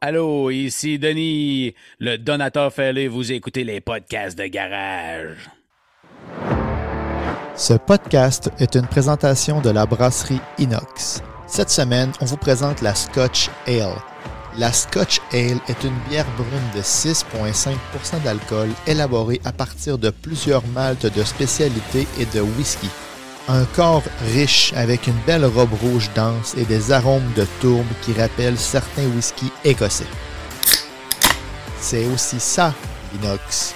Allô, ici Denis, le donateur fêlé, vous écoutez les podcasts de garage. Ce podcast est une présentation de la brasserie Inox. Cette semaine, on vous présente la Scotch Ale. La Scotch Ale est une bière brune de 6,5% d'alcool élaborée à partir de plusieurs maltes de spécialité et de whisky. Un corps riche avec une belle robe rouge dense et des arômes de tourbe qui rappellent certains whiskies écossais. C'est aussi ça, l'inox.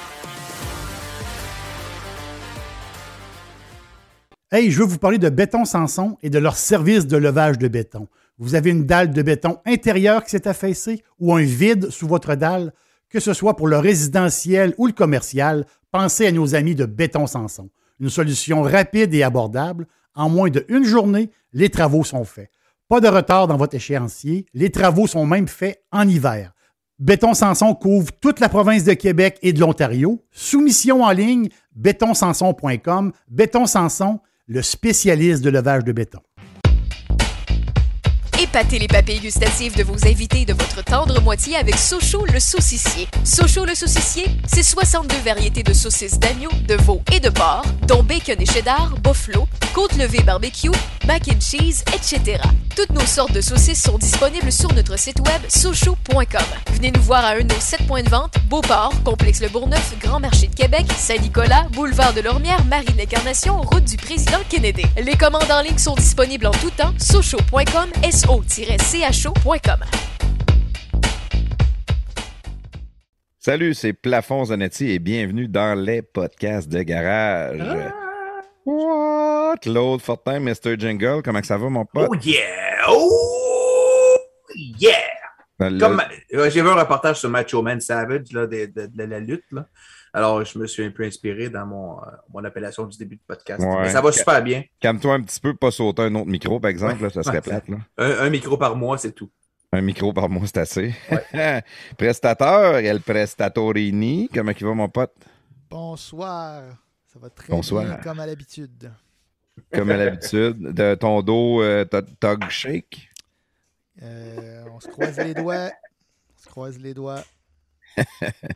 Hey, je veux vous parler de Béton Sanson et de leur service de levage de béton. Vous avez une dalle de béton intérieure qui s'est affaissée ou un vide sous votre dalle, que ce soit pour le résidentiel ou le commercial, pensez à nos amis de Béton Sanson. Une solution rapide et abordable. En moins d'une journée, les travaux sont faits. Pas de retard dans votre échéancier. Les travaux sont même faits en hiver. Béton Sanson couvre toute la province de Québec et de l'Ontario. Soumission en ligne, betonsanson.com. Béton Sanson, le spécialiste de levage de béton. Épatez les papiers gustatifs de vos invités de votre tendre moitié avec Sochaux le saucissier. Sochaux le saucissier, c'est 62 variétés de saucisses d'agneau, de veau et de porc, dont bacon et cheddar, buffalo, côte levée barbecue, mac and cheese, etc. Toutes nos sortes de saucisses sont disponibles sur notre site web sochaux.com. Venez nous voir à un de nos 7 points de vente, Beauport, Complexe Le Bourgneuf, Grand Marché de Québec, Saint-Nicolas, Boulevard de Lormière, Marine Incarnation, Route du Président Kennedy. Les commandes en ligne sont disponibles en tout temps, sochaux.com, Salut, c'est Plafond Zanetti et bienvenue dans les podcasts de garage. Ah. What? Claude Fortin, Mr. Jingle, comment ça va, mon pote? Oh yeah! Oh yeah! Euh, j'ai vu un reportage sur Macho Man Savage là, de, de la lutte. Là. Alors, je me suis un peu inspiré dans mon, euh, mon appellation du début de podcast. Mais ça va super bien. Calme-toi un petit peu, pas sauter un autre micro, par exemple, ça serait plate. Un, micro par mois, c'est tout. Un micro par mois, c'est assez. Prestateur, El Prestatorini, comment tu va, mon pote? Bonsoir. Ça va très bien, comme à l'habitude. Comme à l'habitude. De ton dos, euh, Shake? Euh, on se croise les doigts. On se croise les doigts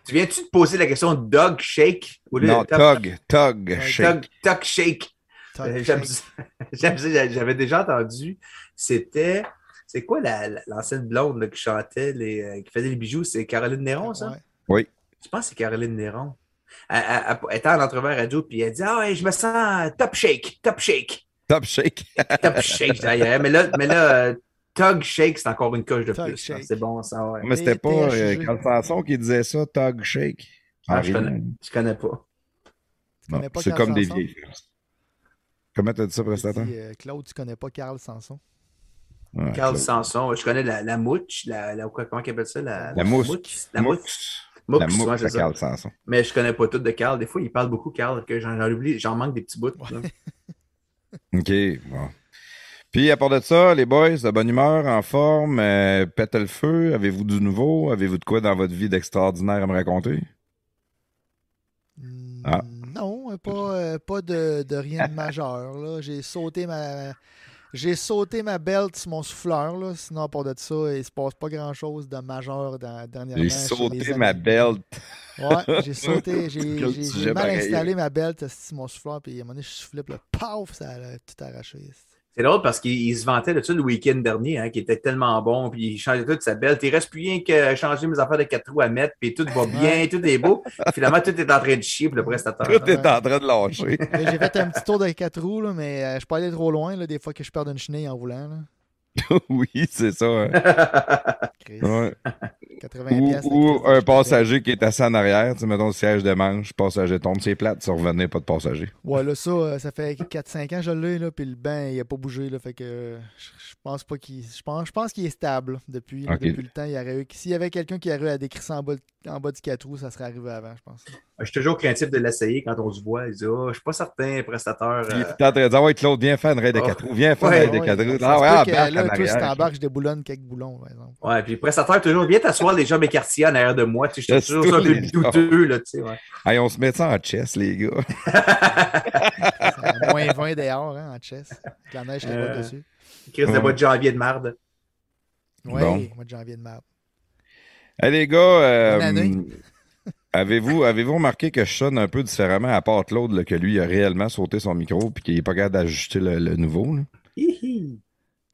tu viens-tu te poser la question Dog Shake? Ou non, tug Shake. Tog, Shake. Euh, j'avais déjà entendu. C'était. C'est quoi l'ancienne blonde qui chantait, les, euh, qui faisait les bijoux? C'est Caroline Néron, ça? Oui. Je pense que c'est Caroline Néron. Elle, était en entrevue radio, puis elle dit Ah ouais, je me sens top shake, top shake. Top shake. top shake, d'ailleurs. Mais là, mais là euh, Tug Shake, c'est encore une coche de plus. Hein. C'est bon, ça, va. Mais c'était pas euh, Carl Sanson qui disait ça, Tug Shake. Ah, je, ah, connais, connais pas. c'est comme des vieilles Comment t'as dit ça, cet Euh, Claude, tu connais pas Carl Sanson? Carl Sanson, je connais la, mouche, la, la, comment on appelle ça? La, mouche. La mouche. la mouche, c'est Carl Sanson. Mais je connais pas tout de Carl. Des fois, il parle beaucoup, Carl, que j'en oublie, j'en manque des petits bouts. ok, bon. Puis à part de ça, les boys, de bonne humeur, en forme, euh, pète le feu, avez-vous du nouveau? Avez-vous de quoi dans votre vie d'extraordinaire à me raconter? Hmm, ah. Non, euh, pas, euh, pas de, rien de majeur. J'ai sauté ma. J'ai sauté ma belt sur mon souffleur, là. sinon à part de ça, il se passe pas grand chose de majeur dans, dernièrement. J'ai sauté ma belt. Ouais, j'ai sauté, j'ai, mal installé ma belt sur mon souffleur, puis à un moment donné, je soufflais, puis là, paf, ça a tout arraché. C'est drôle parce qu'il se vantait de ça le week-end dernier, hein, qui était tellement bon, puis il changeait toute sa belle. Il reste plus rien que changer mes affaires de quatre roues à mettre, puis tout va bien, tout est beau. Finalement, tout est en train de chier, puis le prestataire. Tout est en train de lâcher. J'ai fait un petit tour de quatre roues, mais euh, je suis pas allé trop loin, des fois que je perds une chenille en voulant. oui, c'est ça. 80 hein. ou, un passager qui est assis en arrière, tu sais, mettons le siège de manche, passager tombe, c'est plate, ça revenais pas de passager. Ouais, là, ça, euh, ça fait 4-5 ans je l'ai, là, puis le bain il a pas bougé, là, fait que euh, je pense pas qu'il. Je pense, qu'il est stable depuis, depuis le temps. Il eu... S'il y avait quelqu'un qui aurait à décrire en bas, en bas du 4 roues, ça serait arrivé avant, je pense. Ah, je suis toujours craintif de l'essayer quand on se voit. Il dit ah, je suis pas certain, prestateur. Il est en train de dire Ouais, Claude, viens faire une raid de 4 ah, roues, viens faire une raid de 4 roues. Ah ouais, ben, en arrière. Si t'embarques, je déboulonne quelques boulons, par exemple. Ouais, puis prestataire, toujours, viens t'asseoir les jambes écartillés en arrière de moi. Tu sais, je suis toujours un peu douteux, là, tu sais. Ouais. Allez, on se met ça en chess, les gars. moins 20 dehors, hein, en chess. la neige, je euh, pas dessus. Chris, le mois de janvier de marde. Oui, le mois de janvier de marde. Allez, les gars. Euh, avez-vous avez remarqué que je sonne un peu différemment à part Claude que lui a réellement sauté son micro et qu'il n'est pas capable d'ajuster le, nouveau?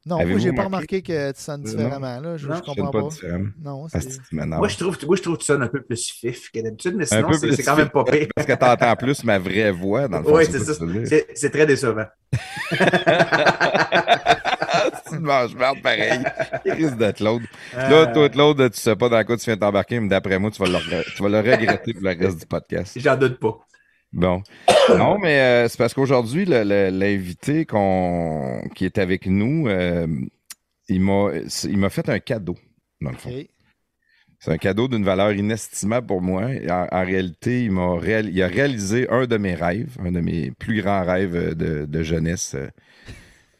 Non, moi, j'ai pas remarqué que tu sonnes différemment. Là. Je, non, comprends pas. pas. Différemment. Ah, moi, je trouve, moi, je trouve que tu sonnes un peu plus fif que d'habitude, mais sinon, c'est quand même pas pire. Parce que tu entends plus ma vraie voix dans le fond. Oui, c'est ça. C'est très décevant. c'est une marche merde pareil. risque d'être l'autre. Euh. Là, toi, l'autre, tu sais pas dans quoi tu viens t'embarquer, mais d'après moi, tu vas, le, tu vas le regretter pour le reste du podcast. J'en doute pas. Bon. Non, mais euh, c'est parce qu'aujourd'hui, l'invité qu'on qui est avec nous, euh, il m'a fait un cadeau, dans le fond. C'est un cadeau d'une valeur inestimable pour moi. En, réalité, il, m'a a réalisé un de mes rêves, un de mes plus grands rêves de, jeunesse euh,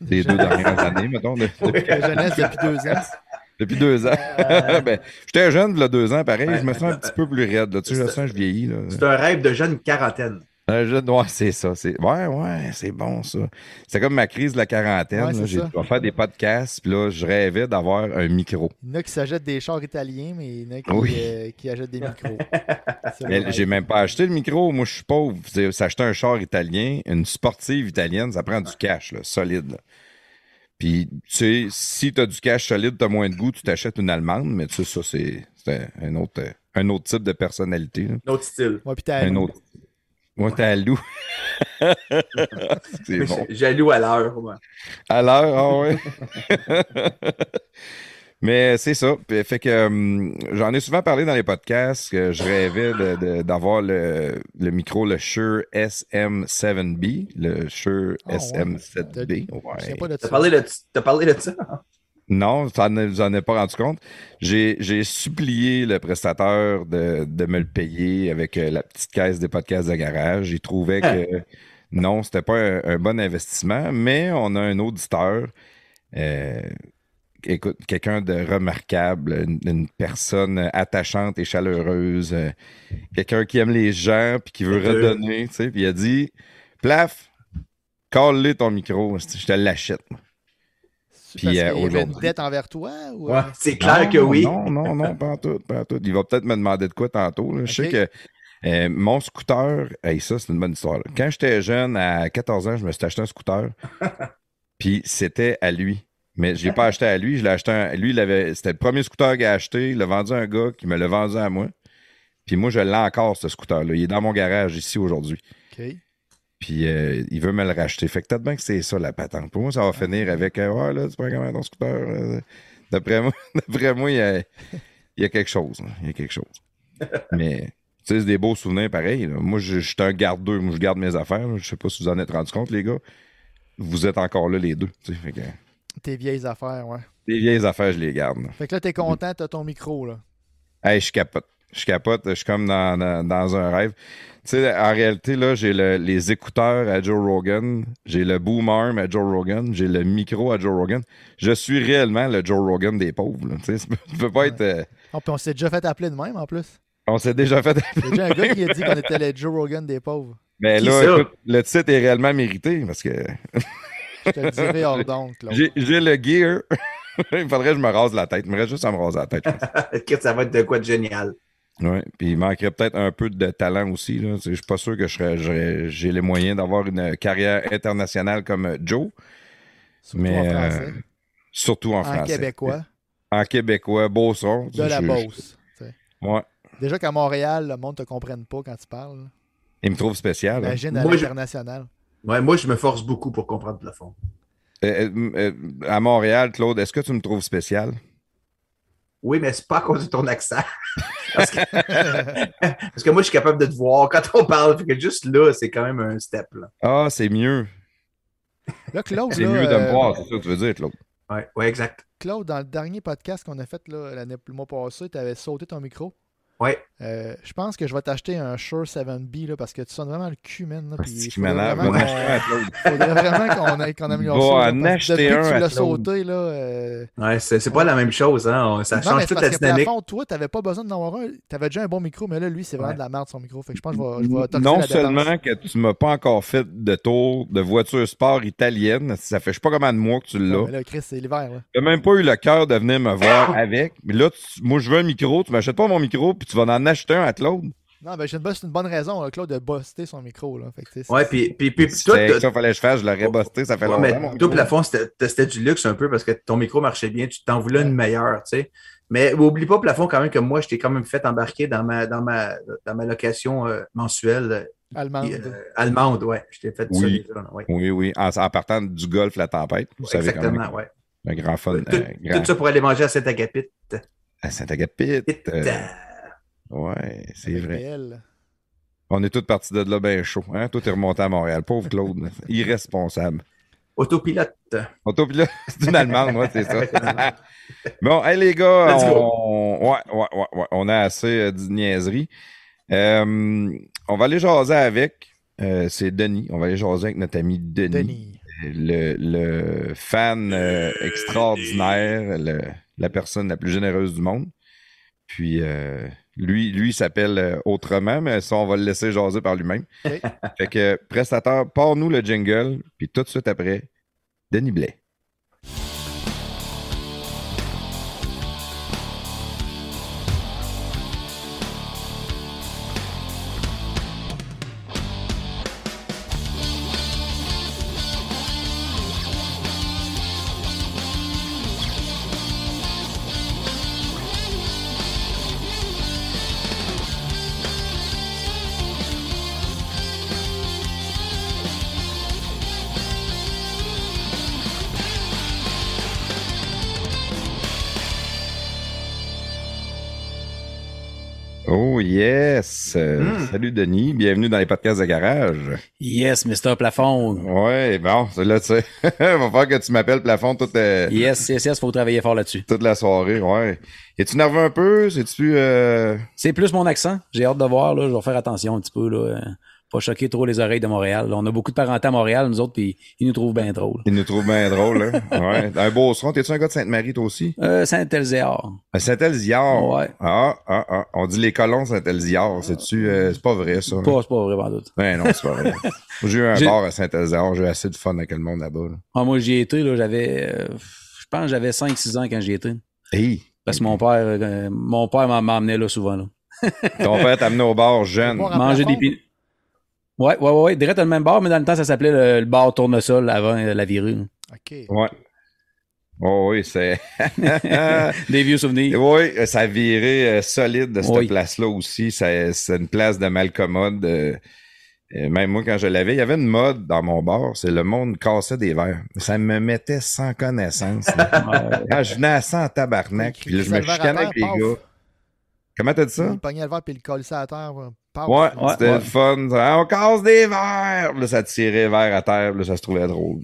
des deux dernières années, mettons. De, jeunesse depuis deux ans. Depuis deux ans. Euh, ben, j'étais jeune, de deux ans, pareil. je me sens un petit peu plus raide. Tu sais, je sens je vieillis. C'est un rêve de jeune quarantaine. Un jeune, c'est ça. C'est, ouais, ouais, c'est bon, ça. C'est comme ma crise de la quarantaine. j'ai dû faire des podcasts, puis là, je rêvais d'avoir un micro. Il y en a qui s'achètent des chars italiens, mais il y en a qui, euh, achètent des micros. j'ai même pas acheté le micro. Moi, je suis pauvre. S'acheter un char italien, une sportive italienne, ça prend du cash, solide. Puis, tu sais, si tu as du cash solide, tu as moins de goût, tu t'achètes une Allemande, mais tu sais, ça, c'est un autre, un autre type de personnalité. Un autre style. Ouais, un autre. Moi, ouais, t'as loup c'est bon. à l'heure, moi. À l'heure, ah ouais. Mais c'est ça. Fait que euh, j'en ai souvent parlé dans les podcasts que je rêvais d'avoir le, micro, le Shure SM7B, le Shure ah SM7B. T'as parlé, de ça? Non, vous en ai pas rendu compte. J'ai supplié le prestataire de, me le payer avec euh, la petite caisse des podcasts de garage. Il trouvait hein? que non, c'était pas un, bon investissement, mais on a un auditeur euh, écoute, quelqu'un de remarquable, une, personne attachante et chaleureuse, euh, quelqu'un qui aime les gens puis qui veut redonner, tu sais. Puis il a dit Plaf, colle ton micro, je te l'achète. Puis euh, aujourd'hui. une dette envers toi euh? C'est clair que oui. Non, non, non, pas en tout, pas tout. Il va peut-être me demander de quoi tantôt. Je sais que euh, mon scooter, et ça, c'est une bonne histoire. Quand j'étais jeune, à 14 ans, je me suis acheté un scooter. puis c'était à lui. Mais je l'ai pas acheté à lui, je l'ai acheté à lui, il avait, c'était le premier scooter qu'il a acheté, il l'a vendu à un gars qui me l'a vendu à moi. Puis moi, je l'ai encore, ce scooter-là. Il est dans mon garage ici aujourd'hui. OK. Puis euh, il veut me le racheter. Fait que peut-être bien que c'est ça la patente. Pour moi, ça va ah. finir avec euh, là, tu prends comment ton scooter euh, D'après moi, d'après moi il, y a, quelque chose. Il y a quelque chose. Hein. Mais tu sais, c'est des beaux souvenirs pareil. Moi, je, suis un gardeur. Moi, je garde mes affaires. Je Je sais pas si vous en êtes rendu compte, les gars. Vous êtes encore là, les deux. Fait que, tes vieilles affaires, ouais. Tes vieilles affaires, je les garde. Fait que là, t'es content, t'as ton micro, là. Hey, je capote. Je capote, je suis comme dans, dans, un rêve. Tu sais, en réalité, là, j'ai les écouteurs à Joe Rogan, j'ai le boom arm à Joe Rogan, j'ai le micro à Joe Rogan. Je suis réellement le Joe Rogan des pauvres. Tu sais, peux pas être. Euh, ah, on s'est déjà fait appeler de même en plus. On s'est déjà fait appeler. Il y a déjà un gars qui a dit qu'on était le Joe Rogan des pauvres. Mais là, le titre est réellement mérité parce que. Je J'ai le gear. il faudrait que je me rase la tête. Il me reste juste à me raser la tête. ça va être de quoi de génial. Oui, puis il manquerait peut-être un peu de talent aussi. Je ne suis pas sûr que j'ai les moyens d'avoir une carrière internationale comme Joe. Surtout en euh, français. surtout en, en québécois. En québécois, beau son. De la Beauce. Ouais. Déjà qu'à Montréal, le monde ne te comprenne pas quand tu parles. Il me trouve spécial. Hein. Imagine à l'international. Ouais, moi, je me force beaucoup pour comprendre le fond. Euh, euh, euh, à Montréal, Claude, est-ce que tu me trouves spécial? Oui, mais c'est pas à cause de ton accent. parce, que... que... moi, je suis capable de te voir quand on parle. Fait que juste là, c'est quand même un step. Là. Ah, c'est mieux. Là, Claude. c'est mieux de me voir, c'est ça que tu veux dire, Claude. Oui, ouais, exact. Claude, dans le dernier podcast qu'on a fait l'année le mois passé, tu avais sauté ton micro. Euh, je pense que je vais t'acheter un Sure 7B là, parce que tu sonnes vraiment le cul, man. Ah, il faudrait, vraiment qu'on améliore ça. un que tu l'as sauté, là. Euh, ouais, c'est pas la même chose, hein. Ça change toute la dynamique. Par toi, t'avais pas besoin d'en avoir un. T'avais déjà un bon micro, mais là, lui, c'est vraiment de la merde son micro. Fait que je pense je vais, Non seulement que tu m'as pas encore fait de tour de voiture sport italienne, ça fait je sais pas combien de mois que tu l'as. là, Chris, c'est l'hiver, là. T'as même pas eu le cœur de venir me voir avec. Mais là, moi, je veux un micro, tu m'achètes pas mon micro, tu vas en acheter un à Claude? Non, ben, c'est une bonne raison. Hein, Claude de buster son micro. Là. ouais, puis, puis, puis si tout. ça fallait que je fasse, je l'aurais busté, ça fait longtemps. Mais tout plafond, c'était du luxe un peu parce que ton micro marchait bien, tu t'en voulais une meilleure, tu sais. Mais oublie pas, plafond, quand même, que moi, je t'ai quand même fait embarquer dans ma, dans ma, ma location euh, mensuelle. Euh, allemande. Euh, allemande, ouais. Je t'ai fait oui. ça. Oui, oui. En, partant du golf, la tempête. Vous savez exactement, oui. Un grand fun. Tout, tout, ça pour aller manger à Saint-Agapit. À Saint-Agapit. Ouais, c'est vrai. On est tous partis de là bien chaud. Hein? Toi, t'es remonté à Montréal. Pauvre Claude, irresponsable. Autopilote. Autopilote, c'est une Allemande, ouais, c'est ça. bon, hey, les gars, on... Ouais, ouais, ouais, on a assez euh, de niaiserie. Euh, on va aller jaser avec. Euh, c'est Denis. On va aller jaser avec notre ami Denis. Denis. Le, le, fan extraordinaire, la personne la plus généreuse du monde. Puis, lui, lui s'appelle euh, autrement, mais ça, on va le laisser jaser par lui-même. fait que, prestataire, pars-nous le jingle, puis tout de suite après, Denis Blais. Yes. Hmm. Salut Denis, bienvenue dans les podcasts de garage. Yes, Mr. Plafond. Ouais, bon, c'est là tu sais, va falloir que tu m'appelles Plafond toute la... Euh, yes, yes, yes, faut travailler fort là-dessus. Toute la soirée, ouais. Es-tu nerveux un peu? C'est-tu... Euh, c'est plus mon accent. J'ai hâte de voir, là. Je vais faire attention un petit peu, là pas choquer trop les oreilles de Montréal. on a beaucoup de parents à Montréal, nous autres, puis ils nous trouvent bien drôles. Ils nous trouvent bien drôles, hein? Ouais. Un son, t'es-tu un gars de Sainte-Marie, toi aussi? saint elzéar saint elzéar Ouais. Ah, ah, ah. On dit les colons Saint-Elziard. C'est-tu, euh, c'est pas vrai, ça? Hein? Pas, c'est pas vrai, pas Ouais, ben non, c'est pas vrai. j'ai eu un bar à saint elzéar J'ai eu assez de fun avec le monde là-bas, ah, moi, j'y étais là. J'avais, euh, je pense, j'avais 5-6 ans quand j'y étais. Hey. Parce que mon père, euh, mon père m'emmenait là souvent, là. Ton père t'amenait au bar jeune. Manger des, Ouais, ouais, ouais, direct dans le même bar, mais dans le temps, ça s'appelait le, bord Tournesol avant la virée. OK. Ouais. Oh oui, c'est. Des vieux souvenirs. Oui, ça virait euh, solide de cette place-là aussi. C'est une place de malcommode. Euh, euh, même moi, quand je l'avais, il y avait une mode dans mon bar, c'est le monde cassait des verres. Ça me mettait sans connaissance. quand ah, je venais à ça en tabarnak, puis je me chicanais avec les gars. Comment t'as dit ça? Il pognait le verre puis il collait ça à terre. Ouais ouais, c'était le fun. on casse des verres! Là, ça tirait verre à terre, ça se trouvait drôle.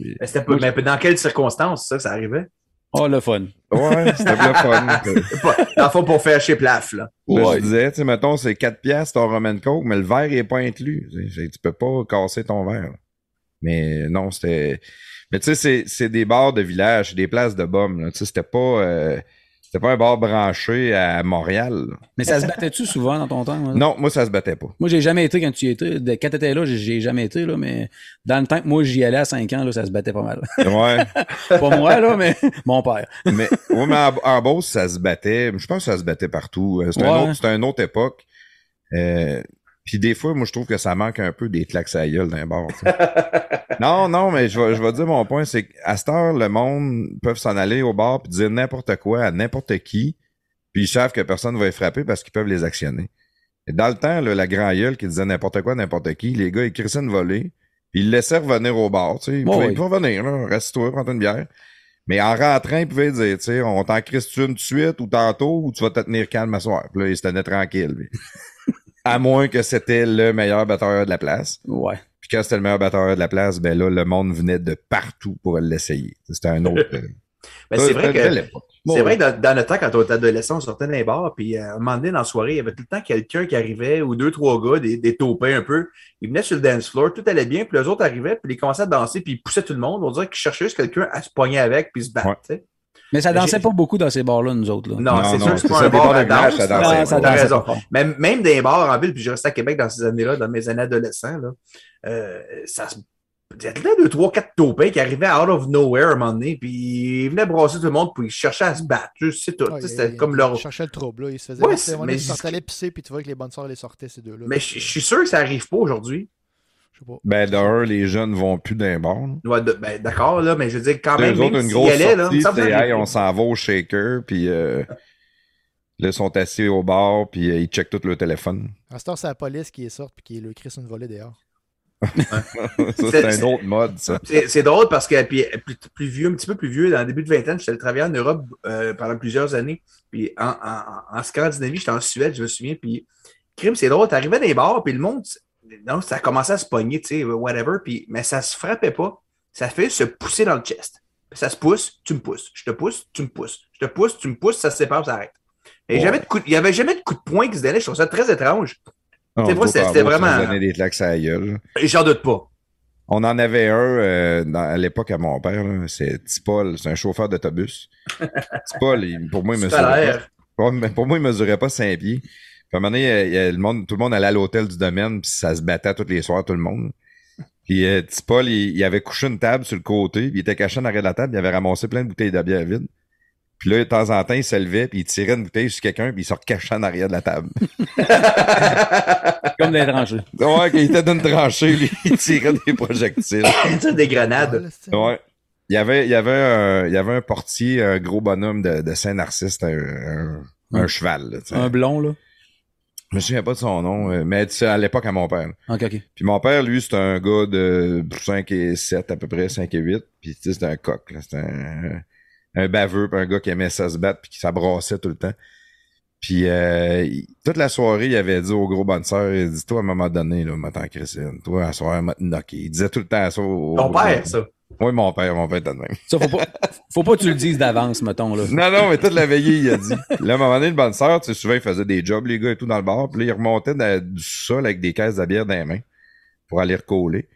Mais, dans quelles circonstances ça, ça arrivait? Oh, le fun. Ouais, c'était le fun. En pour faire chez Plaf, là. Je disais, tu mettons, c'est 4 piastres ton Roman Coke, mais le verre, il est pas inclus. Tu peux pas casser ton verre. Mais non, c'était... Mais tu sais, c'est des bars de village, des places de bombes. Tu sais, c'était pas... Euh, c'était pas un bar branché à Montréal. Mais ça se battait-tu souvent dans ton temps? Non, moi, ça se battait pas. Moi, j'ai jamais été quand tu étais. De, quand t'étais là, j'ai jamais été, là, mais dans le temps que moi, j'y allais à 5 ans, là, ça se battait pas mal. Ouais. pas moi, là, mais mon père. mais, ouais, mais en, ça se battait. Je pense que ça se battait partout. Euh, C'était un une autre époque. Euh, puis des fois, moi, je trouve que ça manque un peu des claques à gueule d'un bord. non, non, mais je vais, je vais dire mon point, c'est qu'à cette heure, le monde peut s'en aller au bar puis dire n'importe quoi à n'importe qui, puis ils savent que personne ne va les frapper parce qu'ils peuvent les actionner. Et dans le temps, la grand gueule qui disait n'importe quoi à n'importe qui, les gars, ils crissaient une volée, puis ils laissaient revenir au bar, tu sais. Ils pouvaient, venir, reste-toi, prends une bière. Mais en rentrant, ils pouvaient dire, tu sais, on t'en crisse une de suite ou tantôt, ou tu vas te tenir calme à soir. Puis là, ils se tenaient tranquilles à moins que c'était le meilleur batteur de la place. Ouais. Puis quand c'était le meilleur batteur de la place, ben là, le monde venait de partout pour l'essayer. C'était un autre. Mais euh, ben, c'est vrai que. c'est vrai dans, dans, notre temps, quand on était adolescent, on sortait dans les bars, puis euh, à un moment donné, dans la soirée, il y avait tout le temps quelqu'un qui arrivait, ou deux, trois gars, des, un peu. Ils venaient sur le dance floor, tout allait bien, puis les autres arrivaient, puis ils commençaient à danser, puis ils poussaient tout le monde. On dirait qu'ils cherchaient juste quelqu'un à se pogner avec, puis se battre. sais. Mais ça dansait pas beaucoup dans ces bars-là, nous autres. Là. Non, c'est sûr que c'est pas un bar de danse. Ça dansait, raison. Même, des bars en ville, puis je restais à Québec dans ces années-là, dans mes années adolescents, là, euh, ça se il y a deux, trois, quatre topins qui arrivaient out of nowhere à un moment donné, puis ils venaient brasser tout le monde, puis ils cherchaient à se battre, tout. c'était comme leur. Ils cherchaient le trouble, Ils se faisaient. mais ils pisser, puis tu vois que les bonnes soeurs les sortaient, ces deux-là. Mais je suis sûr que ça n'arrive pas aujourd'hui. Ben, dehors les jeunes vont plus d'un bord. Ouais, ben, d'accord, là, mais je veux dire, quand même. Les y même allait, là, on s'en va au shaker, puis euh, là, ils sont assis au bar, puis euh, ils checkent tout le téléphone. À ce temps, c'est la police qui est sorte, puis qui le sur une volée dehors. ça, c'est un autre mode, ça. C'est drôle parce que puis, euh, plus, vieux, un petit peu plus vieux, dans le début de vingtaine ans, j'étais travaillé en Europe euh, pendant plusieurs années. Puis en, en, en Scandinavie, j'étais en Suède, je me souviens. Puis, crime, c'est drôle. T'arrivais dans les bars, puis le monde non, ça commençait à se pogner, tu sais, whatever, puis, mais ça se frappait pas. Ça fait se pousser dans le chest. Ça se pousse, tu me pousses. Je te pousse, tu me pousses. Je te pousse, tu me pousses, ça se sépare, ça arrête. Et coup, il n'y avait jamais de coup de poing qui se donnait. Je trouve ça très étrange. Tu vois, c'était vraiment. des claques à la gueule. J'en doute pas. On en avait un euh, à l'époque à mon père. C'est Tipol, c'est un chauffeur d'autobus. Tipol, pour moi, il mesurait pour, moi, il mesurait pas 5 pieds à un moment donné, le monde, tout le monde allait à l'hôtel du domaine, puis ça se battait tous les soirs, tout le monde. Puis euh, Paul il, avait couché une table sur le côté, puis il était caché en arrière de la table, il avait ramassé plein de bouteilles de bière vide. Puis là, de temps en temps, il se levait, puis il tirait une bouteille sur quelqu'un, puis il se caché en arrière de la table. Comme des tranchées. Ouais, il était d'une tranchée, lui, il tirait des projectiles. il des grenades. Ouais. Il y avait, il y avait, un, il y avait un portier, un gros bonhomme de, Saint-Narcisse, un, un, cheval. un blond, là. Je me souviens pas de son nom, euh, mais c'est à l'époque à mon père. OK, OK. Puis mon père, lui, c'était un gars de 5 et 7 à peu près, 5 et 8. Puis tu sais, c'était un coq, là. C'était un, baveur, baveux, un gars qui aimait ça se battre puis qui s'abrassait tout le temps. Puis euh, toute la soirée, il avait dit au gros bonne soeur il Toi, à un moment donné, là, tante Christine, toi, à soir, m'a knocké. Il disait tout le temps ça au, Ton père, ça. Oui, mon père, mon père était de même. Ça, faut pas, faut pas que tu le dises d'avance, mettons, là. Non, non, mais toute la veillée, il a dit. Là, à un moment donné, le bonne sœur, tu souvent, il faisait des jobs, les gars, et tout dans le bar. Puis là, il remontait du sol avec des caisses de bière dans les mains pour aller recoller.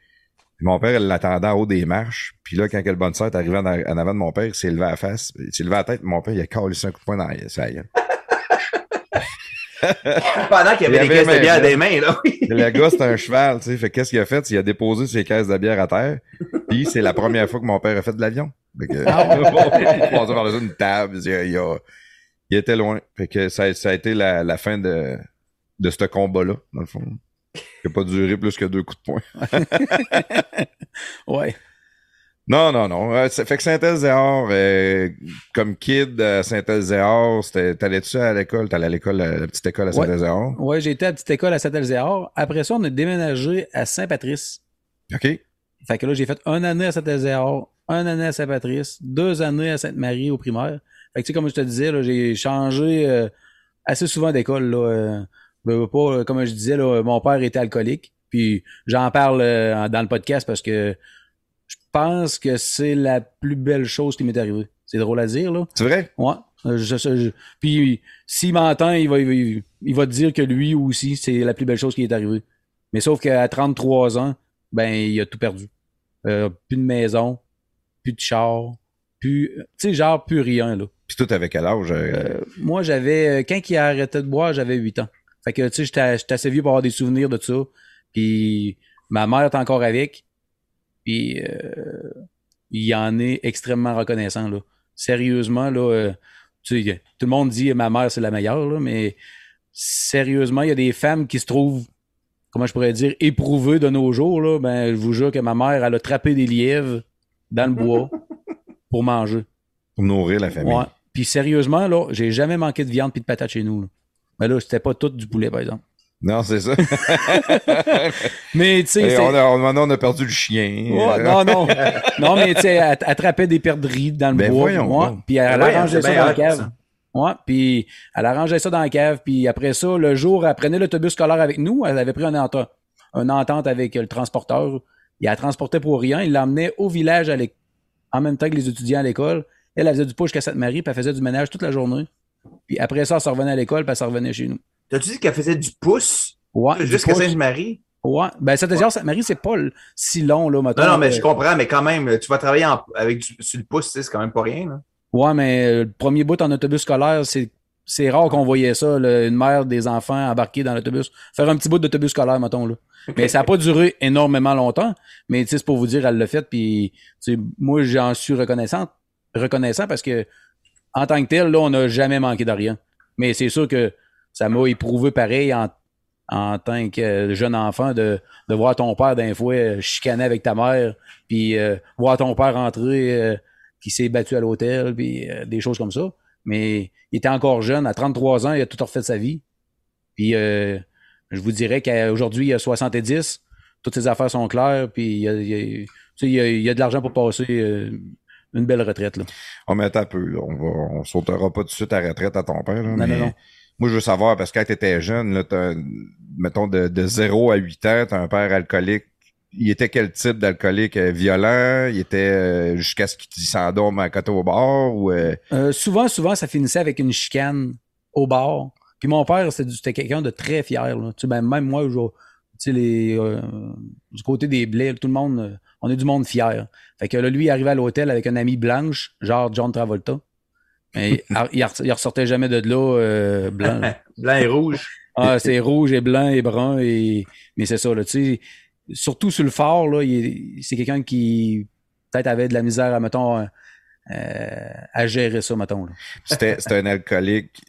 mon père, il l'attendait en haut des marches. Puis là, quand le bonne sœur est arrivé en, avant de mon père, il s'est levé à la face. Il s'est levé à tête. Mon père, il a calé un coup de poing dans la Pendant qu'il y avait, des caisses de bière à des mains, là. le gars, c'est un cheval, tu sais. Fait qu'est-ce qu'il a fait? Il a déposé ses caisses de bière à terre. Puis c'est la première fois que mon père a fait de l'avion. Fait que, ah on par une table. Il, a, il, a, il, était loin. Fait que ça, ça a été la, fin de, de ce combat-là, dans le fond. Il n'a pas duré plus que deux coups de poing. ouais. Non, non, non. Euh, fait que saint elzéor euh, comme kid à Saint-Elzéar, t'allais-tu à l'école? T'allais à l'école, euh, la petite école à saint elzéor Oui, ouais, j'ai été à la petite école à saint elzéor Après ça, on a déménagé à Saint-Patrice. OK. Fait que là, j'ai fait une année à saint elzéor une année à Saint-Patrice, deux années à Sainte-Marie au primaire. Fait que tu sais, comme je te disais, j'ai changé euh, assez souvent d'école. Là, ben, pas, comme je disais, là, mon père était alcoolique. Puis j'en parle dans le podcast parce que pense que c'est la plus belle chose qui m'est arrivée. C'est drôle à dire, là. C'est vrai? Ouais. Euh, puis s'il m'entend, il va, il, va te dire que lui aussi, c'est la plus belle chose qui est arrivée. Mais sauf qu'à 33 ans, ben, il a tout perdu. Euh, plus de maison, plus de char, plus. Tu sais, genre, plus rien, là. Puis tout avec quel âge? Euh? Euh, moi, j'avais. Quand il a arrêté de boire, j'avais 8 ans. Fait que, tu sais, j'étais assez vieux pour avoir des souvenirs de ça. Puis ma mère est encore avec. Puis euh, il il en est extrêmement reconnaissant. Là. Sérieusement, là, euh, tu sais, tout le monde dit ma mère, c'est la meilleure, mais sérieusement, il y a des femmes qui se trouvent, comment je pourrais dire, éprouvées de nos jours. Là, ben, je vous jure que ma mère, elle a trappé des lièvres dans le bois pour manger. Pour nourrir la famille. Puis sérieusement, là, j'ai jamais manqué de viande puis de patates chez nous. Mais là, c'était pas tout du poulet, par exemple. Non, c'est ça. mais tu sais. On, on, on, a perdu le chien. Euh, non, non. non, mais tu sais, elle attrapait des perdrix dans le ben, bois. moi. puis elle ben arrangeait ça dans la cave. Ouais, puis elle arrangeait ça dans la cave. Puis après ça, le jour, elle euh, prenait l'autobus scolaire avec nous. Elle avait pris une entente, avec euh, le transporteur. Il la transportait pour rien. Il l'emmenait au village en même temps que les étudiants à l'école. Elle, faisait du poche jusqu'à Sainte-Marie, puis elle faisait du ménage toute la journée. Puis après ça, elle se revenait à l'école, puis elle revenait chez nous. T'as-tu dit qu'elle faisait du pouce? Ouais. Jusqu'à Sainte-Marie? Ouais. Ben, ça te dit, oh, marie c'est pas si long, là, maintenant. Non, non, mais euh, je comprends, mais quand même, tu vas travailler avec du, sur le pouce, c'est quand même pas rien, là. Ouais, mais euh, le premier bout en autobus scolaire, c'est c'est rare qu'on voyait ça, une mère des enfants embarqués dans l'autobus. Faire un petit bout d'autobus scolaire, mettons. Là. Mais ça n'a pas duré énormément longtemps. Mais c'est pour vous dire, elle l'a fait. Puis moi, j'en suis reconnaissant, reconnaissant parce que en tant que tel, là, on n'a jamais manqué de rien. Mais c'est sûr que ça m'a éprouvé pareil en, en tant que jeune enfant de, de voir ton père d'un fois euh, chicaner avec ta mère, puis euh, voir ton père rentrer, euh, qui s'est battu à l'hôtel, puis des choses comme ça. Mais il était encore jeune, à 33 ans, il a tout refait de sa vie. Puis je vous dirais qu'aujourd'hui, il a 70, toutes ses affaires sont claires, puis il a, il a, a, de l'argent pour passer une belle retraite. Là. On met un peu, on ne sautera pas tout de suite à la retraite à ton père. non, non moi, je veux savoir, parce que quand étais jeune, là, mettons, de, zéro 0 à 8 ans, t'as un père alcoolique. Il était quel type d'alcoolique? Euh, violent? Il était euh, jusqu'à ce qu'il s'endorme à côté au bar? Ou, euh? souvent, souvent, ça finissait avec une chicane au bar. Puis mon père, c'était quelqu'un de très fier. Tu sais, ben, même moi, je, tu les, du côté des blés, tout le monde, on est du monde fier. Fait que là, lui, il arrivait à l'hôtel avec un ami blanche, genre John Travolta. Mais il, il, ressortait jamais de là euh, blanc. blanc et rouge. Ah, c'est rouge et blanc et brun. Et... Mais c'est ça, là, tu sais. Surtout sur le fort, là, c'est quelqu'un qui peut-être avait de la misère à, mettons, euh, euh, à gérer ça, mettons. C'était un alcoolique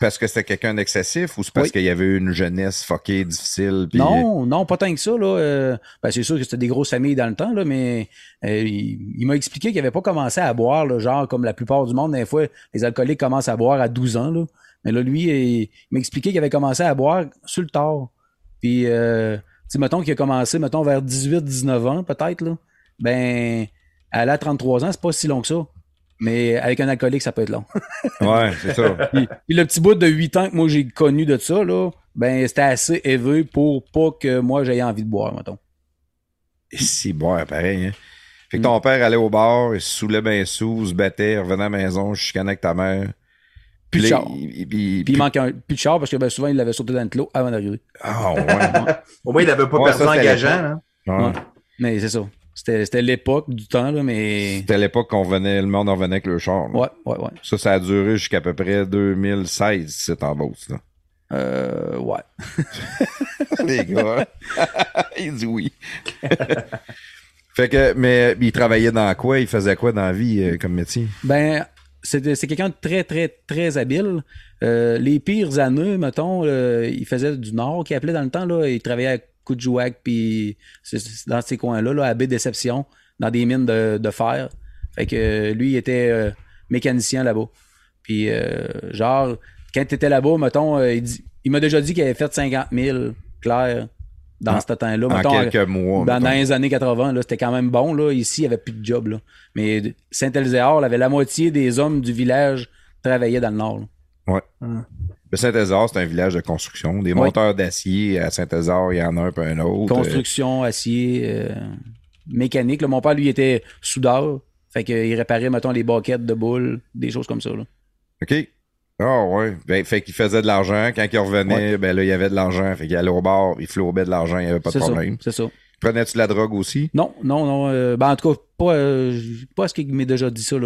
parce que c'était quelqu'un d'excessif ou c'est parce qu'il y avait eu une jeunesse fuckée, difficile? Non, euh, non, pas tant que ça. Là. Euh, ben, c'est sûr que c'était des grosses familles dans le temps, là, mais euh, il, m'a expliqué qu'il avait pas commencé à boire, genre comme la plupart du monde, des fois, les alcooliques commencent à boire à 12 ans. Là. Mais là, lui, il, m'a expliqué qu'il avait commencé à boire sur le tard. Puis, euh, mettons qu'il a commencé, mettons, vers 18-19 ans, peut-être, là. Ben, à la 33 ans, c'est pas si long que ça. Mais avec un alcoolique, ça peut être long. ouais, c'est ça. puis, le petit bout de 8 ans que moi j'ai connu de ça, là, ben c'était assez élevé pour pas que moi j'aie envie de boire, mettons. C'est boire, pareil. Hein. Fait que mm. ton père allait au bar, il se saoulait bien sous, se battait, revenait à la maison, je avec ta mère. Puis, puis, il, puis, il manquait un plus de char parce que ben, souvent il l'avait sauté dans le clos avant d'arriver. Ah ouais. Au moins il n'avait pas personne engageant. Ouais. Mais c'est ça. C'était l'époque du temps, mais. C'était l'époque qu'on venait, le monde en venait avec le char. Ouais, ouais, ouais. Ça, ça a duré jusqu'à peu près 2016, en embauche, là. Euh, ouais. Les gars, il dit oui. fait que, mais il travaillait dans quoi? Il faisait quoi dans la vie euh, comme métier? Ben, c'est quelqu'un de très, très, très habile. Euh, les pires années, mettons, euh, il faisait du Nord, qui appelait dans le temps, là, il travaillait de jouac, puis dans ces coins-là, là, à baie déception, dans des mines de, fer. Fait que euh, lui, il était euh, mécanicien là-bas. Puis, euh, genre, quand tu étais là-bas, mettons, il, dit, il m'a déjà dit qu'il avait fait 50 000, clair, dans ce temps-là. Dans, les années 80, c'était quand même bon. Là. Ici, il n'y avait plus de job. Mais Saint-Elzéar, avait la moitié des hommes du village travaillaient dans le nord. Ouais. Hein. Saint-Hézard, c'est un village de construction. Des monteurs d'acier à Saint-Hézard, il y en a un peu un autre. Euh. Construction, acier, euh, mécanique. le mon père, lui, était soudeur. Fait euh, il réparait, mettons, les baquettes de boules, des choses comme ça. OK. Ah oui. ouais. Ben, fait qu'il faisait de l'argent. Quand il revenait, ben là, il y avait de l'argent. Fait qu'il allait au bar, il flobait de l'argent, il n'y avait pas de problème. C'est ça. Prenais-tu la drogue aussi? Non, non, non. ben, en tout cas, pas, pas ce qu'il m'a déjà dit ça.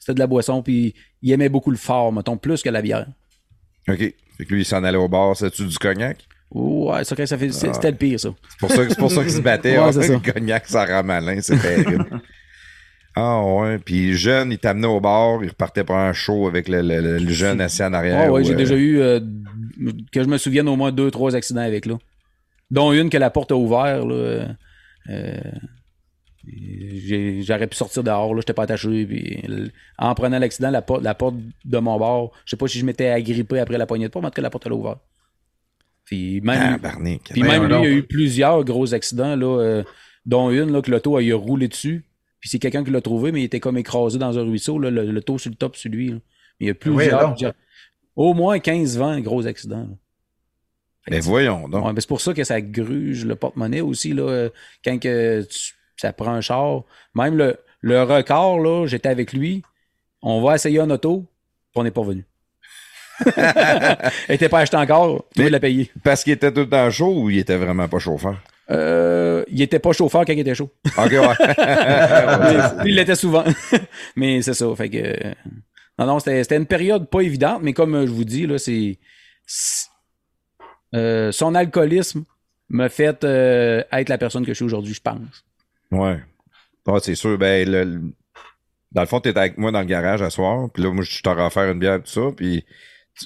C'était de la boisson, puis il aimait beaucoup le fort, mettons, plus que la bière. OK. Fait que lui, il s'en allait au bar, c'est tu du cognac? Ouais, ça, fait, ah. c'était le pire, ça. C'est pour ça, ça qu'il se battait. Ah, le cognac, ça rend malin, c'est terrible. Ah ouais, puis jeune, il t'amenait au bar, il repartait pour un show avec le, jeune assis en arrière. Ah ouais, j'ai euh, déjà eu, euh, que je me souvienne, au moins deux, trois accidents avec là. Dont une que la porte a ouvert, là. Euh, euh J'aurais pu sortir dehors, là, j'étais pas attaché. en prenant l'accident, la, porte, de mon bord, je sais pas si je m'étais agrippé après la poignée de porte, mais en la porte, allait a Puis même, ben, il y a eu plusieurs gros accidents, là, euh, dont une là, que l'auto a, roulé dessus. Puis c'est quelqu'un qui l'a trouvé, mais il était comme écrasé dans un ruisseau, le, taux sur le top sur lui. Mais il y a ben, plusieurs. au moins 15-20 gros accidents. Mais ben, voyons donc. c'est pour ça que ça gruge le porte-monnaie aussi. Là, euh, quand que tu ça prend un char. Même le, record, là, j'étais avec lui. On va essayer un auto, on n'est pas venu. il était pas acheté encore, Tu il l'a payer Parce qu'il était tout le temps chaud ou il était vraiment pas chauffeur? Euh, il était pas chauffeur quand il était chaud. OK, ouais. il l'était souvent. mais c'est ça. Fait que. Euh, non, non, c'était une période pas évidente, mais comme euh, je vous dis, là, c'est. Euh, son alcoolisme m'a fait être la personne que je suis aujourd'hui, je pense. Ouais. Ah, c'est sûr. Ben, dans le fond, t'es avec moi dans le garage à soir. Puis là, moi, je t'aurais offert une bière, tout ça. Puis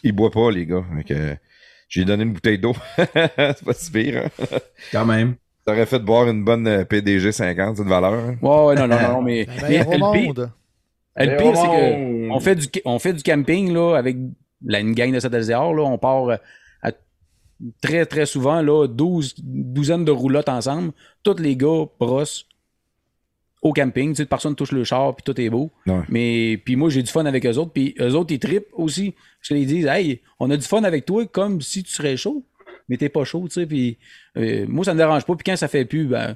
il boivent pas, les gars. Donc, j'ai donné une bouteille d'eau. c'est pas si pire. Hein. Quand même. T'aurais fait boire une bonne euh, PDG 50, c'est de valeur. Oui, hein. Ouais, ouais, non, non, non, mais. Ben, le pire, ben, c'est que on fait, du, on fait du camping là, avec la, une gang de saint là, On part euh, très, très souvent, là, 12, douzaine de roulottes ensemble. Tous les gars brossent au camping. Tu sais, personne touche le char, puis tout est beau. Mais puis moi, j'ai du fun avec eux autres. Puis eux autres, ils tripent aussi. Parce qu'ils disent, hey, on a du fun avec toi comme si tu serais chaud. Mais t'es pas chaud, tu sais. Puis euh, moi, ça me dérange pas. Puis quand ça fait plus, ben,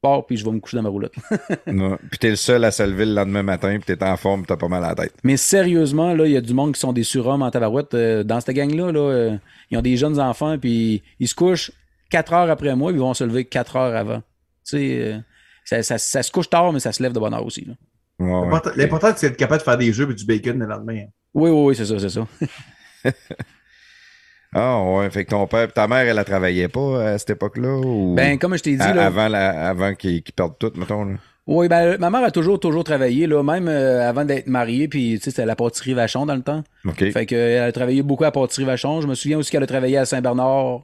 pars, puis je vais me coucher dans ma roulotte. Puis Puis t'es le seul à se lever le lendemain matin, puis t'es en forme, t'as pas mal à la tête. Mais sérieusement, là, il y a du monde qui sont des surhommes en tabarouette. Euh, dans cette gang-là, là, euh, ils ont des jeunes enfants, puis ils se couchent quatre heures après moi, ils vont se lever quatre heures avant. Tu sais ça, se couche tard, mais ça se lève de bonne heure aussi. L'important, c'est d'être capable de faire des jeux et du bacon le lendemain. Hein. Oui, oui, oui, c'est ça, c'est ça. Ah oui, ouais, fait que ton père, ta mère, elle la travaillait pas à cette époque-là ou Ben comme je t'ai dit avant avant qu'ils perdent tout, mettons. Oui, ben ma mère a toujours toujours travaillé là, même euh, avant d'être mariée, puis tu sais c'était à la pâtisserie Vachon dans le temps. Fait qu'elle elle a travaillé beaucoup à la pâtisserie Vachon, je me souviens aussi qu'elle a travaillé à Saint-Bernard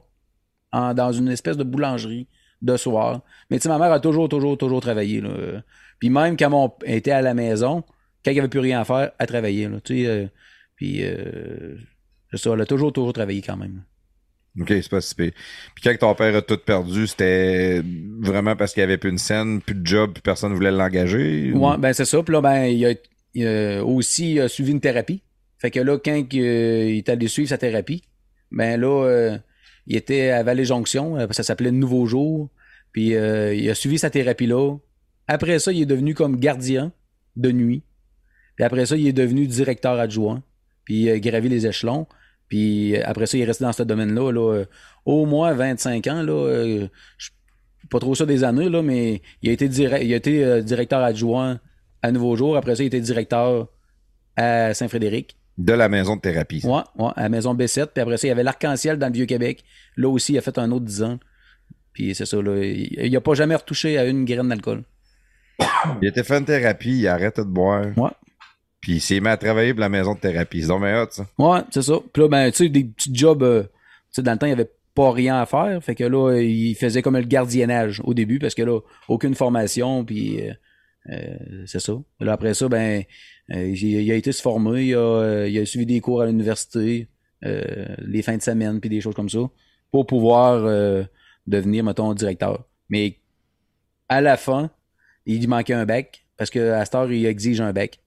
dans une espèce de boulangerie de soir. Mais tu sais, ma mère a toujours, toujours, toujours travaillé. Là. Puis même quand on était à la maison, quand il n'y avait plus rien à faire, elle travaillait. tu euh, puis euh, ça, elle a toujours, toujours travaillé quand même. OK, c'est pas si Puis quand ton père a tout perdu, c'était vraiment parce qu'il n'y avait plus une scène, plus de job, puis personne ne voulait l'engager? Oui, Ouais, ben, c'est ça. Puis là, ben, il a, aussi suivi une thérapie. Fait que là, quand il, est allé suivre sa thérapie, ben là, euh, il était à Vallée-Jonction, euh, ça s'appelait Nouveau Jour. Puis euh, il a suivi sa thérapie-là. Après ça, il est devenu comme gardien de nuit. Puis après ça, il est devenu directeur adjoint. Puis il a gravi les échelons. Puis euh, après ça, il est resté dans ce domaine-là. au moins 25 ans. Là, pas trop ça des années, là, mais il a été, directeur adjoint à Nouveau Jour. Après ça, il était directeur à Saint-Frédéric. De la maison de thérapie. Oui, ouais, à la maison B7. Puis après ça, il y avait l'Arc-en-Ciel dans le Vieux-Québec. Là aussi, il a fait un autre 10 ans. Puis c'est ça, là, il n'a pas jamais retouché à une graine d'alcool. il était fait une thérapie, il arrêtait de boire. Ouais. Puis il s'est mis à travailler pour la maison de thérapie. C'est donc bien ça. Ouais, c'est ça. Puis là, ben, tu sais, des petits jobs. Euh, tu sais, dans le temps, il n'y avait pas rien à faire. Fait que là, il faisait comme le gardiennage au début parce que là, aucune formation. Puis euh, euh c'est ça. Là, après ça, ben, euh, il a été se former, il a, euh, suivi des cours à l'université, euh, les fins de semaine, puis des choses comme ça, pour pouvoir devenir, mettons, directeur. Mais à la fin, il lui manquait un BEC parce qu'à cette heure, il exige un BEC.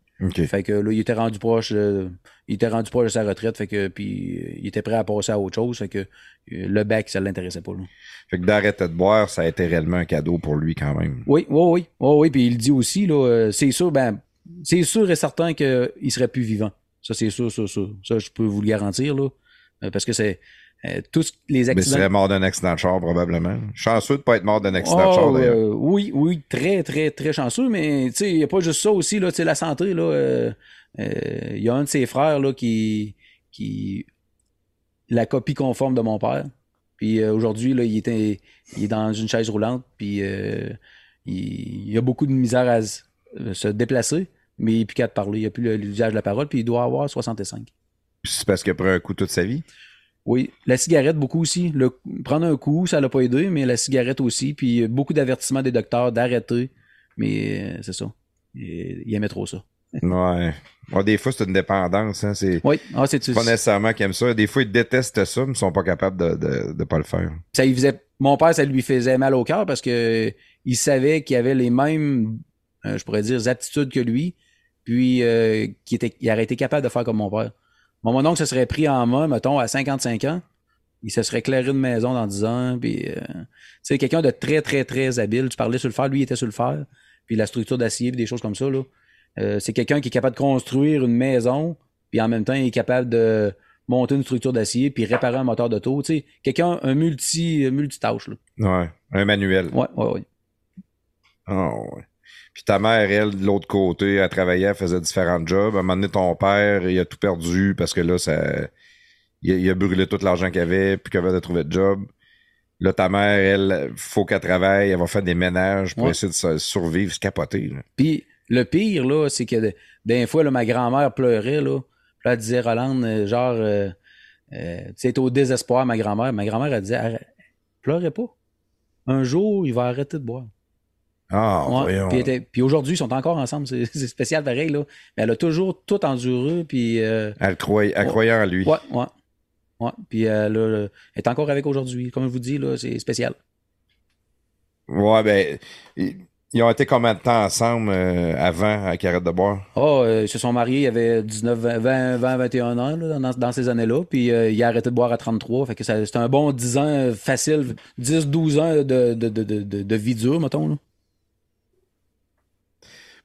Fait que là, il était rendu proche, il était rendu proche de sa retraite, fait que puis il était prêt à passer à autre chose, que le BEC ça l'intéressait pas. lui. Fait que d'arrêter de boire, ça a été réellement un cadeau pour lui quand même. Oui, oui, oui, oui, oui. Puis il dit aussi là, c'est sûr, ben c'est sûr et certain qu'il serait plus vivant. Ça, c'est sûr, ça, ça, ça, je peux vous le garantir, là. Euh, parce que c'est. Euh, tous les accidents. Mais serait mort d'un accident de char, probablement. Chanceux de ne pas être mort d'un accident de char, ah, d'ailleurs. Euh, oui, oui, très, très, très chanceux. Mais, tu sais, il n'y a pas juste ça aussi, là. Tu sais, la santé, là. Il y a un de ses frères, là, qui. qui la copie conforme de mon père. Puis aujourd'hui, là, il, est dans une chaise roulante. Puis il, il, a beaucoup de misère à se déplacer mais il a plus qu'à parler. Il n'y a plus l'usage de la parole, puis il doit avoir 65. C'est parce qu'il a pris un coup toute sa vie? Oui, la cigarette beaucoup aussi. Le, prendre un coup, ça ne l'a pas aidé, mais la cigarette aussi. Puis beaucoup d'avertissements des docteurs d'arrêter. Mais euh, c'est ça. Il, aimait trop ça. ouais. des fois, c'est une dépendance. Hein, c'est oui. Ah, c'est, pas nécessairement qu'il aime ça. Des fois, il déteste ça, mais ils sont pas capables de, de, pas le faire. Ça, il faisait... Mon père, ça lui faisait mal au cœur parce que il savait qu'il avait les mêmes, euh, je pourrais dire, aptitudes que lui, puis euh, qui était, il aurait été capable de faire comme mon père. Bon, mon oncle se serait pris en main, mettons, à 55 ans, il se serait éclairé une maison dans 10 ans, puis c'est euh, quelqu'un de très, très, très habile. Tu parlais sur le fer, lui, il était sur le fer, puis la structure d'acier, puis des choses comme ça, là. Euh, c'est quelqu'un qui est capable de construire une maison, puis en même temps, il est capable de monter une structure d'acier, puis réparer un moteur d'auto. Tu sais, quelqu'un, un multi, multitâche. Là. Ouais, un manuel. Ouais, ouais, ouais. Oh, ouais. Puis ta mère, elle, de l'autre côté, elle travaillait, elle faisait différents jobs. À un moment donné, ton père, il a tout perdu parce que là, ça, il, a, brûlé tout l'argent qu'il avait, puis qu'il avait de trouver de job. Là, ta mère, elle, faut qu'elle travaille, elle va faire des ménages pour essayer de survivre, se capoter. Puis le pire, là, c'est que des fois, là, ma grand-mère pleurait, là. elle disait, Roland, euh, genre, euh, euh tu es au désespoir, ma grand-mère. Ma grand-mère, elle disait, pleurez pas. Un jour, il va arrêter de boire. Ah, ouais, puis, aujourd'hui, ils sont encore ensemble. C'est, spécial pareil, là. Mais elle a toujours tout enduré. Puis, euh, elle, croyait, en lui. Ouais, ouais. ouais. Puis euh, elle, est encore avec aujourd'hui. Comme je vous dis, là, c'est spécial. Ouais, ben. Ils ont été combien de temps ensemble euh, avant à arrêtent de boire? Oh, ah, ils se sont mariés, il avaient 19, 20, 20 21 ans dans, ces années-là. Puis il a arrêté de boire à 33. Fait que c'était un bon 10 ans facile, 10-12 ans de, de, de, de, vie dure, mettons. Là.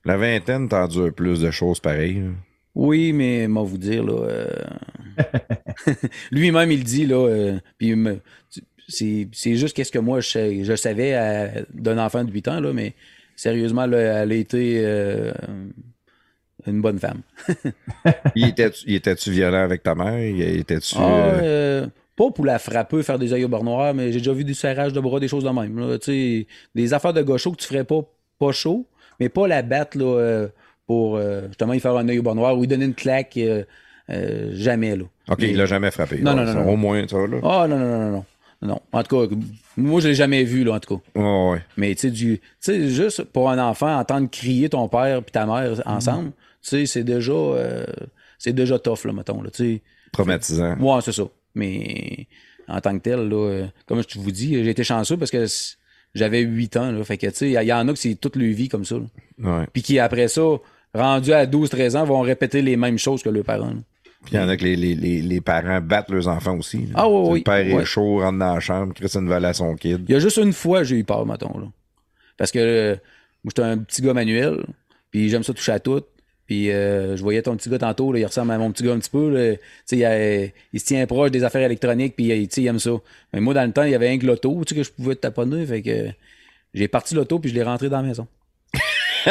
La vingtaine t'endure plus de choses pareilles. Oui, mais moi vous dire, là. Euh, lui-même, il dit, là. Euh, puis c'est juste qu'est-ce que moi, je, savais d'un enfant de 8 ans, là, mais sérieusement, elle a été euh, une bonne femme. Il était-tu était violent avec ta mère? Il était ah, pas pour la frapper, faire des aïeux au mais j'ai déjà vu du serrage de bras, des choses de même. des affaires de gaucho que tu ferais pas, pas chaud, mais pas la battre là, euh, pour euh, justement il faire un œil au bon noir ou lui donner une claque. Euh, jamais. Là. OK, il l'a jamais frappé. Non, non, non, Au moins, ça. Là. Ah, non, non, non, non. non. En tout cas, moi, je l'ai jamais vu, là, en tout cas. Oh, ouais. Mais, tu sais, juste pour un enfant, entendre crier ton père et ta mère mhm. ensemble, tu sais, c'est déjà, c'est déjà tough, là, mettons, là, tu Traumatisant. Ouais, c'est ça. Mais en tant que tel, là, comme je vous dis, j'ai été chanceux parce que j'avais 8 ans. fait que, tu sais, il y, en a que c'est toute leur vie comme ça. Puis qui, après ça, rendus à 12-13 ans, vont répéter les mêmes choses que leurs parents. Puis il y en a que les, les, les, parents battent leurs enfants aussi. Ah oui, oui. Le père est chaud, rentre dans la chambre, Christine va valeur à son kid. Il y a juste une fois j'ai eu peur, mettons. Parce que euh, moi, j'étais un petit gars manuel, puis j'aime ça toucher à tout. Puis euh, je voyais ton petit gars tantôt, là, il ressemble à mon petit gars un petit peu. Là. Il, il se tient proche des affaires électroniques, puis il, il aime ça. Mais moi, dans le temps, il y avait un tu sais que je pouvais taponner. Fait que j'ai parti l'auto, puis je l'ai rentré dans la maison.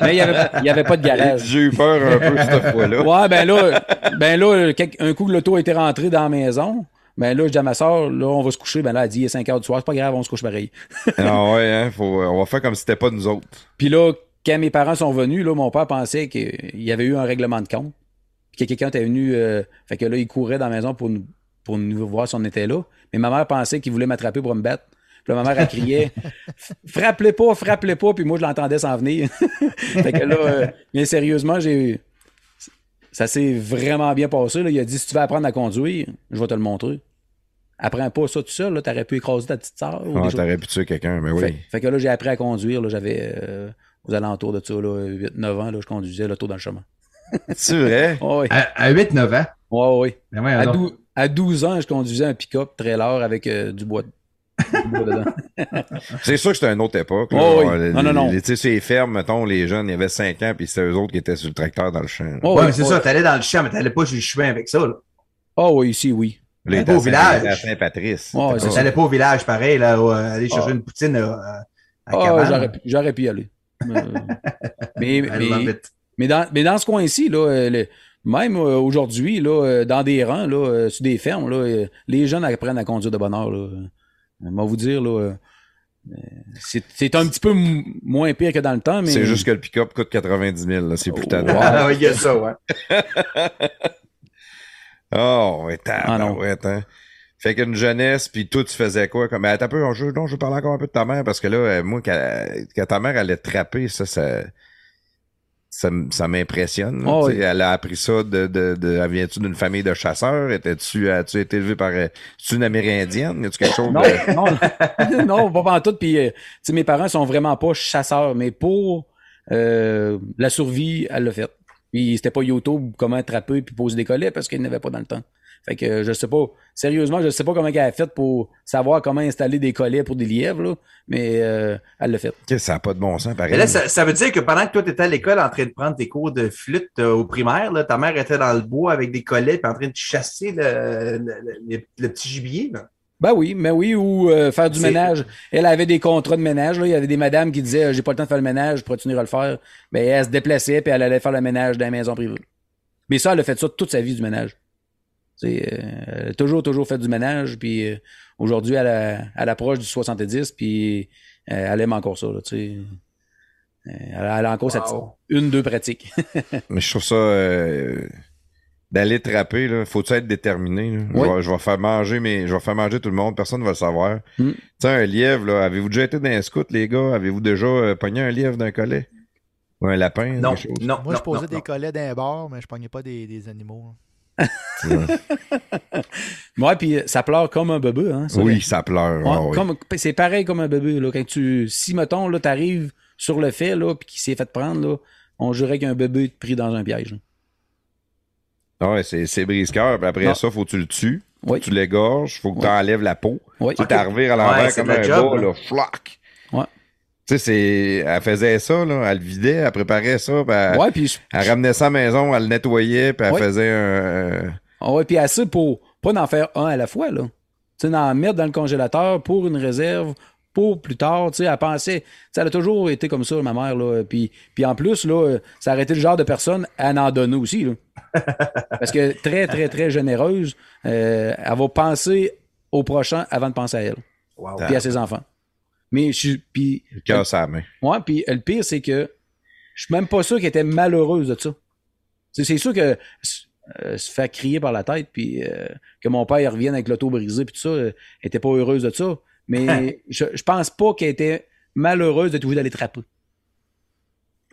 mais il n'y avait, pas de garage. J'ai eu peur un peu cette fois-là. Ouais, ben là, ben là un coup que l'auto était rentré dans la maison, ben là, je dis à ma soeur, là, on va se coucher. Ben là, elle dit, il est 5 heures du soir, c'est pas grave, on se couche pareil. non, ah ouais, hein, faut, on va faire comme si c'était pas nous autres. Puis là, quand mes parents sont venus, là, mon père pensait qu'il y avait eu un règlement de compte. que quelqu'un était venu. Euh, fait que là, il courait dans la maison pour nous, pour nous voir si on était là. Mais ma mère pensait qu'il voulait m'attraper pour me battre. Puis là, ma mère, a crié :« frappe pas, frappe-les pas. Puis moi, je l'entendais s'en venir. fait que là, mais euh, sérieusement, j'ai. Ça s'est vraiment bien passé. Il a dit Si tu veux apprendre à conduire, je vais te le montrer. Apprends pas ça tout seul, là, t'aurais pu écraser ta petite sœur. Ah, t'aurais pu tuer quelqu'un, mais oui. Fait, que là, j'ai appris à conduire, j'avais. Euh, aux alentours de ça, 8-9 ans, là, je conduisais l'auto dans le chemin. C'est vrai? oui. À, 8-9 ans? oui, oui. Ben à, 12 ans, je conduisais un pick-up trailer avec euh, du bois dedans. c'est sûr que c'était une autre époque. oui. non, non, non. sur les fermes, mettons, les jeunes, ils avaient 5 ans, puis c'était eux autres qui étaient sur le tracteur dans le champ. ouais, oui, c'est ça. ça, t'allais dans le champ, mais t'allais pas sur le chemin avec ça. Ah Oh oui, ici, oui. T'allais pas au village. Saint-Patrice. t'allais pas au village, pareil, là, euh, aller chercher ah. une poutine euh, à oh, j'aurais, j'aurais pu y aller. Euh, mais, mais, mais, dans, mais dans ce coin-ci, là, euh, même euh, aujourd'hui, là, dans des rangs, là, sur des fermes, là, les jeunes apprennent à conduire de bonheur. Là. On vous dire, là, c'est un petit peu moins pire que dans le temps, mais. C'est juste que le pick-up coûte 90 000, c'est plus oh, tard. il y a ça, ouais. oh, attends, ah, non. attends. Hein. Fait qu'une jeunesse, puis tout, tu faisais quoi? Comme, attends un peu, on, je, non, je encore un peu de ta mère, parce que là, euh, moi, quand, ta mère allait trapper, ça, ça, ça, ça m'impressionne. Oh, elle a appris ça de, de, de tu d'une famille de chasseurs? Étais-tu, as-tu été élevé par, euh, es-tu une amérindienne? Y tu quelque chose? non, non, pas en tout. Puis, euh, mes parents sont vraiment pas chasseurs, mais pour, la survie, elle l'a fait Puis, c'était pas YouTube, comment attraper puis poser des collets parce qu'ils n'avaient pas dans le temps. Fait que je sais pas. Sérieusement, je sais pas comment elle a fait pour savoir comment installer des collets pour des lièvres, là, mais euh, elle l'a fait. ça n'a pas de bon sens, pareil. ça, veut dire que pendant que toi, tu étais à l'école en train de prendre tes cours de flûte euh, au primaire, ta mère était dans le bois avec des collets et en train de chasser le, petit gibier. Là. Ben oui, mais oui, ou euh, faire du ménage. Elle avait des contrats de ménage. Il y avait des madames qui disaient J'ai pas le temps de faire le ménage, pourrais-tu venir le faire ben, elle se déplaçait puis elle allait faire le ménage dans la maison privée. Mais ça, elle a fait ça toute sa vie du ménage. Euh, toujours, toujours fait du ménage. Puis euh, aujourd'hui, à l'approche du 70, puis euh, elle aime encore ça. elle a encore cette une, deux pratiques. Mais je trouve ça. D'aller trapper, là, faut être déterminé? Je, vais, faire manger mais je vais faire manger tout le monde, personne ne va le savoir. Hmm. Tu sais, un lièvre, là, avez-vous déjà été dans un scout, les gars? Avez-vous déjà pogné un lièvre d'un collet? Ou un lapin? Non, non, Moi, je posais des collets d'un bord, mais je pognais pas des, animaux ouais, puis euh, ça pleure comme un bébé. Hein, oui, ça pleure. Ah c'est pareil comme un bébé. Là, quand tu, si, mettons, là, t'arrives sur le fait, puis qu'il s'est fait prendre, là, on jurait qu'un bébé est pris dans un piège. Ah ouais, c'est, c'est brise-cœur. Après ça, faut que tu le tues. Faut que tu l'égorges. Faut que tu enlèves la peau. Oui. Tu t'arrives à l'envers comme un job, flac elle faisait ça, là, elle le vidait, elle préparait ça, elle, ramenait ça à maison, elle le nettoyait, puis elle faisait un. Ah oui, puis assez pour pas d'en faire un à la fois, là. Tu sais, d'en mettre dans le congélateur pour une réserve, pour plus tard, tu sais, elle pensait, ça a toujours été comme ça, ma mère, là, puis, puis en plus, là, ça aurait été le genre de personne à en donner aussi, Parce que très, très, très généreuse, euh, elle va penser au prochain avant de penser à elle, puis à ses enfants. Mais je puis Ouais, puis le pire c'est que je suis même pas sûr qu'elle était malheureuse de ça. C'est sûr que euh, se fait crier par la tête puis euh, que mon père revienne avec l'auto brisée puis tout ça, elle était pas heureuse de ça, mais je, je pense pas qu'elle était malheureuse de tout d'aller trapper.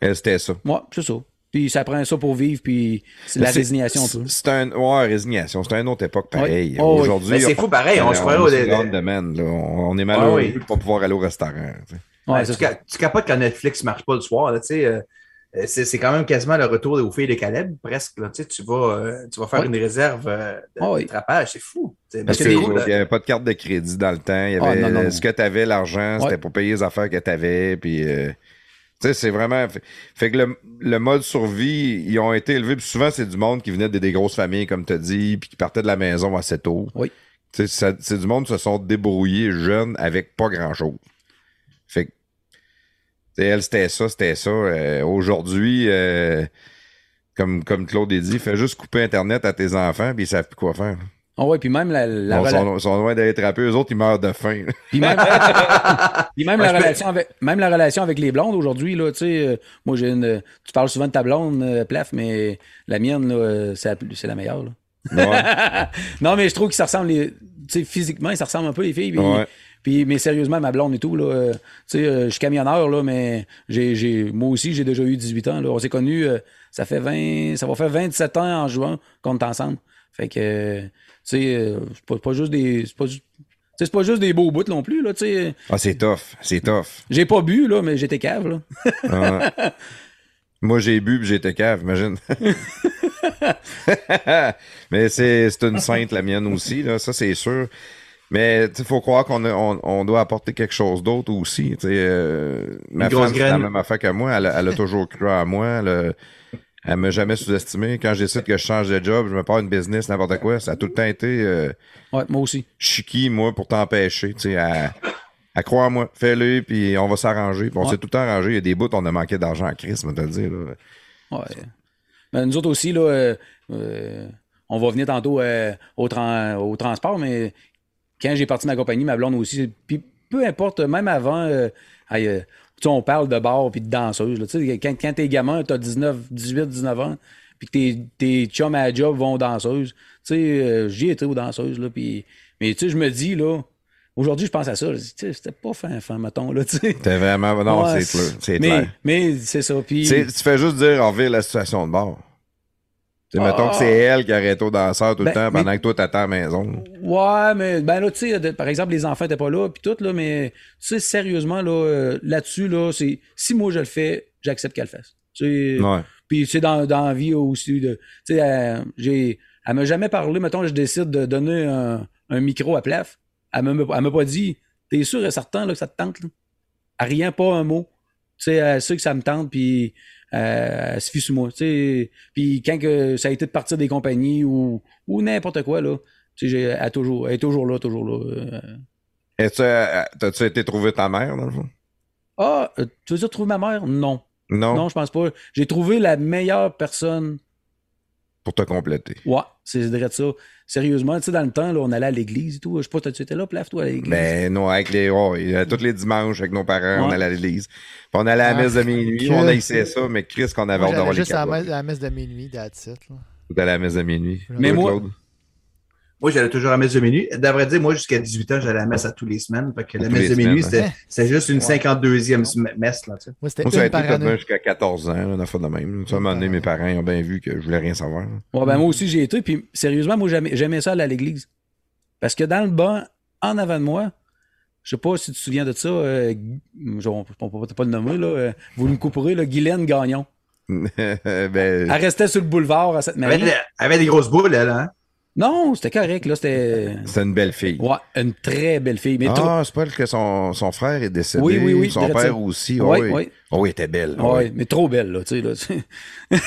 c'était ça. Oui, c'est ça. Puis ça prend ça pour vivre, puis la résignation. C'est un, ouais, résignation. C'est une autre époque pareille. Oh, Aujourd'hui. Mais c'est fou pareil. On, se on, au est on, est malheureux de ne pas pouvoir aller au restaurant. Tu, sais. capotes quand Netflix ne marche pas le soir. tu sais, euh, c'est, quand même quasiment le retour aux filles de Caleb, presque. tu, tu, vas, euh, tu vas faire une réserve euh, de, oh, C'est fou. Parce qu'il n'y avait pas de carte de crédit dans le temps. Il y ah, avait, Ce que tu avais, l'argent, c'était pour payer les affaires que tu avais. Puis c'est vraiment. Fait que le, le, mode survie, ils ont été élevés. souvent, c'est du monde qui venait des grosses familles, comme tu as dit, puis qui partait de la maison assez tôt. Oui. c'est du monde qui se sont débrouillés jeunes avec pas grand-chose. Fait que. Elle, c'était ça, c'était ça. Euh, aujourd'hui, euh, comme, comme Claude a dit, fais juste couper Internet à tes enfants, puis ils savent plus quoi faire. Ah ouais, puis même la, la Ils sont, loin d'être eux autres, ils meurent de faim. Puis même, même, la, ah, relation avec, même la relation avec les blondes aujourd'hui, là, tu sais, euh, moi j'ai une. Tu parles souvent de ta blonde, euh, Plaf, mais la mienne, là, euh, c'est, la, c'est la meilleure. non, mais je trouve qu'ils se ressemblent, tu sais, physiquement, ça ressemble un peu les filles. Puis, mais sérieusement, ma blonde et tout, là, tu sais, je suis camionneur, là, mais j'ai, j'ai, moi aussi, j'ai déjà eu 18 ans, là. On s'est connus, ça fait 20, ça va faire 27 ans en juin qu'on est ensemble. Fait que, euh, c'est pas, juste des. C'est pas, juste des beaux bouts non plus, là, tu Ah, c'est tough, c'est tough. J'ai pas bu, là, mais j'étais cave, là. Ah moi, j'ai bu, puis j'étais cave, imagine. mais c'est une sainte, la mienne aussi, ça, c'est sûr. Mais il faut croire qu'on on, doit apporter quelque chose d'autre aussi. Euh, ma femme, c'est la même affaire que moi. Elle, a toujours cru à moi ne m'a jamais sous estimé Quand je décide que je change de job, je me pars une business, n'importe quoi, ça a tout le temps été. Euh, moi Chiqui, moi, pour t'empêcher, tu sais, à, croire, moi, fais-le, puis on va s'arranger. on s'est tout le temps arrangé. Il y a des bouts, on a manqué d'argent à Chris, je vais te le dire. Ben, nous autres aussi, euh, euh, on va venir tantôt au, transport, mais quand j'ai parti de ma compagnie, ma blonde aussi, puis peu importe, même avant, on parle de bar puis de danseuse. quand, t'es gamin, t'as 19, 18, 19 ans, puis que tes, tes chums à job vont aux Tu sais, euh, j'y étais aux danseuses, là, puis... Mais tu sais, je me dis, là, Aujourd'hui, je pense à ça. Je dis, tu sais, C'était pas fin, fin, mettons. Là, T'es vraiment. Non, c'est clair. Mais, c'est ça. Tu fais juste dire en ville la situation de bar. T'sais, mettons que c'est ah. elle qui arrête au danseur tout le ben, temps pendant que toi t'attends à la maison. Ouais, mais ben là, tu sais, par exemple, les enfants n'étaient pas là, puis tout, là, mais tu sais, sérieusement, là, euh, là-dessus, là, c'est si moi je le fais, j'accepte qu'elle le fasse. Puis tu c'est dans, dans la vie aussi Tu sais, elle, j'ai. Elle m'a jamais parlé, mettons, je décide de donner un, micro à Plaf. Elle ne m'a pas dit T'es sûr et certain que ça te tente? Là? rien, pas un mot. Tu sais, elle sait que ça me tente, puis elle se sur moi. Puis quand que ça a été de partir des compagnies ou, n'importe quoi, là, elle, toujours, elle est toujours là, toujours là. Euh... euh, euh t'as-tu été trouvé ta mère, dans le fond? Ah, euh, tu veux dire trouver ma mère? Non. Non. Non, je pense pas. J'ai trouvé la meilleure personne. Pour te compléter. Ouais, c'est vrai ça sérieusement, tu sais, dans le temps, là, on allait à l'église et tout. Je sais pas toi, tu étais là, plaf, toi, à l'église. Ben non, avec les. Oh, tous les dimanches, avec nos parents, on allait à l'église. Puis on allait à la ah, messe de minuit, on essayé ça, mais Chris, qu'on avait ordonné. On les juste à la messe de minuit, d'Atsit. Tout à la messe de minuit. Mais moi. Moi, j'allais toujours à mes messe de minuit. D'après dire, moi, jusqu'à 18 ans, j'allais à messe à tous les semaines. Parce que la messe de minuit, c'est hein. c'était juste une 52e messe. Là, Moi, c'était ça a été jusqu'à 14 ans, on a fait de même. à un moment donné, mes parents ont bien vu que je voulais rien savoir. Ben, moi aussi, j'ai été. Puis, sérieusement, moi, j'aimais, ça aller à l'église. Parce que dans le banc, en avant de moi, je sais pas si tu te souviens de ça, Je euh, on ne peut pas le nommer, là, euh, vous me couperez, le Guylaine Gagnon. Ben, elle restait sur le boulevard à cette manière. Elle avait des grosses boules, elle, hein? Non, c'était correct. Là, c'était... C'est une belle fille. Ouais, une très belle fille. Mais ah, c'est pas que son, son frère est décédé. Oui, oui, oui. Son père aussi. Oui, ah oui. oui. Ah était belle. Ah oui, mais trop belle, là, tu sais. Là,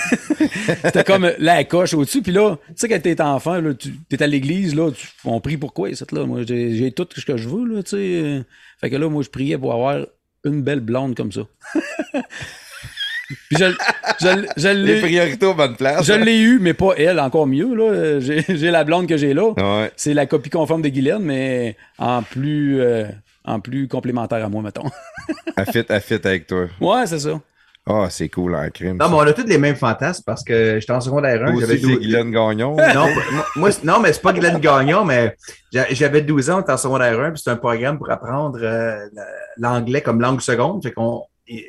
c'était comme la coche au-dessus. Puis là, tu sais, quand t'es enfant, là, tu à l'église, là, tu, on prie quoi, cette là. Moi, j'ai tout ce que je veux, là, tu sais. Fait que là, moi, je priais pour avoir une belle blonde comme ça. je, Les priorités bonnes Je hein. l'ai eu, mais pas elle, encore mieux. Là. J'ai, j'ai la blonde que j'ai là. C'est la copie conforme de Guylaine, mais en plus, euh, en plus complémentaire à moi, mettons. Elle fit, avec toi. Ouais, c'est ça. Ah, c'est cool, un hein, crime. Non, mais on a tous les mêmes fantasmes parce que j'étais en secondaire 1. J'avais 12... Guylaine Gagnon. non, moi, non, mais c'est pas Guylaine Gagnon, mais j'avais 12 ans, j'étais en secondaire 1, puis c'est un programme pour apprendre euh, l'anglais comme langue seconde. Fait qu'on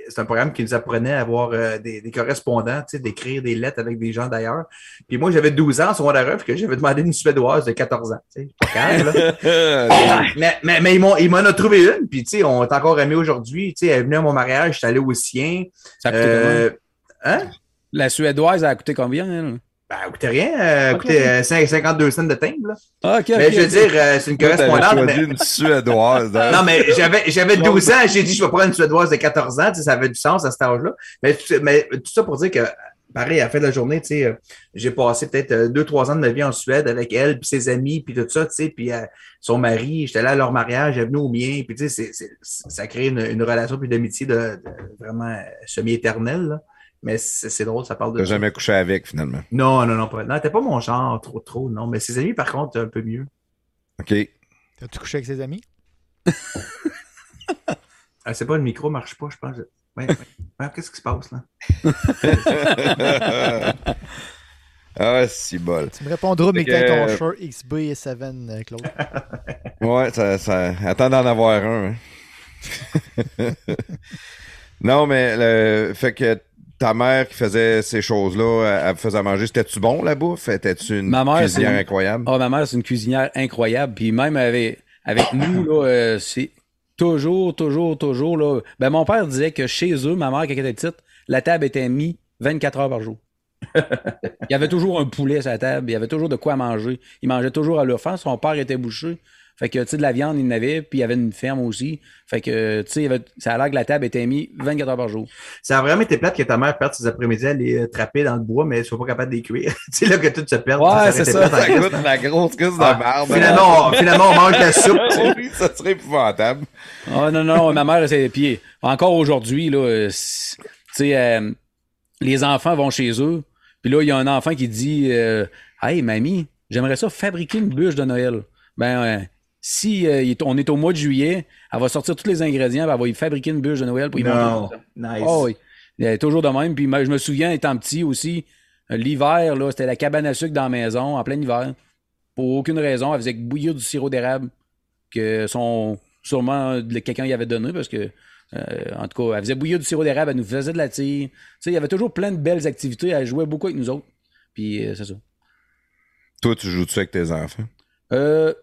c'est un programme qui nous apprenait à avoir euh, des, correspondants, d'écrire des lettres avec des gens d'ailleurs. Puis moi, j'avais 12 ans, secondaire ref, que j'avais demandé une Suédoise de 14 ans. mais, il m'en a trouvé une, puis on est encore amis aujourd'hui. Elle est venue à mon mariage, suis allé au sien. Ça euh, hein? La Suédoise, a coûté combien? Ben, écoutez rien, euh, 52 euh, cents de timbre. Là. Ah, mais je veux dire, euh, c'est une correspondante. mais... une suédoise. Hein. non, mais j'avais, j'avais 12 ans, j'ai dit, je vais prendre une suédoise de 14 ans, tu sais, ça avait du sens à cet âge-là. Mais, tout ça pour dire que, pareil, à la fin de la journée, tu sais, euh, j'ai passé peut-être 2-3 ans de ma vie en Suède avec elle, puis ses amis, puis tout ça, tu sais, puis son mari, j'étais là à leur mariage, j'ai venu au mien, puis tu sais, ça crée une, une relation puis d'amitié de, de, vraiment semi-éternelle. Mais c'est drôle, ça parle de. T'as jamais couché avec, finalement. Non, non, non, pas. Non, t'es pas mon genre, trop, trop, non. Mais ses amis, par contre, un peu mieux. OK. T'as-tu couché avec ses amis? ah, c'est pas le micro, marche pas, je pense. Ouais, ouais. qu'est-ce qui se passe, là? Ah, si bol. Tu me répondras, mais t'as ton short XB7, euh, Claude. ouais, ça, ça... attends d'en avoir un. Hein. non, mais le fait que ta mère qui faisait ces choses-là, elle faisait à manger, c'était-tu bon la bouffe? Était-tu une cuisinière incroyable? Ah, ma mère, c'est une cuisinière incroyable. Puis même avec, nous, euh, c'est toujours, toujours, toujours. Là. Ben, mon père disait que chez eux, ma mère, quand elle était petite, la table était mise 24 heures par jour. il y avait toujours un poulet sur la table, il y avait toujours de quoi manger. Il mangeait toujours à leur Son père était bouché. Fait que, tu sais, de la viande, il y en avait, puis il y avait une ferme aussi. Fait que, tu sais, ça a l'air que la table était mise 24 heures par jour. Ça a vraiment été plate que ta mère perde ses après-midi à les euh, trapper dans le bois, mais elle soit pas capable de les cuire. tu sais, là, que tout se perd. Ouais, c'est ça. Ça goûte la grosse crise de merde. Ah, hein. Finalement, finalement, on mange la soupe. ça serait épouvantable. oh non, non, ma mère, c'est. pieds encore aujourd'hui, là, euh, tu sais, euh, les enfants vont chez eux, puis là, il y a un enfant qui dit Hey, mamie, j'aimerais ça fabriquer une bûche de Noël. Ben, si euh, on est au mois de juillet, elle va sortir tous les ingrédients, elle va y fabriquer une bûche de Noël pour y non. Nice. Oh, oui. est toujours de même. Puis je me souviens, étant petit aussi, l'hiver, là, c'était la cabane à sucre dans la maison, en plein hiver. Pour aucune raison, elle faisait bouillir du sirop d'érable que son sûrement quelqu'un y avait donné parce que euh, en tout cas, elle faisait bouillir du sirop d'érable, elle nous faisait de la tire. Tu sais, il y avait toujours plein de belles activités. Elle jouait beaucoup avec nous autres. Puis euh, c'est ça. Toi, tu joues-tu avec tes enfants? Euh,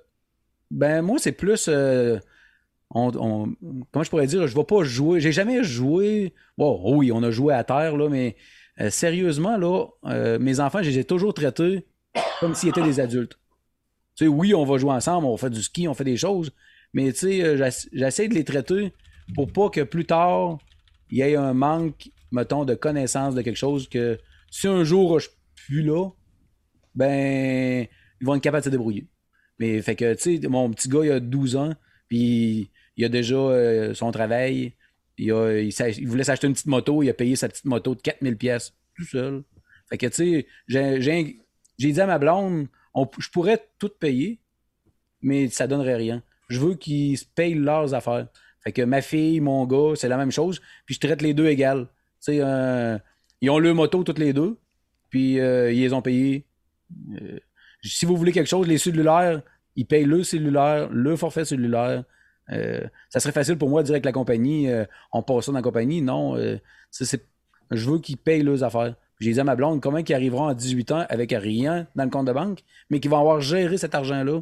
ben, moi, c'est plus. Euh, comment je pourrais dire Je vais pas jouer. J'ai jamais joué. Bon, oui, on a joué à terre, là, mais euh, sérieusement, là, euh, mes enfants, je les ai toujours traités comme s'ils étaient des adultes. Tu sais, oui, on va jouer ensemble, on fait du ski, on fait des choses, mais tu sais, j'essaie de les traiter pour pas que plus tard, il y ait un manque, mettons, de connaissances de quelque chose que si un jour je suis plus là, ben, ils vont être capables de se débrouiller. Mais fait que, tu sais, mon petit gars, il a 12 ans, puis il a déjà euh, son travail. Il, voulait s'acheter une petite moto, il a payé sa petite moto de 4000 pièces tout seul. Fait que, tu sais, j'ai dit à ma blonde, je pourrais tout payer, mais ça donnerait rien. Je veux qu'ils payent leurs affaires. Fait que ma fille, mon gars, c'est la même chose. Puis je traite les deux égales. Tu sais, ils ont leur moto toutes les deux, puis euh, ils ont payé euh, si vous voulez quelque chose, les cellulaires, ils payent le cellulaire, le forfait cellulaire. Euh, ça serait facile pour moi de dire avec la compagnie, euh, on passe ça dans la compagnie. Non, euh, je veux qu'ils payent leurs affaires. J'ai dit à ma blonde, comment ils arriveront à 18 ans avec rien dans le compte de banque, mais qu'ils vont avoir géré cet argent-là?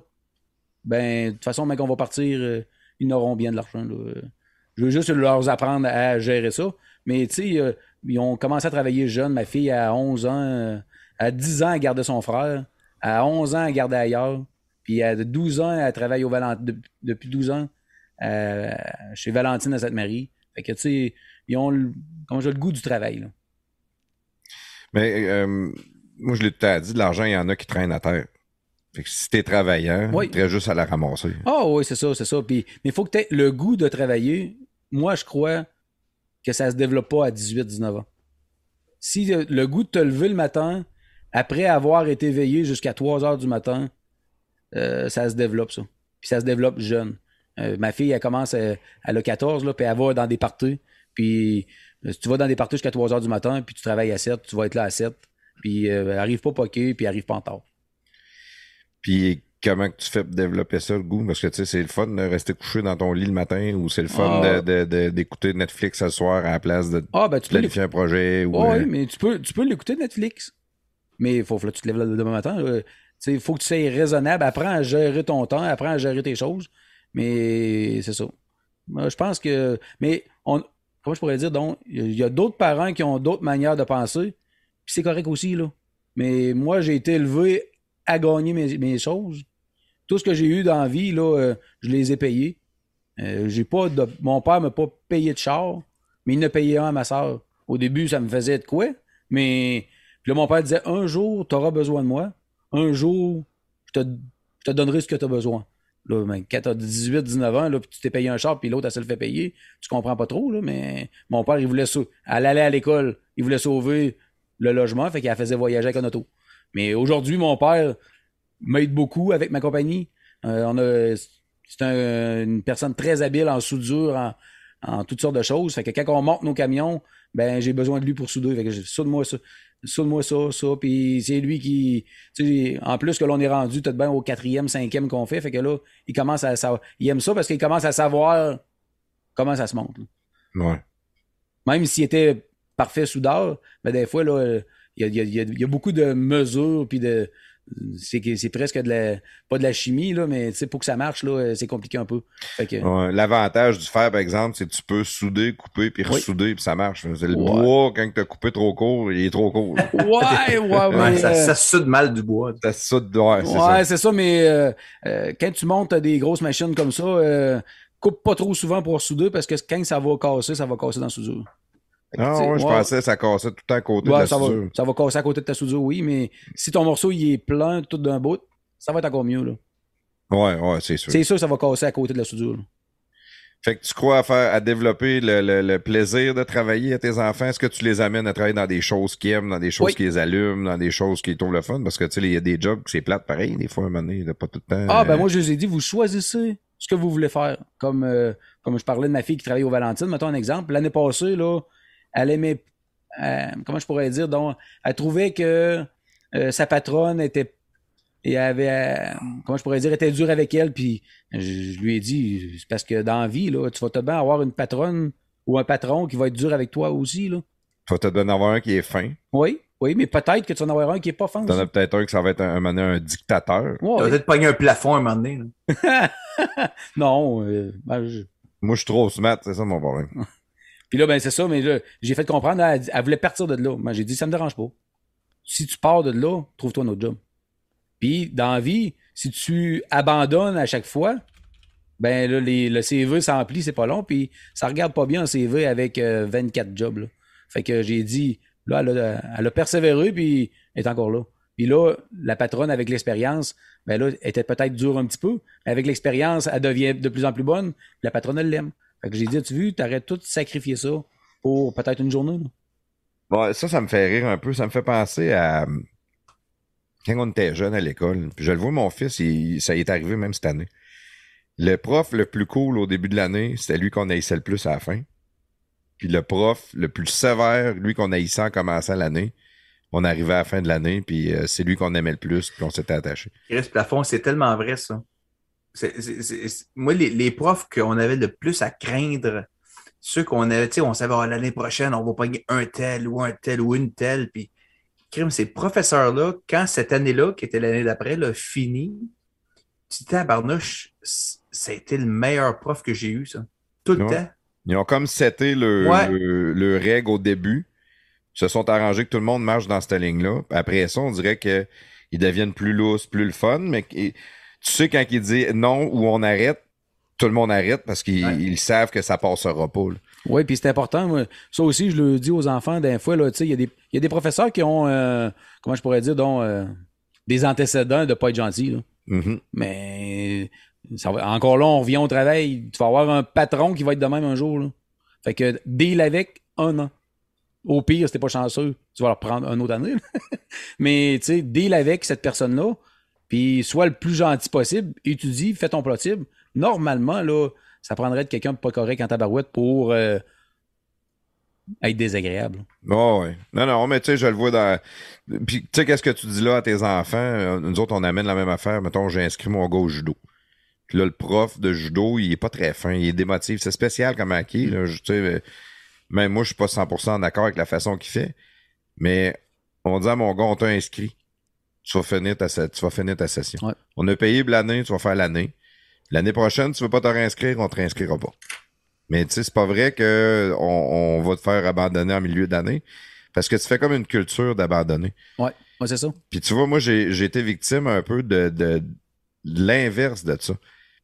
Ben, de toute façon, mec, on va partir, ils n'auront bien de l'argent. Je veux juste leur apprendre à gérer ça. Mais tu sais, ils ont commencé à travailler jeune. Ma fille, à 11 ans, à 10 ans, à garder son frère. À 11 ans, elle gardait ailleurs. Puis à 12 ans, elle travaille au depuis 12 ans euh, chez Valentine à Sainte-Marie. Fait que, tu sais, ils ont le, le goût du travail. Mais euh, moi, je l'ai dit, de l'argent, il y en a qui traînent à terre. Fait que si t'es travaillant, oui. tu juste à la ramasser. Ah oui, c'est ça, c'est ça. Puis, mais il faut que tu aies le goût de travailler. Moi, je crois que ça se développe pas à 18-19 ans. Si euh, le goût de te lever le matin, après avoir été veillé jusqu'à 3 heures du matin, euh, ça se développe, ça. Puis ça se développe jeune. Euh, ma fille, elle commence, euh, à, elle 14, puis elle va dans des parties. Puis tu vas dans des parties jusqu'à 3 heures du matin, puis tu travailles à 7, tu vas être là à 7. Puis elle arrive pas poker, puis elle arrive pas en tard. Puis comment tu fais développer ça, le goût? Parce que tu sais, c'est le fun de rester couché dans ton lit le matin ou c'est le fun ah. d'écouter Netflix ce soir à la place de ah, ben, planifier un projet. Ou... Ah, oui, mais tu peux, tu peux l'écouter Netflix. Mais il faut, que tu te lèves le demain matin. Il faut que tu sois raisonnable. Apprends à gérer ton temps, apprends à gérer tes choses. Mais c'est ça. je pense que. Mais on, comment je pourrais dire, donc, il y a d'autres parents qui ont d'autres manières de penser. c'est correct aussi, là. Mais moi, j'ai été élevé à gagner mes, mes choses. Tout ce que j'ai eu dans la vie, là, euh, je les ai payés. Euh, j'ai pas mon père m'a pas payé de char, mais il ne payé un à ma soeur. Au début, ça me faisait de quoi, mais là, mon père disait Un jour, tu auras besoin de moi. Un jour, je te, te donnerai ce que tu as besoin. Là, ben, quand tu as 18, 19 ans, là, puis tu t'es payé un char, puis l'autre, elle se le fait payer. Tu comprends pas trop, là, mais mon père, il voulait aller Elle à l'école, il voulait sauver le logement, fait qu'elle faisait voyager avec un auto. Mais aujourd'hui, mon père m'aide beaucoup avec ma compagnie. Euh, on a, c'est une personne très habile en soudure, en, en, toutes sortes de choses. Fait que quand on monte nos camions, ben j'ai besoin de lui pour souder. Fait que je soude moi ça sous moi ça, ça. Puis c'est lui qui. En plus que l'on est rendu tout de bien au quatrième, cinquième qu'on fait. Fait que là, il commence à Il aime ça parce qu'il commence à savoir comment ça se monte. Ouais. Même s'il était parfait soudard, mais des fois, là, il y a, il y a, il y a beaucoup de mesures puis de, c'est presque de la, pas de la chimie, là, mais pour que ça marche, là, euh, c'est compliqué un peu. L'avantage du fer, par exemple, c'est que tu peux souder, couper, puis ressouder, puis ça marche. Le bois, quand tu as coupé trop court, il est trop court. ouais, ouais, ça, soude mal du bois. Ça soude, ouais, c'est ça. ça, mais euh, euh, quand tu montes des grosses machines comme ça, coupe pas trop souvent pour souder, parce que quand ça va casser, ça va casser dans sous soudure. Ah je pensais que ça cassait tout le à côté de la ça Va, ça va casser à côté de ta soudure, oui, mais si ton morceau est plein tout d'un bout, ça va être encore mieux. Là. Ouais, ouais, c'est sûr. C'est sûr que ça va casser à côté de la soudure. Fait que tu crois à faire à développer le, plaisir de travailler à tes enfants? Est-ce que tu les amènes à travailler dans des choses qu'ils aiment, dans des choses qui les allument, dans des choses qui trouvent le fun? Parce que tu sais, il y a des jobs qui sont plates, pareil, des fois, à un moment donné, il a pas tout le temps. Ah euh, ben moi je vous ai dit, vous choisissez ce que vous voulez faire. Comme, euh, comme je parlais de ma fille qui travaille au Valentine, mettons un exemple. L'année passée, là, elle aimait, euh, comment je pourrais dire, donc, elle trouvait que euh, sa patronne était et avait, euh, comment je pourrais dire, était dure avec elle. Puis je, lui ai dit, c'est parce que dans la vie, tu vas te bien avoir une patronne ou un patron qui va être dur avec toi aussi. Là. Tu vas te bien avoir un qui est fin. Oui. Oui, mais peut-être que tu vas en avoir un qui n'est pas fin. Tu en as peut-être un qui ça va être un, dictateur. tu vas peut-être pogner un plafond un moment donné. non, ben, Moi, je suis trop smart, c'est ça mon problème. Puis là, ben c'est ça, mais j'ai fait comprendre, elle, voulait partir de là. Moi, j'ai dit, ça me dérange pas. Si tu pars de là, trouve-toi un autre job. Puis dans la vie, si tu abandonnes à chaque fois, ben là, le CV s'emplit, c'est pas long, puis ça regarde pas bien un CV avec 24 euh, jobs. Fait que j'ai dit, là, elle a, persévéré, puis elle est encore là. Puis là, la patronne, avec l'expérience, ben là, était peut-être dure un petit peu. Mais avec l'expérience, elle devient de plus en plus bonne. La patronne, elle l'aime j'ai dit, tu vu, arrêtes tout sacrifier ça pour peut-être une journée. Là. ça, ça me fait rire un peu. Ça me fait penser à quand on était jeune à l'école. je le vois, mon fils, ça y est arrivé même cette année. Le prof le plus cool au début de l'année, c'était lui qu'on haïssait le plus à la fin. Puis le prof le plus sévère, lui qu'on haïssait en commençant l'année, on arrivait à la fin de l'année, puis euh, c'est lui qu'on aimait le plus, puis on s'était attaché. Chris Plafond, c'est tellement vrai, ça moi, les, profs qu'on avait le plus à craindre, ceux qu'on avait, tu sais, on savait ah, l'année prochaine, on va pogner un tel ou un tel ou une telle. Puis, crime, ces professeurs-là, quand cette année-là, qui était l'année d'après, là, fini, tu tabarnouche, ça a été le meilleur prof que j'ai eu, ça. Tout le temps. Ils ont comme c'était le, règle au début. Ils se sont arrangés que tout le monde marche dans cette ligne-là. Après ça, on dirait qu'ils deviennent plus lousses, plus le fun, mais tu sais, quand il dit non ou on arrête, tout le monde arrête parce qu'ils savent que ça passera pas. Oui, puis c'est important. Moi. Ça aussi, je le dis aux enfants d'un fois, il y, a des professeurs qui ont, euh, comment je pourrais dire, dont, euh, des antécédents de pas être gentil. Mm-hmm. Mais encore là, on revient au travail. Tu vas avoir un patron qui va être de même un jour. Fait que deal avec un an. Au pire, si pas chanceux, tu vas leur prendre un autre année. Mais tu sais, deal avec cette personne-là. Puis sois le plus gentil possible, étudie, fais ton possible. Normalement, là, ça prendrait de quelqu'un de pas correct en tabarouette pour euh, être désagréable. Oh, oui. Non, non, mais tu sais, je le vois dans. Puis tu sais, qu'est-ce que tu dis là à tes enfants? Euh, nous autres, on amène la même affaire. Mettons, j'ai inscrit mon gars au judo. Puis là, le prof de judo, il est pas très fin, il est démotif. C'est spécial comme acquis. Là, je, euh, même moi, je suis pas 100% d'accord avec la façon qu'il fait. Mais on dit à mon gars, on t'a inscrit tu vas finir ta, tu vas finir ta session. On a payé l'année, tu vas faire l'année. L'année prochaine, tu veux pas te réinscrire, on ne te réinscrira pas. Mais tu sais, c'est pas vrai que on va te faire abandonner en milieu d'année parce que tu fais comme une culture d'abandonner. Ouais, ouais c'est ça. Puis tu vois, moi, j'ai été victime un peu de, de, l'inverse de ça.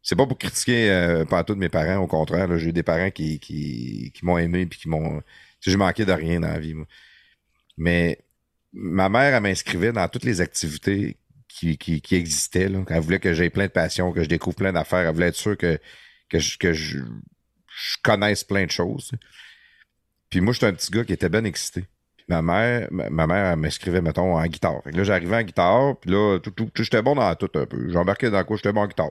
C'est pas pour critiquer euh, pas tous mes parents, au contraire, j'ai eu des parents qui, qui, qui m'ont aimé puis qui m'ont. Tu sais, j'ai manqué de rien dans la vie, moi. Mais ma mère, elle m'inscrivait dans toutes les activités qui, qui, existaient. Là. Elle voulait que j'aie plein de passions, que je découvre plein d'affaires. Elle voulait être sûre que, que, je, connaisse plein de choses. Puis moi, j'étais un petit gars qui était bien excité. ma mère, ma, mère m'inscrivait, mettons, en guitare. là, j'arrivais en guitare, puis là, tout, tout, j'étais bon dans tout un peu. J'embarquais dans quoi j'étais bon en guitare.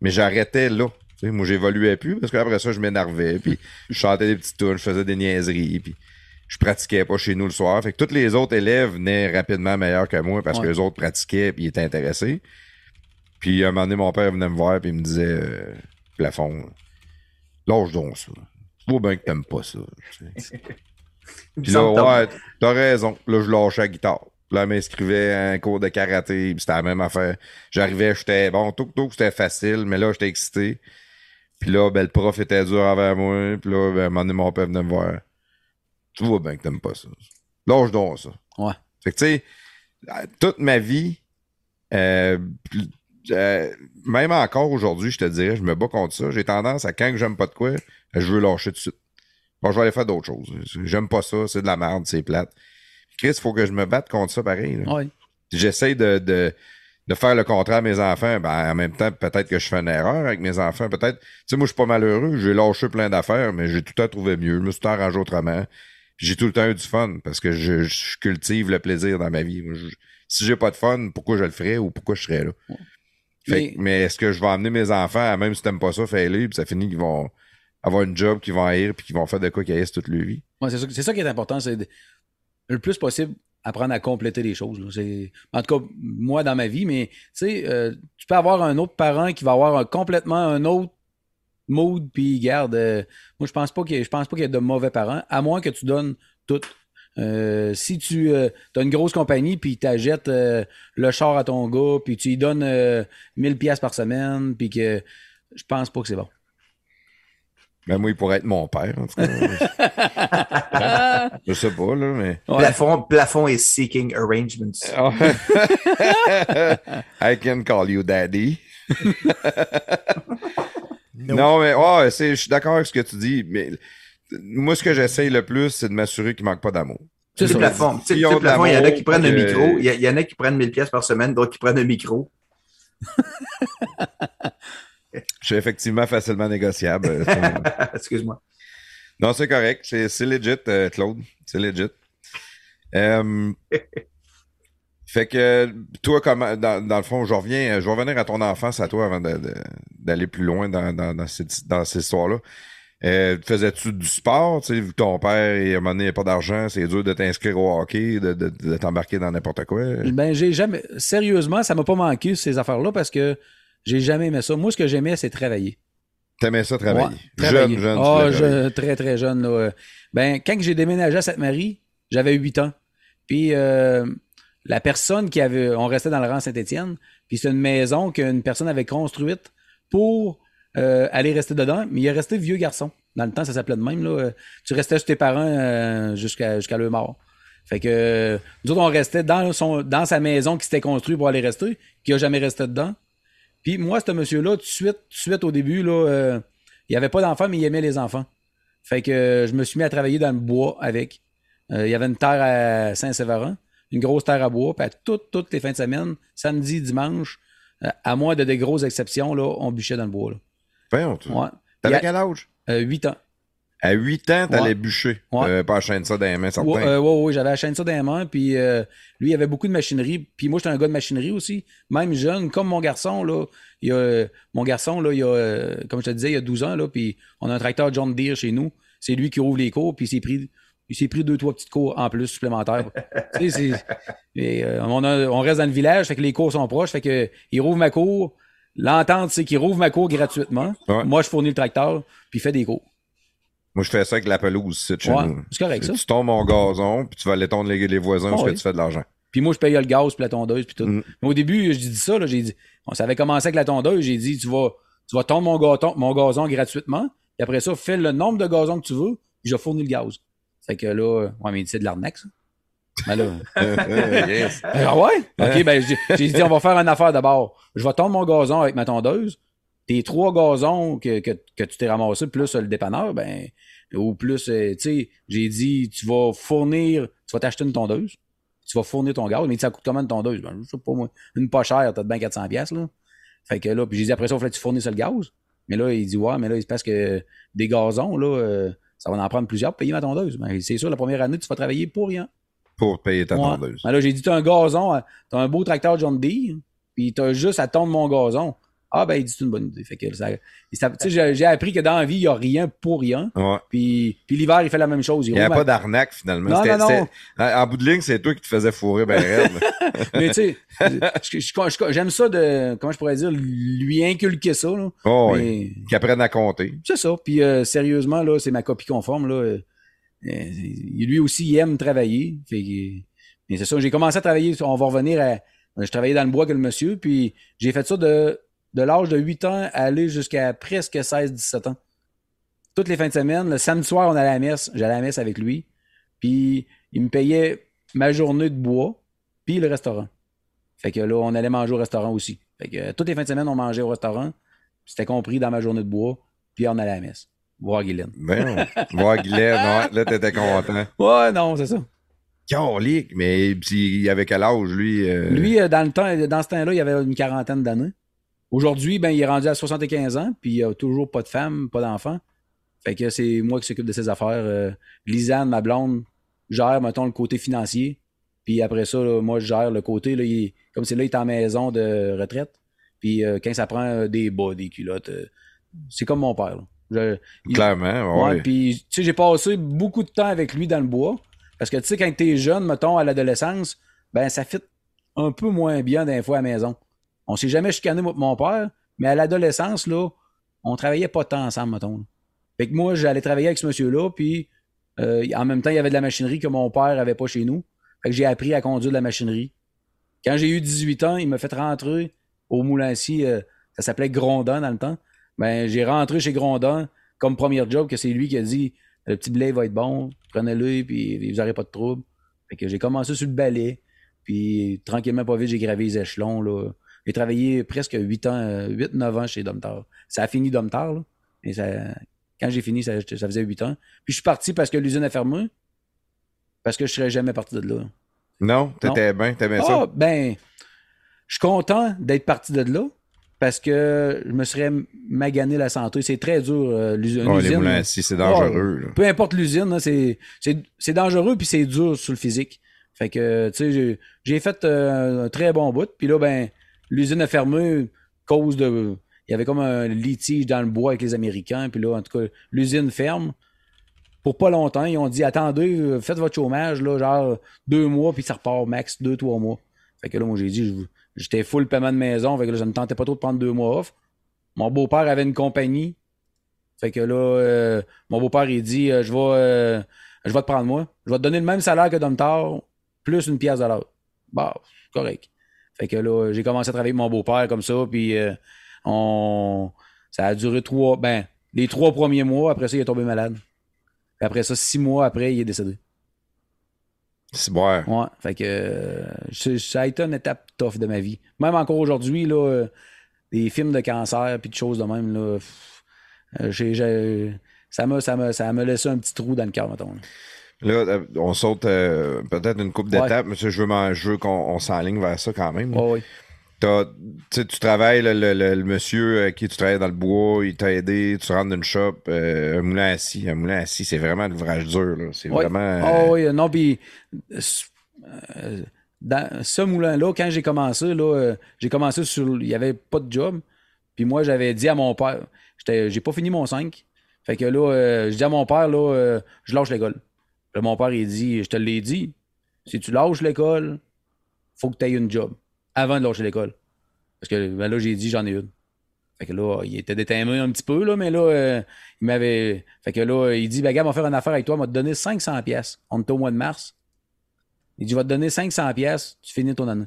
Mais j'arrêtais là. moi, j'évoluais plus parce qu'après ça, je m'énervais, puis je chantais des petites tunes, je faisais des niaiseries, puis je pratiquais pas chez nous le soir. Fait que tous les autres élèves venaient rapidement meilleurs que moi parce que les autres pratiquaient et ils étaient intéressés. Puis à un moment donné, mon père venait me voir et il me disait euh, Plafond, lâche donc ça. Je bien que t'aimes pas ça. puis là, ouais, t'as raison. Là, je lâchais la guitare. Là, m'inscrivais à un cours de karaté, c'était la même affaire. J'arrivais, j'étais bon, tout tout c'était facile, mais là, j'étais excité. Puis là, ben, le prof était dur envers moi. Puis là, ben, un moment donné, mon père venait me voir tu vois bien que t'aimes pas ça. Lâche donc ça. Ouais. Fait que tu sais, toute ma vie, euh, euh, même encore aujourd'hui, je te dirais, je me bats contre ça. J'ai tendance à quand que j'aime pas de quoi, je veux lâcher tout de suite. Bon, je vais aller faire d'autres choses. J'aime pas ça, c'est de la merde, c'est plate. Chris, il faut que je me batte contre ça pareil. Ouais. J'essaie de, de, de, faire le contraire à mes enfants. Ben, en même temps, peut-être que je fais une erreur avec mes enfants. Peut-être. Tu sais, moi, je suis pas malheureux. J'ai lâché plein d'affaires, mais j'ai tout à trouvé mieux. Je me suis arrangé autrement j'ai tout le temps du fun parce que je, cultive le plaisir dans ma vie. si j'ai pas de fun, pourquoi je le ferais ou pourquoi je serais là? mais, est-ce que je vais emmener mes enfants, même si t'aimes pas ça, fais les puis ça finit qu'ils vont avoir une job qu'ils vont haïr puis qu'ils vont faire de quoi qu'ils toute leur vie. c'est, ça, qui est important, c'est le plus possible apprendre à compléter les choses. en tout cas, moi dans ma vie, mais tu sais euh, tu peux avoir un autre parent qui va avoir complètement un autre mood, puis garde. Euh, moi, je pense pas qu'il je pense pas qu'il y ait de mauvais parents, à moins que tu donnes tout. Euh, si tu euh, as une grosse compagnie puis tu achètes le char à ton gars puis tu lui donnes 1000 pièces par semaine puis que je pense pas que c'est bon. Ben moi, il pourrait être mon père, en je sais pas, là, mais. Plafond, plafond is seeking arrangements. I can call you daddy. Non, mais je suis d'accord avec ce que tu dis, mais moi, ce que j'essaye le plus, c'est de m'assurer qu'il ne manque pas d'amour. C'est Il y en a qui prennent le micro, il y, en a qui prennent 1000 pièces par semaine, d'autres qui prennent le micro. je suis effectivement facilement négociable. Euh, Excuse-moi. Non, c'est correct. C'est legit, euh, Claude. C'est legit. Euh, Fait que toi, comme dans, le fond, je reviens, je vais revenir à ton enfance à toi avant d'aller plus loin dans, dans, histoires cette, dans cette histoire-là. Euh, faisais-tu du sport? Tu sais, ton père, il, à pas d'argent, c'est dur de t'inscrire au hockey, de, de, t'embarquer dans n'importe quoi. Ben, j'ai jamais. Sérieusement, ça m'a pas manqué, ces affaires-là, parce que j'ai jamais aimé ça. Moi, ce que j'aimais, c'est travailler. T'aimais ça, travailler? Jeune, ah, très, très jeune. Là. Euh. Ben, quand j'ai déménagé à Sainte-Marie, j'avais 8 ans. Puis, euh, la personne qui avait. On restait dans le rang Saint-Étienne, puis c'est une maison qu'une personne avait construite pour euh, aller rester dedans, mais il est resté vieux garçon. Dans le temps, ça s'appelait de même. Là. Tu restais chez tes parents euh, jusqu'à jusqu'à leur mort. Fait que nous autres, on restait dans, son, dans sa maison qui s'était construite pour aller rester, qui a jamais resté dedans. Puis moi, ce monsieur-là, tout de suite, tout suite au début, là, euh, il avait pas d'enfants, mais il aimait les enfants. Fait que je me suis mis à travailler dans le bois avec. Euh, il y avait une terre à Saint-Séverin une grosse terre à bois, puis à toutes, les fins de semaine, samedi, dimanche, euh, à moins de des grosses exceptions, là, on bûchait dans le bois. Ben, Oui. tu T'avais quel âge? Euh, huit 8 ans. À 8 ans, t'allais bûcher. Euh, pas à chaîne ça dans les mains, certain. Oui, j'avais à chaîne ça dans les mains. Puis lui, il avait beaucoup de machinerie. Puis moi, j'étais un gars de machinerie aussi. Même jeune, comme mon garçon, là. Il mon garçon, là, il a, comme je te disais, il a 12 ans, là. Puis on a un tracteur John Deere chez nous. C'est lui qui ouvre les cours. Puis il s'est pris il s'est pris deux, trois petites cours en plus supplémentaires. Euh, on, reste dans le village, fait les cours sont proches. Fait que il rouvre ma cour. L'entente, c'est qu'il rouvre ma cour gratuitement. Moi, je fournis le tracteur, puis il fait des cours. Moi, je fais ça avec la pelouse, c'est correct, ça. Tu tombes mon gazon, puis tu vas aller tondre les, voisins puis ah tu fais de l'argent. Puis moi, je paye le gaz, puis la tondeuse, puis tout. Mm. au début, je dis ça, là, j'ai dit, on s'avait commencé avec la tondeuse, j'ai dit, tu vas, tu vas tondre mon, mon gazon gratuitement, et après ça, fais le nombre de gazons que tu veux, puis je fournis le gaz. C'est que là, ouais, mais c'est de l'arnaque, ça. Ben là. yes. Ben, ah ouais? Ok, ben j'ai dit, on va faire une affaire d'abord. Je vais tondre mon gazon avec ma tondeuse. Tes trois gazons que, que, que tu t'es ramassé, plus le dépanneur, ben, ou plus, euh, tu sais, j'ai dit, tu vas fournir, tu vas t'acheter une tondeuse, tu vas fournir ton gaz, mais ça coûte comment une tondeuse? Ben, je sais pas, moi, une pas chère, t'as de bien 400 pièces là. Fait que là, puis j'ai dit, après ça, il fallait que tu fournisses le gaz. Mais là, il dit, ouais, mais là, il se passe que des gazons, là, euh, ça va en prendre plusieurs pour payer ma tondeuse. Mais ben, c'est sûr, la première année, tu vas travailler pour rien. Pour payer ta tondeuse. Ben là, j'ai dit, tu as un gazon, hein. tu as un beau tracteur John Deere, puis tu as juste à tondre mon gazon. Ah, ben, il dit, c'est une bonne idée. Fait que ça, j'ai, j'ai appris que dans la vie, il n'y a rien pour rien. Puis, puis l'hiver, il fait la même chose. Il n'y a pas d'arnaque, finalement. Non, non, En bout de ligne, c'est toi qui te faisais fourrer, ben, rêve. Mais tu sais, j'aime ça de, comment je pourrais dire, lui inculquer ça. Là. Oh, Qu'il apprenne à compter. C'est ça. Puis, euh, sérieusement, là, c'est ma copie conforme. Là. Euh, lui aussi, il aime travailler. Fait c'est ça, j'ai commencé à travailler. On va revenir à. Je travaillais dans le bois avec le monsieur, puis j'ai fait ça de de l'âge de 8 ans à aller jusqu'à presque 16-17 ans. Toutes les fins de semaine, le samedi soir, on allait à la messe. J'allais à la messe avec lui. Puis il me payait ma journée de bois, puis le restaurant. Fait que là, on allait manger au restaurant aussi. Fait que euh, toutes les fins de semaine, on mangeait au restaurant. C'était compris dans ma journée de bois, puis on allait à la messe. Voir Guylaine. Ben, voir Guylaine, là, t'étais content. Ouais, non, c'est ça. Calique, mais il avait quel âge, lui? Euh? Lui, euh, dans le temps, dans ce temps-là, il avait une quarantaine d'années. Aujourd'hui, ben, il est rendu à 75 ans, puis il a toujours pas de femme, pas d'enfant. Fait que c'est moi qui s'occupe de ses affaires. Euh, Lisanne, ma blonde, gère, mettons, le côté financier. Puis après ça, moi, je gère le côté, là, comme c'est là, il est en maison de retraite. Puis euh, quand ça prend euh, des bas, des culottes, c'est comme mon père. Clairement, oui. Puis, tu sais, j'ai passé beaucoup de temps avec lui dans le bois. Parce que, tu sais, quand es jeune, mettons, à l'adolescence, ben, ça fit un peu moins bien d'un fois à la maison. On s'est jamais chicané, avec mon père, mais à l'adolescence, là, on travaillait pas tant ensemble, mettons. Fait moi, j'allais travailler avec ce monsieur-là, puis euh, en même temps, il y avait de la machinerie que mon père avait pas chez nous. Fait que j'ai appris à conduire de la machinerie. Quand j'ai eu 18 ans, il m'a fait rentrer au moulin euh, ça s'appelait Grondin dans le temps. Ben, j'ai rentré chez Grondin comme premier job, que c'est lui qui a dit le petit blé va être bon, prenez-le, puis vous n'aurez pas de trouble. Fait que j'ai commencé sur le balai, puis tranquillement, pas vite, j'ai gravé les échelons, là. J'ai travaillé presque 8 ans, 8-9 euh, ans chez Domtar. Ça a fini Domtar, là. Et ça, quand j'ai fini, ça, faisait 8 ans. Puis je suis parti parce que l'usine a fermé. Parce que je serais jamais parti de là. Non, t'étais bien, t'aimais ah, ça. Ben, je suis content d'être parti de là parce que je me serais magané la santé. C'est très dur, euh, l'usine. les si c'est dangereux. Peu importe l'usine, c'est dangereux puis c'est dur sur le physique. Fait que, tu sais, j'ai fait euh, un très bon bout. Puis là, ben, l'usine a fermé cause de. Il y avait comme un litige dans le bois avec les Américains. Puis là, en tout cas, l'usine ferme. Pour pas longtemps, ils ont dit attendez, faites votre chômage, là, genre deux mois, puis ça repart max deux, trois mois. Fait que là, moi, j'ai dit, j'étais full paiement de maison. Fait que là, je ne tentais pas trop de prendre deux mois off. Mon beau-père avait une compagnie. Fait que là, euh, mon beau-père, il dit euh, je, vais, euh, je vais te prendre moi. Je vais te donner le même salaire que Domtar, plus une pièce de l'autre. Bah, correct. Fait que là, j'ai commencé à travailler avec mon beau-père comme ça, puis euh, on... ça a duré trois, ben, les trois premiers mois. Après ça, il est tombé malade. après ça, six mois après, il est décédé. C'est bon. Ouais, fait que euh, ça a été une étape tough de ma vie. Même encore aujourd'hui, là, euh, des films de cancer puis de choses de même, là, ça m'a ça me, ça laissé un petit trou dans le cœur, mettons. Là, euh, on saute euh, peut-être une coupe d'étapes, mais je veux, je veux qu'on s'enligne vers ça quand même. oui. Tu travailles, le, le, monsieur euh, qui tu travailles dans le bois, il t'a aidé, tu rentres une shop, un moulin assis. Un moulin assis, c'est vraiment de l'ouvrage dur. C'est oui. vraiment. Ah, oui, non, puis. Dans ce moulin-là, quand j'ai commencé, là, j'ai commencé sur. Il n'y avait pas de job. Puis moi, j'avais dit à mon père, j'ai pas fini mon 5. Fait que là, je dis à mon père, là, je lâche l'école mon père, il dit Je te l'ai dit, si tu lâches l'école, faut que tu aies une job avant de lâcher l'école. Parce que ben là, j'ai dit J'en ai une. Fait que là, il était déterminé un petit peu, là, mais là, euh, il m'avait. Fait que là, il dit Ben, gars, on va faire une affaire avec toi, on va te donner 500$. On était au mois de mars. Il dit Je vais te donner 500$, tu finis ton année.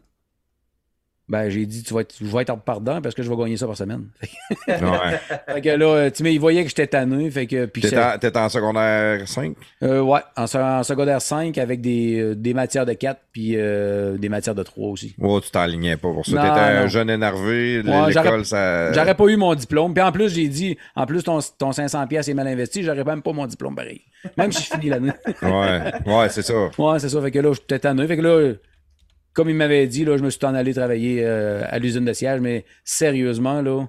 Ben, j'ai dit, tu vas être, je vais être pardon parce que je vais gagner ça par semaine. ouais. fait là, euh, tu il voyait que j'étais tanné. Fait que, t'étais, en, secondaire 5? Euh, ouais, en, secondaire 5 avec euh, des, matières de 4 puis euh, des matières de 3 aussi. Ouais, tu t'enlignais pas pour ça. t'étais un jeune énervé, l'école, ça... J'aurais pas eu mon diplôme. Puis en plus, j'ai dit, en plus, ton, 500 pièces est mal investi, j'aurais même pas mon diplôme pareil. Même si je finis l'année. ouais, ouais, c'est ça. Ouais, c'est ça. Fait que là, j'étais tanné. Fait que là comme il m'avait dit, là, je me suis en allé travailler euh, à l'usine de siège, mais sérieusement, là,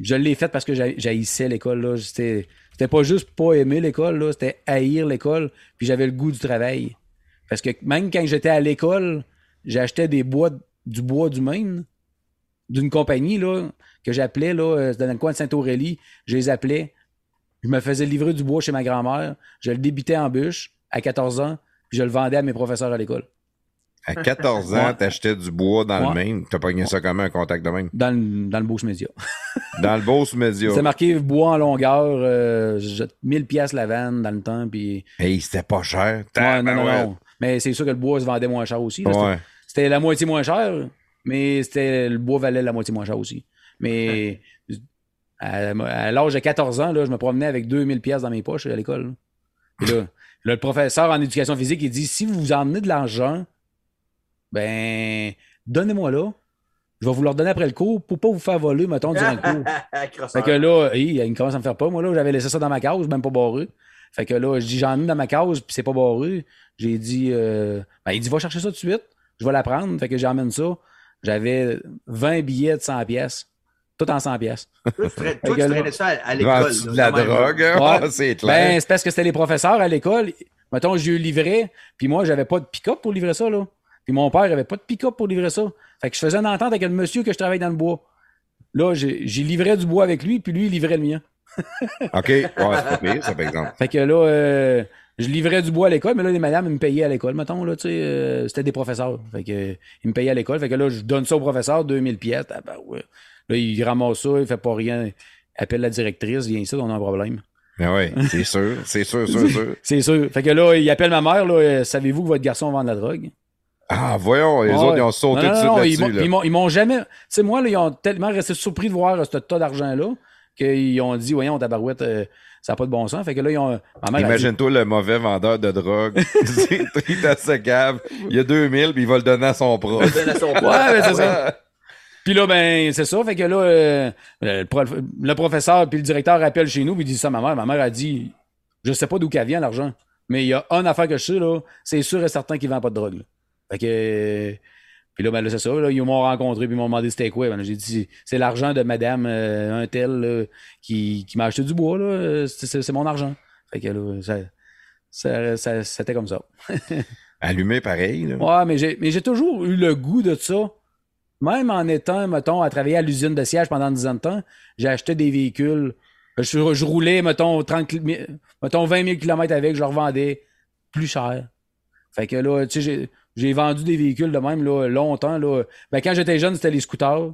je l'ai fait parce que j'haïssais l'école. Là. C'était, pas juste pas aimer l'école, là, c'était haïr l'école, puis j'avais le goût du travail. Parce que même quand j'étais à l'école, j'achetais des bois, du bois du Maine, d'une compagnie là, que j'appelais là, euh, dans le coin de Saint-Aurélie. Je les appelais. Je me faisais livrer du bois chez ma grand-mère. Je le débitais en bûche à 14 ans, puis je le vendais à mes professeurs à l'école. À 14 ans, tu achetais du bois dans le Maine. T'as pas gagné ça comment, un contact de même? Dans, le, dans le Beauce Média. dans le Beauce Média. C'est marqué bois en longueur, euh, 1000 pièces la vanne dans le temps. Puis... Et c'était pas cher. non, Mais c'est sûr que le bois se vendait moins cher aussi. C'était la moitié moins cher, mais c'était le bois valait la moitié moins cher aussi. Mais à, l'âge de 14 ans, je me promenais avec 2000 pièces dans mes poches à l'école. le professeur en éducation physique, il dit si vous emmenez de l'argent ben, donnez-moi là. Je vais vous le redonner après le cours pour pas vous faire voler, mettons, durant le cours. fait que là, il commence à me faire pas. Moi, là, j'avais laissé ça dans ma case, même pas barré. Fait que là, je dis, j'en ai dans ma case, puis c'est pas barré. J'ai dit, euh, ben, il dit, va chercher ça tout de suite. Je vais la prendre. Fait que j'emmène ça. J'avais 20 billets de 100 pièces tout en 100 pièces. Toi, tu, ça à, l'école. la drogue, hein? c'est clair. Ben, c'est parce que c'était les professeurs à l'école. Mettons, je livrais, puis moi, j'avais pas de pick-up pour livrer ça, là. Puis mon père n'avait pas de pick-up pour livrer ça. Fait que je faisais une entente avec un monsieur que je travaille dans le bois. Là, j'ai livré du bois avec lui, puis lui, il livrait le mien. OK. Ouais, c'est pas ça, par exemple. Fait que là, euh, je livrais du bois à l'école, mais là, les madames, ils me payaient à l'école, mettons, là, tu sais, euh, c'était des professeurs. Fait que, euh, ils me payaient à l'école. Fait que là, je donne ça au professeur, 2000 pièces. Ah, ben là, il ramasse ça, il fait pas rien. Appelle la directrice, vient ici, on a un problème. Ben oui, c'est sûr, c'est sûr, c'est sûr. c'est sûr. Fait que là, il appelle ma mère, là, savez-vous que votre garçon vend de la drogue? Ah, voyons, les autres, ils ont sauté non, non, non, dessus Ils m'ont jamais. Tu sais, moi, là, ils ont tellement resté surpris de voir euh, ce tas d'argent-là qu'ils ont dit, voyons, tabarouette, euh, ça n'a pas de bon sens. Fait que là, ils ont. Imagine-toi le mauvais vendeur de drogue. il à sa cave, il y a 2000, puis il va le donner à son prof. Il va le donner à son prof. ouais, c'est ça. Puis là, ben, c'est ça. Fait que là, euh, le, professeur puis le directeur appellent chez nous, puis dit ça à ma mère. Ma mère a dit, je sais pas d'où qu'elle vient l'argent, mais il y a une affaire que je sais, là, c'est sûr et certain qu'il vend pas de drogue. Fait Puis là, ben là, c'est ça. ils m'ont rencontré, puis ils m'ont demandé c'était quoi. Ben, j'ai dit, c'est l'argent de madame euh, untel qui, m'a acheté du bois, euh, C'est, mon argent. Fait que là, c'était comme ça. Allumé pareil, Ouais, mais j'ai, toujours eu le goût de ça. Même en étant, mettons, à travailler à l'usine de siège pendant 10 ans de temps, j'ai acheté des véhicules. Je, je roulais, mettons, mettons, 20 000 km avec, je revendais plus cher. Fait que là, tu sais, j'ai vendu des véhicules de même là, longtemps. Là. Ben, quand j'étais jeune, c'était les scooters.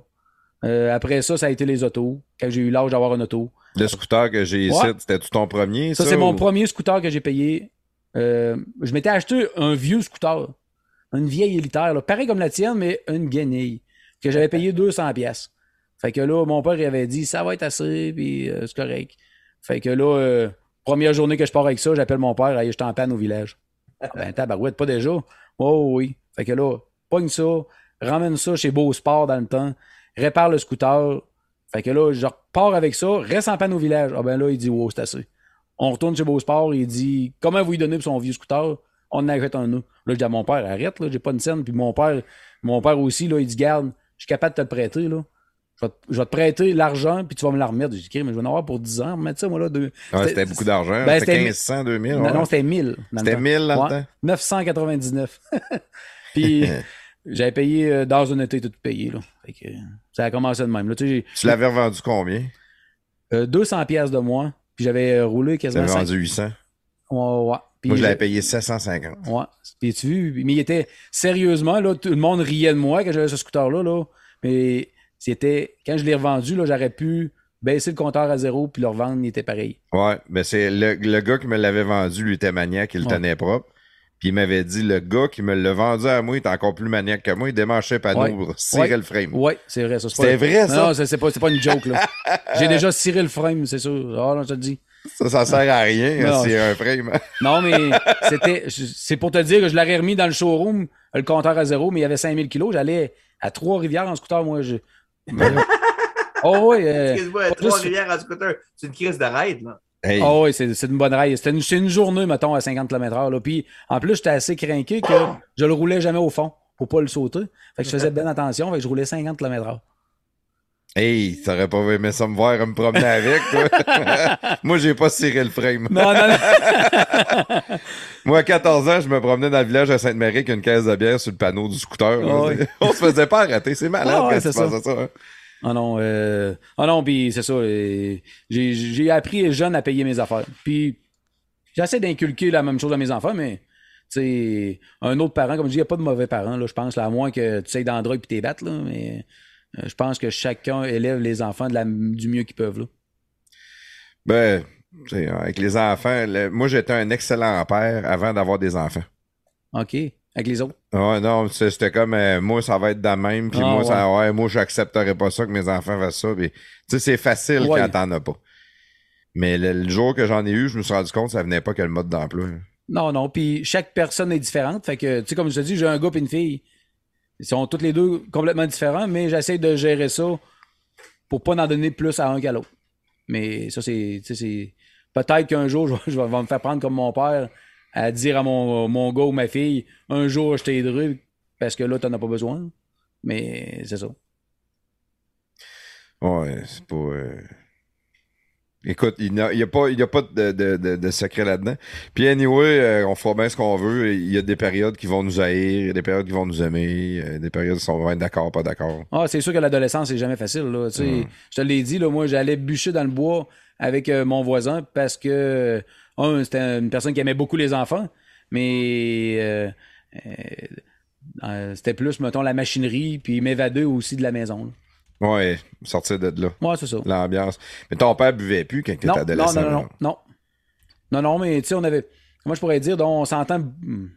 Euh, après ça, ça a été les autos, quand j'ai eu l'âge d'avoir un auto. Le scooter que j'ai ici, cétait tout ton premier? Ça, c'est mon premier scooter que j'ai payé. Euh, je m'étais acheté un vieux scooter, une vieille élitaire, pareil comme la tienne, mais une guenille, que j'avais payé 200 pièces. Fait que là, mon père, il avait dit, ça va être assez, puis euh, c'est correct. Fait que là, première journée que je pars avec ça, j'appelle mon père, et je suis en panne au village. ben, tabarouette, pas déjà. Oh oui. Fait que là, pogne ça, ramène ça chez Beau Sport dans le temps, répare le scooter. Fait que là, je repars avec ça, reste en panne au village. Ah ben là, il dit Wow, c'est assez. On retourne chez Beau Sport, il dit Comment vous lui donnez son vieux scooter? On en achète un autre. Là, je dis à mon père, arrête, là, j'ai pas une scène. Puis mon père, mon père aussi, il dit Garde, je suis capable de te le prêter, je vais, te, prêter l'argent, puis tu vas me la remettre. J'ai dit, mais je vais en avoir pour 10 ans. Mais ça, moi, là, deux... c'était beaucoup d'argent. Hein. Ben, c'était 1500, 2000. Non, non c'était 1000. C'était 1000 là dedans 999. puis j'avais payé euh, dans un été tout payé. Là. ça a commencé de même. tu, l'avais revendu combien? 200 euh, pièces de moins. Puis j'avais euh, roulé quasiment. l'avais vendu 800. Ouais, ouais. moi, je l'avais payé 750. Ouais. Puis tu mais il était sérieusement, là, tout le monde riait de moi quand j'avais ce scooter-là. Là. Mais c'était, quand je l'ai revendu, là, j'aurais pu baisser le compteur à zéro puis le revendre, il était pareil. Ouais, mais ben, c'est le, gars qui me l'avait vendu, lui était maniaque, il le tenait propre. Puis il m'avait dit, le gars qui me l'a vendu à moi, il était encore plus maniaque que moi, il démarchait pas ouais. pour cirer le frame. Oui, c'est vrai. c'est, vrai, ça? Non, c'est, pas, pas une joke, là. J'ai déjà ciré le frame, c'est sûr. Ah, oh, non, je te dis. Ça, ça sert à rien, non, c'est un frame. non, mais c'était, c'est pour te dire que je l'aurais remis dans le showroom, le compteur à zéro, mais il y avait 5000 kilos. J'allais à Trois-Rivières en scooter, moi. Je, oh oui. Euh, Excuse-moi, Trois-Rivières scooter, c'est une crise de raide, là. Oh oui, c'est une bonne raille. C'est une, journée, mettons, à 50 km/h. Puis en plus, j'étais assez craqué que je le roulais jamais au fond pour pas le sauter. Fait que je faisais bien attention, fait je roulais 50 km/h. Hey, t'aurais pas aimé ça me voir me promener avec, toi. Moi, j'ai pas serré le frame. Non, non, non. Moi, à 14 ans, je me promenais dans le village à Sainte-Marie avec une caisse de bière sur le panneau du scooter. Oh, On se faisait pas arrêter. C'est malade c'est ça. Hein. Ah non, euh... ah non, puis c'est ça. Euh, j'ai appris jeune à payer mes affaires. Puis j'essaie d'inculquer la même chose à mes enfants, mais sais, un autre parent, comme je dis, il n'y a pas de mauvais parents, là, je pense, là, à moins que tu sais d'endroit et t'es battre, là, mais euh, je pense que chacun élève les enfants de la, du mieux qu'ils peuvent. Là. Ben, avec les enfants, moi j'étais un excellent père avant d'avoir des enfants. OK. Avec les autres? non, c'était comme euh, moi, ça va être de même, puis ah, moi, ouais. ça, ouais, moi, j'accepterais pas ça que mes enfants fassent ça. Tu sais, c'est facile quand quand t'en as pas. Mais le, jour que j'en ai eu, je me suis rendu compte que ça venait pas que le mode d'emploi. Non, non, puis chaque personne est différente. Fait que, tu sais, comme je te dis, j'ai un gars et une fille. Ils sont tous les deux complètement différents, mais j'essaie de gérer ça pour pas en donner plus à un qu'à l'autre. Mais ça, c'est. Peut-être qu'un jour, je vais, me faire prendre comme mon père à dire à mon, mon gars ou ma fille un jour, je t'aiderai parce que là, t'en as pas besoin. Mais c'est ça. Ouais, c'est pour... Écoute, il n'y a, pas, il y a pas de, de, de, de secret là-dedans. Puis anyway, euh, on fera bien ce qu'on veut. Il y a des périodes qui vont nous haïr, des périodes qui vont nous aimer, euh, des périodes qui sont d'accord, pas d'accord. Ah, c'est sûr que l'adolescence, c'est jamais facile. Là. Tu sais, mm. Je te l'ai dit, là, moi, j'allais bûcher dans le bois avec euh, mon voisin parce que, euh, un, c'était une personne qui aimait beaucoup les enfants, mais c'était plus, mettons, la machinerie, puis m'évader aussi de la maison. Oui, sortir de là. Oui, c'est ça. L'ambiance. Mais ton père buvait plus quand t'étais adolescent. Non, non, non, non. Non, non, mais tu sais, on avait. Moi, je pourrais dire, on s'entend. Hmm,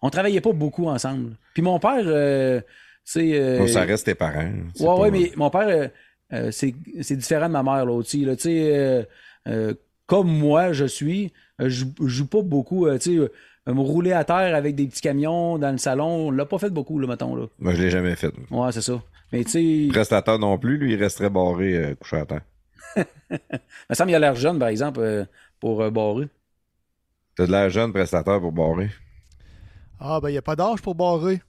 on travaillait pas beaucoup ensemble. Puis mon père, euh, tu sais. Euh, ça reste tes parents. Oui, oui, mais mon père, euh, c'est différent de ma mère, là, aussi. Là, tu sais, comme moi, je suis, je joue pas beaucoup, tu sais me rouler à terre avec des petits camions dans le salon. On l'a pas fait beaucoup, là, mettons. Là. Moi, je l'ai jamais fait. Ouais, c'est ça. Mais Prestataire non plus, lui, il resterait barré euh, couché à temps. Mais ça, il a l'air jeune, par exemple, euh, pour euh, barrer. T'as de l'air jeune, prestataire, pour barrer. Ah, ben, il n'y a pas d'âge pour barrer.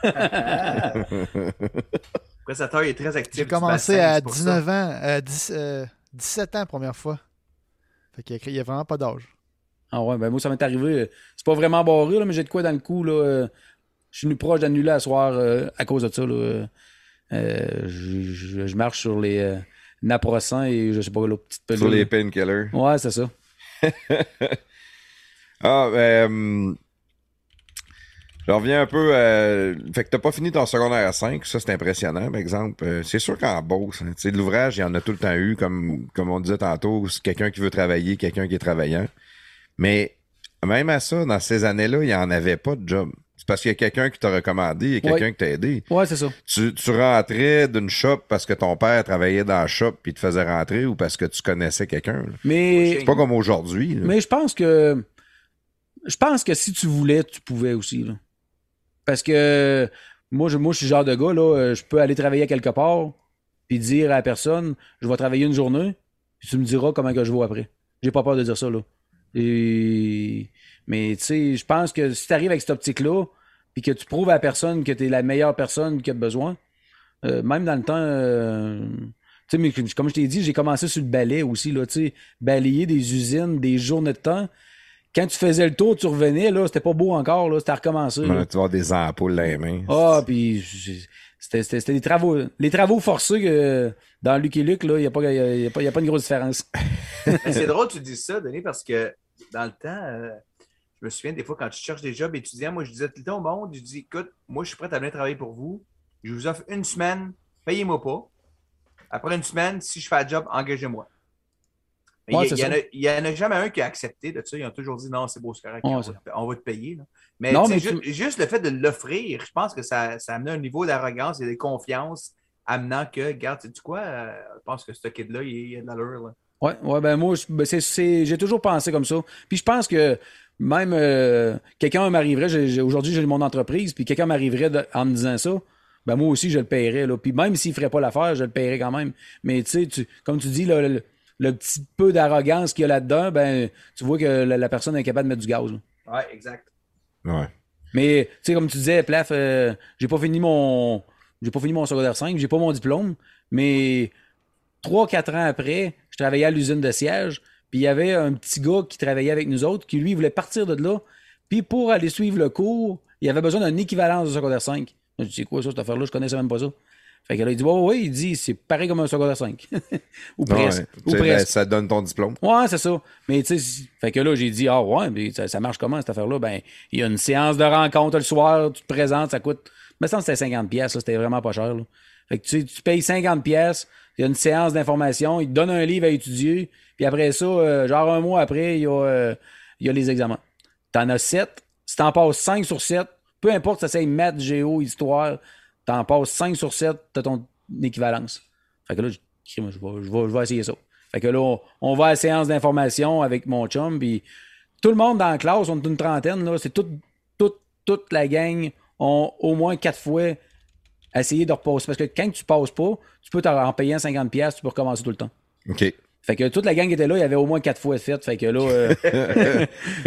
prestataire est très actif. J'ai commencé à 19 ans, à euh, 17 ans, première fois. Fait qu'il n'y a, vraiment pas d'âge. Ah ouais, ben moi, ça m'est arrivé. C'est pas vraiment barré, mais j'ai de quoi dans le coup, là. je suis proche d'annuler à soir à cause de ça, là euh, je, marche sur les euh, naprosins et je sais pas l'autre petite Sur les painkillers. Ouais, c'est ça. ah, ben. Je reviens un peu. fait que t'as pas fini ton secondaire à 5, ça c'est impressionnant, par exemple. c'est sûr qu'en Beauce, c'est hein, de l'ouvrage, il y en a tout le temps eu, comme, comme on disait tantôt, quelqu'un qui veut travailler, quelqu'un qui est travaillant. Mais même à ça, dans ces années-là, il n'y en avait pas de job parce qu'il y a quelqu'un qui t'a recommandé, il y a quelqu'un qui t'a aidé. Ouais, c'est ça. Tu, rentrais d'une shop parce que ton père travaillait dans la shop puis te faisait rentrer ou parce que tu connaissais quelqu'un. Mais. C'est pas comme aujourd'hui. Mais je pense que. Je pense que si tu voulais, tu pouvais aussi. Parce que moi je, moi, je suis le genre de gars, là, euh, je peux aller travailler quelque part et dire à la personne, je vais travailler une journée, et tu me diras comment que je vais après. J'ai pas peur de dire ça, là. Et mais tu sais, je pense que si tu arrives avec cette optique-là, puis que tu prouves à la personne que tu es la meilleure personne qui a besoin, euh, même dans le temps. Euh, comme je t'ai dit, j'ai commencé sur le balai aussi, là, balayer des usines, des journées de temps. Quand tu faisais le tour, tu revenais, là, c'était pas beau encore, là, c'était à recommencer. Tu des ampoules les mains. Ah, puis c'était des travaux. Les travaux forcés que dans Luc et Luc, il n'y a, pas, une grosse différence. c'est drôle que tu dis ça, Denis, parce que dans le temps, euh, je me souviens, des fois, quand tu cherches des jobs étudiants, moi, je disais tout le temps au monde, je dis, écoute, moi, je suis prêt à venir travailler pour vous. Je vous offre une semaine, payez-moi pas. Après une semaine, si je fais un job, engagez-moi. il n'y en, a jamais un qui a accepté de ça. Ils ont toujours dit, non, c'est beau, c'est correct, on, va, te payer. Mais, non, juste, le fait de l'offrir, je pense que ça, ça amène un niveau d'arrogance et de confiance amenant que, regarde, sais tu quoi, euh, je pense que ce kid-là, il, a de l'allure. Oui, ouais, ben moi, ben, j'ai toujours pensé comme ça. Puis je pense que même euh, quelqu'un m'arriverait, aujourd'hui j'ai mon entreprise, puis quelqu'un m'arriverait en me disant ça, ben moi aussi je le paierais. Là. Puis même s'il ne ferait pas l'affaire, je le paierais quand même. Mais tu sais, comme tu dis, le, petit peu d'arrogance qu'il y a là-dedans, ben tu vois que la, personne est capable de mettre du gaz. Oui, exact. Ouais. Mais tu sais, comme tu disais, Plaf, euh, j'ai pas fini mon. J'ai pas fini mon secondaire 5, j'ai pas mon diplôme, mais 3-4 ans après, je travaillais à l'usine de siège, puis il y avait un petit gars qui travaillait avec nous autres qui, lui, voulait partir de là. Puis pour aller suivre le cours, il avait besoin d'un équivalence de secondaire 5. Je dis, c'est quoi ça, cette affaire-là? Je connaissais même pas ça. Fait que là, il dit, oh oui. il dit, c'est pareil comme un secondaire 5. ou presque. ou ben, ça donne ton diplôme. Ouais, c'est ça. Mais tu sais, fait que là, j'ai dit, ah ouais, mais ça, marche comment cette affaire-là? Ben, il y a une séance de rencontre le soir, tu te présentes, ça coûte. Mais ça, c'était 50$, là, c'était vraiment pas cher. Fait que tu, tu payes 50$, il y a une séance d'information, il donne un livre à étudier, puis après ça, euh, genre un mois après, euh, il y a, les examens. T'en as sept. Si en passes 5 sur 7, peu importe, ça c'est maths, géo, histoire, t'en passes 5 sur 7, t'as ton équivalence. Fait que là, je, vais, essayer ça. Fait que là, on, va à la séance d'information avec mon chum, puis tout le monde dans la classe, on est une trentaine, c'est toute la gang, ont au moins quatre fois essayer de reposer. Parce que quand tu passes pas, tu peux en payer 50$, tu peux recommencer tout le temps. OK. Fait que toute la gang était là, il y avait au moins quatre fois de fait. Fait que là. Euh,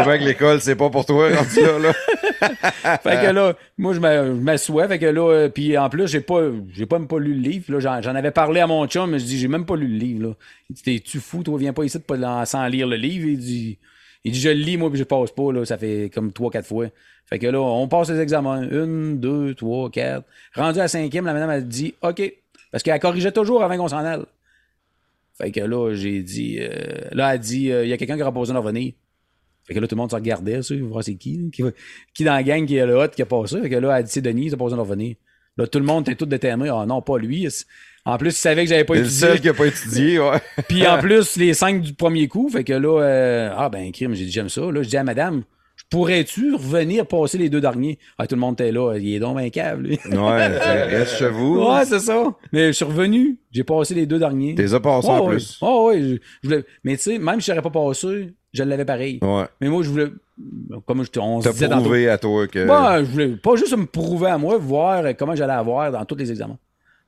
que l'école, c'est pas pour toi, fait que là, moi, je m'assouais. Fait que là, euh, puis en plus, j'ai pas, j'ai pas même pas lu le livre. Là, j'en, avais parlé à mon chum, mais je dis, j'ai même pas lu le livre. Là. Il dit, tu fou, toi, viens pas ici sans lire le livre. Il dit, il dit, je lis, moi, puis je passe pas, là. Ça fait comme trois, quatre fois. Fait que là, on passe les examens. Une, deux, trois, quatre. Rendu à cinquième, la madame, elle dit, OK. Parce qu'elle corrigeait toujours avant qu'on s'en aille. Fait que là, j'ai dit, euh, là, elle dit, euh, il y a quelqu'un qui a posé besoin la revenir. Fait que là, tout le monde se regardait, ça, il voir c'est qui, qui, qui, dans la gang qui est le hot qui a passé. Fait que là, elle dit, c'est Denis, il a posé besoin de revenir. Là, tout le monde était tout déterminé. Ah non, pas lui. En plus, il savait que j'avais pas étudié. Le seul qui a pas étudié, ouais. Puis en plus, les cinq du premier coup, fait que là, euh, ah ben, crime, j'ai dit j'aime ça. Là, je dis à madame, pourrais-tu revenir passer les deux derniers? Ah, tout le monde était là, il est donc incable, lui. Ouais, reste chez vous. Ouais, c'est ça. Mais je suis revenu, j'ai passé les deux derniers. T'es as passé en plus. Oh, ouais, je, voulais... Mais tu sais, même si j'aurais pas passé, je l'avais pareil. Ouais. Mais moi, je voulais. Comme je, on se disait prouvé à toi que. Bah, je voulais pas juste me prouver à moi, voir comment j'allais avoir dans tous les examens.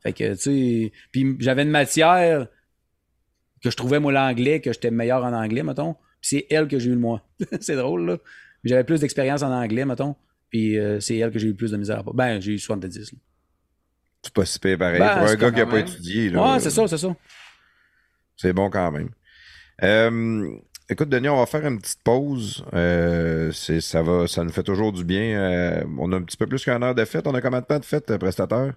Fait que, tu puis j'avais une matière que je trouvais, moi, l'anglais, que j'étais meilleur en anglais, mettons. c'est elle que j'ai eu le moins. c'est drôle, là. J'avais plus d'expérience en anglais, mettons. Puis euh, c'est elle que j'ai eu le plus de misère. Ben, j'ai eu 70. Là. C'est pas si pareil. Ben, un gars qui n'a pas étudié. ouais, c'est ça, c'est ça. C'est bon quand même. Euh, écoute, Denis, on va faire une petite pause. Euh, c'est, ça, va, ça nous fait toujours du bien. on a un petit peu plus qu'une heure de fête. On a combien de temps de fête, prestataire?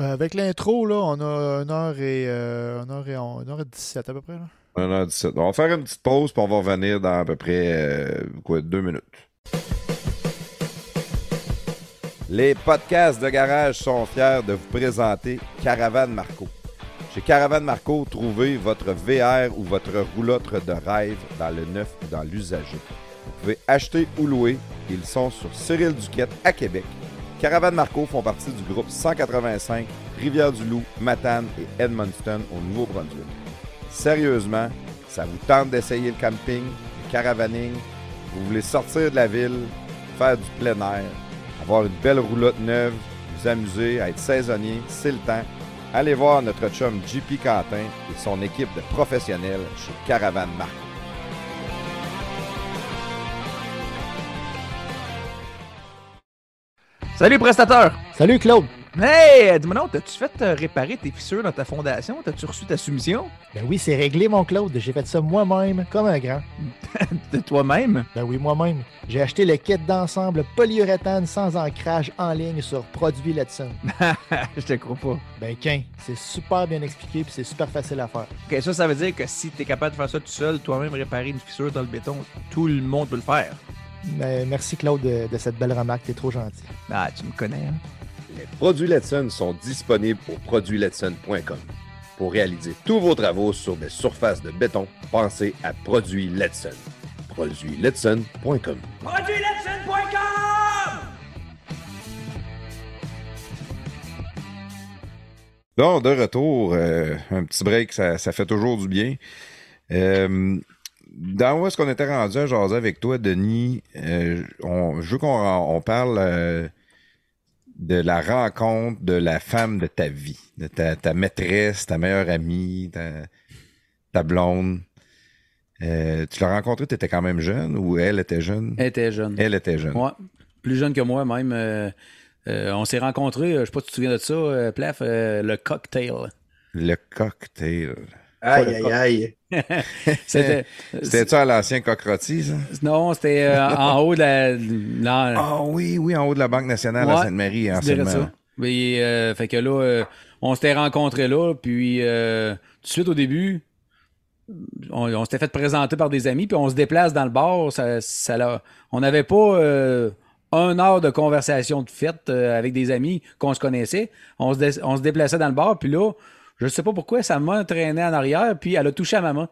Euh, avec l'intro, là, on a 1h et, 17 euh, à peu près. 1h17. On va faire une petite pause, puis on va revenir dans à peu près euh, quoi, deux minutes. Les podcasts de garage sont fiers de vous présenter Caravane Marco. Chez Caravane Marco, trouvez votre VR ou votre roulotte de rêve dans le neuf ou dans l'usager. Vous pouvez acheter ou louer. Ils sont sur Cyril Duquette à Québec Caravane Marco font partie du groupe 185 Rivière-du-Loup, Matane et Edmonton au Nouveau-Brunswick. Sérieusement, ça vous tente d'essayer le camping, le caravaning, vous voulez sortir de la ville, faire du plein air, avoir une belle roulotte neuve, vous amuser, à être saisonnier, c'est le temps. Allez voir notre chum JP Quentin et son équipe de professionnels chez Caravane Marco. Salut, prestateur! Salut, Claude! Hey, dis-moi non, t'as-tu fait euh, réparer tes fissures dans ta fondation? T'as-tu reçu ta soumission? Ben oui, c'est réglé, mon Claude. J'ai fait ça moi-même, comme un grand. De toi-même? Ben oui, moi-même. J'ai acheté le kit d'ensemble polyuréthane sans ancrage en ligne sur Produit Letson. Je te crois pas. Ben, qu'un, c'est super bien expliqué puis c'est super facile à faire. Ok, ça, ça veut dire que si t'es capable de faire ça tout seul, toi-même réparer une fissure dans le béton, tout le monde peut le faire merci Claude de, cette belle remarque, t'es trop gentil. Ah, tu me connais. Hein? Les produits Letson sont disponibles au produitsletson.com. Pour réaliser tous vos travaux sur des surfaces de béton, pensez à Produits Letson. Produitsletson.com. Produitsletson.com! Bon, de retour, euh, un petit break, ça, ça fait toujours du bien. Euh, dans où est-ce qu'on était rendu à jaser avec toi, Denis? Euh, je veux qu'on on parle euh, de la rencontre de la femme de ta vie, de ta, maîtresse, ta meilleure amie, ta, blonde. Euh, tu l'as rencontrée, tu étais quand même jeune ou elle était jeune? Elle était jeune. Elle était jeune. Ouais, plus jeune que moi même. on s'est rencontrés, je sais pas si tu te souviens de ça, Plaf, le cocktail. Le cocktail. Aïe, aïe, aïe. c'était, cétait à l'ancien cockrotis, ça? Hein? Non, c'était euh, en haut de la. Ah oui, oui, en haut de la Banque nationale à Sainte-Marie, en ça. Mais, euh, fait que là, euh, on s'était rencontrés là, puis tout de suite au début, on, s'était fait présenter par des amis, puis on se déplace dans le bar. Ça, on n'avait pas un heure de conversation de fête avec des amis qu'on se connaissait. On on se déplaçait dans le bar, puis là, je ne sais pas pourquoi, sa main traînait en arrière, puis elle a touché à ma main.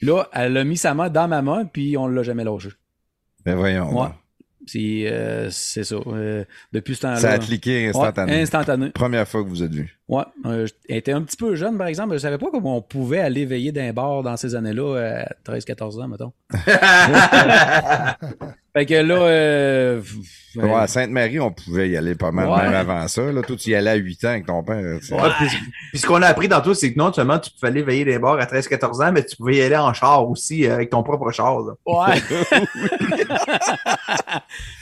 là, elle a mis sa main dans ma main, puis on l'a jamais lâché. Mais ben voyons. si euh, C'est ça. Euh, depuis ce temps-là. Ça a cliqué instantané. Première fois que vous êtes vu. Ouais, euh, était un petit peu jeune, par exemple. Je savais pas comment on pouvait aller veiller d'un bord dans ces années-là, à 13-14 ans, mettons. fait que là. Euh, à Sainte-Marie, on pouvait y aller pas mal même avant ça. Là, toi, tu y allais à 8 ans avec ton père. Puis, ce qu'on a appris dans tout, c'est que non seulement tu pouvais aller veiller d'un bar à 13-14 ans, mais tu pouvais y aller en char aussi, euh, avec ton propre char.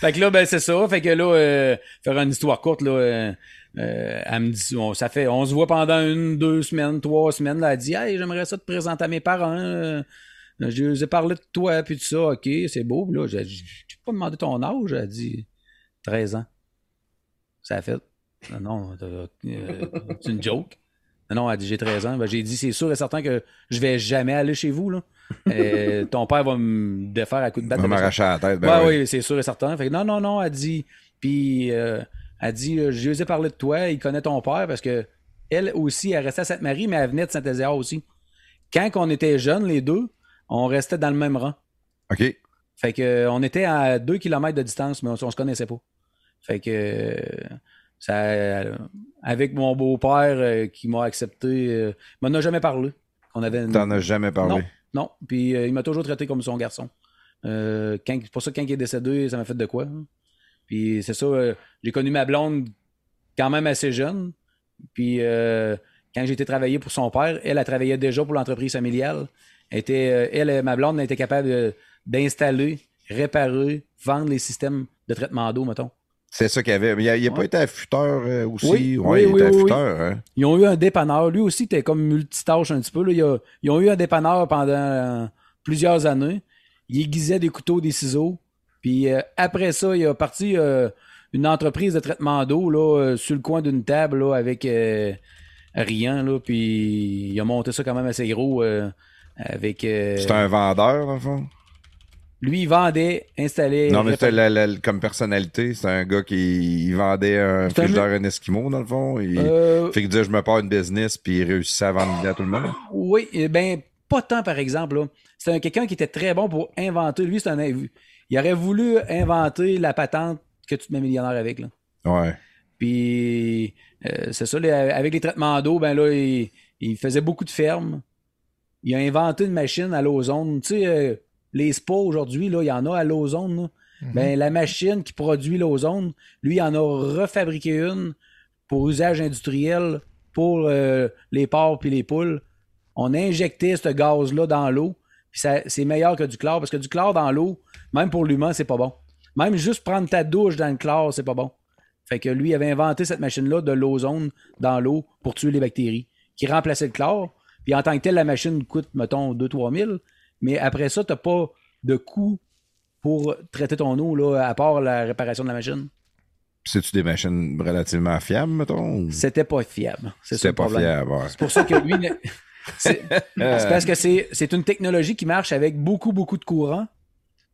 fait que là, ben, c'est ça. Fait que là, euh, faire une histoire courte, là euh, elle me dit, on, ça fait, on se voit pendant une, deux semaines, trois semaines. Là, elle dit, hey, j'aimerais ça te présenter à mes parents. Euh, je lui ai parlé de toi, puis de ça. OK, c'est beau. là, je n'ai pas demandé ton âge. Elle dit, 13 ans. Ça a fait. Ah non, euh, c'est une joke. Ah non, elle dit, j'ai 13 ans. Ben, j'ai dit, c'est sûr et certain que je vais jamais aller chez vous. Là. ton père va me défaire à coup de batte. Va m'arracher la tête. Ben ben oui, oui c'est sûr et certain. non, non, non, elle dit. Puis. Elle dit Je lui ai parlé de toi, il connaît ton père parce que elle aussi, elle restait à Sainte-Marie, mais elle venait de Saint-Ézéard aussi. Quand on était jeunes, les deux, on restait dans le même rang. OK. Fait que euh, on était à 2 kilomètres de distance, mais on, se connaissait pas. Fait que euh, ça, euh, avec mon beau-père qui m'a accepté, euh, il m'en a jamais parlé. On avait as jamais parlé? Non, Puis il m'a toujours traité comme son garçon. Quand, pour ça, quand il est décédé, ça m'a fait de quoi? Hein? Puis c'est ça, euh, j'ai connu ma blonde quand même assez jeune. Puis euh, quand j'ai été travailler pour son père, elle, a travaillé déjà pour l'entreprise familiale. Elle, était, euh, elle, ma blonde, elle était capable d'installer, réparer, vendre les systèmes de traitement d'eau, mettons. C'est ça qu'il y avait. Mais il n'a pas été affûteur aussi. Oui, oui, il était affûteur, hein? Ils ont eu un dépanneur. Lui aussi, était comme multitâche un petit peu. Là. ils, ont eu un dépanneur pendant plusieurs années. Il aiguisait des couteaux, des ciseaux. Puis euh, après ça, il a parti euh, une entreprise de traitement d'eau là, euh, sur le coin d'une table là, avec rien. Là, puis il a monté ça quand même assez gros avec. C'était un vendeur, dans le fond? Lui, il vendait, installait. Non, mais c'était comme personnalité. C'était un gars qui vendait un frigidaire, un... dans le fond. Fait que disait, je me pars une business, puis il réussissait à vendre à tout le monde. Oui, eh ben, pas tant, par exemple. C'était quelqu'un qui était très bon pour inventer. Lui, c'est un il aurait voulu inventer la patente que tu te mets millionnaire avec. Là. Puis, euh, c'est ça, avec les traitements d'eau, ben là, il, faisait beaucoup de fermes. Il a inventé une machine à l'ozone. Tu sais, euh, les spas aujourd'hui, il y en a à l'ozone. Mhm. Ben, la machine qui produit l'ozone, lui, il en a refabriqué une pour usage industriel pour euh, les porcs et les poules. On injectait ce gaz-là dans l'eau. C'est meilleur que du chlore parce que du chlore dans l'eau, même pour l'humain, c'est pas bon. Même juste prendre ta douche dans le chlore, c'est pas bon. Fait que lui avait inventé cette machine-là de l'ozone dans l'eau pour tuer les bactéries, qui remplaçait le chlore. Puis en tant que tel, la machine coûte, mettons, 2-3 000. Mais après ça, tu n'as pas de coût pour traiter ton eau, là, à part la réparation de la machine. C'est-tu des machines relativement fiables, mettons? C'était pas fiable. C'était pas fiable. C'est pour ça que lui. c'est parce que c'est une technologie qui marche avec beaucoup, beaucoup de courant.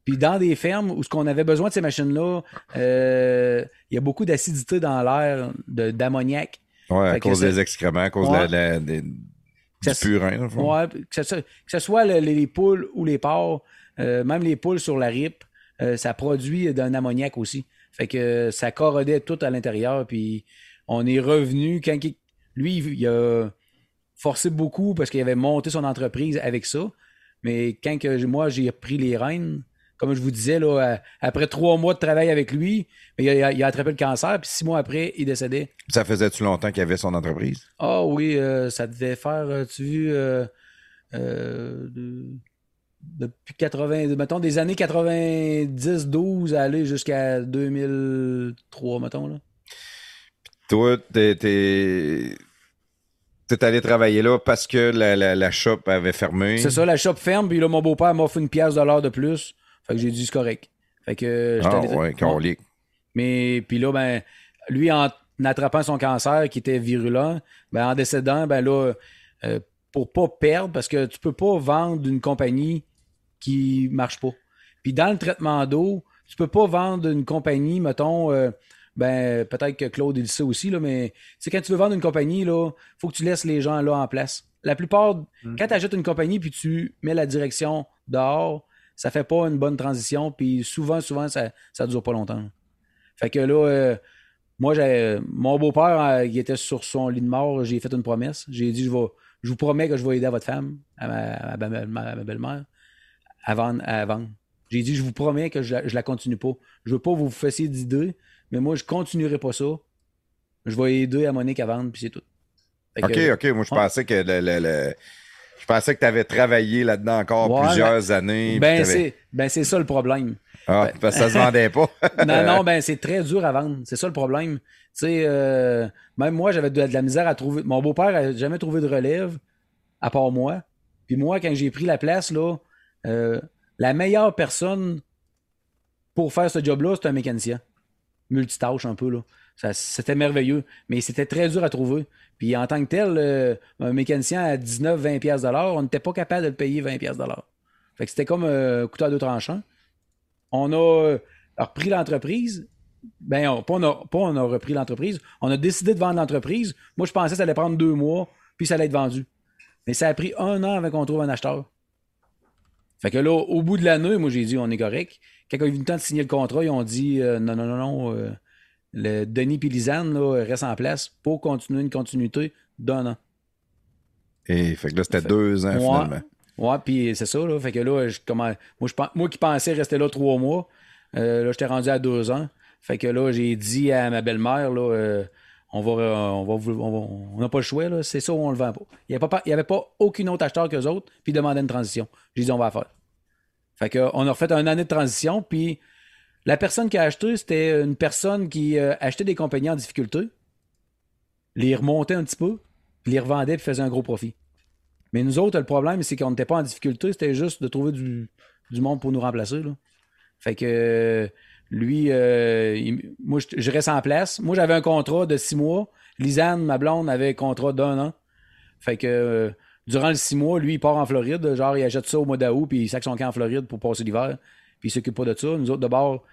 Puis dans des fermes où ce qu'on avait besoin de ces machines-là, euh, il y a beaucoup d'acidité dans l'air, d'ammoniac. Oui, à cause des excréments, à cause des, purins. Ouais, que, ce, soit les, poules ou les porcs, euh, même les poules sur la rip, euh, ça produit d'un ammoniac aussi. Fait que ça corrodait tout à l'intérieur. Puis on est revenu quand lui, il a forcé beaucoup parce qu'il avait monté son entreprise avec ça. Mais quand que moi, j'ai pris les rênes, comme je vous disais, là, euh, après trois mois de travail avec lui, il a, attrapé le cancer, puis six mois après, il est décédé. Ça faisait-tu longtemps qu'il avait son entreprise? Ah oh, oui, euh, ça devait faire, euh, tu vu, euh, depuis 80, mettons, des années 90, 12 aller jusqu'à 2003, mettons. Là. toi, t'es, t'es, allé travailler là parce que la, la, shop avait fermé. C'est ça, la shop ferme, puis là, mon beau-père m'offre une pièce de l'heure de plus fait que j'ai dit, c'est correct. Fait que euh, ah, Mais puis là, ben, lui, en attrapant son cancer qui était virulent, ben, en décédant, ben là, euh, pour pas perdre, parce que tu peux pas vendre une compagnie qui marche pas. Puis dans le traitement d'eau, tu peux pas vendre une compagnie, mettons, euh, ben peut-être que Claude dit ça aussi, là, mais c'est quand tu veux vendre une compagnie, il faut que tu laisses les gens là en place. La plupart, hum. quand tu achètes une compagnie puis tu mets la direction dehors, ça fait pas une bonne transition. Puis souvent, souvent, ça ne dure pas longtemps. Fait que là, euh, moi moi, mon beau-père, euh, il était sur son lit de mort. J'ai fait une promesse. J'ai dit, je, vais, vous promets que je vais aider à votre femme, à ma, belle-mère, avant vendre. J'ai dit, je vous promets que je, ne la continue pas. Je veux pas vous vous fassiez d'idées, mais moi, je continuerai pas ça. Je vais aider à Monique à vendre, puis c'est tout. OK, OK. Moi, je pensais que le je pensais que tu avais travaillé là-dedans encore plusieurs années. Ben, ben c'est, ça le problème. Ah, ben, parce que ça se vendait pas. non, non, ben c'est très dur à vendre. C'est ça le problème. Tu sais, euh, même moi, j'avais de, la misère à trouver. Mon beau-père n'a jamais trouvé de relève, à part moi. Puis moi, quand j'ai pris la place, là, euh, la meilleure personne pour faire ce job-là, c'est un mécanicien multitâche un peu. Là. c'était merveilleux, mais c'était très dur à trouver. Puis en tant que tel, euh, un mécanicien à 19-20$ on n'était pas capable de le payer 20$. Fait que c'était comme un euh, couteau à deux tranchants. On a euh, repris l'entreprise. Ben, on, pas, on a, on a repris l'entreprise. On a décidé de vendre l'entreprise. Moi, je pensais que ça allait prendre deux mois, puis ça allait être vendu. Mais ça a pris un an avant qu'on trouve un acheteur. Fait que là, au bout de l'année, moi, j'ai dit, on est correct quand ils ont eu le temps de signer le contrat, ils ont dit euh, non, non, non, non, euh, le Denis Pilizane reste en place pour continuer une continuité d'un an. Et eh, fait que là, c'était deux ans finalement. Ouais, puis c'est ça, Fait que là, moi, je, qui pensais rester là trois mois, euh, là, j'étais rendu à deux ans. Fait que là, j'ai dit à ma belle-mère, on va, on va, on n'a pas le choix, là, c'est ça on le vend pas. Il n'y avait, pas, avait pas aucun autre acheteur qu'eux autres, puis demandait une transition. J'ai dit, on va faire. Fait qu'on a refait une année de transition, puis la personne qui a acheté, c'était une personne qui euh, achetait des compagnies en difficulté, les remontait un petit peu, puis les revendait, puis faisait un gros profit. Mais nous autres, le problème, c'est qu'on n'était pas en difficulté, c'était juste de trouver du, du monde pour nous remplacer. Fait que lui, euh, moi, je, je, reste en place. Moi, j'avais un contrat de six mois. Lisanne, ma blonde, avait un contrat d'un an. Fait que euh, durant les six mois, lui, il part en Floride. Genre, il achète ça au mois d'août, puis il sac son camp en Floride pour passer l'hiver. Puis il s'occupe pas de ça. Nous autres, d'abord,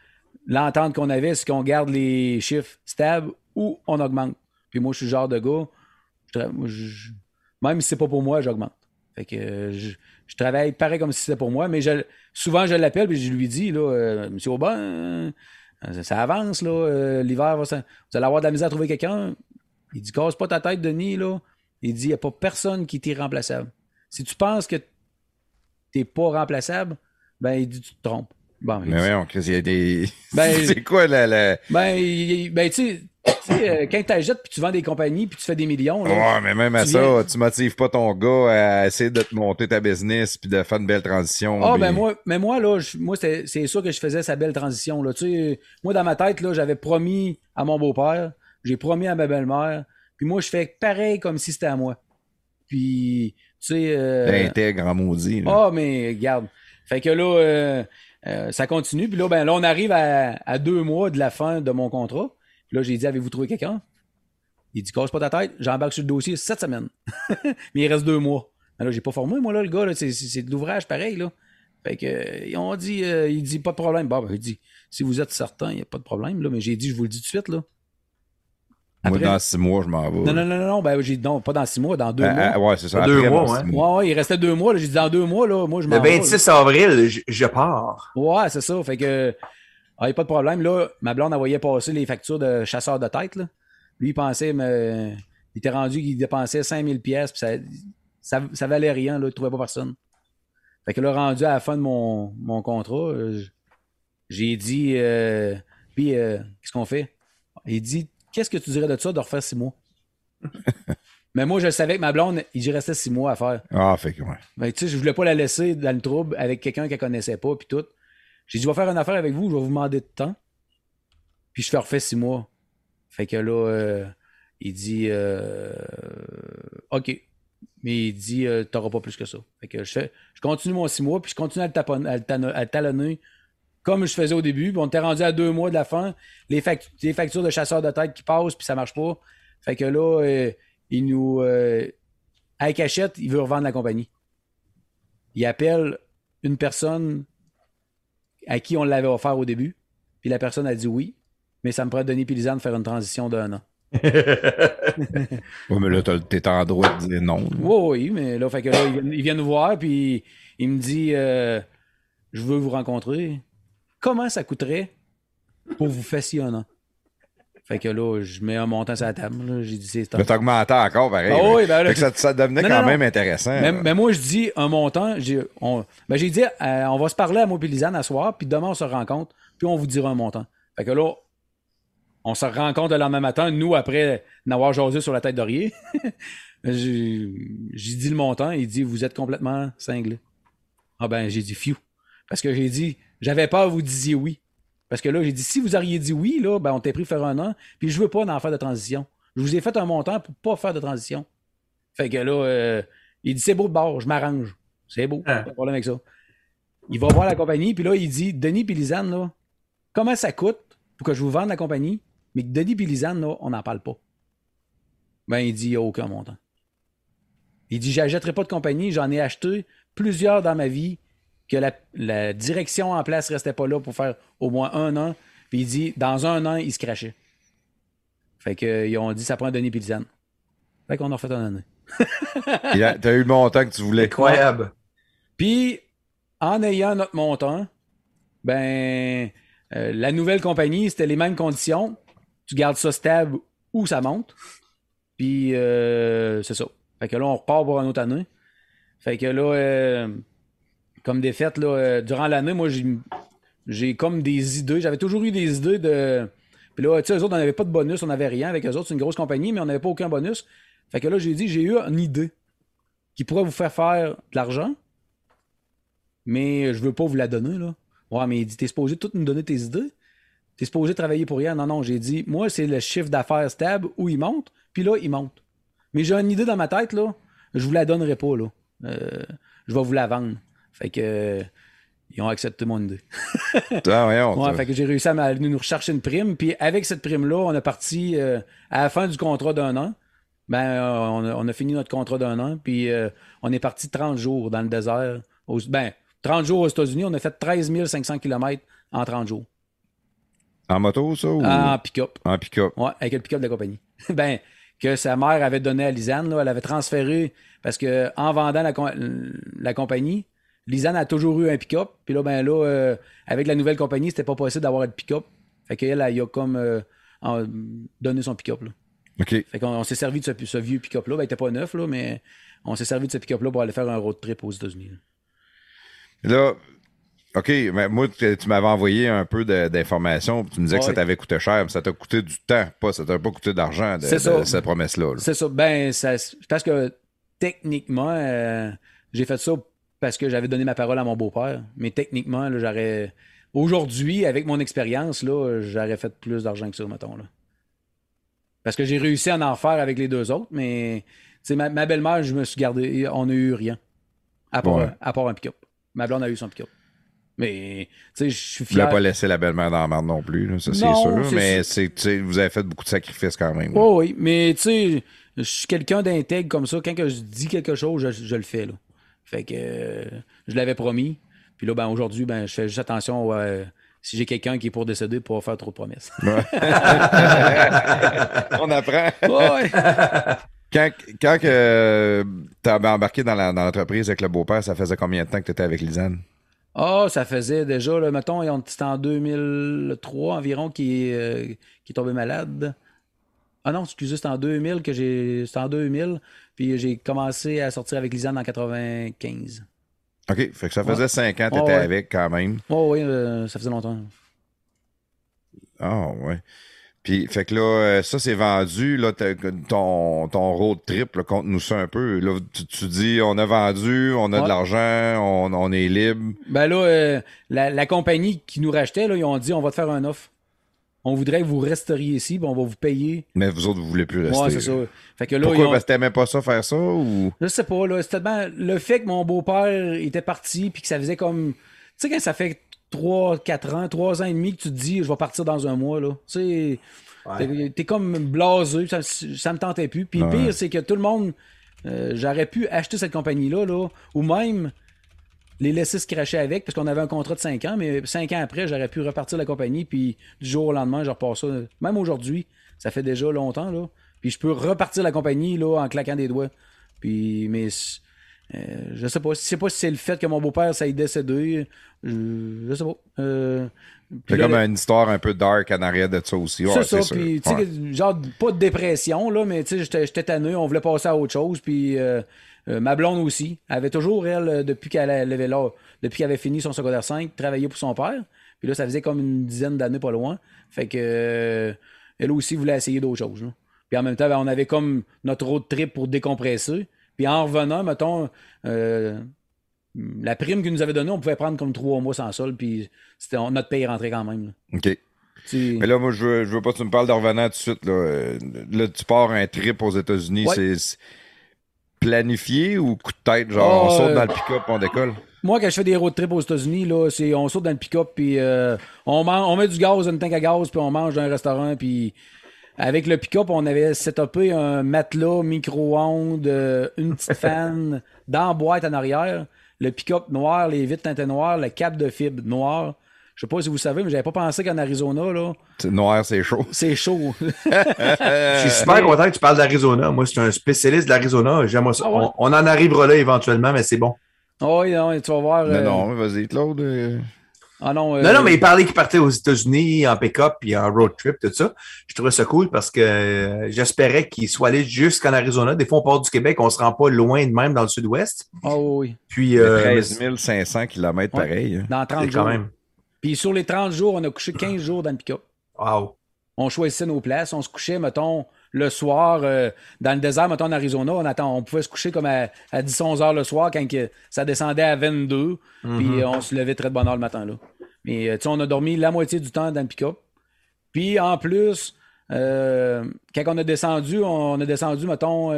l'entente qu'on avait, c'est qu'on garde les chiffres stables ou on augmente. Puis moi, je suis le genre de gars, même si c'est pas pour moi, j'augmente. Fait que je, travaille pareil comme si c'était pour moi, mais souvent, je l'appelle et je lui dis, là, euh, Monsieur Aubin, euh, ça, avance, là, euh, l'hiver, vous allez avoir de la misère à trouver quelqu'un. Il dit, casse pas ta tête, Denis, là. Il dit, il n'y a pas personne qui t'est remplaçable. Si tu penses que tu n'es pas remplaçable, ben, il dit, tu te trompes. mais oui, on a des. Ben, c'est quoi la. Ben, ben tu sais, euh, quand tu achètes puis tu vends des compagnies puis tu fais des millions. ouais, mais même à ça, tu motives pas ton gars à essayer de te monter ta business puis de faire une belle transition. Ah, ben moi, mais moi, moi, c'est sûr que je faisais sa belle transition. Là. moi, dans ma tête, j'avais promis à mon beau-père, j'ai promis à ma belle-mère, puis moi, je fais pareil comme si c'était à moi. Puis, tu sais. Euh... Intègre en maudit. Ah, mais garde. Fait que là, euh, euh, ça continue. Puis là, ben, là, on arrive à, deux mois de la fin de mon contrat. Puis là, j'ai dit Avez-vous trouvé quelqu'un Il dit Casse pas ta tête, j'embarque sur le dossier cette semaine. mais il reste deux mois. Mais ben là, j'ai pas formé, moi, là, le gars. c'est, de l'ouvrage pareil, là. Fait que, on dit, euh, il dit pas de problème. Bon, ben, il dit, si vous êtes certain, il n'y a pas de problème, là. Mais j'ai dit, je vous le dis tout de suite, là dans six mois, je m'en vais. Non, non, non, non, non, ben, pas dans six mois, dans deux ben, mois. ouais, c'est ça. mois, hein? Ouais, il restait deux mois, j'ai dit dans deux mois, là, moi, je m'en vais. Le 26 avril, je, pars. Ouais, c'est ça. Fait que, ah, a pas de problème. Là, ma blonde envoyait passer les factures de chasseur de tête, Lui, il pensait, mais, il était rendu qu'il dépensait 5000 pièces ça, ça, valait rien, là, il trouvait pas personne. Fait que là, rendu à la fin de mon, mon contrat, euh, j'ai dit, euh, puis, euh, qu'est-ce qu'on fait? Il dit, Qu'est-ce que tu dirais de ça de refaire six mois? Mais moi, je savais que ma blonde, il y restait six mois à faire. Ah, fait que ouais. Mais ben, tu sais, je voulais pas la laisser dans le trouble avec quelqu'un qu'elle connaissait pas, puis tout. J'ai dit, je vais faire une affaire avec vous, je vais vous demander de temps. Puis je fais refaire six mois. Fait que là, euh, il dit, euh, OK. Mais il dit, tu euh, t'auras pas plus que ça. Fait que je, continue mon six mois, puis je continue à à le talonner comme je faisais au début. Puis on était rendu à deux mois de la fin. Les, factures de chasseurs de tête qui passent, puis ça marche pas. Fait que là, euh, il nous. avec euh, cachette, il veut revendre la compagnie. Il appelle une personne à qui on l'avait offert au début. Puis la personne a dit oui, mais ça me prend Denis Pilizan de faire une transition d'un an. oui, mais là, t'es en droit de dire non. Oui, oui, mais là, fait là, il vient, nous voir, puis il me dit euh, Je veux vous rencontrer. Comment ça coûterait pour vous an Fait que là, je mets un montant sur la table. J'ai dit c'est Mais t'augmentais encore, pareil. Ah ben que ça, devenait quand même intéressant. Mais, moi, je dis un montant. J'ai ben, dit, euh, on va se parler à Mobilisane à soir, puis demain, on se rencontre, puis on vous dira un montant. Fait que là, on se rencontre le lendemain matin, nous, après n'avoir jasé sur la tête d'Orier. j'ai dit le montant, il dit, vous êtes complètement cinglé. Ah ben, j'ai dit, fiu. Parce que j'ai dit, j'avais peur que vous disiez oui. Parce que là, j'ai dit, si vous auriez dit oui, là, ben, on t'a pris faire un an, puis je veux pas d'en faire de transition. Je vous ai fait un montant pour pas faire de transition. Fait que là, euh, il dit, c'est beau de bord, je m'arrange. C'est beau, hein? pas de problème avec ça. Il va voir la compagnie, puis là, il dit, Denis Pilizane là, comment ça coûte pour que je vous vende la compagnie, mais Denis Pilizane on n'en parle pas. Ben, il dit, il n'y a aucun montant. Il dit, j'achèterai pas de compagnie, j'en ai acheté plusieurs dans ma vie, que la, direction en place restait pas là pour faire au moins un an. Puis il dit, dans un an, il se crachait. Fait qu'ils ont dit, ça prend Denis Pilizane. Fait qu'on a refait un année. T'as eu le montant que tu voulais. Incroyable. Puis, en ayant notre montant, ben, euh, la nouvelle compagnie, c'était les mêmes conditions. Tu gardes ça stable où ça monte. Puis, euh, c'est ça. Fait que là, on repart pour un autre année. Fait que là, euh, comme des fêtes, là, euh, durant l'année, moi, j'ai, comme des idées. J'avais toujours eu des idées de. Puis là, tu sais, eux autres, on n'avait pas de bonus, on n'avait rien avec eux autres. C'est une grosse compagnie, mais on n'avait pas aucun bonus. Fait que là, j'ai dit, j'ai eu une idée qui pourrait vous faire faire de l'argent, mais je veux pas vous la donner, là. Ouais, mais il dit, t'es supposé tout nous donner tes idées. T'es supposé travailler pour rien. Non, non, j'ai dit, moi, c'est le chiffre d'affaires stable où il monte, puis là, il monte. Mais j'ai une idée dans ma tête, là. Je vous la donnerai pas, là. Euh, je vais vous la vendre. Fait que ont accepté mon idée. ah, fait que j'ai réussi à, à nous rechercher une prime. Puis avec cette prime-là, on est parti euh, à la fin du contrat d'un an. Ben, euh, on, a, fini notre contrat d'un an, puis euh, on est parti 30 jours dans le désert. ben, 30 jours aux États-Unis, on a fait 13 500 km en 30 jours. En moto, ça? Ou... En pick-up. En pick-up. Ouais, avec le pick-up de la compagnie. ben, que sa mère avait donné à Lisanne, elle avait transféré, parce qu'en vendant la, la compagnie, Lisanne a toujours eu un pick-up. Puis là, ben là, euh, avec la nouvelle compagnie, c'était pas possible d'avoir un pick-up. Fait qu'elle, elle, a comme euh, donné son pick-up. OK. Fait qu'on s'est servi de ce, vieux pick-up-là. Ben, il était pas neuf, mais on s'est servi de ce pick-up-là pour aller faire un road trip aux États-Unis. Là. OK, mais moi, tu m'avais envoyé un peu d'informations. Tu me disais que ça t'avait coûté cher, mais ça t'a coûté du temps, pas ça t'a pas coûté d'argent, de, cette promesse-là. C'est ça. Ben, ça, je que techniquement, euh, j'ai fait ça parce que j'avais donné ma parole à mon beau-père. Mais techniquement, j'aurais. Aujourd'hui, avec mon expérience, j'aurais fait plus d'argent que ça, mettons. Là. Parce que j'ai réussi à en faire avec les deux autres, mais ma, ma belle-mère, je me suis gardé. On n'a eu rien. À part, un pick-up. Ma blonde a eu son pick-up. Mais, tu sais, je suis fier. Vous pas laissé la belle-mère dans la merde non plus, ça, c'est sûr. Mais vous avez fait beaucoup de sacrifices quand même. Oh, oui, mais tu sais, je suis quelqu'un d'intègre comme ça. Quand je dis quelque chose, je, je le fais. Là. Fait que euh, je l'avais promis. Puis là, ben, aujourd'hui, ben, je fais juste attention si j'ai quelqu'un qui est pour décéder pour faire trop de promesses. Ouais. On apprend. Quand, euh, tu avais embarqué dans l'entreprise avec le beau-père, ça faisait combien de temps que tu étais avec Lisanne? oh, ça faisait déjà, là, mettons, c'était en 2003 environ qu'il euh, est tombé malade. Ah non, excusez, c'est en 2000 que j'ai. C'est en 2000. Puis j'ai commencé à sortir avec Lisanne en 95. OK. ça faisait cinq 5 ans que étais avec quand même. Oh oui, euh, ça faisait longtemps. Ah oui. Puis, fait que là, euh, ça, c'est vendu. Là, ton, ton road trip, compte-nous ça un peu. Là, tu, dis, on a vendu, on a de l'argent, on, on, est libre. Ben là, euh, la, compagnie qui nous rachetait, ils ont dit, on va te faire un offre on voudrait que vous resteriez ici, ben on va vous payer. Mais vous autres, vous voulez plus rester. Ouais, c'est ça. Fait que là, Pourquoi? Ont... Parce que t'aimais pas ça, faire ça, ou... Je sais pas, là. C'était tellement... Le fait que mon beau-père était parti, puis que ça faisait comme... Tu sais, quand ça fait 3, 4 ans, 3 ans et demi que tu te dis, je vais partir dans un mois, là. Tu sais, ouais. t'es comme blasé, ça, me tentait plus. Puis le pire, c'est que tout le monde... Euh, j'aurais pu acheter cette compagnie-là, là, ou même les laisser se cracher avec parce qu'on avait un contrat de 5 ans, mais 5 ans après, j'aurais pu repartir la compagnie, puis du jour au lendemain, je repars ça. Même aujourd'hui, ça fait déjà longtemps, là. Puis je peux repartir la compagnie, là, en claquant des doigts. Puis, mais euh, je sais pas. Je sais pas si c'est le fait que mon beau-père, ça décédé. Je, sais pas. Euh, c'est comme une histoire un peu dark en arrière de ça aussi. c'est ça, Puis, tu sais, genre, pas de dépression, là, mais tu sais, j'étais tanné, on voulait passer à autre chose, puis... Euh, euh, ma blonde aussi avait toujours, elle, euh, depuis qu'elle avait, depuis qu'elle avait fini son secondaire 5, travaillé pour son père. Puis là, ça faisait comme une dizaine d'années pas loin. Fait que euh, elle aussi voulait essayer d'autres choses. Puis en même temps, on avait comme notre road trip pour décompresser. Puis en revenant, mettons, la prime qu'ils nous avaient donnée, on pouvait prendre comme trois mois sans sol, puis c'était, notre paye rentrait quand même. OK. Mais là, moi, je veux, veux pas que tu me parles d'en revenant tout de suite. Là. tu pars un trip aux États-Unis. C'est, planifié ou coup de tête, genre on ah, saute euh, dans le pick-up, on décolle? Moi, quand je fais des road trips aux États-Unis, là, c'est on saute dans le pick-up, puis euh, on, on met du gaz, une tank à gaz, puis on mange dans un restaurant, puis avec le pick-up, on avait setupé un matelas, micro-ondes, euh, une petite fan dans la boîte en arrière, le pick-up noir, les vitres teintées noires, le cap de fibre noir. Je ne sais pas si vous savez, mais j'avais pas pensé qu'en Arizona, là. C'est noir, c'est chaud. C'est chaud. je suis super content que tu parles d'Arizona. Moi, je suis un spécialiste de l'Arizona. ça. Ah on, en arrivera là éventuellement, mais c'est bon. Ah oui, non, tu vas voir. Non, euh, vas-y, Claude. Euh. Ah euh, non, non, mais il parlait qu'il partait aux États-Unis en pick-up puis en road trip, tout ça. Je trouvais ça cool parce que j'espérais qu'il soit allé jusqu'en Arizona. Des fois, on part du Québec, on ne se rend pas loin de même dans le sud-ouest. Ah oui. Puis, 13 500 km pareil. Hein. Dans 30 jours. Quand même. Puis sur les 30 jours, on a couché 15 jours dans le pick-up. Wow. On choisissait nos places, on se couchait, mettons, le soir, euh, dans le désert, mettons, en Arizona, on, attend, on pouvait se coucher comme à, 10-11 heures le soir quand ça descendait à 22, mhm. puis euh, on se levait très de bonne heure le matin. là. Mais euh, tu sais, on a dormi la moitié du temps dans le pick-up. Puis en plus, quand on a descendu, on a descendu, mettons,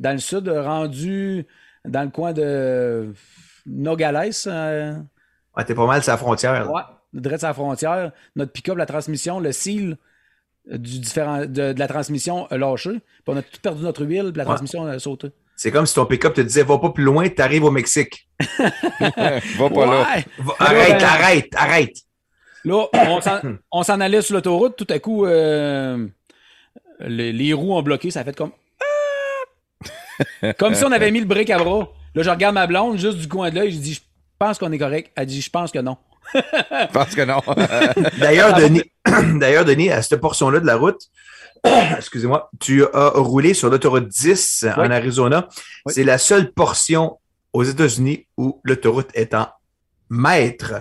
dans le sud, rendu dans le coin de Nogales. t'es pas mal sur la frontière. Ouais direct à la frontière, notre pick-up, la transmission, le seal du différent, de, la transmission a euh, lâché, on a tout perdu notre huile, puis la transmission a sauté. C'est comme si ton pick-up te disait va pas plus loin, t'arrives au Mexique. va pas là. arrête, ben, arrête, arrête. Là, on s'en allait sur l'autoroute, tout à coup, euh, les, roues ont bloqué, ça fait comme. comme si on avait mis le bric à bras. Là, je regarde ma blonde juste du coin de l'œil, je dis je pense qu'on est correct. Elle dit je pense que non. Parce que non. D'ailleurs, Denis, d'ailleurs, à cette portion-là de la route, excusez-moi, tu as roulé sur l'autoroute 10 en Arizona. C'est la seule portion aux États-Unis où l'autoroute est en mètres.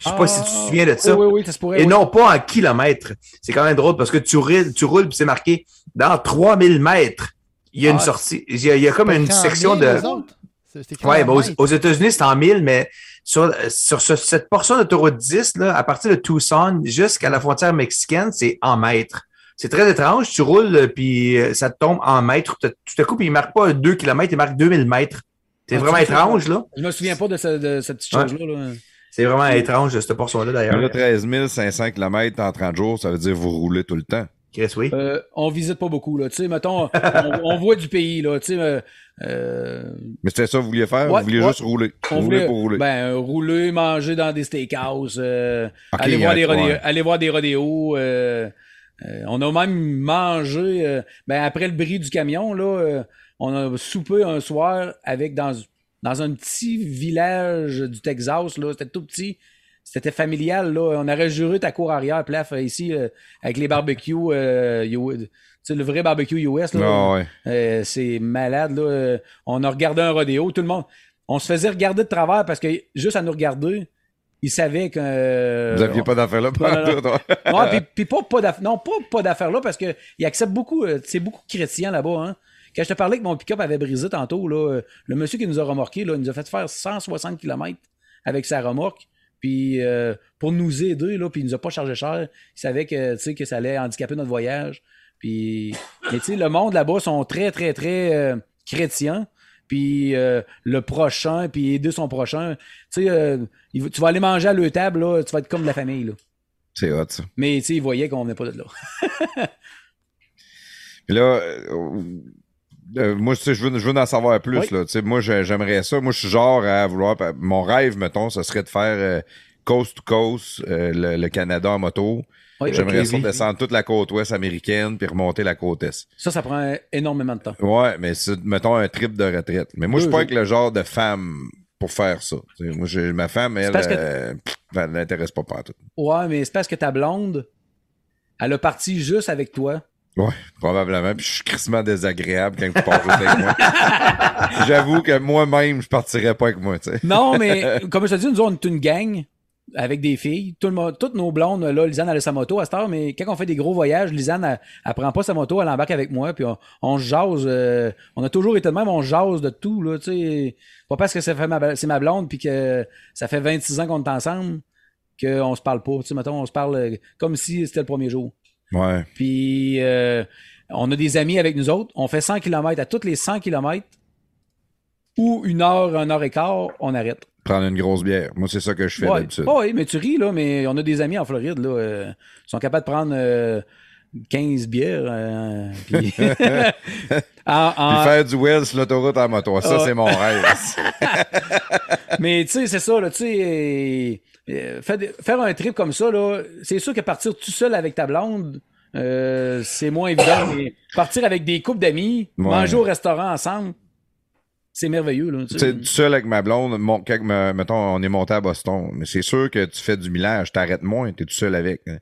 Je sais pas si tu te ah. souviens de ça. Oui, oui, Et non pas en kilomètres. C'est quand même drôle parce que tu roules, tu puis c'est marqué dans 3000 mètres. Il y a une ah, sortie. Il y a, comme une section de. Ouais, ben, aux, aux États-Unis, c'est en 1000, mais sur, euh, cette portion cette portion d'autoroute 10, là, à partir de Tucson jusqu'à la frontière mexicaine, c'est en mètres. C'est très étrange. Tu roules, euh, puis euh, ça te tombe en mètres. Ah, tu te coupes et il ne marque pas 2 km, il marque 2000 mètres. C'est vraiment étrange, là. Je me souviens pas de, cette petite chose-là. C'est vraiment étrange, cette portion-là, d'ailleurs. 13 500 km en 30 jours, ça veut dire que vous roulez tout le temps. Chris, oui. Euh, on visite pas beaucoup, là. Tu sais, mettons, on, voit du pays, là. Euh, Mais c'était ça que vous vouliez faire? vous vouliez juste rouler? rouler Ben, rouler, manger dans des steakhouse, euh, aller, voir des rodéos, euh, euh, on a même mangé, ben, après le bris du camion, là, on a soupé un soir avec dans, dans un petit village du Texas, là, c'était tout petit, c'était familial, là. On aurait juré ta cour arrière, plaf, ici, euh, avec les barbecues, euh, sais, le vrai barbecue US, là. Ah, euh, c'est malade, là. Euh, on a regardé un rodéo, tout le monde. On se faisait regarder de travers parce que juste à nous regarder, ils savaient que. Vous aviez pas d'affaires là, par non, non, non. puis, pas, d'affaires. Non, pas, d'affaires là parce que qu'ils acceptent beaucoup. C'est beaucoup chrétiens là-bas, hein. Quand je te parlais que mon pick-up avait brisé tantôt, là, le monsieur qui nous a remorqué, là, il nous a fait faire 160 km avec sa remorque. Puis euh, pour nous aider, là, puis il nous a pas chargé cher. Il savait que, que ça allait handicaper notre voyage. Puis, mais le monde là-bas sont très, très, très euh, chrétiens. Puis euh, le prochain, puis aider son prochain. Tu vas aller manger à leur table, tu vas être comme de la famille. C'est hot, ça. Mais tu sais, ils voyaient qu'on venait pas de là. Puis là, euh, moi, je veux, en savoir plus. Moi, j'aimerais ça. Moi, je suis genre à vouloir. Mon rêve, mettons, ce serait de faire euh, coast to coast euh, le, Canada en moto. j'aimerais ça descendre toute la côte ouest américaine puis remonter la côte est. Ça, ça prend énormément de temps. Ouais, mais c'est, mettons un trip de retraite. Mais moi, je je suis pas avec le genre de femme pour faire ça. ma femme, elle, elle ne l'intéresse pas partout. Ouais, mais c'est parce que ta blonde, elle a parti juste avec toi oui, probablement. Puis je suis crissement désagréable quand tu pars avec moi. J'avoue que moi-même, je partirais pas avec moi, Non, mais comme je te dis, nous, on est une gang avec des filles. toutes nos blondes, là, Lisanne, elle a sa moto à cette heure, mais quand on fait des gros voyages, Lisanne, elle, prend pas sa moto, elle embarque avec moi, puis on, jase. Euh, on a toujours été de même, on jase de tout, là, tu sais. Pas parce que c'est ma, ma blonde, puis que ça fait 26 ans qu'on est ensemble, qu'on se parle pas. on se parle euh, comme si c'était le premier jour. Puis euh, on a des amis avec nous autres. On fait 100 km. À toutes les 100 km ou une heure, une heure et quart, on arrête. Prendre une grosse bière. Moi, c'est ça que je fais d'habitude. Oui, mais tu ris, là, mais on a des amis en Floride, là. Euh, ils sont capables de prendre. 15 euh, bières. Ah, ah. puis... faire du wheel l'autoroute à moto. Ça, ah. c'est mon rêve. Mais tu sais, c'est ça, là, tu sais. Euh, faire un trip comme ça, là, c'est sûr que partir tout seul avec ta blonde, euh, c'est moins évident. mais partir avec des couples d'amis, manger au restaurant ensemble, c'est merveilleux. Là, tu sais, tout seul avec ma blonde, mettons, on est monté à Boston, mais c'est sûr que tu fais du millage, t'arrêtes moins, t'es tout seul avec. Hein.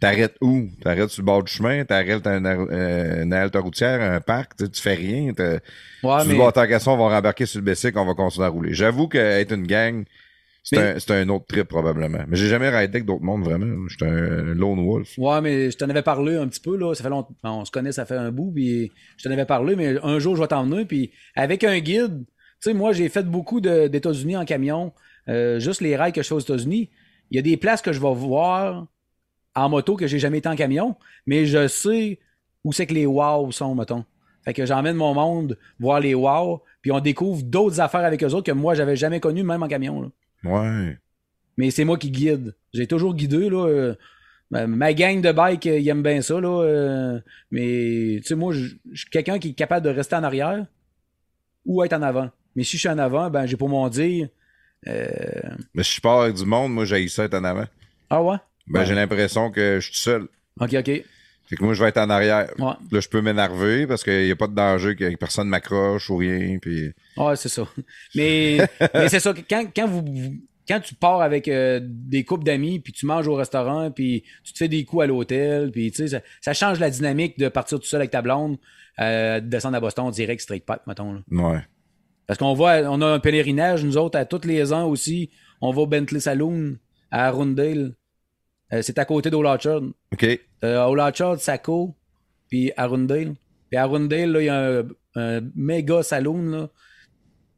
T'arrêtes où? T'arrêtes sur le bord du chemin, t'arrêtes une, une halte routière, un parc, tu, fais rien. Ouais, tu mais... dis, tant on va rembarquer sur le bicycle, on va continuer à rouler. J'avoue qu'être une gang, c'est un, autre trip probablement. Mais j'ai jamais raidé avec d'autres mondes vraiment. J'étais un lone wolf. Ouais, mais je t'en avais parlé un petit peu là. Ça fait ben, On se connaît, ça fait un bout. Puis je t'en avais parlé, mais un jour je vais t'emmener. Puis avec un guide, tu sais, moi j'ai fait beaucoup d'États-Unis en camion. Euh, juste les rails que je fais aux États-Unis. Il y a des places que je vais voir en moto que j'ai jamais été en camion, mais je sais où c'est que les wow sont, mettons. Fait que j'emmène mon monde voir les wow, puis on découvre d'autres affaires avec eux autres que moi j'avais jamais connues, même en camion. Ouais. Mais c'est moi qui guide. J'ai toujours guidé, là. Euh, ma, gang de bike, euh, ils aiment bien ça, là. Euh, mais, tu sais, moi, je suis quelqu'un qui est capable de rester en arrière ou être en avant. Mais si je suis en avant, ben, j'ai pour mon dire. Mais si je suis avec du monde, moi, j'ai ça être en avant. Ah ouais? Ben, j'ai l'impression que je suis seul. Ok, ok. Fait que moi, je vais être en arrière. Là, je peux m'énerver parce qu'il n'y a pas de danger que personne m'accroche ou rien. Puis... Ouais, c'est ça. Mais, c'est ça. Quand, quand, vous, quand tu pars avec euh, des couples d'amis, puis tu manges au restaurant, puis tu te fais des coups à l'hôtel, puis tu sais, ça, change la dynamique de partir tout seul avec ta blonde, euh, de descendre à Boston direct, straight pack, mettons. Là. Ouais. Parce qu'on voit, on a un pèlerinage, nous autres, à toutes les ans aussi. On va au Bentley Saloon à Arundale. Euh, c'est à côté d'Olachard. OK. Euh, Sako, puis Arundale. Puis Arundale, là, il y a un, méga saloon, là.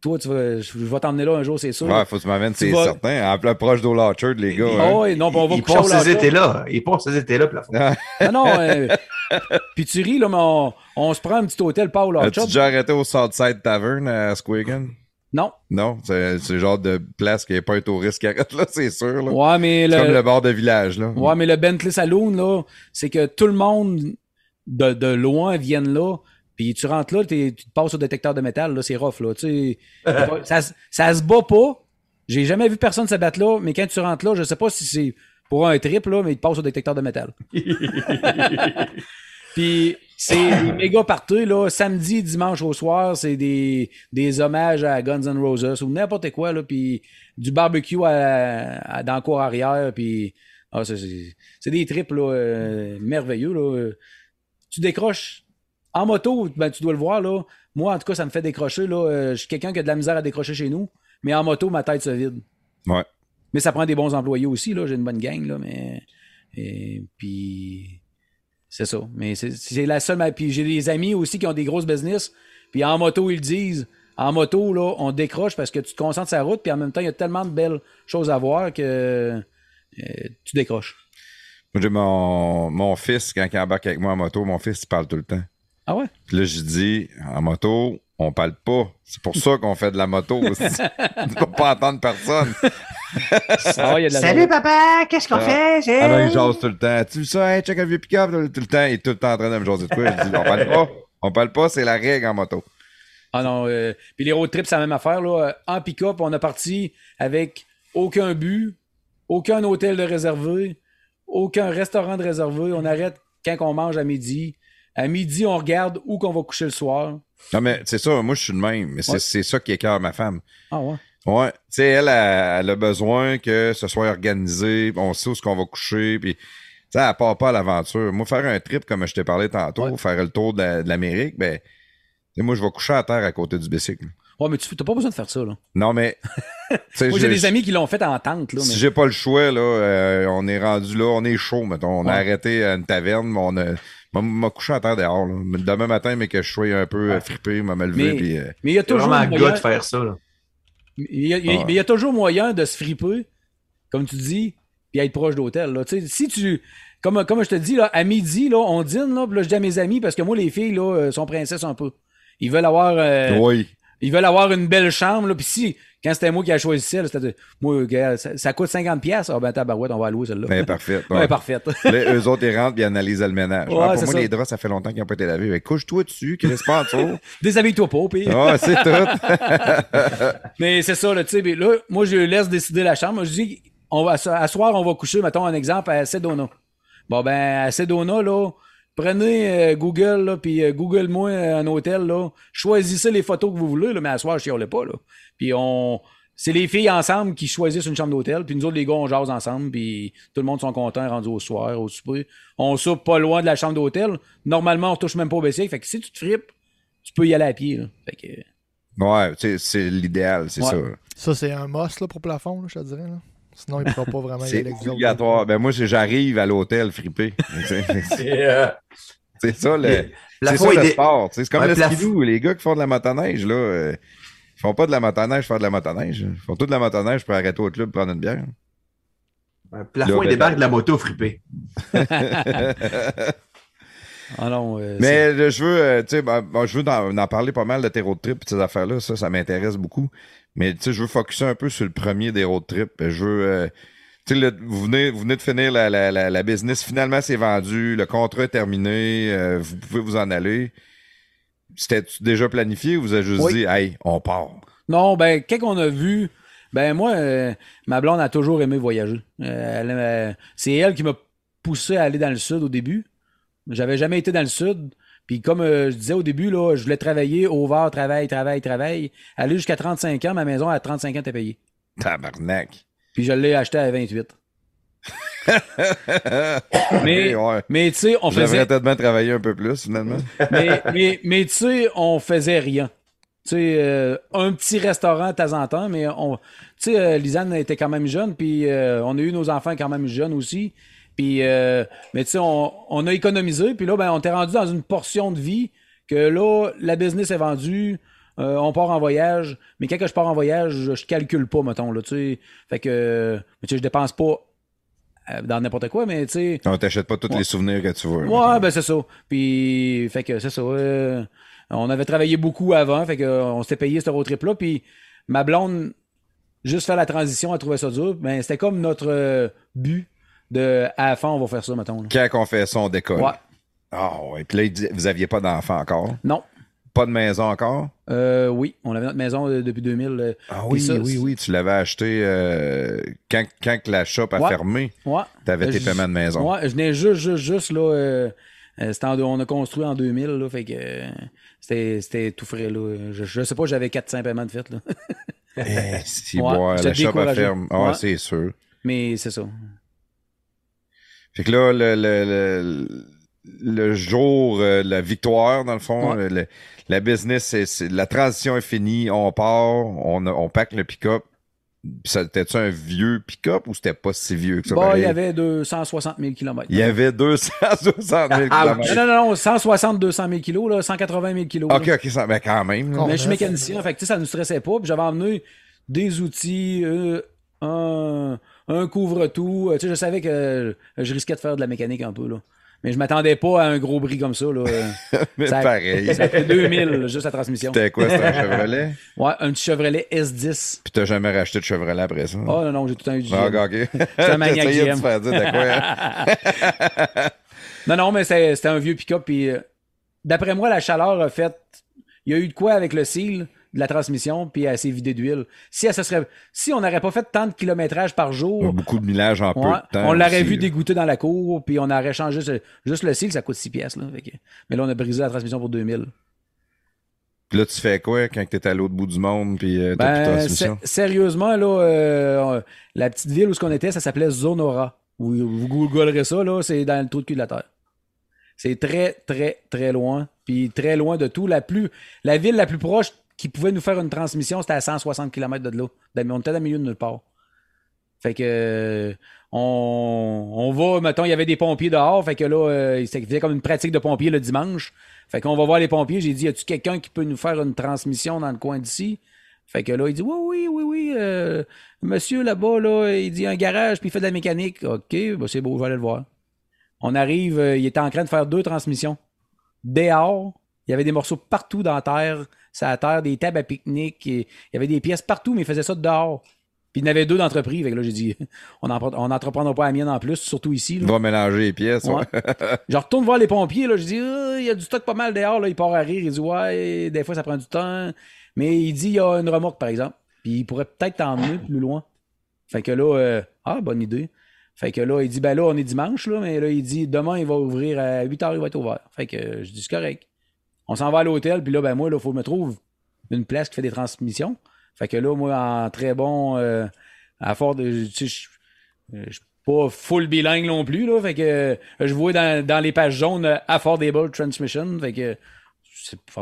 Toi, tu vas, je vais t'emmener là un jour, c'est sûr. Ouais, faut que tu m'amènes, c'est certain. En proche d'Olachard, les gars. Oh, non, on va Ils pensent ces étés-là. Ils pensent ces étés-là, non, non. Euh, puis tu ris, là, mais on, se prend un petit hôtel, pas Olachard. As-tu déjà arrêté au Southside Tavern à Squigan? Non. Non, c'est le genre de place qui est pas un touriste qui arrête là, c'est sûr. Là. Ouais, mais le... comme le bord de village. Là. Ouais, mais le Bentley Saloon, là, c'est que tout le monde de, loin viennent là. Puis tu rentres là, tu te passes au détecteur de métal, là, c'est rough. Là, tu ça, ça se bat pas. J'ai jamais vu personne se battre là, mais quand tu rentres là, je sais pas si c'est pour un trip, là, mais il te passe au détecteur de métal. Puis c'est des méga parties, là. Samedi, dimanche au soir, c'est des, des hommages à Guns N' Roses ou n'importe quoi, là. Puis du barbecue à, à, dans le cours arrière. Puis ah, c'est des trips, là, euh, merveilleux, là. Tu décroches. En moto, ben, tu dois le voir, là. Moi, en tout cas, ça me fait décrocher, là. Euh, je suis quelqu'un qui a de la misère à décrocher chez nous. Mais en moto, ma tête se vide. Ouais. Mais ça prend des bons employés aussi, là. J'ai une bonne gang, là. Mais. Et puis c'est ça. Mais c'est la seule. Puis j'ai des amis aussi qui ont des grosses business. Puis en moto, ils disent en moto, là, on décroche parce que tu te concentres sur la route. Puis en même temps, il y a tellement de belles choses à voir que euh, tu décroches. Moi, j'ai mon, mon, fils, quand il embarque avec moi en moto, mon fils, il parle tout le temps. Ah ouais? Puis là, je dis en moto, on parle pas. C'est pour ça qu'on fait de la moto aussi. on peut pas entendre personne. Salut papa, qu'est-ce qu'on ah. fait? J'ai... Ah ben, il jase tout le temps. Tu sais, hey, check un vieux pick-up tout le temps. Il est tout le temps en train de me jaser de quoi. Je dis, on parle pas. On parle pas, c'est la règle en moto. Ah non, euh, puis les road trips, c'est la même affaire. Là. Euh, en pick-up, on a parti avec aucun but, aucun hôtel de réservé, aucun restaurant de réservé. On arrête quand on mange à midi. À midi, on regarde où qu'on va coucher le soir. Non, mais c'est ça, moi je suis le même, mais c'est ça qui est écœure ma femme. Ah ouais? Ouais, tu sais, elle, elle, a besoin que ce soit organisé, on sait où ce qu'on va coucher, puis ça, elle part pas à l'aventure. Moi, faire un trip, comme je t'ai parlé tantôt, faire le tour de, l'Amérique, ben, moi, je vais coucher à terre à côté du bicycle. Ouais, mais tu n'as pas besoin de faire ça, là. Non, mais. moi, j'ai des amis qui l'ont fait en tente, là. Si j'ai pas le choix, là, euh, on est rendu là, on est chaud, mettons. On a arrêté une taverne, mais on a m'a couché à terre dehors. Demain matin, mais que je sois un peu euh, ouais. frippé, m'a mal levé. Euh, mais, il y a toujours moyen... gars de faire ça. Mais il y a toujours moyen de se fripper, comme tu dis, puis être proche d'hôtel. Si tu. Comme, je te dis, à midi, on dîne, là, je dis à mes amis, parce que moi, les filles, là, euh, sont princesses un peu. Ils veulent avoir. Ils veulent avoir une belle chambre. Là. Puis si, quand c'était moi qui a choisi ça, c'était moi, ça, coûte 50$. Ah, ben, tabarouette, on va louer celle-là. Mais ben, parfait. Mais parfait. eux autres, ils rentrent et analysent le ménage. Ah, pour moi, les draps, ça fait longtemps qu'ils n'ont pas été lavés. Ben, couche-toi dessus, qu'ils pas en dessous. Déshabille-toi pas, puis. Ah, c'est tout. mais c'est ça, là, tu sais. là, moi, je laisse décider la chambre. Je dis, on va, à soir, on va coucher, mettons un exemple, à Sedona. Bon, ben, à Sedona, là, Prenez euh, Google, puis euh, Google-moi euh, un hôtel. Là. Choisissez les photos que vous voulez, là, mais à soir, je ne pas. Là. Puis on. C'est les filles ensemble qui choisissent une chambre d'hôtel, puis nous autres, les gars, on jase ensemble, puis tout le monde sont contents, rendu au soir, au souper. On soupe pas loin de la chambre d'hôtel. Normalement, on ne touche même pas au baissier. Fait que si tu te frippes, tu peux y aller à pied. Là. Ouais, c'est l'idéal, c'est ça. Ça, c'est un must pour plafond, je te dirais. Là. Sinon, il ne pourra pas vraiment obligatoire. Ben moi, j'arrive à l'hôtel fripé. Euh, c'est ça le, c'est ça, le sport. C'est comme ouais, le skidoo. Les gars qui font de la motoneige, là, euh, font pas de la motoneige faire de la motoneige. Ils font tout de la motoneige pour arrêter au club prendre une bière. Un plafond, il ben, débarque de la ben. moto fripé ah euh, mais euh, je veux, tu sais, ben, je veux en, parler pas mal de terreau de trip et ces affaires-là. Ça, ça m'intéresse beaucoup. Mais je veux focuser un peu sur le premier des road trips. Je euh, vous, venez, vous venez de finir la, business. Finalement, c'est vendu. Le contrat est terminé. Euh, vous pouvez vous en aller. C'était déjà planifié ou vous avez juste dit, hey, on part? Non, ben, qu'est-ce qu'on a vu? Ben, moi, euh, ma blonde a toujours aimé voyager. c'est elle qui m'a poussé à aller dans le sud au début. J'avais jamais été dans le sud. Puis comme euh, je disais au début, là, je voulais travailler, over, travail, travail, travail. Aller jusqu'à 35 ans, ma maison à 35 ans t'es payée. Tabarnak. Puis je l'ai acheté à 28. mais tu sais, on faisait. J'aimerais tellement travailler un peu plus, finalement. mais tu sais, on faisait rien. Tu sais, euh, un petit restaurant de temps en temps, mais on. Tu sais, euh, Lisanne était quand même jeune, puis on a eu nos enfants quand même jeunes aussi. Puis, euh, mais tu sais, on, a économisé, puis là, ben, on est rendu dans une portion de vie que là, la business est vendue, euh, on part en voyage, mais quand je pars en voyage, je, calcule pas, mettons, là, tu sais. Fait que, tu sais, je dépense pas euh, dans n'importe quoi, mais tu sais. On t'achète pas tous les souvenirs que tu veux. Ouais, ben c'est ça. Puis, fait que c'est ça. on avait travaillé beaucoup avant, fait qu'on s'était payé ce road trip-là, puis ma blonde, juste faire la transition, elle trouvait ça dur. Ben, c'était comme notre but de à la fin, on va faire ça, mettons. Quand on fait ça, on décolle. Ouais. Ah oh, puis là, vous aviez pas d'enfant encore? Non. Pas de maison encore? Euh, oui, on avait notre maison euh, depuis 2000. Euh, ah oui, oui, oui, tu l'avais acheté euh, quand, quand la shop a fermé. Ouais. Tu avais tes paiements de maison. Ouais, je n'ai juste, juste, juste, là. on a construit en 2000, là, fait que c'était tout frais, là. Je, je sais pas, j'avais 400 paiements de fait. là. Eh, si, ouais, la shop a fermé. Ah, c'est sûr. Mais c'est ça. Fait que là, le, le, le, jour, euh, la victoire, dans le fond, euh, le, la business, la transition est finie, on part, on, on pack le pick-up. C'était-tu un vieux pick-up ou c'était pas si vieux que ça? Bon, bah, il y avait 260 000 km. Il y avait 260 000 km. non, non, non, 160, 200 000 kg, là, 180 000 kg. OK, OK, mais ben, quand même. Mais je suis mécanicien, fait que, ça ne nous stressait pas. J'avais emmené des outils, euh, un un couvre-tout. Euh, tu sais, je savais que euh, je risquais de faire de la mécanique un peu, là. Mais je m'attendais pas à un gros bris comme ça. Là. mais pareil. Ça fait 2000 juste la transmission. C'était quoi, c'était un Chevrolet? ouais, un petit Chevrolet S10. Puis t'as jamais racheté de Chevrolet après ça? Oh non, non, j'ai tout le temps eu du Ah, ok. Ça un maniaque GM. De faire dire de quoi, hein? non, non, mais c'était un vieux pick-up. Puis euh, d'après moi, la chaleur a fait... Il y a eu de quoi avec le CIL? de la transmission, puis elle s'est vidée d'huile. Si serait, si on n'aurait pas fait tant de kilométrages par jour. Beaucoup de millage en peu On l'aurait vu dégoûter dans la cour, puis on aurait changé juste le cycle, ça coûte 6 pièces. mais là, on a brisé la transmission pour 2000. Puis là, tu fais quoi quand tu es à l'autre bout du monde puis euh, t'as ben, transmission? Sérieusement, là, euh, la petite ville où ce qu'on était, ça s'appelait Zonora. Vous, googlerez ça, là, c'est dans le trou de cul de la terre. C'est très, très, très loin. Puis très loin de tout. La, plus, la ville la plus proche qui pouvait nous faire une transmission, c'était à 160 km de là. Ben, on était dans le milieu de nulle part. Fait que euh, on, on va, mettons, il y avait des pompiers dehors, fait que là, il euh, faisait comme une pratique de pompiers le dimanche. Fait qu'on va voir les pompiers, j'ai dit, y a-tu quelqu'un qui peut nous faire une transmission dans le coin d'ici? Fait que là, il dit, oui, oui, oui, oui, euh, monsieur là-bas, il dit un garage, puis il fait de la mécanique. OK, ben, c'est beau, je vais aller le voir. On arrive, il était en train de faire deux transmissions. Dehors, il y avait des morceaux partout dans la terre ça à terre, des tables à pique-nique. Il y avait des pièces partout, mais ils faisaient ça dehors. Puis il y en avait deux d'entreprise. là, j'ai dit, on n'entreprendra pas la mienne en plus, surtout ici. On va mélanger les pièces. je retourne voir les pompiers. Là, je dis, ah, il y a du stock pas mal dehors. Là. Il part à rire. Il dit, ouais, des fois, ça prend du temps. Mais il dit, il y a une remorque, par exemple. Puis il pourrait peut-être t'emmener plus loin. Fait que là, euh, ah, bonne idée. Fait que là, il dit, ben là, on est dimanche, là, mais là, il dit, demain, il va ouvrir à 8 h, il va être ouvert. Fait que euh, je dis, c'est correct. On s'en va à l'hôtel, puis là, ben moi, il faut que je me trouve une place qui fait des transmissions. Fait que là, moi, en très bon. Euh, à fort de. Euh, je suis pas full bilingue non plus, là. Fait que euh, je vois dans, les pages jaunes Affordable Transmission. Fait que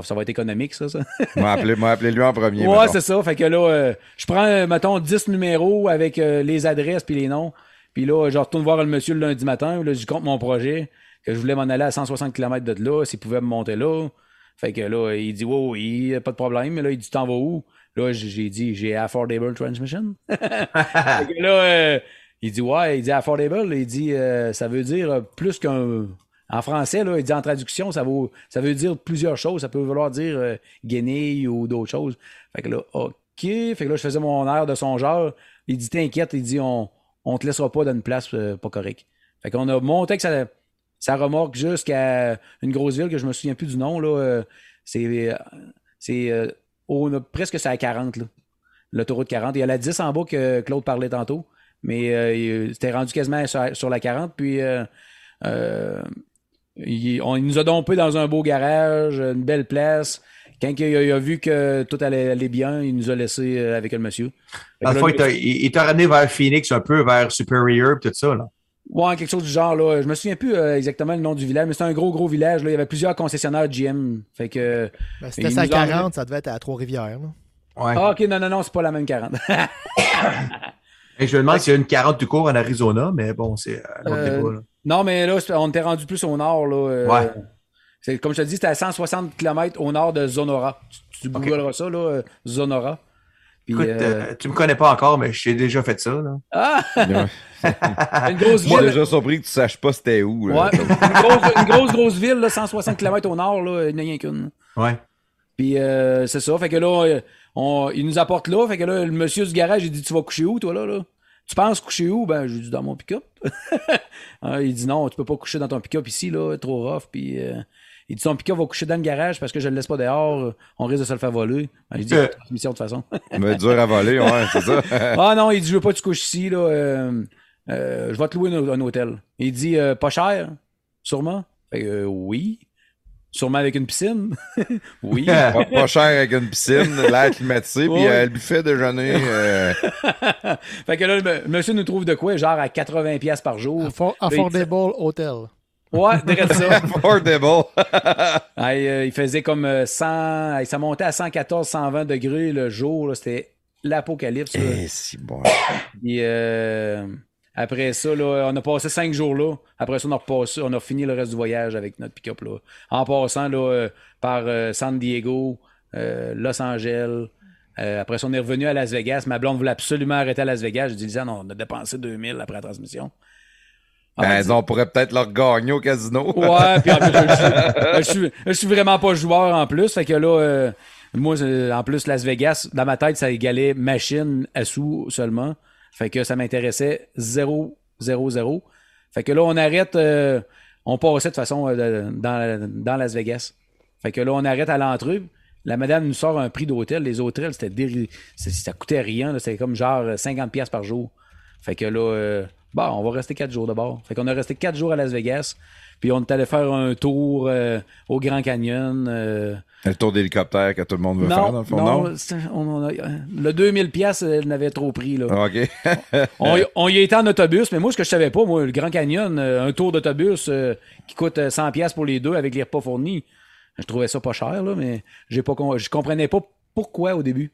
ça va être économique, ça, ça. Moi, appelé lui en premier. Ouais, c'est ça. Fait que là, je prends, mettons, 10 numéros avec les adresses puis les noms. Puis là, je retourne voir le monsieur le lundi matin. Là, je compte mon projet, que je voulais m'en aller à 160 km de là, s'il pouvait me monter là. Fait que là, il dit, wow, pas de problème. Mais là, il dit, t'en vas où? Là, j'ai dit, j'ai Affordable Transmission. fait que là, euh, il dit, ouais, il dit Affordable. Il dit, euh, ça veut dire euh, plus qu'un. En français, là, il dit en traduction, ça, vaut, ça veut dire plusieurs choses. Ça peut vouloir dire euh, ou d'autres choses. Fait que là, OK. Fait que là, je faisais mon air de songeur. Il dit, t'inquiète, il dit, on, on te laissera pas dans une place pas correcte. Fait qu'on a monté que ça. Ça remorque jusqu'à une grosse ville que je me souviens plus du nom. Là, euh, c'est euh, c'est euh, presque ça à 40, l'autoroute 40. Il y a la 10 en bas que Claude parlait tantôt, mais c'était rendu quasiment sur, la 40. Puis il, on, nous a dompé dans un beau garage, une belle place. Quand il a, vu que tout allait, bien, il nous a laissé avec le monsieur. il t'a ramené vers Phoenix, un peu vers Superior, tout ça. Là. Ouais, quelque chose du genre, là. Je me souviens plus euh, exactement le nom du village, mais c'est un gros, gros village. Là. Il y avait plusieurs concessionnaires GM. Fait que. Ben, c'était sa 40, ça devait être à Trois-Rivières. Ouais. Ah, ok, non, non, non, c'est pas la même 40. je me demande s'il y a une 40 tout court en Arizona, mais bon, c'est. Euh, euh, non, mais là, on était rendu plus au nord, là. ouais. comme je te dis, c'était à 160 km au nord de Zonora. Tu, tu ça, là, Zonora. Écoute, euh, euh, tu me connais pas encore, mais j'ai déjà fait ça. Là. Ah! une grosse Moi, j'ai déjà surpris que tu saches pas c'était où. une, grosse, grosse, ville, 160 km au nord, là, il n'y a qu'une. Ouais. Puis euh, c'est ça. Fait que là, il nous apporte là. Fait que là, le monsieur du garage, il dit Tu vas coucher où, toi, là? Tu penses coucher où? Ben, lui dis, dans mon pick-up. Ah, il dit non, tu peux pas coucher dans ton pick-up ici, là, trop rough. Puis il dit son piquet va coucher dans le garage parce que je le laisse pas dehors, on risque de se le faire voler. Ben, j'ai dit euh. ah, mission de toute façon. Mais dur à voler, ouais, c'est ça. ah non, il dit je veux pas que tu couches ici, là. Euh, euh, je vais te louer un, hôtel. Il dit pas cher, sûrement. oui. Sûrement avec une piscine. oui. Pas, cher avec une piscine, l'air climatisé, puis le buffet déjeuner. fait que là, le, monsieur nous trouve de quoi? Genre à 80$ par jour. Affordable Hotel. Ouais, ça. Euh, il faisait comme 100, euh, ça montait à 114, 120 degrés le jour. C'était l'apocalypse. Et eh, si bon. Euh, après ça, on a passé cinq jours là. Après ça, on a, fini le reste du voyage avec notre pick-up. En passant là, par San Diego, Los Angeles. après ça, on est revenu à Las Vegas. Ma blonde voulait absolument arrêter à Las Vegas. Je disais non, on a dépensé 2000 après la transmission. Ah, ben, ben on pourrait peut-être leur gagner au casino. Ouais, puis en plus, je, suis, vraiment pas joueur en plus. Fait que là, euh, moi, euh, en plus, Las Vegas, dans ma tête, ça égalait machine à sous seulement. Fait que ça m'intéressait 0, 0, 0. Fait que là, on arrête. Euh, on passait de façon dans, Las Vegas. Fait que là, on arrête à l'entrée. La madame nous sort un prix d'hôtel. Les hôtels, c'était ça coûtait rien. C'était comme genre 50$ par jour. Fait que là, « Bon, on va rester quatre jours de bord. Fait qu'on a resté quatre jours à Las Vegas. Puis on est allé faire un tour euh, au Grand Canyon. Euh... Le tour d'hélicoptère que tout le monde veut faire, dans le fond, non? non? a, euh, le 2000 pièces elle n'avait trop pris, là. Ah, OK. on, y était en autobus, mais moi, ce que je savais pas, moi, le Grand Canyon, euh, un tour d'autobus qui coûte 100 pièces pour les deux avec les repas fournis, je trouvais ça pas cher, là, mais j'ai pas je comprenais pas pourquoi au début.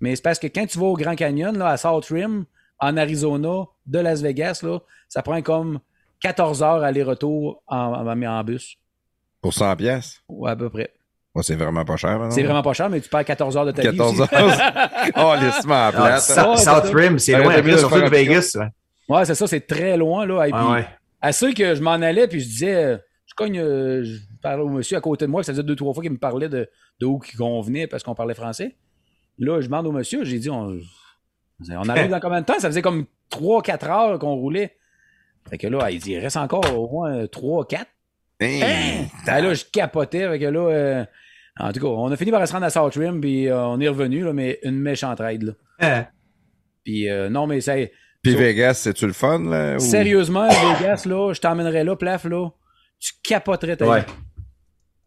Mais c'est parce que quand tu vas au Grand Canyon, là, à South Rim, en Arizona, de Las Vegas, là, ça prend comme 14 heures aller-retour en, bus. Pour 100 pièces? Ouais, à peu près. c'est vraiment pas cher. C'est vraiment pas cher, mais tu perds 14 heures de ta vie. 14 heures? oh, à place. South Rim, c'est ben, loin, surtout de Vegas. Ouais, c'est ça, c'est très loin. Là. À ceux que je m'en allais, puis je disais, je cogne, euh, je parlais au monsieur à côté de moi, ça faisait deux, trois fois qu'il me parlait de, de où parce qu'on parlait français. Là, je demande au monsieur, j'ai dit, on, on arrive dans combien de temps? Ça faisait comme 3-4 heures qu'on roulait. Fait que là, il reste encore au moins 3-4. et hein? hein? Là, je capotais. Fait là, euh, en tout cas, on a fini par se rendre à South Rim, puis euh, on est revenu, mais une méchante raid Là. Hein? Puis euh, non, mais ça. Puis Vegas, c'est-tu le fun? Sérieusement, Vegas, là, je t'emmènerais là, plaf, là. Tu capoterais ta ouais.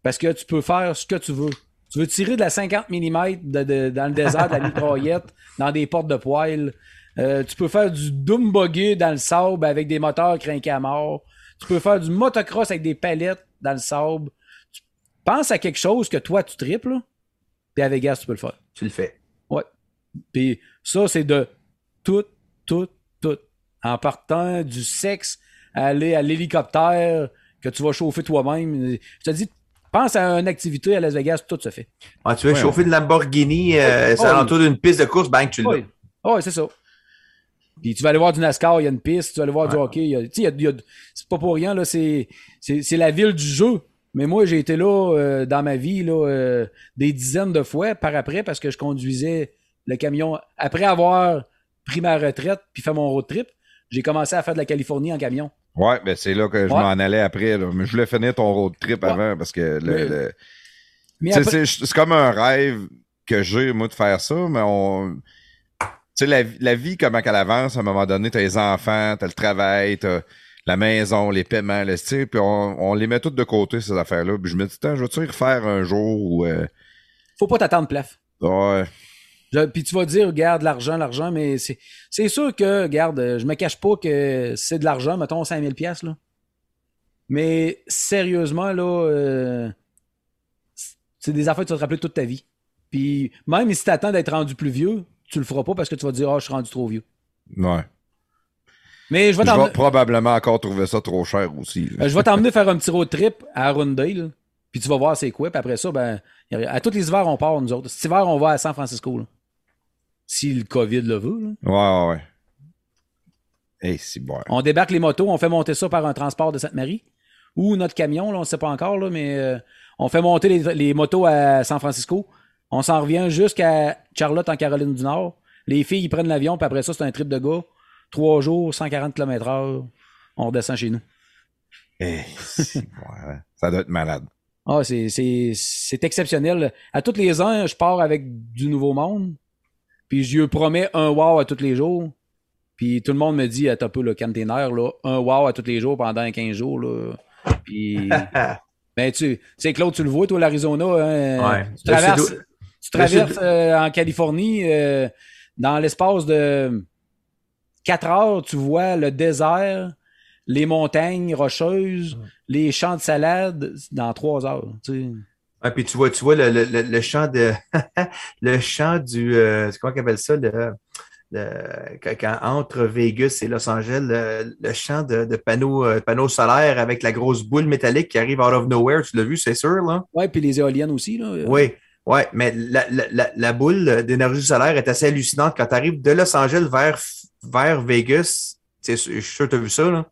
Parce que tu peux faire ce que tu veux. Tu veux tirer de la 50 mm dans le désert, de la dans des portes de poêle. Euh, tu peux faire du doom dans le sable avec des moteurs crinqués à mort. Tu peux faire du motocross avec des palettes dans le sable. Tu penses à quelque chose que toi, tu triples, puis à Vegas, tu peux le faire. Tu le fais. Ouais. Puis ça, c'est de tout, tout, tout. En partant du sexe, aller à l'hélicoptère que tu vas chauffer toi-même. Je te dis, Pense à une activité à Las Vegas, tout se fait. Ah, tu veux chauffer de Lamborghini, euh, oh, oh, c'est oh. autour d'une piste de course, bang, tu l'as. Oui, c'est ça. Puis tu vas aller voir du NASCAR, il y a une piste, tu vas aller voir du hockey. c'est pas pour rien, là, c'est, c'est, la ville du jeu. Mais moi, j'ai été là euh, dans ma vie là, euh, des dizaines de fois par après parce que je conduisais le camion. Après avoir pris ma retraite puis fait mon road trip, j'ai commencé à faire de la Californie en camion. Oui, ben c'est là que je m'en allais après. Mais je voulais finir ton road trip avant parce que le, le... c'est comme un rêve que j'ai, moi, de faire ça, mais on. Tu sais, la, la, vie, comment qu'elle avance, à un moment donné, t'as les enfants, t'as le travail, t'as la maison, les paiements, le style, puis on, on, les met toutes de côté, ces affaires-là. Puis je me dis, je vais-tu refaire un jour où. Euh... Faut pas t'attendre, plaf. Ouais. Puis tu vas dire, regarde, l'argent, l'argent, mais c'est sûr que, regarde, euh, je me cache pas que c'est de l'argent, mettons 5000 pièces là. Mais sérieusement, là, euh, c'est des affaires que tu vas te rappeler toute ta vie. Puis même si tu attends d'être rendu plus vieux, tu le feras pas parce que tu vas dire, oh, je suis rendu trop vieux. Ouais. Mais je vais, je vais probablement encore trouver ça trop cher aussi. Euh, je vais t'emmener faire un petit road trip à Arundel. Puis tu vas voir c'est quoi. Puis après ça, ben, à tous les hivers, on part, nous autres. Cet hiver, on va à San Francisco. Là. Si le COVID le veut. Là. Ouais, ouais, ouais. Hey, c'est bon. On débarque les motos, on fait monter ça par un transport de Sainte-Marie ou notre camion, on ne sait pas encore, mais euh, on fait monter les, motos à San Francisco. On s'en revient jusqu'à Charlotte en Caroline du Nord. Les filles, ils prennent l'avion, puis après ça, c'est un trip de gars. Trois jours, 140 km/h, on redescend chez nous. Hey, bon. Hein. ça doit être malade. Ah, c'est exceptionnel. À toutes les ans, je pars avec du nouveau monde. Puis je lui promets un wow à tous les jours. Puis tout le monde me dit, à peu le canténaire, là, un wow à tous les jours pendant 15 jours. Là. Puis. ben, tu sais, Claude, tu le vois, toi, l'Arizona. Hein? Tu traverses, euh, en Californie, euh, dans l'espace de 4 heures, tu vois le désert, les montagnes rocheuses, les champs de salade dans 3 heures. Tu sais. Ah, puis tu vois, tu vois le, le, le, chant de le chant du euh, comment ça le, quand, entre Vegas et Los Angeles, le, champ de, de panneaux, euh, panneaux solaires avec la grosse boule métallique qui arrive out of nowhere, tu l'as vu, c'est sûr, là? Oui, puis les éoliennes aussi, là. Oui, ouais mais la, la, la boule d'énergie solaire est assez hallucinante quand tu arrives de Los Angeles vers, vers Vegas. Je suis sûr que tu as vu ça, là.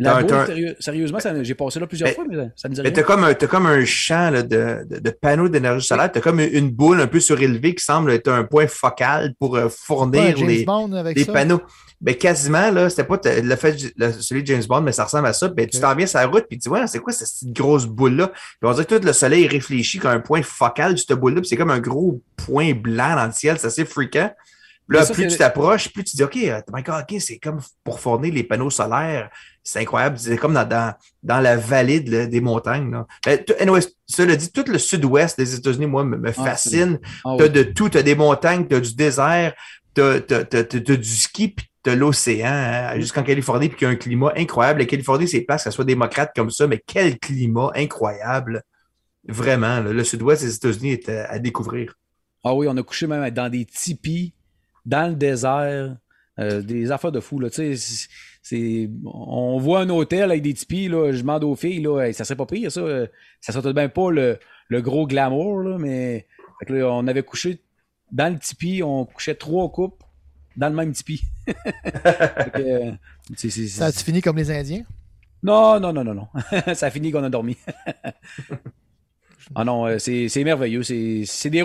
La boule, sérieusement, j'ai passé là plusieurs fois, mais ça me dit rien. Mais t'as comme, comme, un champ de, de, panneaux d'énergie solaire, t'as comme une boule un peu surélevée qui semble être un point focal pour euh, fournir les, panneaux. Mais ben, quasiment, là, c'était pas le fait celui de James Bond, mais ça ressemble à ça. Ben, tu t'en viens sur la route, puis tu dis, c'est quoi cette grosse boule-là? on dirait que tout le soleil réfléchit comme un point focal de cette boule-là, puis c'est comme un gros point blanc dans le ciel, c'est assez fréquent. Là, plus tu t'approches, plus tu dis, euh, OK, c'est comme pour fournir les panneaux solaires. C'est incroyable. C'est comme dans, dans, la vallée des montagnes. Ben, cela dit, tout le sud-ouest des États-Unis, moi, me, ah, fascine. Ah, tu as de tout. Tu as des montagnes, tu as du désert, tu as, du ski, puis tu as l'océan, hein, mm. jusqu'en Californie, puis y a un climat incroyable. La Californie, c'est place qu'elle soit démocrate comme ça, mais quel climat incroyable. Vraiment, le sud-ouest des États-Unis est à découvrir. Ah oui, on a couché même dans des tipis dans le désert. Euh, des affaires de fou. Là. on voit un hôtel avec des tipis, là, je demande aux filles, là, ça serait pas pire, ça. Ça serait bien même pas le, gros glamour, mais on avait couché dans le tipi, on couchait trois couples dans le même tipi. Euh, ça a fini comme les Indiens? Non, non, non, non, non. ça a fini qu'on a dormi. ah non, euh, c'est merveilleux. C'est des,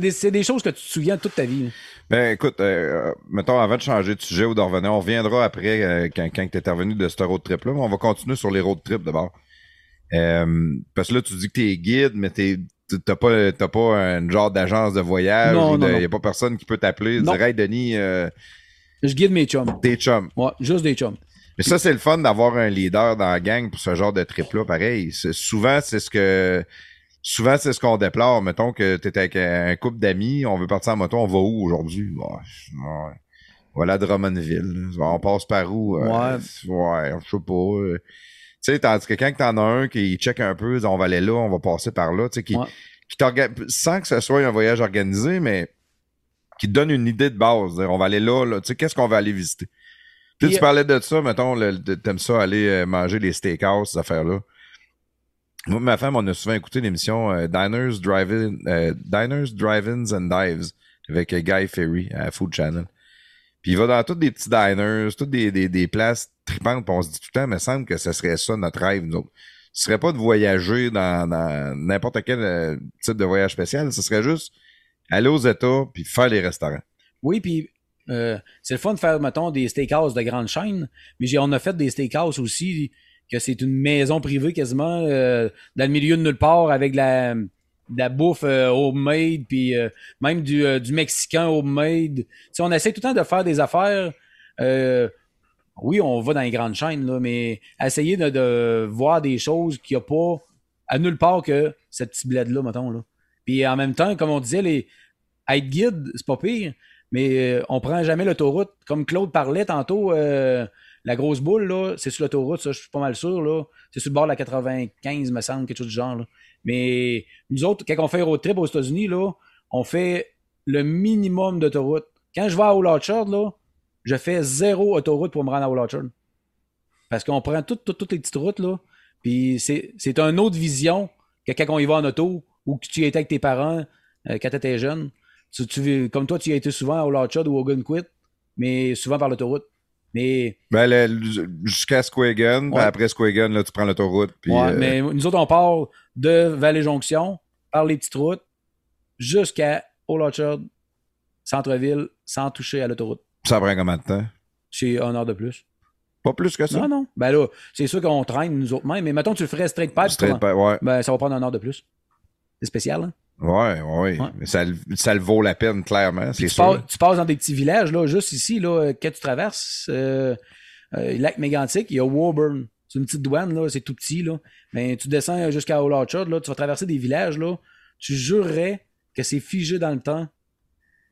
des, des choses que tu te souviens toute ta vie. Ben écoute, euh, euh, mettons, avant de changer de sujet ou de revenir, on reviendra après euh, quand, quand tu es revenu de ce road trip-là, mais on va continuer sur les road trips d'abord. Euh, parce que là, tu dis que tu guide, mais tu n'as pas, t'as pas un genre d'agence de voyage. Non, Il n'y a pas personne qui peut t'appeler et dire Hey Denis. Je guide mes chums. Des chums. Ouais, juste des chums. Mais ça, c'est le fun d'avoir un leader dans la gang pour ce genre de trip-là, pareil. souvent, c'est ce que souvent, c'est ce qu'on déplore. Mettons que tu es avec un couple d'amis, on veut partir en moto, on va où aujourd'hui? voilà Drummondville. on passe par où? Euh, ouais. ouais, je sais pas. Tu sais, tandis que quand t'en as un qui check un peu, on va aller là, on va passer par là, tu sais, qui, sans que ce soit un voyage organisé, mais qui te donne une idée de base. On va aller là, tu sais, qu'est-ce qu'on va aller visiter? tu parlais de ça, mettons, t'aimes ça aller euh, manger les steakhouse, ces affaires-là. Moi, ma femme, on a souvent écouté l'émission euh, Diners, drive euh, Diners, Drive-Ins and Dives avec euh, Guy Ferry à Food Channel. Puis il va dans tous des petits diners, toutes des, des, des places tripantes, puis on se dit tout le temps, mais semble que ce serait ça notre rêve, nous Ce serait pas de voyager dans, n'importe quel type de voyage spécial, ce serait juste aller aux États puis faire les restaurants. Oui, puis c'est le fun de faire, mettons, des steakhouse de grande chaîne, mais on a fait des steakhouse aussi c'est une maison privée quasiment euh, dans le milieu de nulle part avec de la, la bouffe euh, home-made, puis euh, même du, du mexicain home si on essaie tout le temps de faire des affaires. oui, on va dans les grandes chaînes, mais essayer de, voir des choses qu'il n'y a pas à nulle part que cette petite bled-là, mettons. Puis en même temps, comme on disait, les, être guide, c'est pas pire, mais on prend jamais l'autoroute. Comme Claude parlait tantôt, la grosse boule, c'est sur l'autoroute, ça, je suis pas mal sûr. Là. C'est sur le bord de la 95, me semble, quelque chose du genre. Mais nous autres, quand on fait un road trip aux États-Unis, on fait le minimum d'autoroute. Quand je vais à je fais zéro autoroute pour me rendre à Parce qu'on prend toutes, les petites routes, là. Puis c'est, c'est une autre vision que quand on y va en auto ou que tu étais avec tes parents euh, quand tu étais jeune. Tu, comme toi, tu y as été souvent à ou au Gunquit, mais souvent par l'autoroute. Mais. Ben, jusqu'à Squagon, ben, après Squagon, là, tu prends l'autoroute. Ouais, euh, mais nous autres, on part de Vallée-Jonction, par les petites routes, jusqu'à Old Orchard, centre-ville, sans toucher à l'autoroute. Ça prend combien de temps? C'est un heure de plus. Pas plus que ça? Non, non. Ben là, c'est sûr qu'on traîne nous autres mêmes, mais mettons, tu le ferais straight path, Straight pipe, Ben, ça va prendre un heure de plus. C'est spécial, hein? Ouais, ouais, ça, le vaut la peine, clairement. Tu, Passes, dans des petits villages, là, juste ici, là, euh, que tu traverses euh, euh, lac mégantique, il y a Woburn. C'est une petite douane, c'est tout petit, Mais tu descends jusqu'à Old là, tu vas traverser des villages, Tu jurerais que c'est figé dans le temps.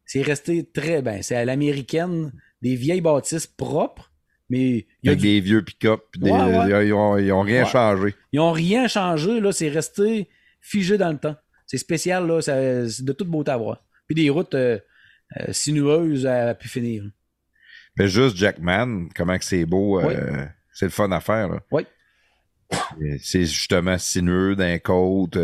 C'est resté très, bien. c'est à l'américaine, des vieilles bâtisses propres, mais... Il y a des vieux pick-up, ils, n'ont ont, rien changé. Ils ont rien changé, là, c'est resté figé dans le temps. C'est spécial, là, c'est de toute beauté à voir. Puis des routes euh, euh, sinueuses à pu finir. Mais juste Jackman, comment que c'est beau, euh, c'est le fun à faire. Oui. C'est justement sinueux d'un côte.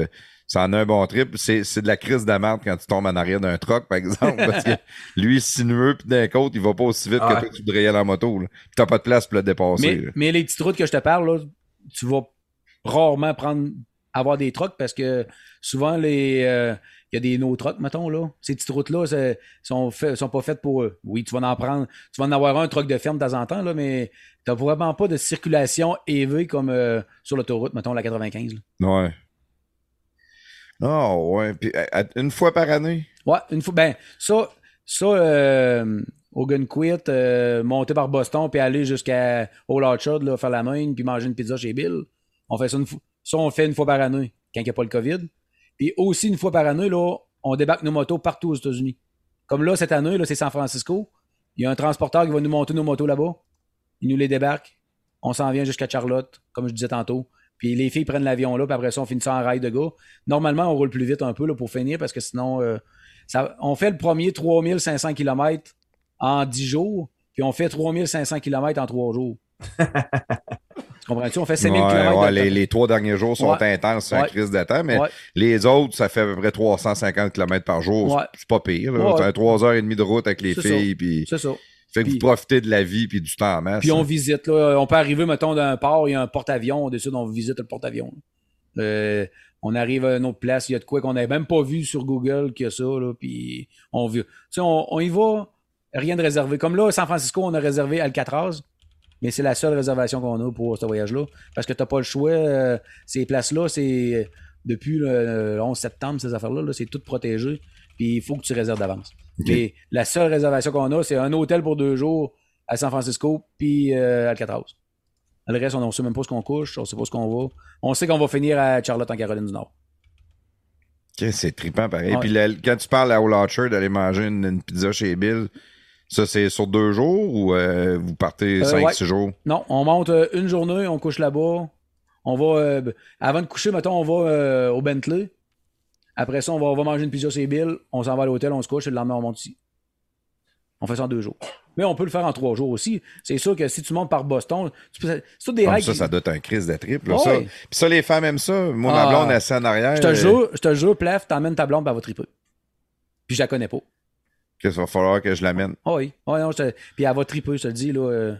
Ça en a un bon trip. C'est de la crise de quand tu tombes en arrière d'un truck, par exemple. parce que lui, sinueux, puis d'un côte, il va pas aussi vite que toi, tu voudrais aller en moto. Tu n'as pas de place pour le dépasser. Mais, les petites routes que je te parle, tu vas rarement prendre avoir des trucks parce que souvent, les. Euh, il y a des no trucks, mettons, là. Ces petites routes-là, sont, sont pas faites pour eux. Oui, tu vas en prendre, tu vas en avoir un truck de ferme de temps en temps, là, mais n'as vraiment pas de circulation élevée comme euh, sur l'autoroute, mettons, la 95. Ouais. Ah, ouais. une fois par année? Ouais, une fois. Ben, ça, ça, euh, au Hogan monter par Boston, puis aller jusqu'à Old Orchard, faire la main, puis manger une pizza chez Bill. On fait ça une fois. Ça, on le fait une fois par année, quand il n'y a pas le COVID. Puis aussi, une fois par année, on débarque nos motos partout aux États-Unis. Comme là, cette année, là, c'est San Francisco. Il y a un transporteur qui va nous monter nos motos là-bas. Il nous les débarque. On s'en vient jusqu'à Charlotte, comme je disais tantôt. Puis les filles prennent l'avion là, puis après ça, on finit ça en rail de gars. Normalement, on roule plus vite un peu là, pour finir parce que sinon, euh, on fait le premier 3500 km en 10 jours, puis on fait 3500 km en 3 jours. On fait 5000 ouais, km. les, trois derniers jours sont intenses, c'est un crise de temps, mais les autres, ça fait à peu près 350 km par jour. C'est pas pire. trois 3h30 de route avec les filles. Puis... C'est ça. Fait que vous profitez de la vie puis du temps en Puis on hein. visite. Là, on peut arriver, mettons, d'un port, il y a un porte-avions, on décide, on visite le porte-avions. Euh, on arrive à une autre place, il y a de quoi qu'on n'avait même pas vu sur Google qu'il y a ça. puis on, on y va, rien de réservé. Comme là, à San Francisco, on a réservé Alcatraz mais c'est la seule réservation qu'on a pour ce voyage-là. Parce que t'as pas le choix. Euh, ces places-là, c'est depuis le 11 septembre, ces affaires-là, c'est tout protégé. Puis il faut que tu réserves d'avance. la seule réservation qu'on a, c'est un hôtel pour deux jours à San Francisco, puis à euh, Alcatraz. Le reste, on ne sait même pas ce qu'on couche, on ne sait pas ce qu'on va. On sait qu'on va finir à Charlotte, en Caroline du Nord. c'est trippant pareil. Puis quand tu parles à O'Lacher d'aller manger une, pizza chez Bill, ça, c'est sur deux jours ou euh, vous partez euh, cinq, six jours? Non, on monte euh, une journée, on couche là-bas. On va. avant de coucher, mettons, on va au Bentley. Après ça, on va, manger une pizza chez Bill. On s'en va à l'hôtel, on se couche et le lendemain, on monte ici. On fait ça en deux jours. Mais on peut le faire en trois jours aussi. C'est sûr que si tu montes par Boston, c'est des ah, règles. Ça, ça doit être un crise de triple. Puis ça, les femmes aiment ça. Moi, ma ah. blonde, elle en arrière. Je te jure, je te jure, plef, t'emmènes ta blonde, par votre triper. Puis je la connais pas qu'il va falloir que je l'amène? Ah oui. Ah puis elle va triper, je te le dis. Là, euh.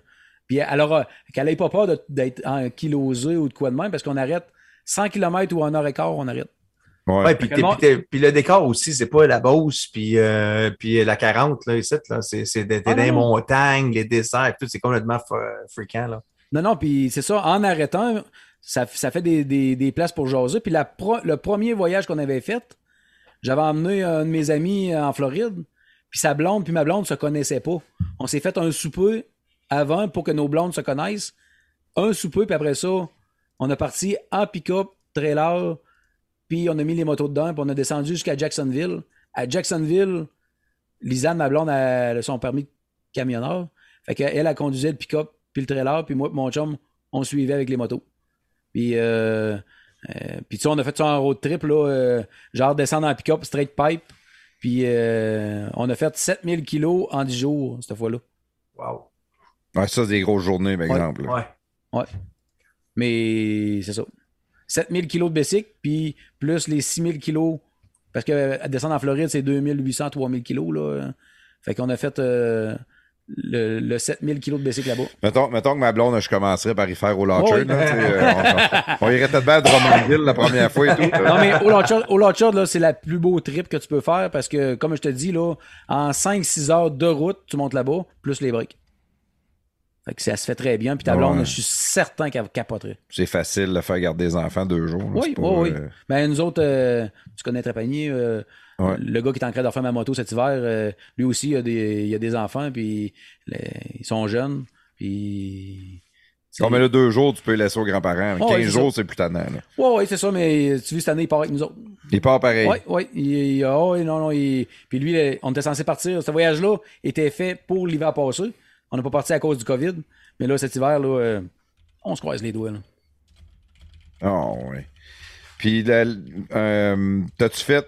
Puis euh, qu'elle n'ait pas peur d'être en kilosé ou de quoi de même, parce qu'on arrête 100 km ou en heure et on arrête. Ouais. puis, le décor aussi, c'est pas la Beauce, puis, euh, puis la 40, là, ici, là. C'est, c'est des, ah montagnes, les desserts, tout, c'est complètement fréquent, là. Non, non, puis c'est ça, en arrêtant, ça, fait des, places pour jaser. Puis la le premier voyage qu'on avait fait, j'avais emmené un de mes amis en Floride, puis sa blonde, puis ma blonde se connaissaient pas. On s'est fait un souper avant pour que nos blondes se connaissent. Un souper, puis après ça, on a parti en pick-up, trailer, puis on a mis les motos dedans, puis on a descendu jusqu'à Jacksonville. À Jacksonville, Lisanne, ma blonde, elle a son permis de camionneur. Fait qu'elle, elle, a conduit le pick-up, puis le trailer, puis moi, mon chum, on suivait avec les motos. Puis, euh, euh, puis tu on a fait ça en road trip, euh, genre descendre en pick-up, straight pipe, puis euh, on a fait 7000 kilos en 10 jours cette fois-là. Wow. ça, c'est des grosses journées, par exemple. Ouais. ouais. Mais c'est ça. 7000 kilos de basic, puis plus les 6000 kilos. Parce que euh, descendre en Floride, c'est 2800, 3000 kilos. Là. Fait qu'on a fait. Euh, le, 7000 kg de bicycle là-bas. Mettons, mettons, que ma blonde, je commencerais par y faire au launcher. Euh, on, irait peut-être à Drummondville la première fois et tout. non, mais au launcher, là, c'est la plus beau trip que tu peux faire parce que, comme je te dis, là, en 5-6 heures de route, tu montes là-bas, plus les briques. Fait ça se fait très bien. Puis ta blonde, je suis certain qu'elle capoterait. C'est facile de faire garder des enfants deux jours. oui, oui, oui, Mais euh, ben, nous autres, euh, tu connais Trépanier, le gars qui est en train de ma moto cet hiver, euh, lui aussi, il a des, il a des enfants, puis ils sont jeunes, puis. Non, mais là, deux jours, tu peux laisser aux grands-parents. 15 jours, c'est plus tannant. Oui, ouais, c'est ça, mais tu vois, cette année, il part avec nous autres. Il part pareil. Oui, oui. Il... Ah, non, non. Puis lui, on était censé partir. Ce voyage-là était fait pour l'hiver passé. On n'a pas parti à cause du COVID. Mais là, cet hiver, là, euh, on se croise les doigts. Ah Oh, oui. Puis, euh, t'as-tu fait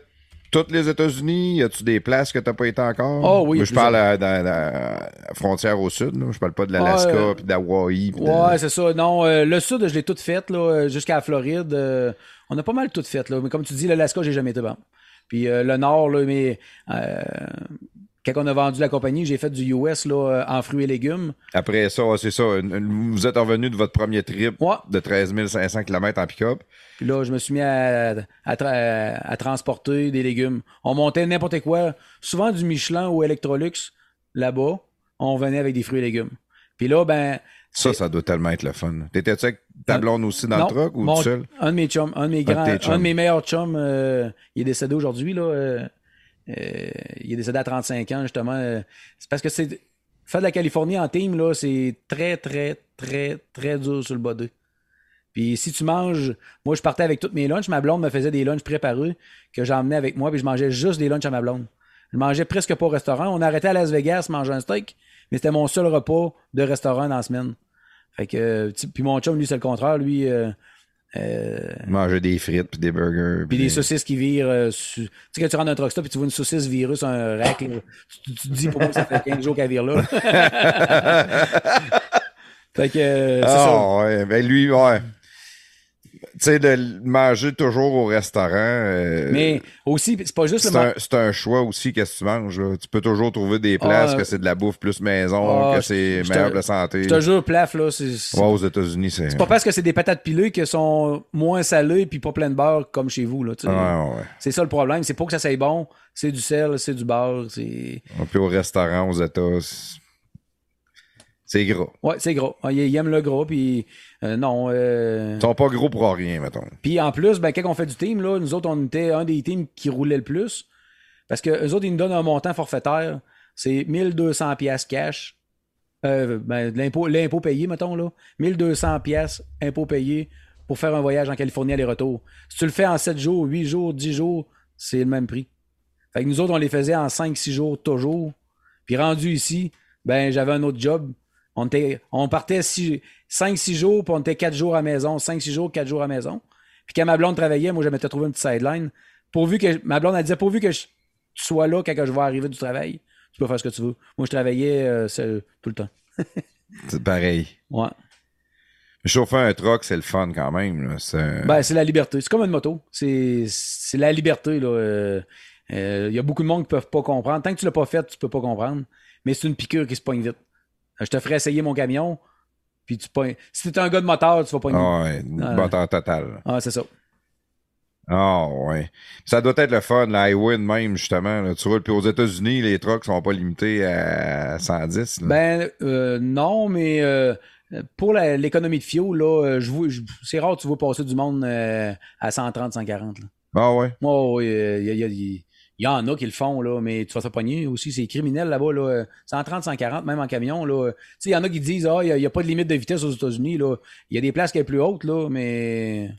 toutes les États-Unis? Y a-tu des places que tu t'as pas été encore? Oh oui. je parle de la frontière au sud. Là. Je parle pas de l'Alaska, ah, puis Ouais, c'est ça. Non, euh, le sud, je l'ai tout fait, là, euh, jusqu'à la Floride. Euh, on a pas mal tout fait, Mais comme tu dis, l'Alaska, j'ai jamais été bon. Puis le nord, là, mais quand on a vendu la compagnie, j'ai fait du US là, euh, en fruits et légumes. Après ça, c'est ça. Vous êtes revenu de votre premier trip de 13 500 km en pick-up. Puis là, je me suis mis à, transporter des légumes. On montait n'importe quoi, souvent du Michelin ou Electrolux là-bas. On venait avec des fruits et légumes. Puis là, ben. Ça, ça doit tellement être le fun. T'étais-tu avec ta aussi dans le truck ou tout seul? Un de mes chums, un de mes grands, un de, mes meilleurs chums, euh, il est décédé aujourd'hui, là. Euh, euh, il est décédé à 35 ans, justement. Euh, c'est parce que c'est. Faire de la Californie en team, là, c'est très, très, très, très dur sur le bas Puis si tu manges, moi je partais avec toutes mes lunchs, ma blonde me faisait des lunchs préparés que j'emmenais avec moi, puis je mangeais juste des lunchs à ma blonde. Je mangeais presque pas au restaurant. On arrêtait à Las Vegas, manger un steak, mais c'était mon seul repas de restaurant dans la semaine. Fait que, euh, puis mon chum, lui, c'est le contraire. Lui, euh, Manger des frites puis des burgers. Puis des saucisses qui virent. Euh, tu sais, quand tu rentres dans un truck stop et tu vois une saucisse virus un rack, tu, te dis pourquoi ça fait 15 jours qu'elle vire là. fait que. Euh, ah, ouais. Ben lui, ouais tu sais, de manger toujours au restaurant. Euh, mais aussi, c'est pas juste le un, C'est un choix aussi, qu'est-ce que tu manges. Tu peux toujours trouver des ah, places que euh, c'est de la bouffe plus maison, ah, que c'est meilleur pour la santé. Je te jure, plaf, là. c'est aux États-Unis, c'est. C'est pas parce que c'est des patates pilées qui sont moins salées puis pas plein de beurre comme chez vous, là. C'est ça le problème. C'est pas que ça soit bon. C'est du sel, c'est du beurre. c'est... Puis au restaurant, aux États, c'est gros. Ouais, c'est gros. Ils aiment le gros, puis euh, non. Euh, sont pas gros pour rien, mettons. Puis en plus, ben, quand on fait du team, là, nous autres, on était un des teams qui roulait le plus. Parce que autres, ils nous donnent un montant forfaitaire. C'est 1200 pièces cash. Euh, ben, l'impôt, payé, mettons, là. 1200 pièces impôt payé pour faire un voyage en Californie aller-retour. Si tu le fais en 7 jours, 8 jours, 10 jours, c'est le même prix. Fait que nous autres, on les faisait en 5-6 jours toujours. Puis rendu ici, ben j'avais un autre job. On, partait 5-6 jours, puis on était 4 jours à maison. 5-6 jours, 4 jours à maison. Puis quand ma blonde travaillait, moi, je m'étais trouvé une petite sideline. Pourvu que, ma blonde, elle disait, pourvu que je, tu sois là quand je vais arriver du travail, tu peux faire ce que tu veux. Moi, je travaillais euh, tout le temps. c'est pareil. Ouais. Chauffer un truck, c'est le fun quand même. Ben, c'est la liberté. C'est comme une moto. C'est la liberté. Euh, euh, il y a beaucoup de monde qui ne peuvent pas comprendre. Tant que tu ne l'as pas fait, tu ne peux pas comprendre. Mais c'est une piqûre qui se pogne vite. Euh, je te ferai essayer mon camion. Puis tu pas. Si t'es un gars de moteur, tu vas pas Ah ouais, ah. moteur total. Ah, c'est ça. Ah ouais. Ça doit être le fun, la même, justement. Tu roules, puis aux États-Unis, les trucks sont pas limités à 110. Ben euh, non, mais euh, pour l'économie de fio, c'est rare que tu vois passer du monde à 130, 140. Ah ouais. Oh, ah il y a, il y en a qui le font, là, mais tu vas te pogner aussi. C'est criminel là-bas, là, 130, euh, 140, même en camion. Là. Il y en a qui disent Ah, il n'y a, pas de limite de vitesse aux États-Unis. Il y a des places qui sont plus hautes, là, mais.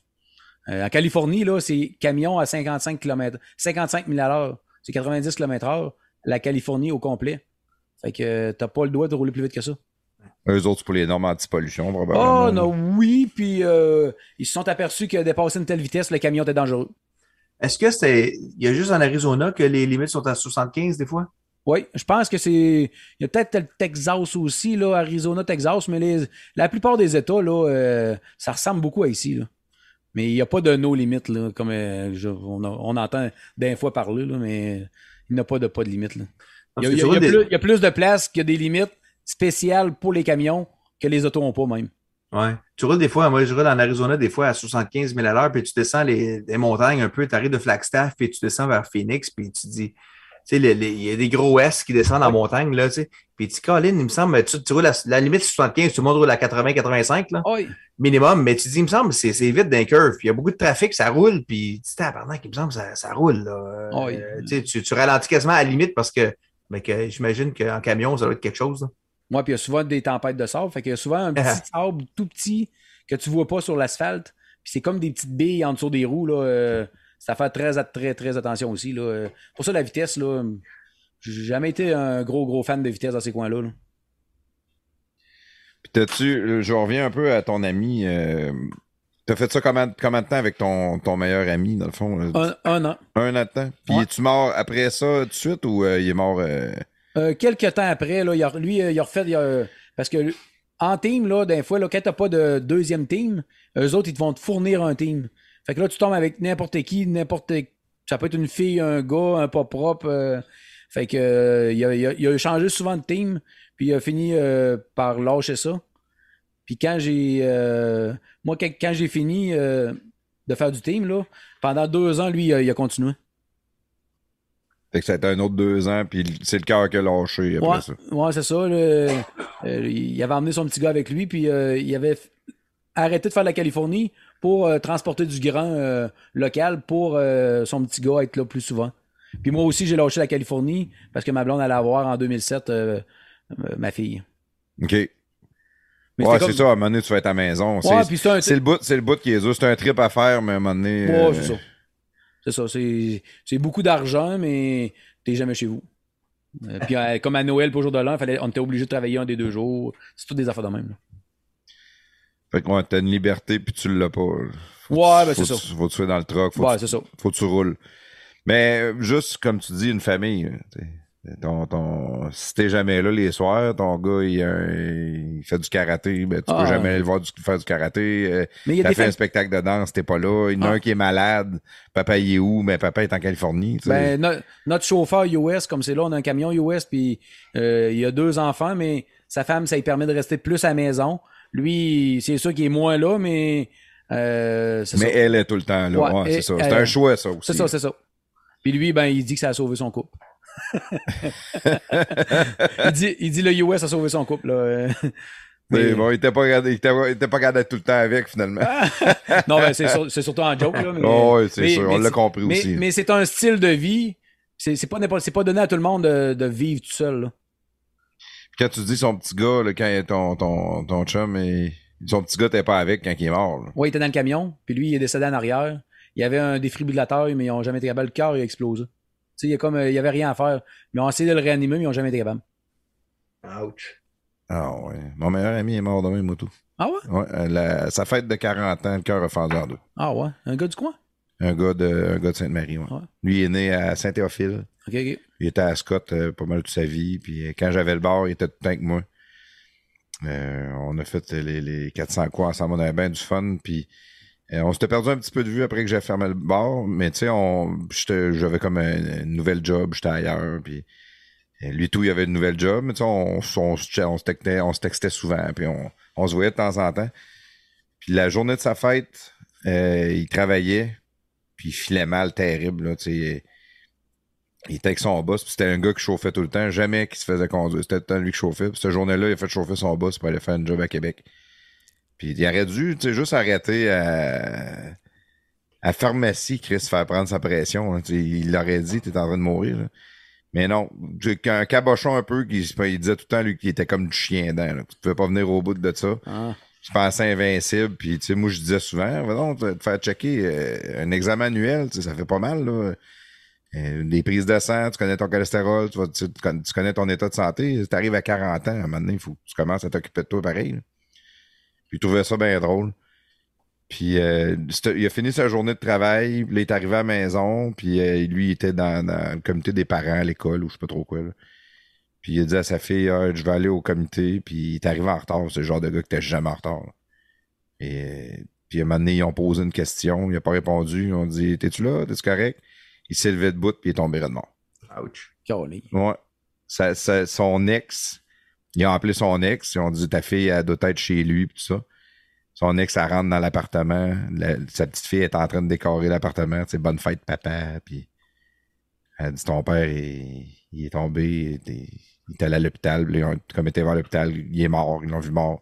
Euh, en Californie, là, c'est camion à 55 km, 55 000 à l'heure. C'est 90 km/h. La Californie au complet. Fait que tu euh, t'as pas le droit de rouler plus vite que ça. Eux autres, pour les normes anti-pollution, probablement. Ah, non, oui, puis ils se sont aperçus que dépasser une telle vitesse, le camion était dangereux. Est-ce que c'est. Il y a juste en Arizona que les limites sont à 75 des fois? Oui, je pense que c'est. Il y a peut-être le Texas aussi, là, Arizona, Texas, mais la plupart des États, euh, ça ressemble beaucoup à ici. Mais il n'y a pas de nos limites comme euh, on, entend d'un fois parler, mais il n'y a pas de pas de limite. Il, y a, plus, de place qu'il y a des limites spéciales pour les camions que les autos n'ont pas même. Ouais. Tu roules des fois, moi je roule en Arizona des fois à 75 000 à l'heure, puis tu descends les, montagnes un peu, tu arrives de Flagstaff, puis tu descends vers Phoenix, puis tu dis, tu sais, il y a des gros S qui descendent en montagne, là, tu sais. Puis tu dis, Colin, il me semble, tu, roules la limite 75, tout le monde roule à 80-85, là, oui. minimum, mais tu dis, il me semble, c'est vite d'un curve, il y a beaucoup de trafic, ça roule, puis tu dis, il me semble, ça, ça roule, là. Oui. Euh, tu, ralentis quasiment à la limite parce que, mais que j'imagine qu'en camion, ça doit être quelque chose, moi, puis il y a souvent des tempêtes de sable. Fait qu'il y a souvent un petit sable tout petit que tu vois pas sur l'asphalte. Puis c'est comme des petites billes en dessous des roues. Là, euh, ça fait très, très, très attention aussi. Là. Pour ça, la vitesse, là, j'ai jamais été un gros, gros fan de vitesse dans ces coins-là. Puis t'as-tu, euh, je reviens un peu à ton ami. Tu euh, t'as fait ça combien, de temps avec ton, ton meilleur ami, dans le fond? Un, an. Un an de temps. Puis tu mort après ça tout de suite ou il est mort? Euh, quelque quelques temps après, là, lui, euh, il a refait. parce que en team, là, des fois, là, quand t'as pas de deuxième team, eux autres, ils te vont te fournir un team. Fait que là, tu tombes avec n'importe qui, n'importe. Ça peut être une fille, un gars, un pas propre. Euh. Fait que il, a, changé souvent de team, puis il a fini par lâcher ça. Puis quand j'ai. moi, quand, j'ai fini de faire du team, là, pendant deux ans, lui, il a continué. Fait que ça a été un autre deux ans, puis c'est le cœur qui a lâché après ça. Ouais, c'est ça. Euh, il avait emmené son petit gars avec lui, puis euh, il avait arrêté de faire la Californie pour euh, transporter du grand local pour son petit gars être là plus souvent. Puis moi aussi, j'ai lâché la Californie parce que ma blonde allait avoir en 2007 ma fille. OK. Mais ouais, c'est ça, à un moment donné, tu vas être à maison. c'est, le bout, c'est le but qui est juste un trip à faire, mais à un moment donné. c'est c'est ça, c'est beaucoup d'argent, mais t'es jamais chez vous. Euh, puis euh, comme à Noël pour le jour de l'an, on était obligé de travailler un des deux jours. C'est toutes des affaires de même. Fait que a t'as une liberté puis tu l'as pas. ouais, ben, c'est ça. faut que tu sois dans le truck. Faut ouais, c'est ça. Faut que tu roules. Mais euh, juste comme tu dis, une famille. T'sais. Ton, ton, si t'es jamais là les soirs, ton gars, il, fait du karaté, ben, tu peux ah. jamais le voir du, faire du karaté. Euh, mais il a fait un spectacle de danse, t'es pas là. Il y en a un ah. qui est malade. Papa, il est où? Mais papa est en Californie. ben, notre chauffeur US, comme c'est là, on a un camion US, puis euh, il a deux enfants, mais sa femme, ça lui permet de rester plus à la maison. Lui, c'est sûr qu'il est moins là, mais... Euh, mais elle est tout le temps là. c'est ça. C'est un choix, ça aussi. C'est ça, c'est ça. Puis lui, ben, il dit que ça a sauvé son couple. il, dit, il dit le US a sauvé son couple. Mais... Bon, il était pas, il était, pas gardé tout le temps avec, finalement. non, mais c'est, surtout un joke. Là, oh, c'est sûr, on l'a compris aussi. Mais c'est un style de vie. C'est, pas, donné à tout le monde de, vivre tout seul. Quand tu dis son petit gars, quand ton, ton, ton chum, et son petit gars, t'es pas avec quand il est mort. Oui, il était dans le camion, puis lui, il est décédé en arrière. Il y avait un défibrillateur, mais ils n'ont jamais été capables. Le cœur, il a explosé il y, euh, il avait rien à faire. Ils ont essayé de le réanimer, mais ils n'ont jamais été capables. Ouch. Ah ouais. Mon meilleur ami est mort demain, moto Ah ouais? ouais euh, la, sa fête de 40 ans, le cœur a fendu en deux. Ah ouais? Un gars du coin? Un gars de, un gars de Sainte-Marie, ouais. Lui, est né à Saint-Théophile. OK, OK. Il était à Scott euh, pas mal toute sa vie. Puis quand j'avais le bar, il était tout le temps avec moi. on a fait les, les 400 coups ensemble. On avait bien du fun. Puis euh, on s'était perdu un petit peu de vue après que j'ai fermé le bar, mais tu sais, j'avais comme un, nouvel nouvelle job, j'étais ailleurs, puis euh, lui tout, il avait une nouvelle job, mais tu sais, on, se textait, souvent, puis on, se voyait de temps en temps. Puis la journée de sa fête, euh, il travaillait, puis il filait mal, terrible, tu sais. Il était avec son boss, puis c'était un gars qui chauffait tout le temps, jamais qui se faisait conduire. C'était tout lui qui chauffait. Puis cette journée-là, il a fait chauffer son boss pour aller faire une job à Québec. Puis il aurait dû, tu sais, juste arrêter à, à pharmacie, Chris, faire prendre sa pression. Hein. Il l'aurait dit, t'es en train de mourir. Mais non, qu'un cabochon un peu, il, disait tout le temps, lui, qu'il était comme du chien dedans. Tu peux pas venir au bout de ça. Ah. Je pensais invincible, puis tu sais, moi, je disais souvent, va donc te faire checker euh, un examen annuel, ça fait pas mal, euh, des prises de sang, tu connais ton cholestérol, tu, connais ton état de santé. tu arrives à 40 ans, maintenant il faut que tu commences à t'occuper de toi pareil il trouvait ça bien drôle. Puis euh, il a fini sa journée de travail, il est arrivé à la maison, puis euh, lui, il était dans, le comité des parents à l'école, ou je sais pas trop quoi. Puis il a dit à sa fille, ah, je vais aller au comité, puis il est arrivé en retard, c'est le genre de gars qui était jamais en retard. Et puis à un moment donné, ils ont posé une question, il a pas répondu, ils ont dit, t'es-tu là, t'es-tu correct? Il s'est levé de bout, puis il est tombé de Ouch. Ouais. ça, son ex il a appelé son ex, ils ont dit ta fille doit être chez lui, tout ça. Son ex, elle rentre dans l'appartement. sa petite fille est en train de décorer l'appartement. C'est bonne fête, papa. Puis elle dit ton père, il, est tombé, il, est allé à l'hôpital. Ils ont comme était vers l'hôpital, il est mort, ils l'ont vu mort.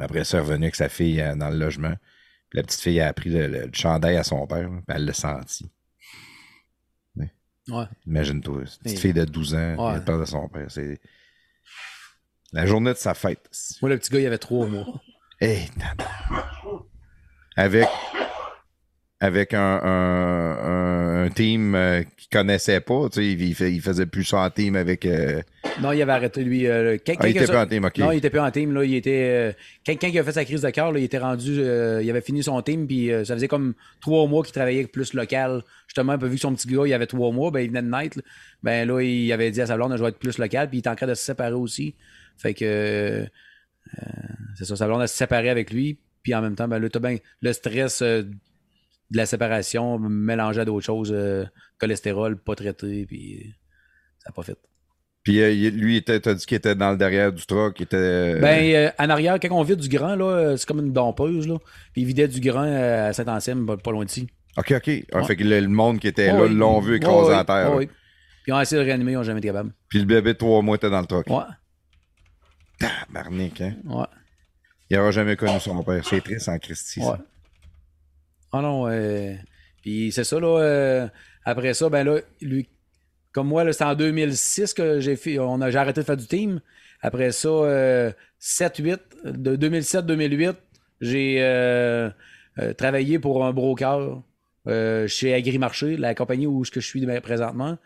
Après, ça, est revenu avec sa fille euh, dans le logement. la petite fille a pris le, chandail à son père, elle l'a senti. Ouais. Imagine-toi, petite fille de 12 ans, elle parle de son père. C'est la journée de sa fête. Moi, le petit gars, il avait trois mois. Hey, avec avec un, un, team euh, qu'il ne connaissait pas. Tu sais, il, il, faisait plus ça en team avec. Euh, non, il avait arrêté, lui. Euh, ah, il était plus en team, Non, il était plus en team. Là, il était, quand, a fait sa crise de cœur, il était rendu. il avait fini son team, puis ça faisait comme trois mois qu'il travaillait plus local. Justement, un peu vu que son petit gars, il avait trois mois, ben, il venait de naître. ben là, il avait dit à sa blonde de jouer plus local, puis il était en train de se séparer aussi. Fait que euh, c'est ça, sa blonde, de se séparer avec lui. Puis en même temps, ben, le, stress euh, de la séparation mélangé à d'autres choses, euh, cholestérol pas traité, puis ça pas fait. Puis lui, t'as dit qu'il était dans le derrière du truck, était... Ben, en arrière, quand on vide du grand, là, c'est comme une dompeuse, là. Puis il vidait du grand à saint ancien pas loin d'ici. OK, OK. Ah, fait que le, monde qui était là, l'ont vu écrasé en terre. oui. Puis on ont essayé de réanimer, ils n'ont jamais été capables. Puis le bébé de trois mois était dans le truck. Ouais. Tabarnak, hein? Ouais. Il n'aura jamais connu son père. C'est triste en Christie. Ouais. Ah non, euh... puis c'est ça, là. Euh, après ça, ben là, lui, comme moi, c'est en 2006 que j'ai fait, arrêté de faire du team. Après ça, 7-8, euh, de 2007-2008, j'ai euh, travaillé pour un broker chez Agri-Marché, la compagnie où je, suis ben, présentement.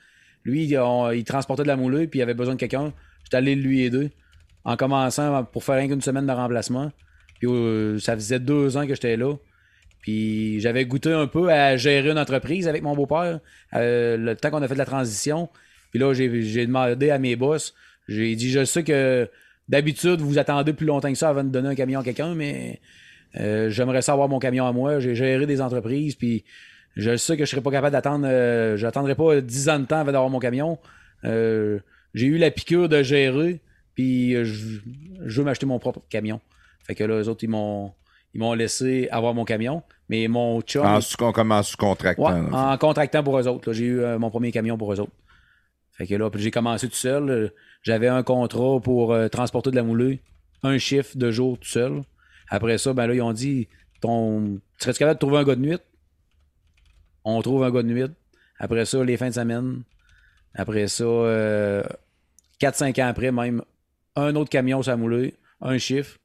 Lui, il transportait de la moulée, puis il avait besoin de quelqu'un. J'étais allé lui aider en commençant pour faire une semaine de remplacement. Puis euh, ça faisait deux ans que j'étais là. Puis j'avais goûté un peu à gérer une entreprise avec mon beau-père euh, le temps qu'on a fait de la transition. Puis là, j'ai demandé à mes boss. J'ai dit Je sais que d'habitude, vous attendez plus longtemps que ça avant de donner un camion à quelqu'un, mais euh, j'aimerais savoir mon camion à moi. J'ai géré des entreprises, puis je sais que je serais pas capable d'attendre. J'attendrai pas dix ans de temps avant d'avoir mon camion. j'ai eu la piqûre de gérer. Puis euh, je, veux m'acheter mon propre camion. Fait que là, eux autres, ils m'ont. Ils m'ont laissé avoir mon camion, mais mon chum. En sous-contractant. Sous en contractant pour eux autres. J'ai eu euh, mon premier camion pour eux autres. Fait que là, j'ai commencé tout seul. Euh, j'avais un contrat pour transporter de la moulée, un chiffre de jour tout seul. Après ça, ben là, ils ont dit ton... Serais-tu capable de trouver un gars de nuit On trouve un gars de nuit. Après ça, les fins de semaine. Après ça, 4-5 ans après, même un autre camion ça un chiffre,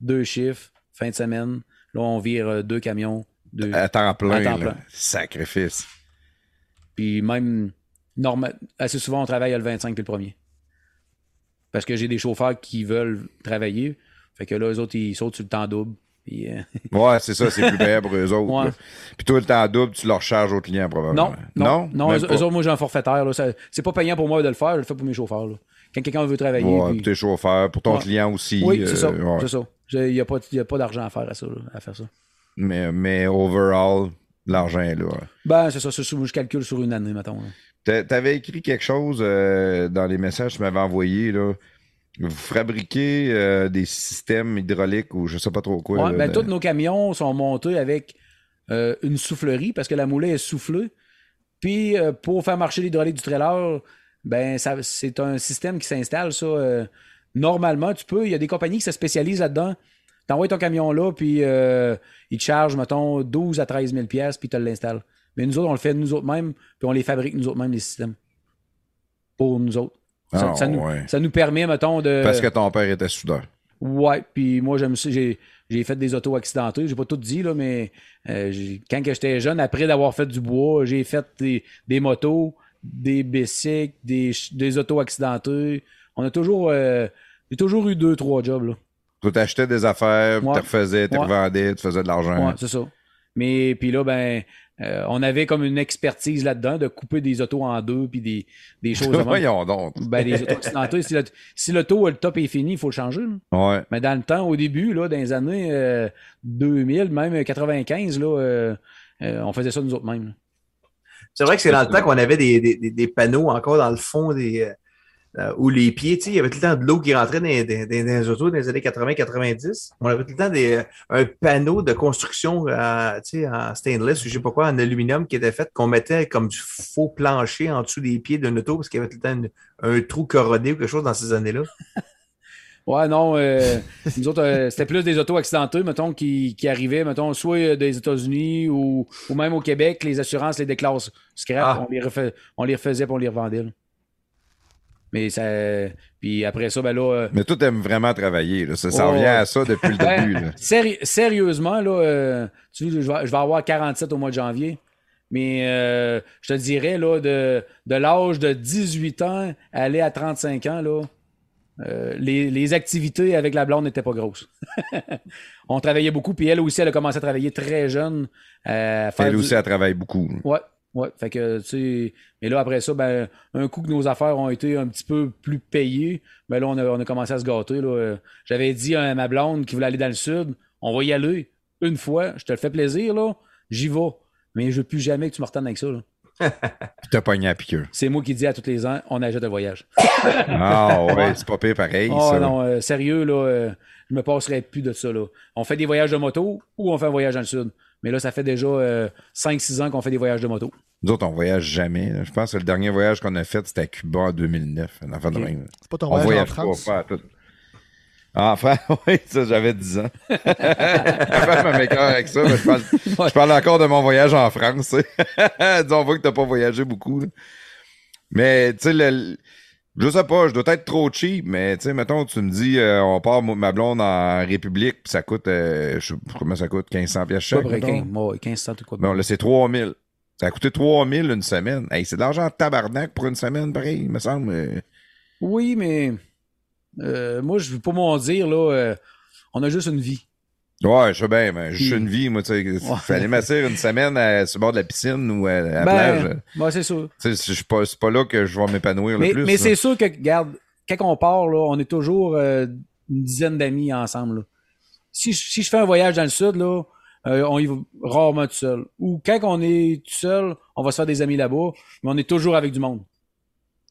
deux chiffres, fin de semaine. Là, on vire euh, deux camions. Deux, à temps plein. plein. sacrifice. Puis même, normal, assez souvent, on travaille le 25 puis le premier. Parce que j'ai des chauffeurs qui veulent travailler. Fait que là, eux autres, ils sautent sur le temps double. Puis, euh, ouais, c'est ça, c'est plus payant pour eux autres. Puis toi, le temps double, tu leur charges au lien, probablement. Non, non, eux, autres, moi, j'ai un forfaitaire. C'est pas payant pour moi de le faire, je le fais pour mes chauffeurs quand quelqu'un veut travailler. Ouais, puis... tes chauffeurs, pour ton client aussi. Oui, c'est euh, ça. Il n'y a pas, d'argent à faire à ça, faire ça. Mais, overall, l'argent est là. Ben, c'est ça, Je calcule sur une année, mettons. avais écrit quelque chose euh, dans les messages que tu m'avais envoyés, là. Vous fabriquez euh, des systèmes hydrauliques ou je ne sais pas trop quoi. Ouais, ben, Tous nos camions sont montés avec une soufflerie parce que la moulée est soufflée. Puis pour faire marcher l'hydraulique du trailer, ben c'est un système qui s'installe, ça. Euh, normalement, tu peux. Il y a des compagnies qui se spécialisent là-dedans. Tu envoies ton camion là, puis euh, ils te chargent, mettons, 12 à 13 000 puis tu l'installes. Mais nous autres, on le fait nous autres mêmes, puis on les fabrique nous autres mêmes, les systèmes. Pour nous autres. Ça, ah, nous, permet, mettons, de. Parce que ton père était soudeur. Ouais, puis moi, J'ai, fait des autos accidentées. J'ai pas tout dit, là, mais euh, quand j'étais jeune, après d'avoir fait du bois, j'ai fait des motos des bicycles, des, autos accidentées. On a toujours, euh, toujours eu deux, trois jobs. Là. Tu t'achetais des affaires, tu refaisais, tu revendais, tu faisais de l'argent. Oui, c'est ça. Mais puis là, ben, euh, on avait comme une expertise là-dedans de couper des autos en deux puis des, des choses. Voyons donc. Ben, les autos accidentées, si l'auto, le, le top est fini, il faut le changer. Mais dans le temps, au début, là, dans les années 2000, euh, même 95, on faisait ça nous autres mêmes. C'est vrai que c'est dans le temps qu'on avait des, panneaux encore dans le fond des, euh, euh, où les pieds, il y avait tout le temps de l'eau qui rentrait dans, les autos dans les années 80-90. On avait tout le temps un panneau de construction euh, en stainless ou je sais pas quoi, en aluminium qui était fait, qu'on mettait comme du faux plancher en dessous des pieds d'une auto parce qu'il y avait tout le temps un trou corrodé ou quelque chose dans ces années-là. Ouais, non. Euh, autres, euh, c'était plus des autos accidentées mettons, qui, qui arrivaient, mettons, soit euh, des États-Unis ou, même au Québec, les assurances les déclarations scrap. Ah. On, les on les refaisait pour les revendait. Mais ça. Puis après ça, ben là. Mais tout aime vraiment travailler. Là. Ça, revient à ça depuis le début. sérieusement, là, tu, je, vais, je, vais, avoir 47 au mois de janvier. Mais je te dirais, là, de, de l'âge de 18 ans à aller à 35 ans, là, euh, les, activités avec la blonde n'étaient pas grosses. on travaillait beaucoup, puis elle aussi, elle a commencé à travailler très jeune. Euh, elle aussi, elle travaille beaucoup. Ouais, ouais. Fait que, tu sais, mais là, après ça, ben, un coup que nos affaires ont été un petit peu plus payées, mais ben là, on a, commencé à se gâter. J'avais dit à ma blonde qui voulait aller dans le sud, on va y aller une fois, je te le fais plaisir, là, j'y vais. Mais je veux plus jamais que tu me retournes avec ça, puis t'as pogné à C'est moi qui dis à tous les ans, on achète un voyage. Ah ouais, c'est pas pire pareil. Oh non, euh, sérieux, là, euh, je me passerais plus de ça. On fait des voyages de moto ou on fait un voyage dans le sud. Mais là, ça fait déjà 5-6 euh, ans qu'on fait des voyages de moto. Nous autres, on voyage jamais. Je pense que le dernier voyage qu'on a fait, c'était à Cuba en 2009. C'est pas ton on voyage en France? tout... Ah, enfin, oui, ça, j'avais 10 ans. fait je avec ça. Mais je, parle, encore de mon voyage en France. Disons, on voit que t'as pas voyagé beaucoup. Mais, tu sais, je sais pas, je dois être trop cheap, mais tu sais, mettons, tu me dis, euh, on part ma blonde en République, puis ça coûte, euh, je sais pas comment ça coûte, 1500 pièces chaque. Pas 1500 tout quoi. Non, là, c'est 3000. Ça a coûté 3000 une semaine. Hey, c'est de l'argent tabarnak pour une semaine, pareil, il me semble. Euh. Oui, mais euh, moi, je veux pas m'en dire, là, euh, on a juste une vie. Ouais, je sais bien, mais juste une vie, moi, tu sais. Fallait m'asseoir une semaine à, sur le bord de la piscine ou à, la ben, plage. Ben, c'est sûr. c'est pas, là que je vais m'épanouir le plus. Mais c'est sûr que, regarde, quand on part, là, on est toujours euh, une dizaine d'amis ensemble. Si, si, je fais un voyage dans le sud, là, on y va rarement tout seul. Ou quand on est tout seul, on va se faire des amis là-bas, mais on est toujours avec du monde.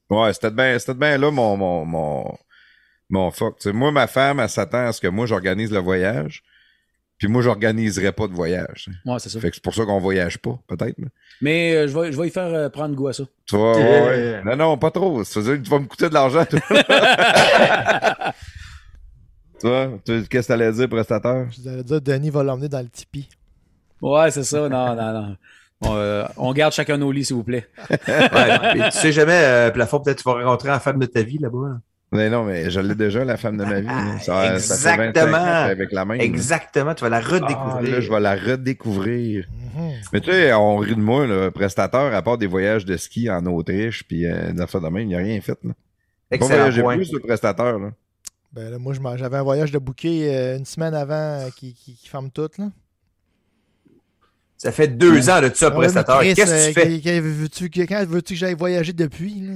Ouais, c'était bien, bien là mon, mon, Bon, fuck. sais, moi, ma femme, elle s'attend à ce que moi, j'organise le voyage. Puis moi, j'organiserai pas de voyage. Ouais, c'est ça. Fait que c'est pour ça qu'on voyage pas, peut-être. Mais, euh, je, vais, je vais y faire euh, prendre goût à ça. Tu vois, ouais, Non, non, pas trop. Ça veut dire que tu vas me coûter de l'argent. tu vois, qu'est-ce que t'allais dire, prestataire? Je allais dire, Denis va l'emmener dans le tipi. Ouais, c'est ça. Non, non, non. Euh, on, garde chacun nos lits, s'il vous plaît. ouais, tu sais jamais, plafond, peut-être tu vas rentrer en femme de ta vie là-bas. Hein. Mais non, mais je l'ai déjà, la femme de ma vie. exactement. Exactement, tu vas la redécouvrir. Ah, je vais la redécouvrir. Mhm. Mais tu sais, on rit de moi, le prestateur, à part des voyages de ski en Autriche, puis la dans le il il a rien fait. Là. j'ai plus de prestataire. Là. Ben, moi, j'avais un voyage de bouquet euh, une semaine avant euh, qui, ferme tout. Là. Ça fait deux ans de ça, ah prestataire. Qu'est-ce que tu euh, fais? quand veux-tu que j'aille voyager depuis?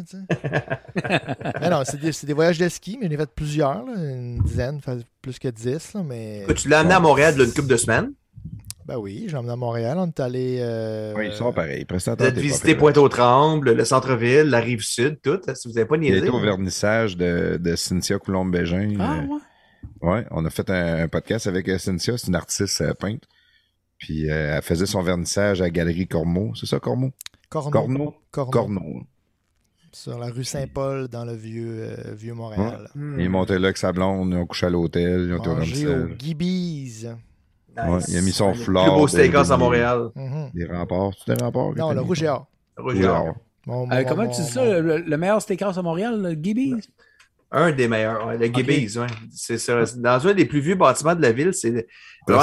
non, c'est des, voyages de ski, mais j'en ai fait plusieurs, une dizaine, plus que dix. mais... Tu l'as amené à Montréal une couple de semaines? Ben oui, j'ai amené à Montréal. On est allé. Euh, Pointe-aux-Trembles, le centre-ville, la rive sud, tout. Hein, si vous n'avez pas niaisé. J'ai au vernissage de, Cynthia Coulombe-Bégin. Ah, euh, ouais. Ouais, on a fait un, podcast avec euh, Cynthia, c'est une artiste peinte. Puis euh, elle faisait son vernissage à Galerie Cormeau. C'est ça, Cormeau? Cormeau. Corneau. Sur la rue Saint-Paul, dans le vieux, euh, vieux Montréal. Il Mmh. Ils là avec sa blonde, ils ont couché à l'hôtel, ils ont tout au Gibbies. il a mis son flore. Le plus beau steakhouse à Montréal. Les mhm. Des remparts. Tu des remparts? Non, le Rouge et Or. Rouge euh, comment tu dis ça? Le, meilleur steakhouse à Montréal, le Gibbies? Un des meilleurs, le Gibbies. Okay. C'est Dans un des plus vieux bâtiments de la ville, c'est non,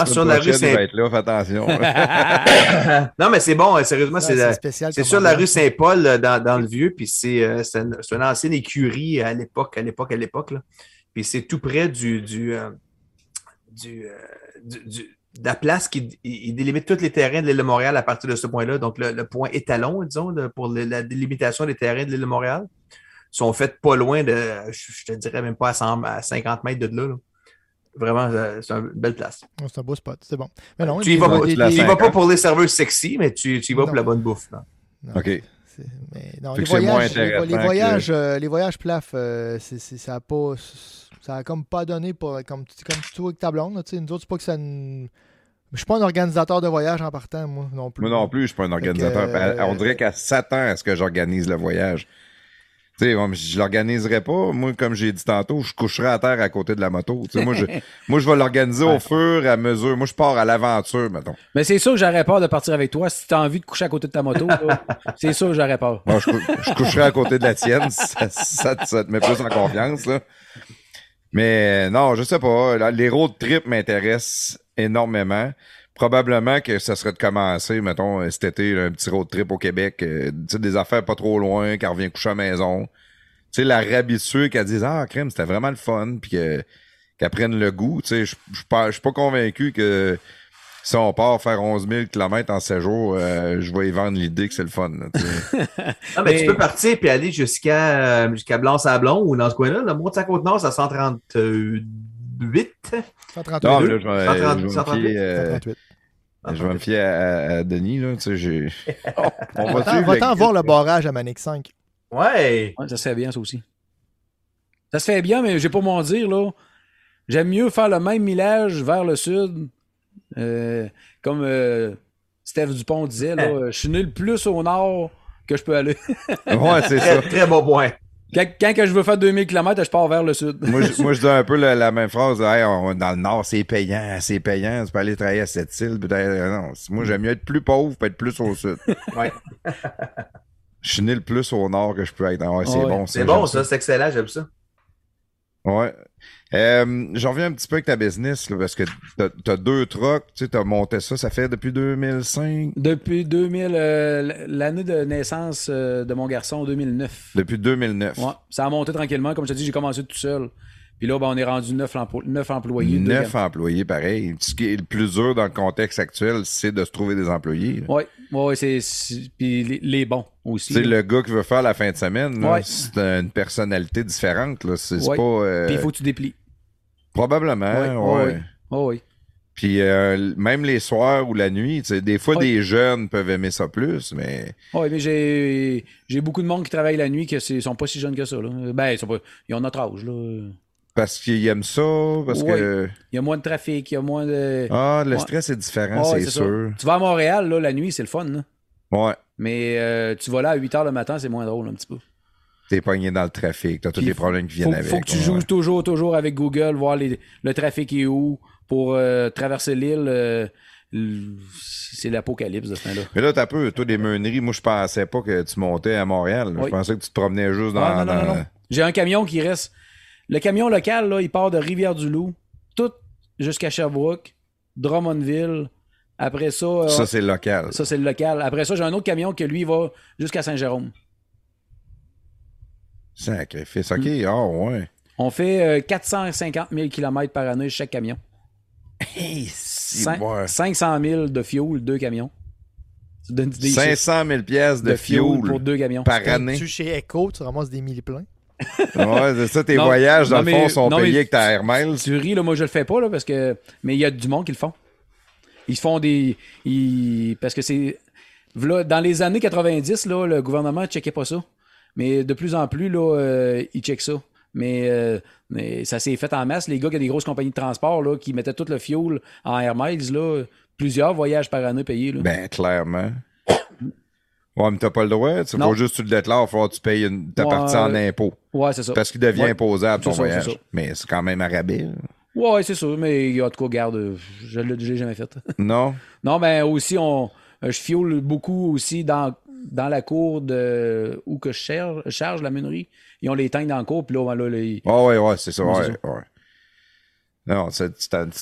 mais c'est bon, euh, sérieusement, c'est sur la rue Saint-Paul euh, dans, le vieux, puis c'est euh, une, ancienne écurie à l'époque, à l'époque, à l'époque. Puis c'est tout près du, du, du, de la place qui délimite tous les terrains de l'île de Montréal à partir de ce point-là. Donc, le, point étalon, disons, pour la délimitation des terrains de l'île de Montréal, sont faits pas loin de, je, te dirais même pas à, à 50 mètres de là. là. Vraiment, euh, c'est une belle place. c'est un beau spot, c'est bon. Mais non, tu y vas, pas pour les serveurs sexy, mais tu, tu y vas pour la bonne bouffe. OK. les voyages, les, voyages, les voyages plaf, ça a pas, ça a comme pas donné pour comme, comme tu trouves avec ta blonde. Tu sais, nous autres, c'est pas que ça Je suis pas un organisateur de voyage en partant, moi non plus. Moi non plus, je suis pas un organisateur. Euh, On dirait qu'à Satan est ce que j'organise le voyage. Tu sais, je l'organiserai pas. Moi, comme j'ai dit tantôt, je coucherai à terre à côté de la moto. moi, je, moi, je vais l'organiser au fur et à mesure. Moi, je pars à l'aventure, mettons. Mais c'est sûr que j'aurais peur de partir avec toi. Si tu as envie de coucher à côté de ta moto, c'est sûr que j'aurais peur. je, coucherai à côté de la tienne. Ça, ça, te met plus en confiance. Là. Mais non, je sais pas. Les road trip m'intéressent énormément probablement que ça serait de commencer, mettons, cet été, un petit road trip au Québec, euh, des affaires pas trop loin, qu'elle revient coucher à maison. Tu sais, la qui qu'elle dit « Ah, crème, c'était vraiment le fun, puis qu'elle prenne le goût. Tu sais, je suis pas, convaincu que si on part faire 11 000 km en séjour, jours, euh, je vais y vendre l'idée que c'est le fun. non, ah, mais tu peux partir puis aller jusqu'à euh, jusqu'à Blanc-Sablon ou dans ce coin-là. Le mont saint côte nord c'est à 132 138. 138. Non, là, je vais, 138. Me fier, euh, Je vais me fier à, Denis, là. Tu sais, On va t'en voir le barrage à Manic 5. Ouais. Ça se fait bien, ça aussi. Ça se fait bien, mais j'ai pas mon dire, là. J'aime mieux faire le même millage vers le sud. Euh, comme euh, Steph Dupont disait, là, je suis nul plus au nord que je peux aller. ouais, c'est ça. Très, très bon point. Quand, quand que je veux faire 2000 km, je pars vers le sud. moi, je, dis un peu la, même phrase. dans le nord, c'est payant, c'est payant. Tu peux aller travailler à cette île. Euh, non, moi, j'aime mieux être plus pauvre être plus au sud. Ouais. je suis né le plus au nord que je peux être. Ah ouais, c'est ah bon, C'est bon, ça. C'est excellent. J'aime ça. Ouais. Euh, J'en reviens un petit peu avec ta business, parce que tu as, deux trucks, tu as monté ça, ça fait depuis 2005? Depuis 2000, euh, l'année de naissance euh, de mon garçon, 2009. Depuis 2009? Ouais, ça a monté tranquillement, comme je te dis, j'ai commencé tout seul. Puis là, ben, on est rendu neuf, neuf employés. Neuf employés, pareil. Ce qui est le plus dur dans le contexte actuel, c'est de se trouver des employés. Oui, oui, c'est. Puis les, bons aussi. C'est le gars qui veut faire la fin de semaine, c'est une personnalité différente. Là. C'est, euh, Puis il faut que tu déplies. Probablement, oui. Puis euh, même les soirs ou la nuit, des fois, des jeunes peuvent aimer ça plus, mais... Oui, mais j'ai, beaucoup de monde qui travaille la nuit qui ne sont pas si jeunes que ça. Là. Ben, ils, ils ont notre âge, là. Parce qu'ils aiment ça, parce que... Il y a moins de trafic, il y a moins de... Ah, le stress est différent, c'est sûr. Tu vas à Montréal, là, la nuit, c'est le fun. Ouais. Mais euh, tu vas là à 8 h le matin, c'est moins drôle un petit peu. T'es pogné dans le trafic, t'as tous les problèmes qui viennent avec. avec. Faut que tu joues toujours, toujours avec Google, voir le trafic est où pour euh, traverser l'île. Euh, c'est l'apocalypse de ce temps-là. Mais là, t'as peu, toi, des meuneries, moi, je pensais pas que tu montais à Montréal. Je pensais que tu te promenais juste dans. J'ai un camion qui reste le camion local, là, il part de Rivière-du-Loup, tout jusqu'à Sherbrooke, Drummondville. Après ça. Euh, ça, c'est local. Ça, c'est le local. Après ça, j'ai un autre camion que lui, va jusqu'à Saint-Jérôme. Sacrifice. OK, hmm. ah, ouais. On fait 450 000 km par année chaque camion. 500 000 de fuel, deux camions. 500 000 pièces de, fioul pour deux camions. Par année. Tu chez tu ramasses des mille pleins ouais, c'est ça, tes voyages, dans le fond, sont payés que ta Air Miles. Tu, ris, moi, je le fais pas, là, parce que. Mais il y a du monde qui le font. Ils font des. Parce que c'est. dans les années 90, là, le gouvernement ne checkait pas ça. Mais de plus en plus, là, euh, ils checkent ça. Mais, euh, mais ça s'est fait en masse. Les gars qui ont des grosses compagnies de transport là, qui mettaient tout le fuel en Air Miles, là, plusieurs voyages par année payés. Là. Ben, clairement. Ouais, mais tu n'as pas le droit. C'est pas juste que tu le déclares, il faut que tu payes une, ta partie en impôt. Ouais, c'est ça. Parce qu'il devient imposable ton ça, voyage. Mais c'est quand même arabé. Ouais, c'est sûr, mais a de quoi garde, je l'ai jamais fait. Non. non, mais aussi, on, euh, je fioule beaucoup aussi dans, dans la cour de où que je charge, la meunerie. Ils ont les teintes dans la cour, puis là, les... oh, ah ouais, ouais, c'est ça. Ouais, ouais. Non, tu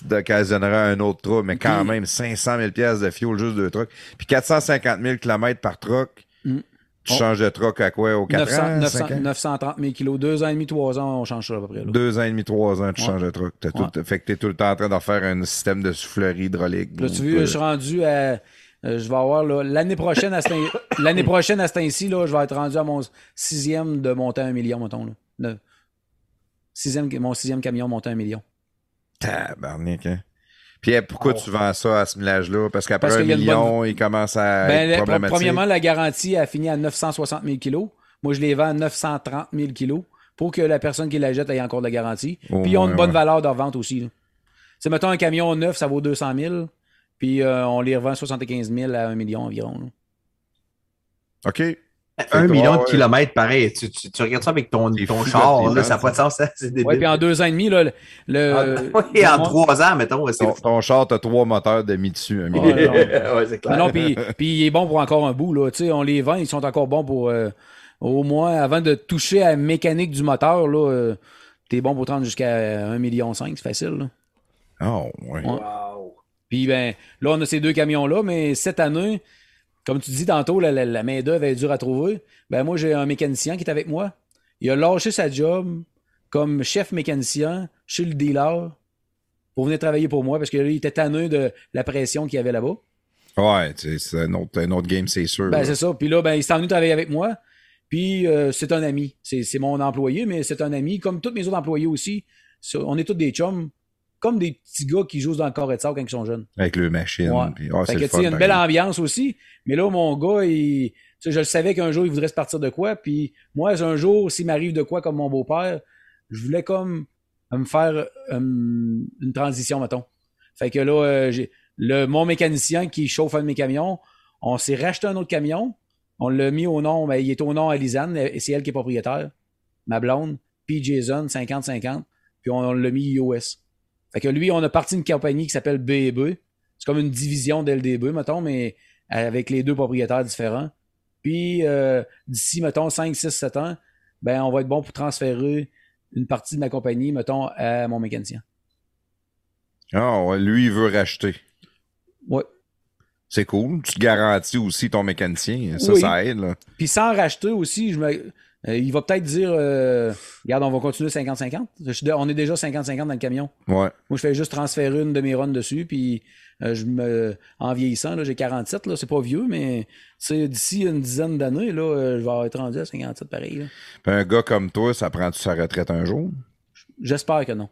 t'occasionnerais un autre truc, mais quand même, 500 000 pièces de fuel, juste deux trucks. Puis 450 000 km par truck. Mm. Tu changes de truck à quoi? au 4 ans, 930 000 kilos. Deux ans et demi, trois ans, on change ça à peu près. Là. Deux ans et demi, trois ans, tu changes de truck. fait que tu es tout le temps en train de faire un système de soufflerie hydraulique. Là, tu vu, euh, je suis rendu à... Euh, je vais avoir l'année prochaine à l'année prochaine à ce temps-ci, je vais être rendu à mon sixième de monter un million, mettons. mon sixième camion monter un million. Tabarnak, hein. Puis pourquoi oh. tu vends ça à ce millage-là? Parce qu'après un million, il commence à ben, Premièrement, la garantie a fini à 960 000 kilos. Moi, je les vends à 930 000 kilos pour que la personne qui la jette ait encore de la garantie. puis ils ont une bonne valeur de revente aussi. C'est mettons un camion neuf, ça vaut 200 000. Puis euh, on les revend 75 000 à 1 million environ. OK. Un million de kilomètres, pareil. Tu, regardes ça avec ton, ton char, là, ça n'a pas de sens. Hein, oui, puis en deux ans et demi, là, le, ah, oui, en trois ans, mettons. Ton, ton, char, tu as trois moteurs de mis dessus. un ouais, Oui, c'est clair. Non, puis, il est bon pour encore un bout. Là. on les vend, ils sont encore bons pour euh, au moins, avant de toucher à la mécanique du moteur, là, euh, t'es bon pour 30 jusqu'à 1,5 million, c'est facile. Ah Oh, oui. Wow. Puis ben, là, on a ces deux camions-là, mais cette année, comme tu dis tantôt, la, la, main-d'œuvre est dure à trouver. Ben moi, j'ai un mécanicien qui est avec moi. Il a lâché sa job comme chef mécanicien chez le dealer pour venir travailler pour moi parce que il était tanné de la pression qu'il y avait là-bas. Ouais, c'est un autre, game, c'est sûr. Ben, c'est ça. Puis là, ben, il s'est venu travailler avec moi. Puis euh, c'est un ami. C'est mon employé, mais c'est un ami. Comme tous mes autres employés aussi, on est tous des chums comme des petits gars qui jouent dans le corps et de quand ils sont jeunes. Avec le machine. il y a une ben. belle ambiance aussi. Mais là, mon gars, il, je savais qu'un jour, il voudrait se partir de quoi. Puis moi, un jour, s'il m'arrive de quoi comme mon beau-père, je voulais comme euh, me faire euh, mm, une transition, mettons. Fait que là, euh, le, mon mécanicien qui chauffe un de mes camions, on s'est racheté un autre camion. On l'a mis au nom, mais ben, il est au nom à et c'est elle qui est propriétaire, ma blonde, puis Jason, 50-50, puis on, on l'a mis iOS. Fait que lui, on a parti une compagnie qui s'appelle B&B. C'est comme une division d'LDB, mettons, mais avec les deux propriétaires différents. Puis euh, d'ici, mettons, 5, 6, 7 ans, ben, on va être bon pour transférer une partie de ma compagnie, mettons, à mon mécanicien. Ah, lui, il veut racheter. Oui. C'est cool. Tu te garantis aussi ton mécanicien. Ça, ça aide. Puis sans racheter aussi, je me... Euh, il va peut-être dire euh, Regarde, on va continuer 50-50. On est déjà 50-50 dans le camion. Moi, je fais juste transférer une de mes runs dessus, puis euh, je me, en vieillissant, j'ai 47, là, c'est pas vieux, mais d'ici une dizaine d'années, là, je vais être rendu à 57 pareil. Ben, un gars comme toi, ça prend-tu sa retraite un jour? J'espère que non.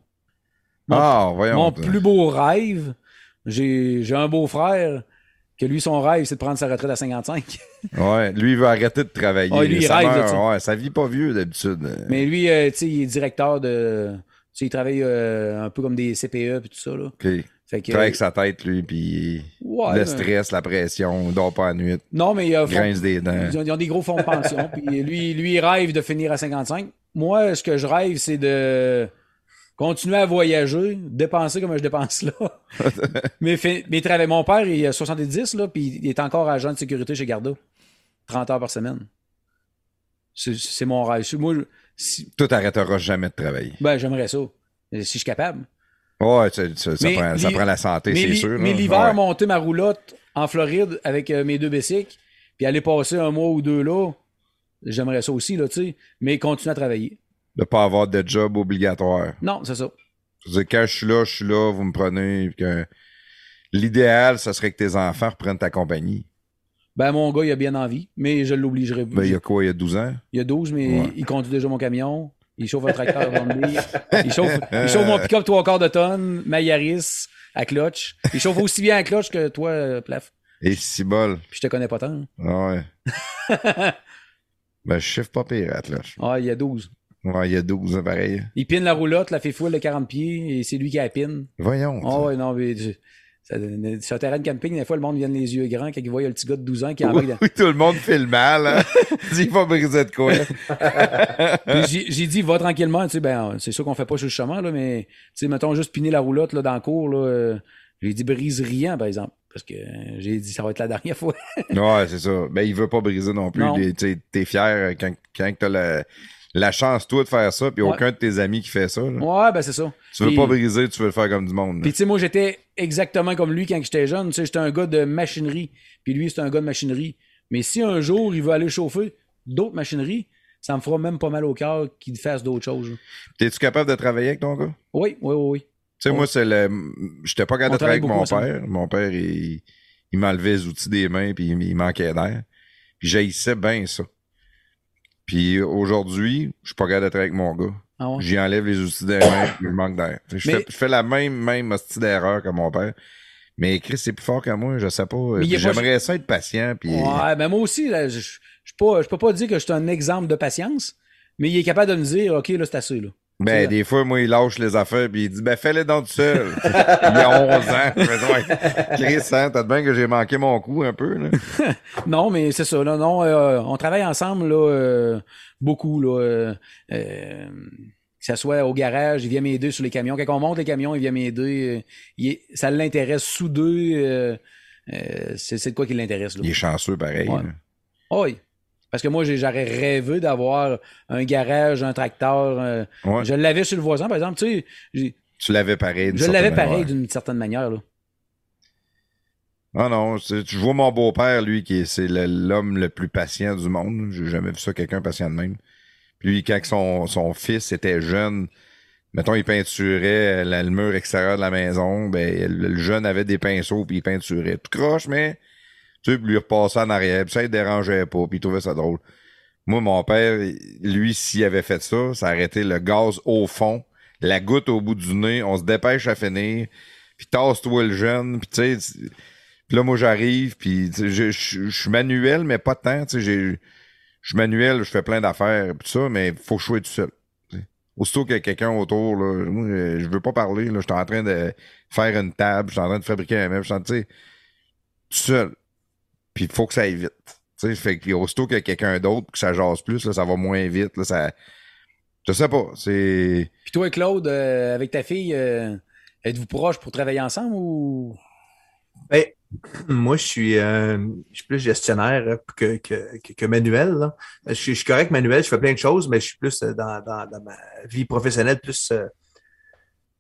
ah, voyons. Mon plus beau rêve, j'ai un beau frère que lui, son rêve, c'est de prendre sa retraite à 55. ouais, lui, il veut arrêter de travailler. Ouais, il rêve, ouais, ça vit pas vieux d'habitude. Mais lui, euh, tu sais, il est directeur de. Tu sais, il travaille euh, un peu comme des CPE et tout ça. Là. OK. Fait euh, avec sa tête, lui, puis le ben. stress, la pression, il dort pas la nuit. Non, mais il a des dents. Ils ont, des gros fonds de pension. puis lui, lui, il rêve de finir à 55. Moi, ce que je rêve, c'est de continuer à voyager, dépenser comme je dépense là. mais, mais travailler. Mon père, il a 70, là, puis il est encore agent de sécurité chez Garda. 30 heures par semaine. C'est mon rêve. Moi, si... jamais de travailler. Ben, j'aimerais ça. Euh, si je suis capable. Ouais, ça, prend, la santé, c'est sûr. Mais l'hiver, monter ma roulotte en Floride avec euh, mes deux bicycles, puis aller passer un mois ou deux là, j'aimerais ça aussi, là, tu mais continuer à travailler de pas avoir de job obligatoire. Non, c'est ça. cest quand je suis là, je suis là, vous me prenez. Que... L'idéal, ça serait que tes enfants reprennent ta compagnie. Ben, mon gars, il a bien envie, mais je l'obligerai. Ben, il y a quoi, il y a 12 ans? Il y a 12, mais il conduit déjà mon camion. Il chauffe un tracteur avant lui. il chauffe, il chauffe mon pick-up trois quarts de tonne, ma à clutch. Il chauffe aussi bien à clutch que toi, euh, Plaf. Et si bol. Puis je te connais pas tant. Ah ouais. ben, je chiffre pas pire à clutch. Ah, il y a 12. Ouais, il y a 12, pareil. Il pine la roulotte, la fait fouille de 40 pieds, et c'est lui qui la pine. Voyons. Oh, non, mais. Ça, euh, sur le terrain de camping, des fois, le monde vient les yeux grands quand il voit il y a le petit gars de 12 ans qui a oui, tout le monde fait le mal. Hein? il va briser de quoi. J'ai dit, va tranquillement. Tu sais, ben, c'est sûr qu'on fait pas sur le chemin, là, mais tu sais, mettons juste piner la roulotte là, dans le cours. Là, euh, j'ai dit, brise rien, par exemple. Parce que euh, j'ai dit, ça va être la dernière fois. ouais, c'est ça. Mais ben, il veut pas briser non plus. Tu es fier quand, quand tu as la la chance, toi, de faire ça, puis aucun de tes amis qui fait ça. Là. Ouais, ben c'est ça. Tu veux pas briser, tu veux le faire comme du monde. Puis tu sais, moi, j'étais exactement comme lui quand j'étais jeune. Tu sais, j'étais un gars de machinerie, puis lui, c'était un gars de machinerie. Mais si un jour, il veut aller chauffer d'autres machineries, ça me fera même pas mal au cœur qu'il fasse d'autres choses. T'es-tu capable de travailler avec ton gars? Oui, oui, oui. Tu sais, moi, c'est le. J'étais pas capable de travailler avec mon père. Mon père, il, il m'enlevait les outils des mains, puis il, manquait d'air. Puis j'haïssais bien ça. Puis aujourd'hui, je suis pas d'être avec mon gars. Ah J'y enlève les outils d'air, je manque d'air. Je, fais, fais, la même, même hostie d'erreur que mon père. Mais Chris, c'est plus fort que moi, je sais pas. J'aimerais ça être patient. Puis... Ouais, ben moi aussi, je, je, peux pas, je peux pas dire que je suis un exemple de patience, mais il est capable de me dire, OK, là, c'est assez, là. Ben, des fois, moi, il lâche les affaires, puis il dit, ben, fais-les dans tout seul. il y a 11 ans. Mais Chris, hein, t'as de bien que j'ai manqué mon coup un peu, là. non, mais c'est ça, là, non, euh, on travaille ensemble, là, euh, beaucoup, là, euh, euh que ce soit au garage, il vient m'aider sur les camions. Quand on monte les camions, il vient m'aider. ça l'intéresse sous deux, c'est, de quoi qui l'intéresse, là. Il est chanceux, pareil. Ah oui, parce que moi, j'aurais rêvé d'avoir un garage, un tracteur. Euh, je l'avais sur le voisin, par exemple. Tu, sais, tu l'avais pareil. Je l'avais pareil d'une certaine manière. Là. Ah non, tu vois mon beau-père, lui, qui est l'homme le, plus patient du monde. J'ai jamais vu ça, quelqu'un patient de même. Puis quand son, fils était jeune, mettons, il peinturait euh, le mur extérieur de la maison, ben, le, le jeune avait des pinceaux, puis il peinturait. Tout croche, mais tu lui repasser en arrière, puis ça, il dérangeait pas, puis il trouvait ça drôle. Moi, mon père, lui, s'il avait fait ça, ça arrêtait le gaz au fond, la goutte au bout du nez, on se dépêche à finir, puis tasse-toi le jeune, puis tu sais... Puis là, moi, j'arrive, puis je suis manuel, mais pas tant, tu sais, je suis manuel, je fais plein d'affaires, tout ça, mais faut jouer tout seul. Aussitôt qu'il y a quelqu'un autour, là, je veux pas parler, là, je suis en train de faire une table, je suis en train de fabriquer un meuble, je suis en train, tout seul. Puis il faut que ça aille vite. sais fait que, aussitôt qu'il y a quelqu'un d'autre, que ça jase plus, là, ça va moins vite. Là, ça... Je sais pas. C'est... Puis toi, Claude, euh, avec ta fille, euh, êtes-vous proche pour travailler ensemble ou. Ben, moi, je suis, euh, je suis plus gestionnaire que, que, que manuel. Je, suis, correct manuel, je fais plein de choses, mais je suis plus dans, dans, dans ma vie professionnelle, plus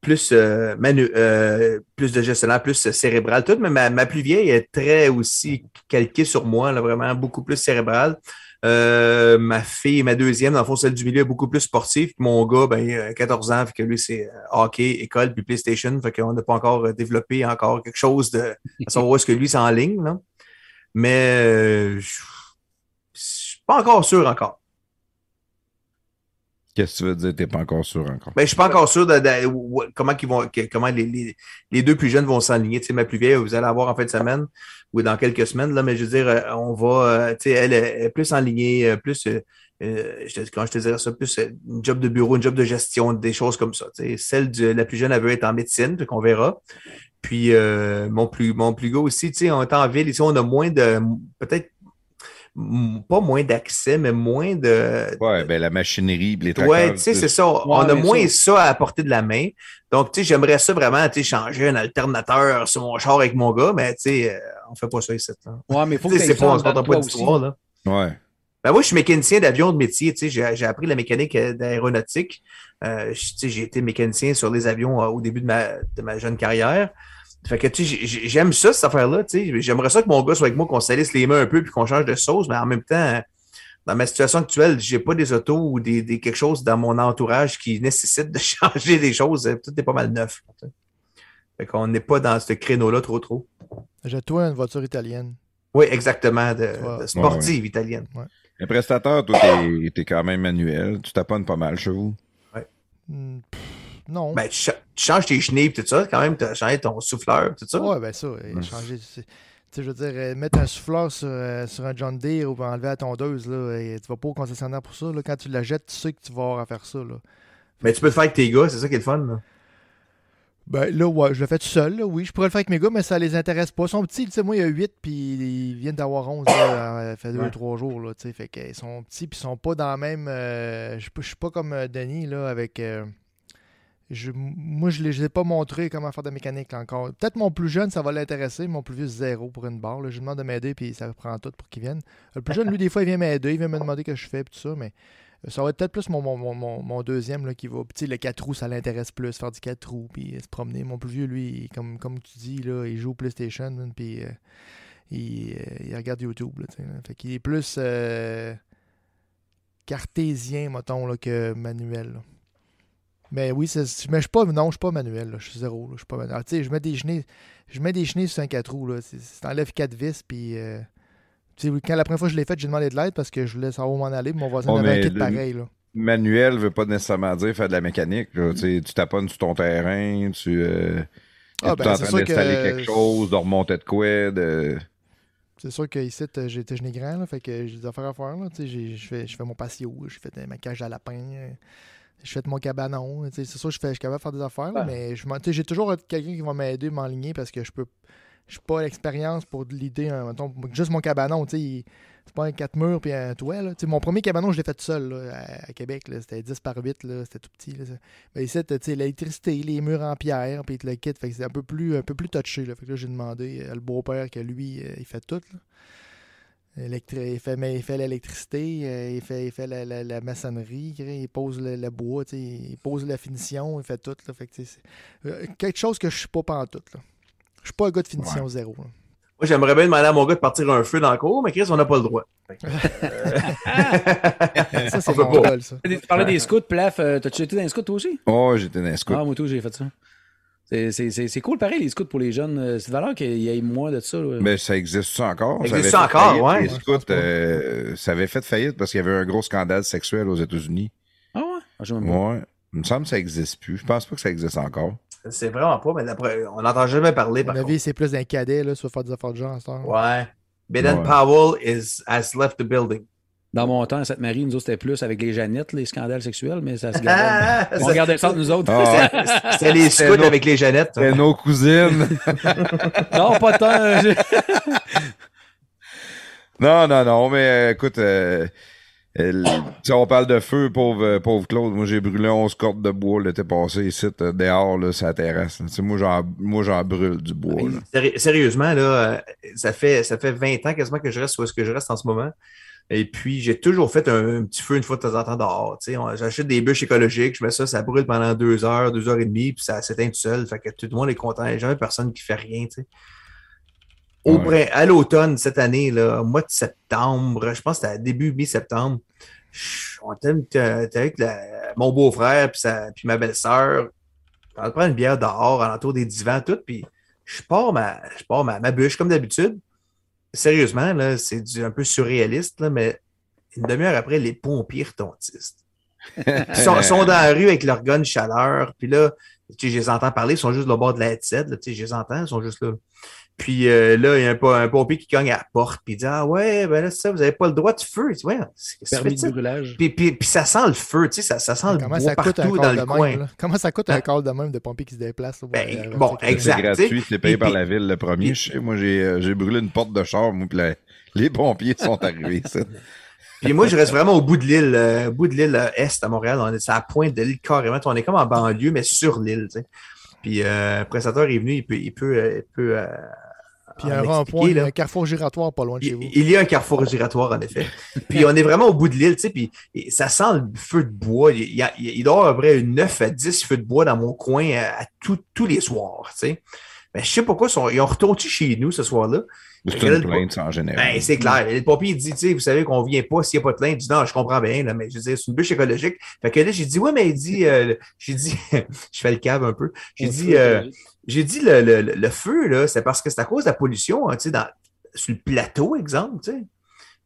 plus euh, euh, plus de gestionnaire, plus cérébral. Tout, mais ma, plus vieille est très aussi calquée sur moi, vraiment beaucoup plus cérébrale. Euh, ma fille, ma deuxième, dans le fond, celle du milieu est beaucoup plus sportive. mon gars, il a 14 ans, fait que lui, c'est hockey, école, puis PlayStation. Fait qu'on n'a pas encore développé encore quelque chose de. À savoir est-ce que lui, c'est en ligne, Mais je suis pas encore sûr encore. Qu'est-ce que tu veux dire? T'es pas encore sûr encore. Mais ben, je suis pas encore sûr de, comment, qu'ils vont, comment les, les, deux plus jeunes vont s'aligner. Tu sais, ma plus vieille, vous allez avoir en fin de semaine ou dans quelques semaines, là, mais je veux dire, euh, on va, euh, tu sais, elle est plus enlignée, euh, plus, quand je te dirais ça, plus une job de bureau, une job de gestion, des choses comme ça. Tu sais, celle de la plus jeune, elle veut être en médecine, on verra. Puis mon plus mon plus gros aussi, tu sais, on est en ville, ici, on a moins de, peut-être pas moins d'accès, mais moins de. Ouais, ben la machinerie, les trucs. Ouais, tu sais, c'est ça. on a moins ça. à apporter de la main. Donc, tu sais, j'aimerais ça vraiment, tu sais, changer un alternateur sur mon char avec mon gars, mais tu sais, euh, on fait pas ça ici. Là. Ouais, mais faut que c'est pas, on se pas d'histoire, là. Ouais. Ben moi, je suis mécanicien d'avion de métier. tu sais. J'ai appris la mécanique euh, d'aéronautique. Euh, sais, j'ai été mécanicien sur les avions au début de ma, de ma jeune carrière. Fait que, tu j'aime ça, cette affaire-là, J'aimerais ça que mon gars soit avec moi, qu'on salisse les mains un peu, puis qu'on change de sauce, mais en même temps, hein, dans ma situation actuelle, j'ai pas des autos ou des, des, quelque chose dans mon entourage qui nécessite de changer des choses. Tout est pas mal neuf. On qu'on n'est pas dans ce créneau-là trop trop. j'ai toi une voiture italienne. Oui, exactement, de, sportive italienne. Un Les toi, es quand même manuel. Tu taponnes pas mal chez vous. Oui. Hmm, non. Ben, tu, changes tes chenilles et tout ça, quand même, tu as changé ton souffleur tout ça. Ouais, ben ça, euh, mm. changer. Tu sais, je veux dire, euh, mettre un souffleur sur, euh, sur un John Deere ou enlever la tondeuse, là, et tu vas pas au concessionnaire pour ça. Là. Quand tu la jettes, tu sais que tu vas avoir à faire ça. Là. Mais tu peux le faire avec tes gars, c'est ça qui est le fun. Là. Ben là, ouais, je le fais tout seul, là, oui. Je pourrais le faire avec mes gars, mais ça les intéresse pas. Ils sont petits, tu sais, moi, il y a 8, puis ils viennent d'avoir 11, là, fait 2 ou 3 jours, là, tu sais. Fait qu'ils sont petits, puis ils sont pas dans la même... je suis pas comme Denis, là, avec moi, je ne les ai pas montré comment faire de mécanique encore. Peut-être mon plus jeune, ça va l'intéresser. Mon plus vieux, zéro pour une barre. Je lui demande de m'aider, puis ça prend tout pour qu'il vienne. Le plus jeune, lui, des fois, il vient m'aider. Il vient me demander que je fais, tout ça. Mais euh, ça va être peut-être plus mon, mon, deuxième là, qui va. Puis, le 4 roues, ça l'intéresse plus, faire du 4 roues, puis euh, se promener. Mon plus vieux, lui, comme, comme tu dis, là, il joue au PlayStation, puis euh, il, regarde YouTube. Là, fait qu'il est plus cartésien, mettons, que manuel. Mais ben oui, mais je pas, non, je suis pas manuel. Je suis zéro. Je suis pas manuel. Ah, je mets des genets, je mets des sur un 4 roues. Là. T'enlèves 4 vis, puis. Euh, quand la première fois que je l'ai fait, j'ai demandé de l'aide parce que je voulais savoir où m'en aller, mon voisin avait un kit pareil. Là. Manuel veut pas nécessairement dire faire de la mécanique. Tu taponnes sur ton terrain, tu. Euh, ah, es ben, en train d'installer quelque chose, de remonter de quoi, C'est sûr qu'ici, j'étais jeune grand, là, fait que j'ai des affaires à faire. je, fais, mon patio, je fais ma cage à lapin je fais mon cabanon. C'est sûr que je, fais, je capable faire des affaires, mais j'ai toujours quelqu'un qui va m'aider, m'enligner parce que je peux. Je pas l'expérience pour l'idée, hein, juste mon cabanon, tu sais, c'est pas un quatre murs puis un toit, mon premier cabanon, je l'ai fait seul, à, Québec, c'était 10 par 8, c'était tout petit, Mais ici, tu l'électricité, les murs en pierre, puis le kit, fait que c'est un peu plus, un peu plus touché, là. Fait que j'ai demandé à le beau-père que lui, euh, il fait tout, il fait, l'électricité, euh, il fait, la, maçonnerie, il pose le, bois, il pose la finition, il fait tout. Euh, quelque chose que je suis pas pantoute. tout. Je suis pas un gars de finition zéro. Moi, j'aimerais bien demander à mon gars de partir un feu dans le cours, mais Chris, on n'a pas le droit. ça, c'est pas ça. Tu parlais des scouts, Plaf. Euh, tu été dans les scouts, toi aussi? Oh, j'étais dans les scouts. Ah, moi, tout, j'ai fait ça. C'est cool, pareil, les scouts pour les jeunes. Euh, c'est de valeur qu'il y ait moins de ça. Mais ça existe ça encore? Ça existe encore, Les scouts, euh, ça avait fait faillite parce qu'il y avait un gros scandale sexuel aux États-Unis. Ah ouais? Ah, moi Il me semble que ça n'existe plus. Je pense pas que ça existe encore. C'est vraiment pas, mais on n'entend jamais parler. Par mon avis, c'est plus un cadet, là, sur faire des affaires de genre en Ouais. Biden Powell is, has left the building. Dans mon temps, à Sainte-Marie, nous autres, c'était plus avec les Jeannettes, les scandales sexuels, mais ça se gardait. Ah, on regardait ça, nous autres. Ah, c'était les scouts avec les Jeannettes. Hein. C'était nos cousines. non, pas tant. Hein. non, non, non, mais euh, écoute. Euh, si on parle de feu, pauvre, euh, pauvre Claude, moi j'ai brûlé 11 cordes de bois l'été passé ici, dehors, là, ça terrasse. moi, j'en brûle du bois. Sérieusement, là, ça fait, ça fait 20 ans quasiment que je reste où est-ce que je reste en ce moment. Et puis, j'ai toujours fait un, petit feu une fois de temps en temps dehors. J'achète des bûches écologiques, je mets ça, ça brûle pendant deux heures, deux heures et demie, puis ça s'éteint tout seul. Fait que tout le monde est content. Il n'y a jamais personne qui fait rien. à l'automne, cette année, là, mois de septembre, je pense que c'était début mi-septembre, on était avec euh, mon beau-frère puis, ma belle-sœur. On prend une bière dehors, alentour des divans, tout, puis je pars ma, je ma bûche comme d'habitude sérieusement, là, c'est un peu surréaliste, là, mais une demi-heure après, les pompiers tontistes Ils sont, dans la rue avec leur gun chaleur, puis là, tu je les entends parler, ils sont juste le bord de la tête, tu sais, je les entends, ils sont juste là. Puis euh, là, il y a un, pompier qui cogne à la porte, puis il dit Ah ouais, ben là, ça, vous n'avez pas le droit de feu. tu ouais, Permis de brûlage. Puis, puis, ça sent le feu, tu sais, ça, sent le bois partout dans le coin. Comment ça coûte un hein? call de même de pompier qui se déplace ben, Bon, exact. C'est gratuit, c'est payé par la ville le premier. moi, euh, j'ai brûlé une porte de char, moi, les pompiers sont arrivés. Ça. Puis moi, je reste vraiment au bout de l'île, euh, au bout de l'île euh, Est à Montréal. On est à pointe de l'île carrément. On est comme en banlieue, mais sur l'île. Puis euh, le prestataire est venu, il peut. Il peut, il peut un y a un carrefour giratoire pas loin de chez vous. Il y a un carrefour giratoire, en effet. puis on est vraiment au bout de l'île, tu sais, puis ça sent le feu de bois. Il, y a, doit avoir à peu près 9 à 10 feux de bois dans mon coin à, tous les soirs, tu sais. Mais je sais pas pourquoi, ils ont retourné chez nous ce soir-là c'est une plainte en général. Ben, c'est clair. Le pompier dit, tu sais, vous savez qu'on ne vient pas s'il n'y a pas de plainte. Je dis, non, je comprends bien, là, mais je dire, c'est une bûche écologique. Fait que là, j'ai dit, ouais, mais il dit, euh, j'ai dit, je fais le cave un peu. J'ai dit, euh, j'ai dit, le, feu, là, c'est parce que c'est à cause de la pollution, hein, tu sais, dans, sur le plateau, exemple, tu sais.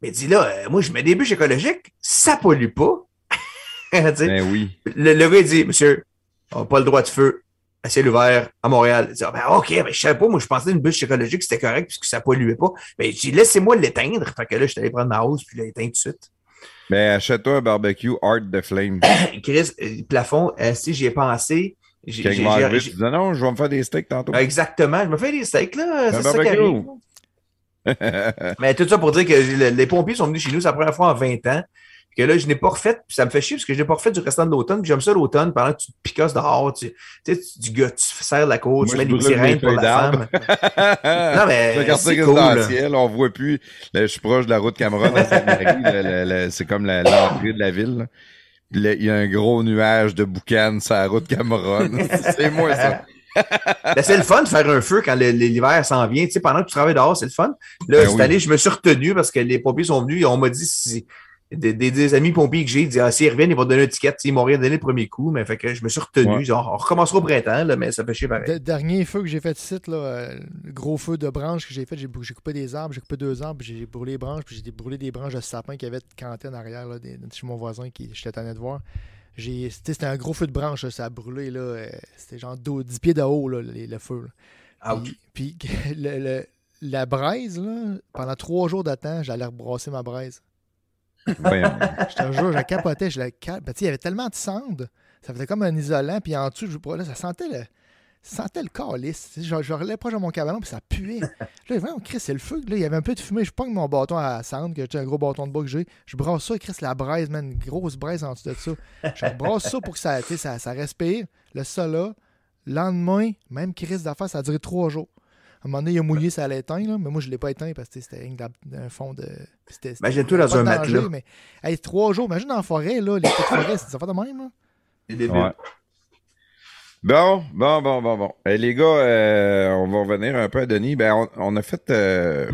Mais dit là, euh, moi, je mets des bûches écologiques, ça pollue pas. ben oui. Le, le dit, monsieur, on n'a pas le droit de feu, à ciel ouvert à Montréal. Ah, ben, OK, ben, je savais pas, moi, je pensais une bûche écologique, c'était correct puisque ça polluait pas. Ben, j'ai laissez-moi l'éteindre. Fait que là, je suis allé prendre ma hausse puis l'éteindre tout de suite. Mais ben, achète-toi un barbecue Art de Flame. Chris, euh, plafond, euh, si j'y ai pensé. J'ai, j'ai, non, je vais me faire des steaks tantôt. Ah, exactement, je me fais des steaks, là. ça qui Mais tout ça pour dire que les pompiers sont venus chez nous, c'est la première fois en 20 ans que là, je n'ai pas refait, puis ça me fait chier parce que je n'ai pas refait du restant de l'automne, puis j'aime ça l'automne pendant que tu te picasses dehors, tu, sais, tu, tu, tu serres la côte, tu mets des sirènes pour la femme. non, mais. c'est cool, dans le ciel, on voit plus. Là, je suis proche de la route Cameron c'est comme l'entrée de la ville. il y a un gros nuage de boucanes sur la route Cameroun. c'est moi ça. Ben, c'est le fun de faire un feu quand l'hiver s'en vient. Tu sais, pendant que tu travailles dehors, c'est le fun. Là, ben cette année, je me suis retenu parce que les pompiers sont venus et on m'a dit si, des, amis pompiers que j'ai, dit ah, s'ils reviennent, ils vont donner une ticket. Ils m'ont rien donné le premier coup, mais fait que je me suis retenu. Genre, on recommencera au printemps, là, mais ça fait chier pareil. Le dernier feu que j'ai fait ici, là, euh, gros feu de branches que j'ai fait, j'ai coupé des arbres, j'ai coupé deux arbres, puis j'ai brûlé les branches, puis j'ai brûlé des branches de sapin qui y avait de en arrière, là, chez mon voisin, qui j'étais tanné de voir. C'était un gros feu de branche, ça a brûlé, là. Euh, c'était genre 12, 10 pieds de haut, là, le feu. Ah, Puis, la braise, là, pendant trois jours d'attente j'allais rebrasser ma braise je te jure, je capotais, je le calme. Ben, il y avait tellement de cendres, ça faisait comme un isolant, puis en dessous, je, là, ça sentait le, ça sentait le calice. Je, je proche de mon cabanon, puis ça puait. là, vraiment, Chris, c'est le feu. il y avait un peu de fumée. Je pogne mon bâton à cendre, que j'ai un gros bâton de bois que j'ai. Je brasse ça, Chris, la braise, man, une grosse braise en dessous de ça. Je brasse ça pour que ça, ça respire. Le sol là. Lendemain, même Chris d'affaires, ça a duré trois jours un moment donné, il a mouillé, ça allait éteindre, mais moi, je ne l'ai pas éteint parce que c'était un fond de. j'ai tout dans un matelas. Mais, trois jours, imagine dans la forêt, là, les petites forêts, ça fait de même. Là. Bon, bon, bon, bon, bon. Eh, les gars, euh, on va revenir un peu à Denis. Ben, on, a fait. Euh,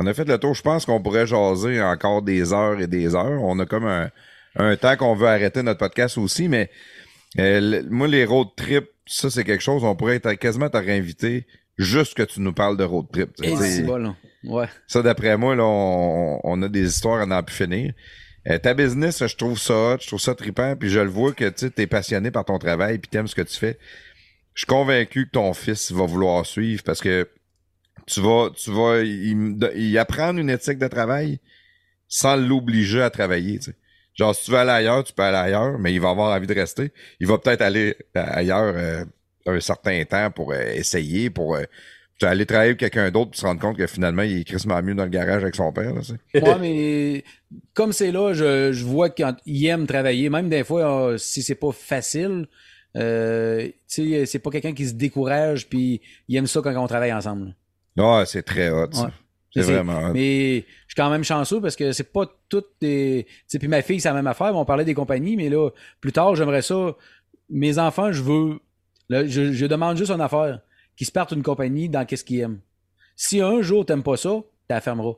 on a fait le tour. Je pense qu'on pourrait jaser encore des heures et des heures. On a comme un, un temps qu'on veut arrêter notre podcast aussi, mais euh, moi, les road trips, ça, c'est quelque chose. On pourrait être quasiment à réinviter juste que tu nous parles de road trip. Et c'est bon, ouais. Ça, d'après moi, on, a des histoires à n'en plus finir. Euh, ta business, je trouve ça je trouve ça trippant, puis je le vois que tu es passionné par ton travail, puis t'aimes ce que tu fais. Je suis convaincu que ton fils va vouloir suivre parce que tu vas, tu vas il apprend une éthique de travail sans l'obliger à travailler. Genre, si tu veux aller ailleurs, tu peux aller ailleurs, mais il va avoir envie de rester. Il va peut-être aller euh, ailleurs. Euh, un certain temps pour euh, essayer, pour euh, aller travailler avec quelqu'un d'autre pour se rendre compte que finalement, il est crissement mieux dans le garage avec son père. mais comme c'est là, je, vois qu'il aime travailler, même des fois, euh, si c'est pas facile, euh, c'est pas quelqu'un qui se décourage, puis il aime ça quand on travaille ensemble. non ah, c'est très hot. C'est vraiment. Mais je suis quand même chanceux parce que c'est pas toutes des. puis ma fille, c'est la même affaire. On parlait des compagnies, mais là, plus tard, j'aimerais ça. Mes enfants, je veux je, demande juste une affaire. Qu'ils se partent une compagnie dans qu'est-ce qu'ils aiment. Si un jour t'aimes pas ça, la fermeras.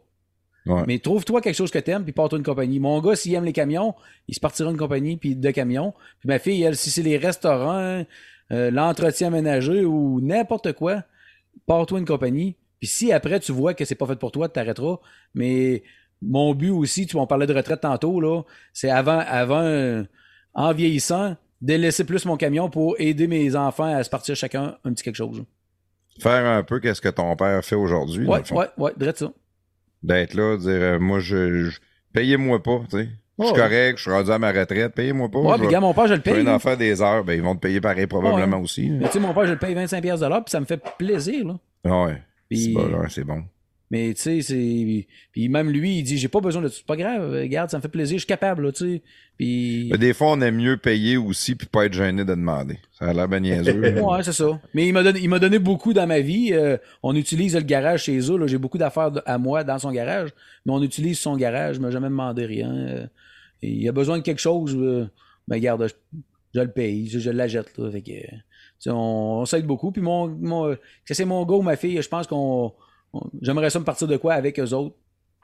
Mais trouve-toi quelque chose que t'aimes, puis porte une compagnie. Mon gars, s'il aime les camions, il se partira une compagnie puis deux camions. Puis ma fille, elle, si c'est les restaurants, euh, l'entretien ménager ou n'importe quoi, porte-toi une compagnie. Puis si après tu vois que c'est pas fait pour toi, tu t'arrêteras. Mais mon but aussi, tu m'en parlais de retraite tantôt là, c'est avant, avant, euh, en vieillissant, de laisser plus mon camion pour aider mes enfants à se partir chacun un petit quelque chose. Faire un peu qu'est-ce que ton père fait aujourd'hui. Ouais, ouais, ouais, drette ça. D'être là, dire, euh, moi, je, payez-moi pas, tu sais. Je suis correct, je suis rendu à ma retraite, payez-moi pas. Ouais, puis gars, mon père, je le paye. J'ai une enfant des heures, ben, ils vont te payer pareil probablement aussi. Mais tu sais, mon père, je le paye 25$ puis ça me fait plaisir, là. Ouais. c'est bon. Mais tu sais, c'est. Puis même lui, il dit J'ai pas besoin de tout. C'est pas grave, regarde, ça me fait plaisir, je suis capable, là, tu sais. Puis. des fois, on aime mieux payer aussi, puis pas être gêné de demander. Ça a l'air bien niaiseux. ouais, c'est ça. Mais il m'a donné, il m'a donné beaucoup dans ma vie. Euh, on utilise le garage chez eux, J'ai beaucoup d'affaires à moi dans son garage, mais on utilise son garage, il m'a jamais demandé rien. Euh, il a besoin de quelque chose, euh, ben, regarde, je, le paye, je, l'achète, là. Fait que, on, on s'aide beaucoup. Puis mon, mon, c'est mon gars ma fille, je pense qu'on J'aimerais ça me partir de quoi avec eux autres,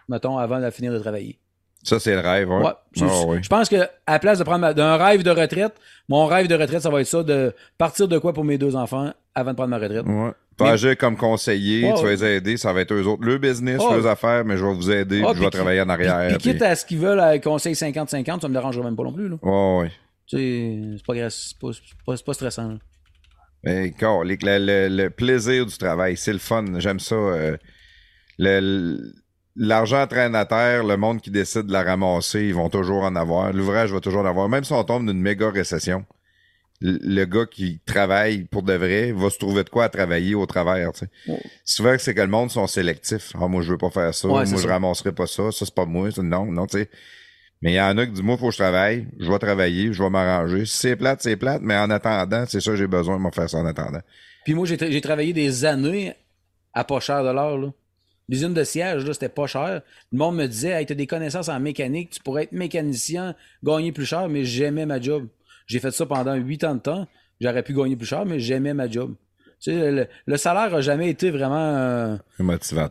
mettons, avant de finir de travailler. Ça, c'est le rêve, hein? ah, Je pense que à la place de prendre d'un rêve de retraite, mon rêve de retraite, ça va être ça, de partir de quoi pour mes deux enfants avant de prendre ma retraite. Ouais. Pas comme conseiller, tu vas les aider, ça va être eux autres. Le business, les leurs affaires, mais je vais vous aider, ah, je vais travailler en arrière. Et puis quitte à ce qu'ils veulent, euh, conseil 50-50, ça me dérangerait même pas non plus. Là. oui. C'est pas, pas, stressant le, le, plaisir du travail, c'est le fun. J'aime ça. Euh, l'argent traîne à terre, le monde qui décide de la ramasser, ils vont toujours en avoir. L'ouvrage va toujours en avoir. Même si on tombe d'une méga récession, le gars qui travaille pour de vrai va se trouver de quoi travailler au travers. Ouais. Souvent, c'est que le monde sont sélectifs. Ah, moi, je veux pas faire ça. moi, je ramasserai pas ça. Ça, c'est pas moi. Non, non, tu sais. Mais il y en a qui disent, moi, faut que je travaille, je vais travailler, je vais m'arranger. Si c'est plate, c'est plate, mais en attendant, c'est ça, j'ai besoin de m'en faire ça en attendant. Puis moi, j'ai, travaillé des années à pas cher de l'heure, là. L'usine de siège, c'était pas cher. Le monde me disait, hey, as des connaissances en mécanique, tu pourrais être mécanicien, gagner plus cher, mais j'aimais ma job. J'ai fait ça pendant huit ans de temps. J'aurais pu gagner plus cher, mais j'aimais ma job. le, salaire n'a jamais été vraiment euh,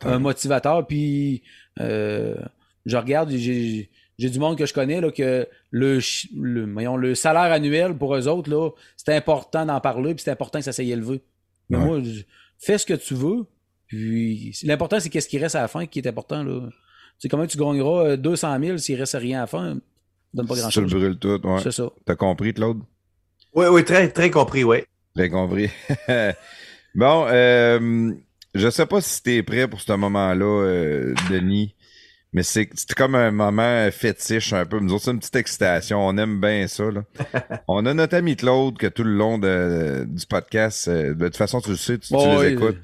un motivateur. Puis euh, je regarde, j'ai j'ai du monde que je connais là, que le, le, voyons, le salaire annuel pour eux autres, c'est important d'en parler, puis c'est important que ça s'aille élevé. Mais moi, fais ce que tu veux, puis l'important, c'est qu'est-ce qui reste à la fin qui est important. Là. C'est comment tu gagneras 200 euh, 000 s'il reste rien à la fin. Donne pas grand-chose. Tu le brûles tout, ouais. C'est ça. T'as compris, Claude? Oui, oui, très, très compris, oui. Très compris. bon, euh, je sais pas si tu es prêt pour ce moment-là, euh, Denis. Mais c'est comme un moment fétiche un peu. Nous autres, c'est une petite excitation. On aime bien ça. on a notre ami Claude que tout le long de, du podcast, euh, de toute façon, tu le sais, tu, oh, les écoutes.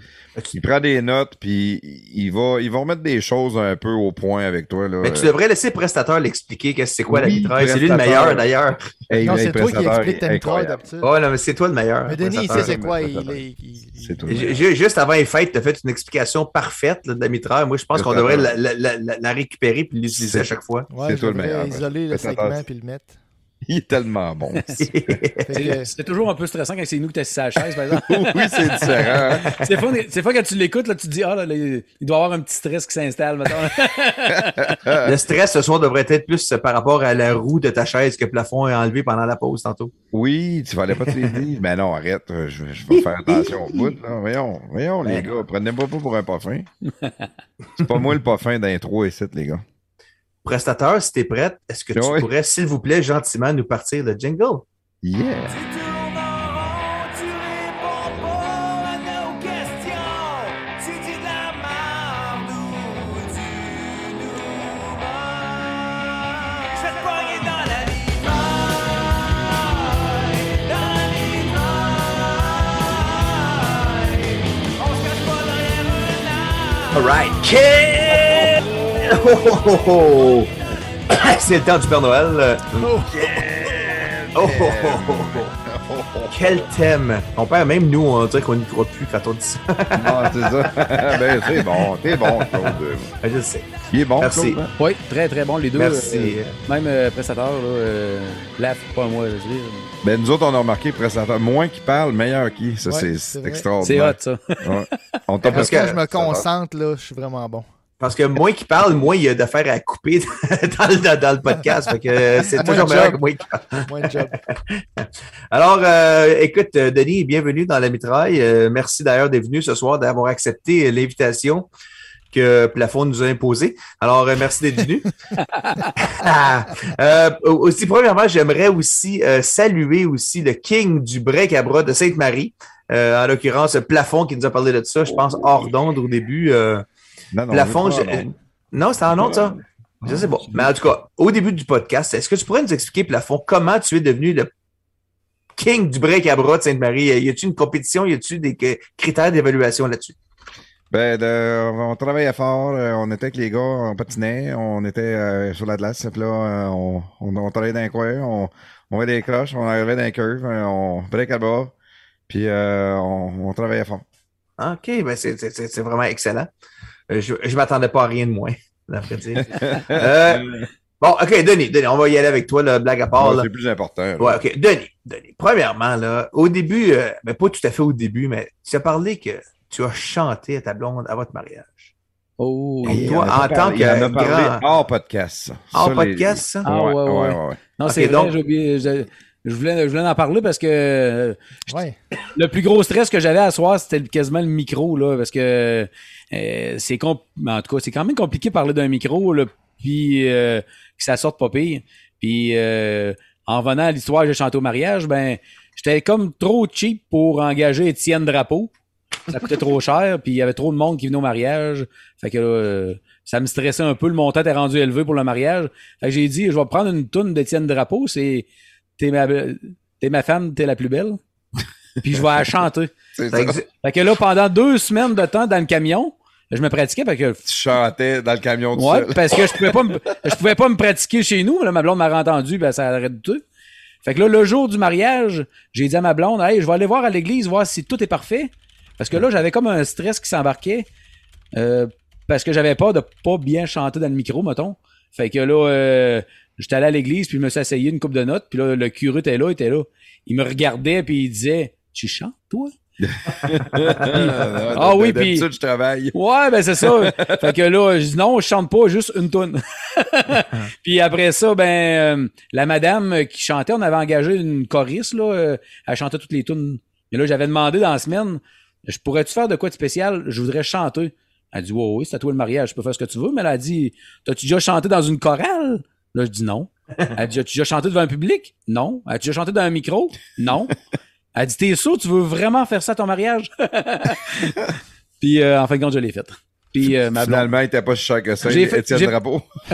Il prend des notes, puis il va, ils vont mettre des choses un peu au point avec toi. Là. Mais tu devrais laisser le Prestateur l'expliquer, qu'est-ce que c'est quoi la mitraille. C'est lui le meilleur d'ailleurs. non, c'est toi qui explique ta mitraille d'habitude. Oh non, mais c'est toi le meilleur. Mais Denis, il sait c'est quoi. Il est, toi, Juste avant les fêtes, tu as fait une explication parfaite de la mitraille. Moi, je pense qu'on devrait la, récupérer puis l'utiliser à chaque fois. c'est toi le meilleur. Isoler le segment puis le mettre il est tellement bon. c'est toujours un peu stressant quand c'est nous qui t'assis à la chaise, par exemple. oui, c'est différent. Hein. c'est pas quand tu l'écoutes, tu te dis, ah, il doit y avoir un petit stress qui s'installe, maintenant. Le stress ce soir devrait être plus par rapport à la roue de ta chaise que le plafond a enlevé pendant la pause tantôt. Oui, tu fallais pas te les dire. Mais non, arrête, euh, je, vais faire attention au bout, Voyons, voyons, les ben gars, prenez-moi pas pour un parfum. C'est pas moi le parfum d'intro 3 et 7, les gars. Prestateur, si t'es prête, est-ce que tu pourrais, s'il vous plaît, gentiment nous partir le jingle? Yeah! All kid! Oh, oh, oh. oh, oh, oh. C'est le temps du Père Noël. Quel thème! On perd même nous, on dirait qu'on n'y croit plus quand on dit ça. non, c'est ça. ben, c'est bon, t'es bon, Claude. Ben, je sais. Il est bon, Merci. Hein? Oui, très, très bon, les deux. Merci. Euh, même euh, prestataire, là, euh, Laf, pas moi, je Ben, nous autres, on a remarqué, Prestateur. moins qui parle, meilleur qui. Ça, c'est extraordinaire. C'est hot, ça. ouais. on Parce que, que je me concentre, là, je suis vraiment bon. Parce que moins qu'il parle, moins il y a d'affaires à couper dans le, dans le podcast. Euh, c'est toujours meilleur que moi, qu'il parle. Alors, euh, écoute, euh, Denis, bienvenue dans la mitraille. merci d'ailleurs d'être venu ce soir, d'avoir accepté l'invitation que Plafond nous a imposée. Alors, merci d'être venu. aussi, premièrement, j'aimerais aussi saluer aussi le king du break à bras de Sainte-Marie. en l'occurrence, Plafond qui nous a parlé de ça, je pense, hors d'onde au début. Non, non, non c'est en autre, ça. Je sais pas. Mais en tout cas, au début du podcast, est-ce que tu pourrais nous expliquer, Plafond, comment tu es devenu le king du break à bras de Sainte-Marie? Y a-t-il une compétition? Y a-t-il des critères d'évaluation là-dessus? Ben, on travaillait fort. Euh, on était avec les gars, on patinait, on était euh, sur la euh, on, on, travaillait dans un coin. on, on avait des croches, on arrivait dans un on break à bras. puis on, on travaillait fort. Ah, OK, ben c'est vraiment excellent. Euh, je ne m'attendais pas à rien de moins, après. Euh, bon, OK, Denis, Denis, on va y aller avec toi, blague à part. c'est plus important. OK. Denis, Denis, premièrement, là, au début, euh, mais pas tout à fait au début, mais tu as parlé que tu as chanté à ta blonde à votre mariage. Oh, Et toi, en, tant que. Il en a parlé hors podcast. Hors podcast, ça? Ah, ouais, ouais, ouais. Non, c'est vrai, j'ai oublié. Je voulais, en parler parce que euh, ouais. le plus gros stress que j'avais à soir, c'était quasiment le micro, là, parce que euh, c'est en tout cas, c'est quand même compliqué de parler d'un micro, puis euh, que ça sorte pas pire. Puis en venant à l'histoire de chanté au mariage, ben j'étais comme trop cheap pour engager Étienne Drapeau. Ça coûtait trop cher, puis il y avait trop de monde qui venait au mariage. Fait que ça me stressait un peu. Le montant était rendu élevé pour le mariage. Fait que j'ai dit, je vais prendre une toune d'Étienne Drapeau. C'est t'es ma, ma femme, t'es la plus belle. Puis je vais chanter. Fait que là, pendant deux semaines de temps dans le camion, je me pratiquais parce que. Tu chantais dans le camion tout ouais, parce que je pouvais pas je pouvais pas me pratiquer chez nous. Là, ma blonde m'a entendu, ben, ça arrête tout. Fait que là, le jour du mariage, j'ai dit à ma blonde, hey, je vais aller voir à l'église, voir si tout est parfait. Parce que là, j'avais comme un stress qui s'embarquait. Euh, parce que j'avais pas de pas bien chanter dans le micro, mettons. Fait que là, euh, J'étais allé à l'église, puis je me suis essayé une coupe de notes, puis là, le curé était là, il était là. Il me regardait, puis il disait Tu chantes, toi ah oui, puis. je travaille. Ouais, ben c'est ça. fait que là, je dis non, je chante pas, juste une tune puis après ça, ben, euh, la madame qui chantait, on avait engagé une choriste, là. elle euh, chantait toutes les tunes. Mais là, j'avais demandé dans la semaine, je pourrais-tu faire de quoi de spécial? Je voudrais chanter. Elle dit, oui, c'est à toi le mariage, je peux faire ce que tu veux. Mais elle a dit, t'as-tu déjà chanté dans une chorale? Là, je dis non. Elle dit As-tu déjà chanté devant un public Non. As-tu déjà chanté dans un micro Non. Elle dit T'es sûr, tu veux vraiment faire ça à ton mariage Puis, euh, en fin de compte, je l'ai faite. Puis euh, ma Finalement, il n'était pas si cher que ça, j'ai fait, Étienne Drapeau.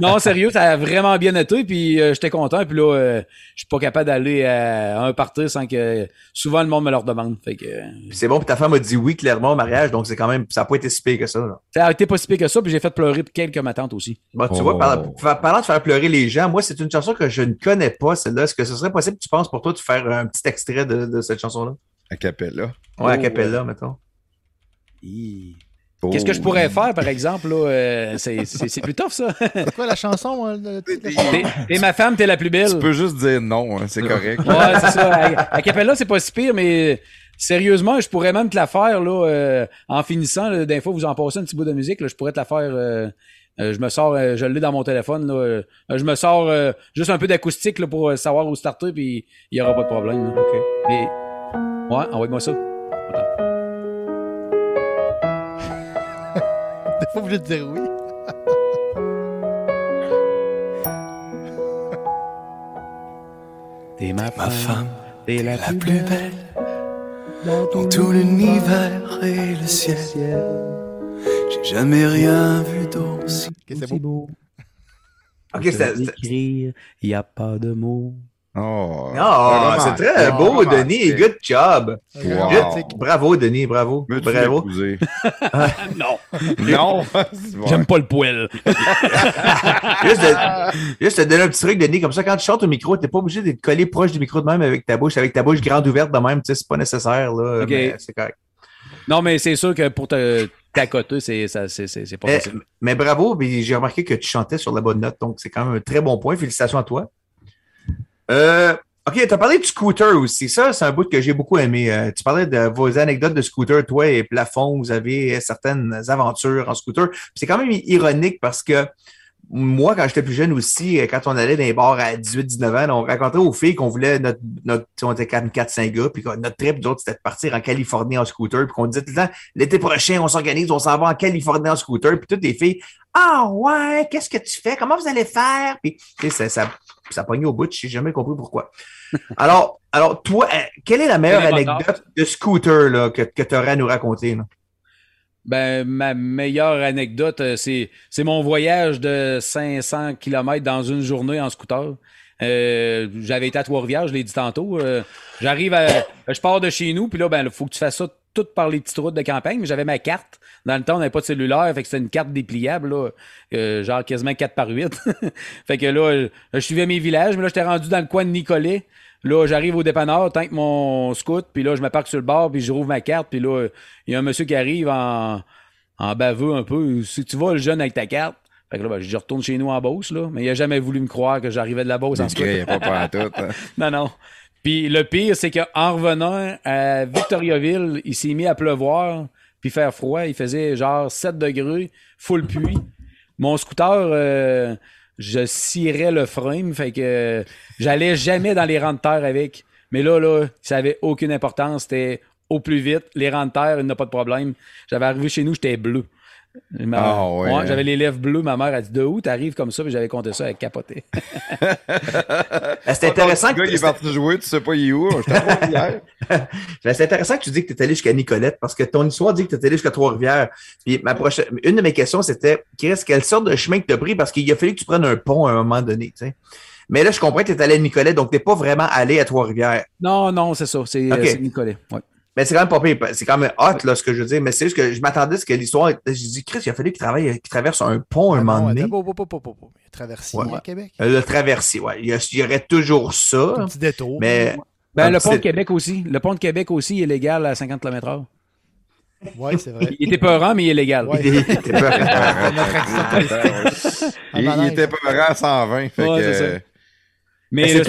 non, sérieux, ça a vraiment bien été, puis euh, j'étais content. Puis là, euh, je suis pas capable d'aller à un partir sans que... Souvent, le monde me leur demande. Fait que... c'est bon, puis ta femme a dit oui clairement au mariage, donc c'est quand même... Ça n'a pas été si pire que ça. Ça a été pas si pire que ça, puis j'ai fait pleurer quelques ma tante aussi. tu vois, oh. parlant, de faire pleurer les gens, moi, c'est une chanson que je ne connais pas, celle-là. Est-ce que ce serait possible, tu penses, pour toi, de faire un petit extrait de, cette chanson-là? À Capella. Ouais, à oh. Capella, mettons. Qu'est-ce que je oh. pourrais faire, par exemple? Euh, c'est plus tough, ça. C'est quoi la chanson? Hein, T'es ma femme, t'es la plus belle. Tu peux juste dire non, hein, c'est correct. ouais, c'est ça. À, Capella, c'est pas si pire, mais sérieusement, je pourrais même te la faire là, euh, en finissant. D'un vous en passez un petit bout de musique, je pourrais te la faire. Euh, je me sors, je l'ai dans mon téléphone. je me sors juste un peu d'acoustique pour savoir où starter, puis il n'y aura pas de problème. Là. Ouais, envoie-moi ça. pas obligé dire oui. ma, femme, est la, plus belle, dans tout, l'univers et le ciel. J'ai jamais rien vu d'aussi okay, beau. beau. Ok, c'est. Il n'y a pas de mots Oh, ah, c'est très beau, Denis. Good job. Bravo, Denis. Bravo. Bravo. non. non. J'aime pas le poil. juste, te donner un petit truc, Denis. Comme ça, quand tu chantes au micro, t'es pas obligé d'être coller proche du micro de même avec ta bouche. Avec ta bouche grande ouverte de même, c'est pas nécessaire. Là, C'est correct. Non, mais c'est sûr que pour ta côté, c'est pas possible. Eh, mais bravo. J'ai remarqué que tu chantais sur la bonne note. Donc, c'est quand même un très bon point. Félicitations à toi. Euh, OK, tu as parlé de scooter aussi. Ça, c'est un bout que j'ai beaucoup aimé. Euh, tu parlais de vos anecdotes de scooter, toi et Plafond, vous avez certaines aventures en scooter. C'est quand même ironique parce que moi, quand j'étais plus jeune aussi, euh, quand on allait dans les bars à 18-19 ans, on racontait aux filles qu'on voulait notre, notre on était 4-5 gars, puis notre trip, d'autres, c'était de partir en Californie en scooter, puis qu'on disait tout le temps, l'été prochain, on s'organise, on s'en va en Californie en scooter, puis toutes les filles, ah ouais, qu'est-ce que tu fais? Comment vous allez faire? Puis, ça, ça, ça pognait au bout, je n'ai jamais compris pourquoi. Alors, alors, toi, euh, quelle est la meilleure anecdote de scooter que, tu aurais à nous raconter? Ben, ma meilleure anecdote, euh, c'est, mon voyage de 500 km dans une journée en scooter. Euh, j'avais été à Trois-Rivières, je l'ai dit tantôt. j'arrive Je pars de chez nous, puis là, ben, il faut que tu fasses ça tout par les petites routes de campagne, mais j'avais ma carte. Dans le temps, on n'avait pas de cellulaire, fait que c'était une carte dépliable, là, genre quasiment 4 par 8. fait que là, je, suivais mes villages, mais là, j'étais rendu dans le coin de Nicolet. Là, j'arrive au dépanneur, que mon scout, puis là, je m'apparque sur le bord, puis je rouvre ma carte, puis là, il y a un monsieur qui arrive en, en baveux un peu. Si tu vois le jeune avec ta carte, fait que là, ben, je retourne chez nous en Beauce, là, mais il a jamais voulu me croire que j'arrivais de la Beauce en scout. pas hein. non, non. Puis le pire, c'est qu'en revenant à Victoriaville, il s'est mis à pleuvoir puis faire froid. Il faisait genre 7 degrés, full puits. Mon scooter, euh, je cirais le frame, fait que j'allais jamais dans les rangs de terre avec. Mais là, là, ça avait aucune importance. C'était au plus vite, les rangs de terre, il n'y a pas de problème. J'avais arrivé chez nous, j'étais bleu. Moi, ah, hein. j'avais les lèvres bleues, ma mère a dit De où t'arrives comme ça Puis j'avais compté ça avec capoté. Eh, c'est intéressant ah, que. tu dises ben, c'est intéressant que tu dis que tu es allé jusqu'à Nicolette parce que ton histoire dit que tu es allé jusqu'à Trois-Rivières. Puis ma prochaine... une de mes questions, c'était Chris, quelle sorte de chemin que tu as pris Parce qu'il a fallu que tu prennes un pont à un moment donné, Mais là, je comprends que tu es allé à Nicolette, donc tu n'es pas vraiment allé à Trois-Rivières. Non, non, c'est ça. C'est euh, Nicolette. Mais c'est quand même pas C'est quand même hot, là, ce que je veux dire. Mais c'est juste que je m'attendais à ce que l'histoire. J'ai dit, Chris, il a fallu qu'il travaille, qu'il traverse un pont un ah moment donné. Oh, oh, oh, il a traversé le Québec. Euh, le traversé, oui. Il, y, aurait toujours ça. Un petit détour. Mais. Ben, le pont de Québec aussi. Le pont de Québec aussi il est légal à 50 km/h. Oui, c'est vrai. Il était peurant, mais il est légal. il était pas il, était à 120. Fait Mais,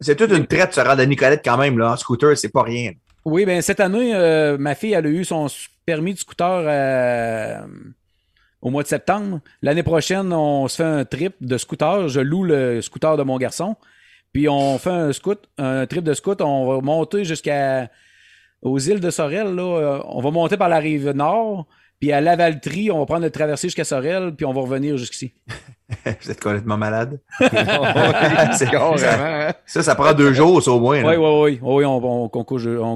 c'est toute une traite se rendre à Nicolette quand même, là, en scooter, c'est pas rien. Oui, ben cette année, euh, ma fille, elle a eu son permis de scooter euh, au mois de septembre. L'année prochaine, on se fait un trip de scooter. Je loue le scooter de mon garçon. Puis on fait un scout, un trip de scooter. On va monter jusqu'à aux îles de Sorel. Là. Euh, on va monter par la rive nord. Puis à Lavaltrie, on va prendre le traversée jusqu'à Sorel, puis on va revenir jusqu'ici. Vous êtes complètement malade. c'est ça, hein. ça, ça prend deux jours, au moins. Oui, oui, oui. Oh oui on,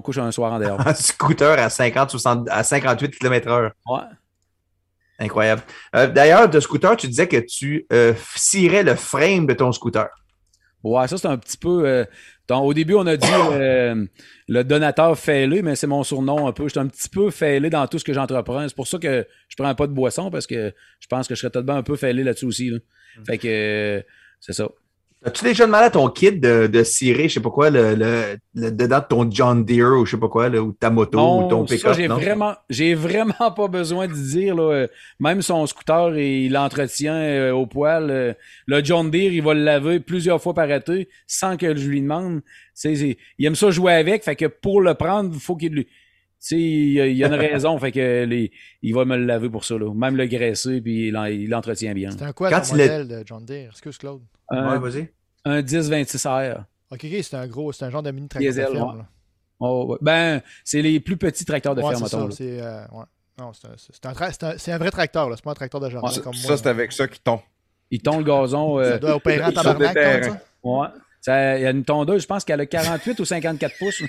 couche, un soir en dehors. un scooter à, 50, à 58 km/h. Ouais. Incroyable. Euh, d'ailleurs, de scooter, tu disais que tu euh, cirais le frame de ton scooter. Ouais, ça, c'est un petit peu. Euh, donc, au début, on a dit euh, le donateur fêlé, mais c'est mon surnom un peu. Je suis un petit peu fêlé dans tout ce que j'entreprends. C'est pour ça que je prends pas de boisson parce que je pense que je serais totalement un peu fêlé là-dessus aussi. Mm. Fait que euh, c'est ça. As-tu déjà demandé à ton kid de, de cirer, je sais pas quoi, le, le, dedans de ton John Deere ou je sais pas quoi, là, ou ta moto ou ton pick-up? J'ai vraiment, j'ai vraiment pas besoin de dire, là, même son scooter, il l'entretient euh, au poil. Euh, le John Deere, il va le laver plusieurs fois par été sans que je lui demande. C'est, il aime ça jouer avec, fait que pour le prendre, il faut qu'il lui. Tu il y a une raison, fait que les, il va me le laver pour ça, là. même le graisser, puis il l'entretient bien. C'est un quoi modèle de John Deere? Excuse Claude. Euh, oui, vas-y. Un 10-26R. Ok, ok, c'est un gros, c'est un genre de mini tracteur oh, Ben, c'est les plus petits tracteurs de ouais, ferme, C'est, c'est, un, vrai tracteur, c'est pas un tracteur de jardin. Ah, comme ça, c'est avec ça qu'il tombe. Il tombe le gazon. Euh, ça doit opérer en Ouais. Ça, il y a une tondeuse, je pense qu'elle a 48 ou 54 pouces.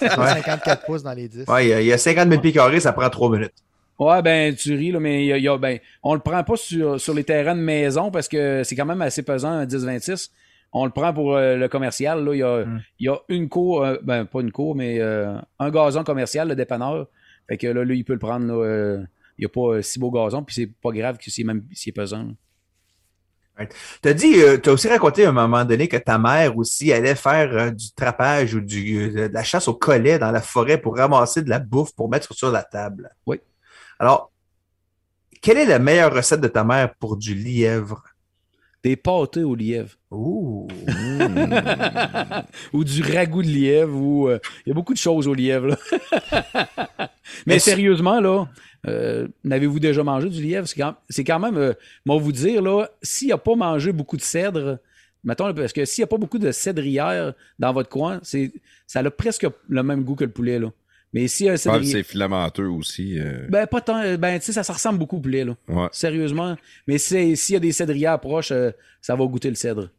54 pouces dans les 10. Ouais, il y a 50 000 pieds carrés, ça prend 3 minutes. Ouais, ben, tu ris, là, mais il y ben, on le prend pas sur, sur les terrains de maison parce que c'est quand même assez pesant, un 10-26 on le prend pour euh, le commercial. Hmm. il, y a, une cour, euh, ben pas une cour, mais euh, un gazon commercial, le dépanneur. Fait que là, lui, il peut le prendre. il n'y a pas si beau gazon, puis c'est pas grave que c'est même s'il pesant. Tu as aussi raconté à un moment donné que ta mère aussi allait faire du trapage ou du, de la chasse au collet dans la forêt pour ramasser de la bouffe pour mettre sur la table. Oui. Alors, quelle est la meilleure recette de ta mère pour du lièvre? des pâtés au lièvre. ou du ragoût de lièvre. Ou, euh, il y a beaucoup de choses au lièvre. mais, sérieusement, là, euh, n'avez-vous déjà mangé du lièvre? C'est quand, même, moi, euh, vous dire, là, s'il a pas mangé beaucoup de cèdre, mettons, parce que s'il n'y a pas beaucoup de cédrières dans votre coin, ça a presque le même goût que le poulet. Là. Mais si un c'est filamenteux aussi. Euh. Ben, pas tant. Euh, ben, tu sais, ça, ressemble beaucoup au là. Sérieusement. Mais s'il y a des cédrières proches, euh, ça va goûter le cèdre.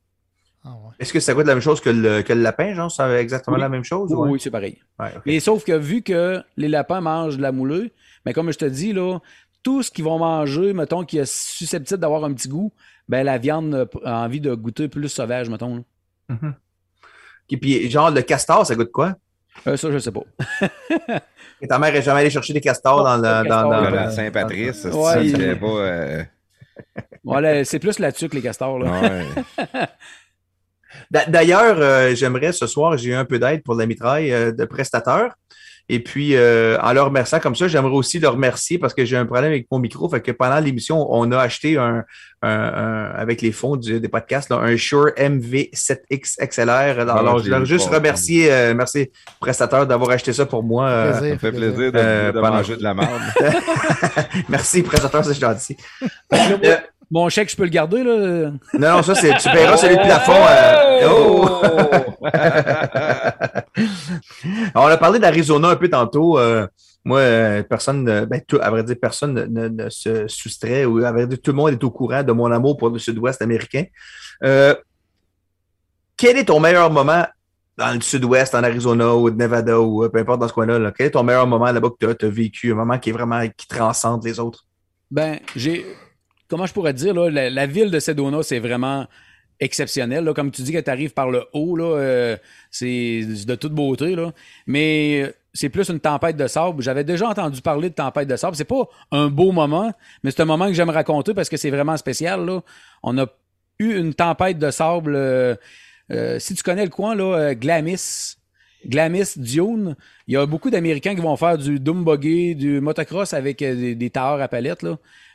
Ah, Est-ce que ça goûte la même chose que le, lapin, genre? C'est exactement la même chose? Oui, c'est pareil. Mais sauf que vu que les lapins mangent de la mouleuse, mais ben, comme je te dis, là, tout ce qu'ils vont manger, mettons, qui est susceptible d'avoir un petit goût, ben la viande a envie de goûter plus sauvage, mettons. Mhm. Et puis, genre, le castor, ça goûte quoi? Euh, ça, je ne sais pas. Et ta mère n'est jamais allée chercher des castors dans le. Saint-Patrice, c'est plus là-dessus que les castors. D'ailleurs, euh, j'aimerais ce soir, j'ai eu un peu d'aide pour la mitraille euh, de prestataire. Et puis, euh, en leur remerciant comme ça, j'aimerais aussi leur remercier parce que j'ai un problème avec mon micro. Fait que pendant l'émission, on a acheté un, avec les fonds des podcasts, un Shure MV7X XLR. Alors, ah, je leur juste remercier, euh, merci prestateur, d'avoir acheté ça pour moi. Euh, ça fait plaisir, de, manger de la merde. merci prestateur, c'est gentil. Mon chèque, je peux le garder, là? Non, ça, c'est, tu paieras celui de plafond. Oh! On a parlé d'Arizona un peu tantôt. Euh, moi, euh, personne, ben, à vrai dire, personne ne, se soustrait ou à vrai dire, tout le monde est au courant de mon amour pour le sud-ouest américain. Euh, quel est ton meilleur moment dans le sud-ouest, en Arizona ou Nevada ou peu importe dans ce coin-là? Quel est ton meilleur moment là-bas que tu as, vécu, un moment qui est vraiment qui transcende les autres? Ben, j'ai. Comment je pourrais dire, la, ville de Sedona, c'est vraiment exceptionnel. Là. Comme tu dis que tu arrives par le haut, là, euh, c'est de toute beauté. Là. Mais euh, c'est plus une tempête de sable. J'avais déjà entendu parler de tempête de sable. C'est pas un beau moment, mais c'est un moment que j'aime raconter parce que c'est vraiment spécial. Là. On a eu une tempête de sable. Euh, si tu connais le coin, là, Glamis. Glamis, Dune, il y a beaucoup d'Américains qui vont faire du buggy du motocross avec des, des à palette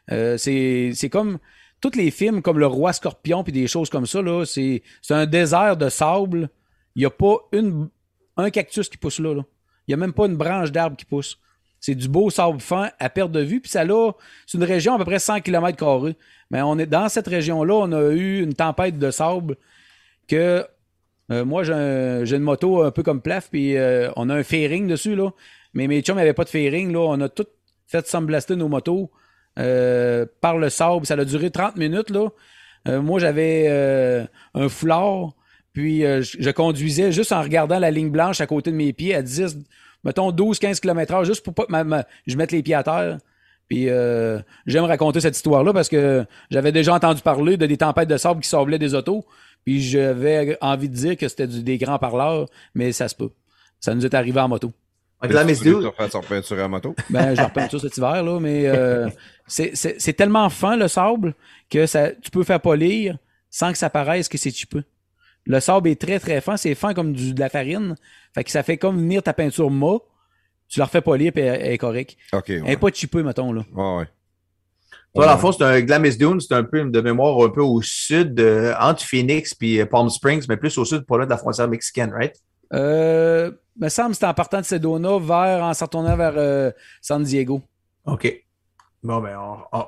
c'est comme tous les films comme Le Roi Scorpion puis des choses comme ça, là, c'est, un désert de sable. Il n'y a pas une, un cactus qui pousse là. Il n'y a même pas une branche d'arbre qui pousse. C'est du beau sable fin à perte de vue. Puis ça, là, c'est une région à peu près 100 km. Mais on est dans cette région-là, on a eu une tempête de sable que euh, moi, j'ai, une moto un peu comme Plaf, puis euh, on a un fairing dessus. Là. Mais mes chums n'avaient pas de fairing. Là. On a tout fait semblaster nos motos euh, par le sable. Ça a duré 30 minutes. Euh, moi, j'avais euh, un foulard, puis je, conduisais juste en regardant la ligne blanche à côté de mes pieds à 10, mettons 12-15 km/h, juste pour pas que je mette les pieds à terre. Puis j'aime raconter cette histoire-là parce que j'avais déjà entendu parler de des tempêtes de sable qui sablaient des autos. Puis j'avais envie de dire que c'était des grands parleurs, mais ça se peut. Ça nous est arrivé en moto. Tu refais sa peinture à moto. Ben, je repeinture cet hiver, là, mais euh, c'est tellement fin, le sable, que ça, tu peux faire polir sans que ça paraisse que c'est chipeux. Le sable est très, très fin. C'est fin comme du, de la farine. Fait que ça fait comme venir ta peinture mo. Tu la refais polir, puis elle, est correcte. Elle n'est pas chipeux, mettons, là. Ah, ouais. Toi, dans le fond, c'est un Glamis Dune, c'est un peu de mémoire un peu au sud, euh, entre Phoenix puis euh, Palm Springs, mais plus au sud, pas de la frontière mexicaine, right? Euh, me semble que c'était en partant de Sedona vers, en se vers euh, San Diego. OK. Bon, ben,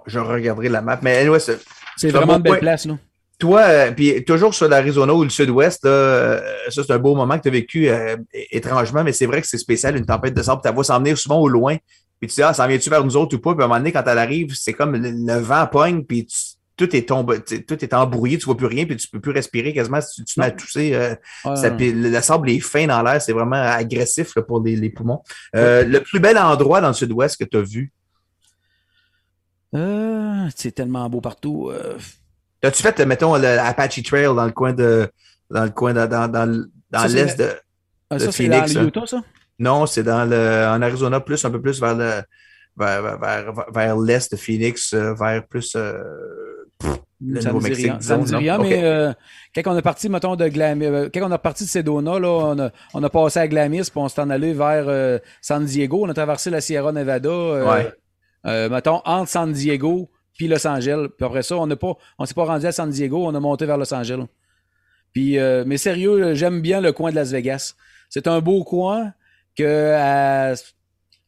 je regarderai la map. Mais c'est, vraiment une belle place, là. Toi, euh, puis toujours sur l'Arizona ou le Sud-Ouest, euh, ça, c'est un beau moment que tu as vécu étrangement, mais c'est vrai que c'est spécial, une tempête de sable. Tu vas s'en venir souvent au loin, puis tu dis, ah, ça vient-tu vers nous autres ou pas? Puis à un moment donné, quand elle arrive, c'est comme le, le vent pogne, puis tu tout est tombé, tout est embrouillé, tu vois plus rien, puis tu peux plus respirer quasiment tu, m'as toussé. la sable est fin dans l'air, c'est vraiment agressif pour les, poumons. Euh, le plus bel endroit dans le sud-ouest que tu as vu? Euh, c'est tellement beau partout. Euh. As-tu fait, mettons, l'Apache Trail dans le coin de. dans le coin dans, dans, dans, l'est de, Phoenix? Non, c'est dans le en Arizona, plus un peu plus vers le vers, vers, vers l'est de Phoenix, vers plus le ça Dit rien. mais euh, quand on est parti, mettons, de Glamis, euh, quand on est parti de Sedona, là, on a, on a passé à Glamis, puis on s'est en allé vers euh, San Diego. On a traversé la Sierra Nevada, mettons, entre San Diego puis Los Angeles. Puis après ça, on ne pas, on s'est pas rendu à San Diego, on a monté vers Los Angeles. Puis, mais sérieux, j'aime bien le coin de Las Vegas. C'est un beau coin que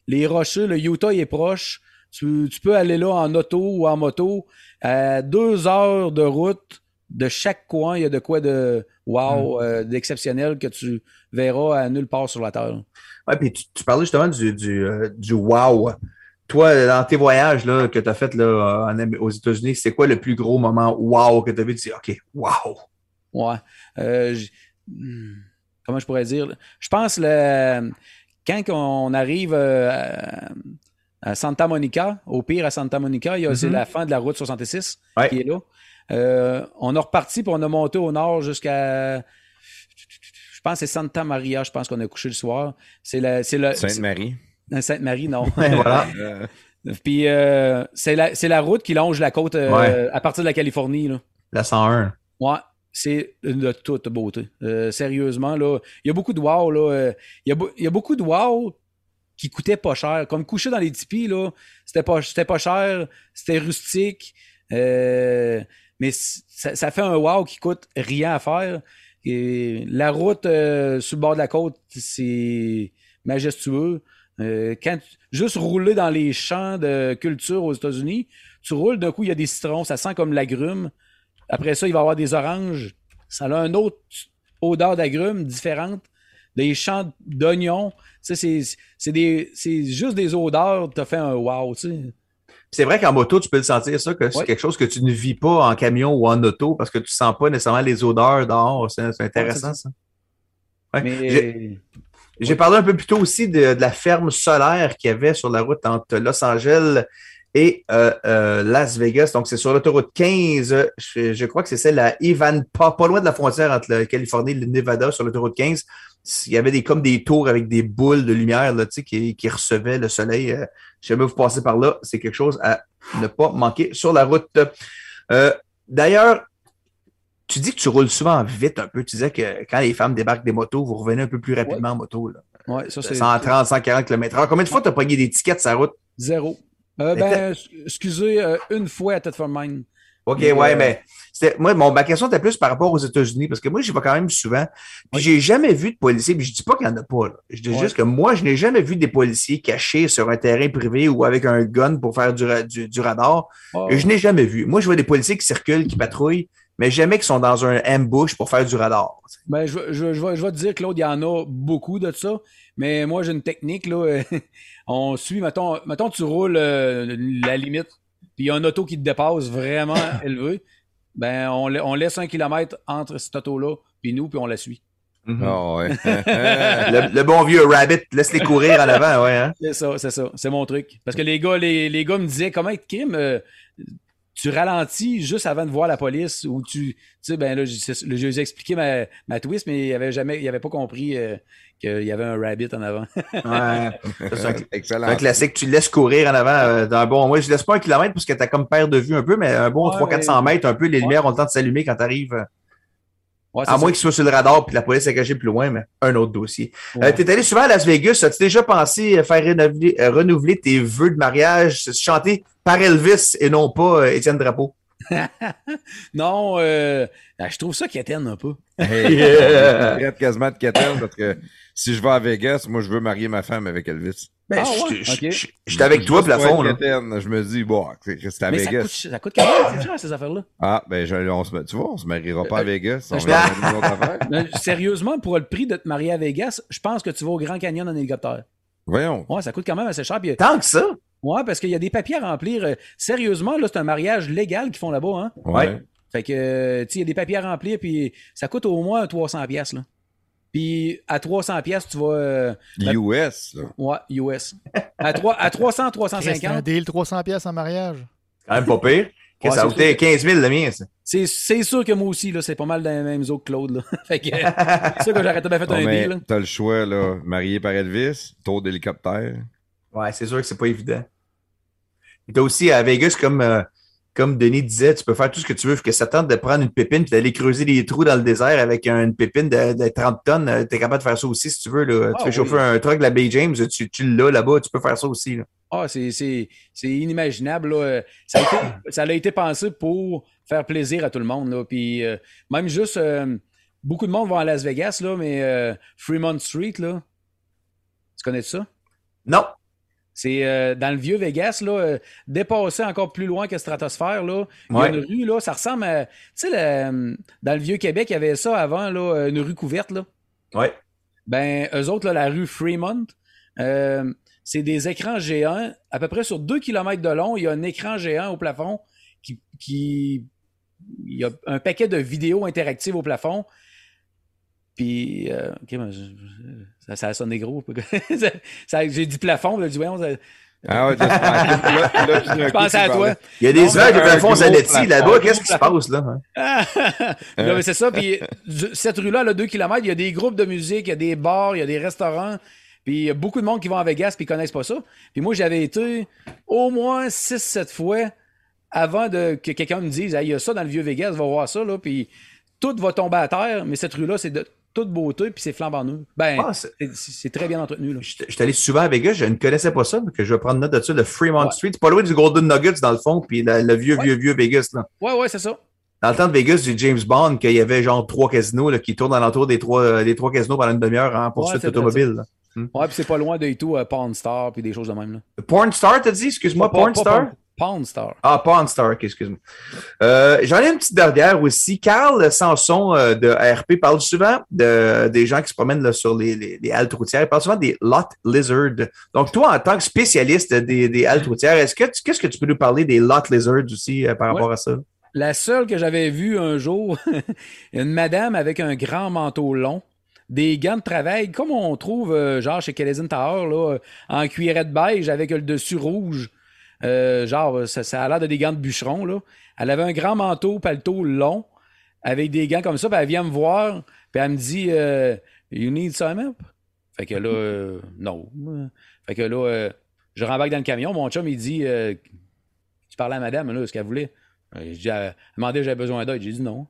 les rochers, le Utah est proche. tu, peux aller là en auto ou en moto. Euh, deux heures de route de chaque coin, il y a de quoi de wow, hmm. euh, d'exceptionnel que tu verras à nulle part sur la Terre. Oui, puis tu, parlais justement du, euh, du, wow. Toi, dans tes voyages là, que tu as fait aux États-Unis, c'est quoi le plus gros moment wow que tu as vu? Tu dis, OK, wow. Ouais. Hmm. comment je pourrais dire? Je pense le, quand on arrive Santa Monica. Au pire, à Santa Monica, il y a mhm. la fin de la route 66 qui est là. Euh, on a reparti, puis on a monté au nord jusqu'à. Je pense que c'est Santa Maria, je pense qu'on a couché le soir. C'est la. Sainte-Marie. Euh, Sainte-Marie, non. voilà. puis euh, c'est la, route qui longe la côte à partir de la Californie. La 101. Ouais. C'est de toute beauté. sérieusement, là, il y a beaucoup de wow. Là, il, y il y a beaucoup de wow qui coûtait pas cher. Comme coucher dans les tipis, là, c'était pas, c'était pas cher, c'était rustique, euh, mais ça, fait un wow qui coûte rien à faire. Et la route euh, sur le bord de la côte, c'est majestueux. Euh, quand juste rouler dans les champs de culture aux États-Unis, tu roules, d'un coup, il y a des citrons, ça sent comme l'agrume. Après ça, il va y avoir des oranges. Ça a une autre odeur d'agrumes différente des champs d'oignons. C'est juste des odeurs, tu as fait un wow. C'est vrai qu'en moto, tu peux le sentir ça, que c'est quelque chose que tu ne vis pas en camion ou en auto parce que tu ne sens pas nécessairement les odeurs d'or, C'est intéressant, ça. J'ai euh, parlé un peu plus tôt aussi de, de la ferme solaire qu'il y avait sur la route entre Los Angeles et euh, euh, Las Vegas. Donc, c'est sur l'autoroute 15. Je, crois que c'est celle à Ivanpah, pas loin de la frontière entre la Californie et le Nevada, sur l'autoroute 15. Il y avait des, comme des tours avec des boules de lumière là, qui, recevaient le soleil. je euh. si vous passez par là, c'est quelque chose à ne pas manquer sur la route. D'ailleurs, tu dis que tu roules souvent vite un peu. Tu disais que quand les femmes débarquent des motos, vous revenez un peu plus rapidement en moto. Là. 130, 140 km/h. Combien de fois tu as pogné des tickets sur la route? Zéro. Euh, ben, excusez, euh, une fois à tête OK, ouais, euh, mais moi, ma question était plus par rapport aux États-Unis, parce que moi, j'y vais quand même souvent. Puis j'ai jamais vu de policiers, puis je dis pas qu'il n'y en a pas. Je dis juste que moi, je n'ai jamais vu des policiers cachés sur un terrain privé ou avec un gun pour faire du, du, radar. Ah. Je n'ai jamais vu. Moi, je vois des policiers qui circulent, qui patrouillent, mais jamais qui sont dans un ambush pour faire du radar. Ben, je, je, vais, je vais te dire, Claude, il y en a beaucoup de ça. Mais moi, j'ai une technique, là. on suit, mettons, mettons tu roules euh, la limite, puis il y a un auto qui te dépasse vraiment élevé. Ben, on, laisse un kilomètre entre cet auto-là, puis nous, puis on la suit. Mm-hmm. Ah, ouais. le, bon vieux rabbit, laisse-les courir à l'avant, ouais. Hein. C'est ça, c'est ça. C'est mon truc. Parce que les gars, les, les gars me disaient comment être Kim, tu ralentis juste avant de voir la police ou tu, tu sais, ben là, je, lui ai expliqué ma, ma, twist, mais il avait jamais, il avait pas compris euh, qu'il y avait un rabbit en avant. C'est excellent. Un classique, tu laisses courir en avant euh, d'un bon, moi, je laisse pas un kilomètre parce que as comme perte de vue un peu, mais un bon trois 300-400 mètres, un peu, les lumières ont le temps de s'allumer quand tu arrives euh, à moins qu'il soit sur le radar puis la police est caché plus loin, mais un autre dossier. Euh, tu es allé souvent à Las Vegas. As-tu déjà pensé euh, faire euh, renouveler, tes vœux de mariage chanter par Elvis et non pas Étienne Drapeau? non, euh, ah, je trouve ça quétaine un peu. hey, yeah. quasiment de quétaine parce que si je vais à Vegas, moi, je veux marier ma femme avec Elvis. Ben, ah, je, suis avec toi, plafond. je me dis, bon, c'est à Vegas. Ça coûte, ça quand même, assez cher, ces affaires-là. Ah, ben, on se, tu vois, on se mariera pas à euh, Vegas. Euh, mais, sérieusement, pour le prix de te marier à Vegas, je pense que tu vas au Grand Canyon en hélicoptère. Voyons. Ouais, ça coûte quand même assez cher. Tant que ça. Moi parce qu'il y a des papiers à remplir. Euh, sérieusement, là, c'est un mariage légal qu'ils font là-bas. Hein? Ouais. Fait que, euh, tu il y a des papiers à remplir, puis ça coûte au moins 300 pièces là. Puis à 300 pièces, tu vas... US, euh, ben Ouais, US. À, 3, à 300, 350. C'est 300 pièces en mariage. Quand même pas pire. ça coûtait 15 000 le mien, ça. C'est sûr que moi aussi, c'est pas mal dans les mêmes eaux que Claude. fait que, c'est sûr que j'arrête bien fait un deal. T'as le choix, là. Marié par Elvis, tour d'hélicoptère. Ouais, c'est sûr que c'est pas évident. T'as aussi à Vegas, comme, euh, comme Denis disait, tu peux faire tout ce que tu veux, que ça tente de prendre une pépine puis d'aller creuser des trous dans le désert avec une pépine de, 30 tonnes. Euh, tu es capable de faire ça aussi si tu veux. Là. tu ah fais chauffer un truck de la Bay James, tu, l'as là-bas, tu peux faire ça aussi. Là. Ah, c'est, inimaginable. Ça, a été, a été, pensé pour faire plaisir à tout le monde. Là. Puis euh, même juste, beaucoup de monde va à Las Vegas, là, mais Fremont Street, là. tu connais ça? Non. C'est euh, dans le vieux Vegas, là, euh, encore plus loin que stratosphère. Là, Il y a une rue, là, ça ressemble à. Tu sais, euh, dans le vieux Québec, il y avait ça avant, là, une rue couverte. Là. Ouais. Ben, eux autres, là, la rue Fremont, c'est des écrans géants. À peu près sur 2 km de long, il y a un écran géant au plafond qui. qui il y a un paquet de vidéos interactives au plafond puis, euh, OK, ça, ça, a sonné gros. j'ai dit plafond, là, dit ouais, Ah ouais, je pense à toi. Il y a des gens qui font ça Zaletti là-bas. Qu'est-ce qui se passe là? Hein? mais c'est ça. Puis cette rue-là, là, 2 km, il y a des groupes de musique, il y a des bars, il y a des restaurants. Puis il y a beaucoup de monde qui vont à Vegas qui ne connaissent pas ça. Puis moi, j'avais été au moins 6-7 fois avant de, que quelqu'un me dise hey, il y a ça dans le vieux Vegas, va voir ça. Là, puis tout va tomber à terre, mais cette rue-là, c'est de toute beauté, puis c'est flambant neuf. Ben, ah, c'est très bien entretenu. Là. Je, suis allé souvent à Vegas, je ne connaissais pas ça, que je vais prendre note de ça, le Fremont Street. C'est pas loin du Golden Nuggets, dans le fond, puis le, vieux, vieux, vieux Vegas. Là. Ouais, ouais, c'est ça. Dans le temps de Vegas, du James Bond, qu'il y avait genre trois casinos là, qui tournent alentour des trois, euh, des trois casinos pendant une demi-heure en hein, poursuite ouais, automobile. Hmm. Ouais, puis c'est pas loin de tout, euh, Porn Star, puis des choses de même. Là. Porn Star, t'as dit? Excuse-moi, Porn Star? Pawn Star. Ah, Pawn Star, excuse-moi. Euh, j'en ai une petite dernière aussi. Carl Sanson euh, de ARP parle souvent de, des gens qui se promènent là, sur les, les, haltes routières. Il parle souvent des lot lizards. Donc, toi, en tant que spécialiste des, des haltes routières, est-ce que qu'est-ce que tu peux nous parler des lot lizards aussi euh, par rapport à ça? La seule que j'avais vue un jour, une madame avec un grand manteau long, des gants de travail, comme on trouve, genre chez Kelly Tower, là, en cuirette beige avec le dessus rouge. Euh, genre, ça, a l'air de des gants de bûcheron, là. Elle avait un grand manteau, paletot long, avec des gants comme ça. elle vient me voir, puis elle me dit euh, You need some help? Fait que là, mm-hmm. euh, non. Fait que là, je rembarque dans le camion. Mon chum, il dit Tu parlais à madame, là, ce qu'elle voulait. J'ai demandé j'avais besoin d'aide. J'ai dit non.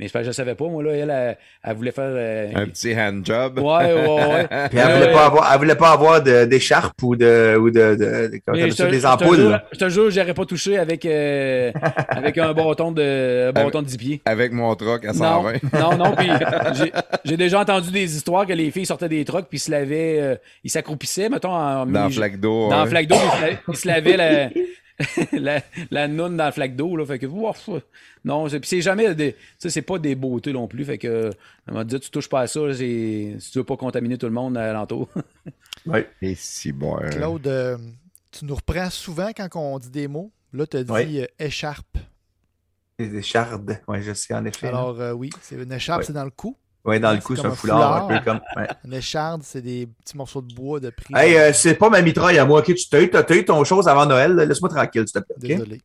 Mais je ne savais pas, moi, là, elle, elle, voulait faire. Euh, un petit hand job. Ouais, ouais, ouais. Puis elle ne voulait, pas avoir, elle voulait pas avoir d'écharpe ou de. Ou de, de, des ampoules. Je te jure, je pas touché avec, euh, avec un bâton de, un de 10 pieds. Avec mon truck à 120. Non, non, non puis j'ai déjà entendu des histoires que les filles sortaient des trocs puis se lavaient. Euh, ils s'accroupissaient, mettons, en. Dans le flaque d'eau. Dans un flaque d'eau, ils se lavaient. la, la, la noune dans le flaque d'eau, là. Fait que, ouf, non, c'est jamais des. c'est pas des beautés non plus. Fait que, on m'a dit, tu touches pas à ça, si tu veux pas contaminer tout le monde alentour. oui. Et si bon. Euh, Claude, euh, tu nous reprends souvent quand on dit des mots. Là, tu as dit euh, écharpe. Des échardes, oui, je sais, en effet. Alors, oui, c'est une écharpe, c'est dans le cou. Oui, dans le coup, c'est un foulard, un peu comme. Le c'est des petits morceaux de bois de prix. Hey, euh, c'est pas ma mitraille à moi, ok? Tu t'as eu, ton chose avant Noël, laisse-moi tranquille, s'il te plaît. Désolé.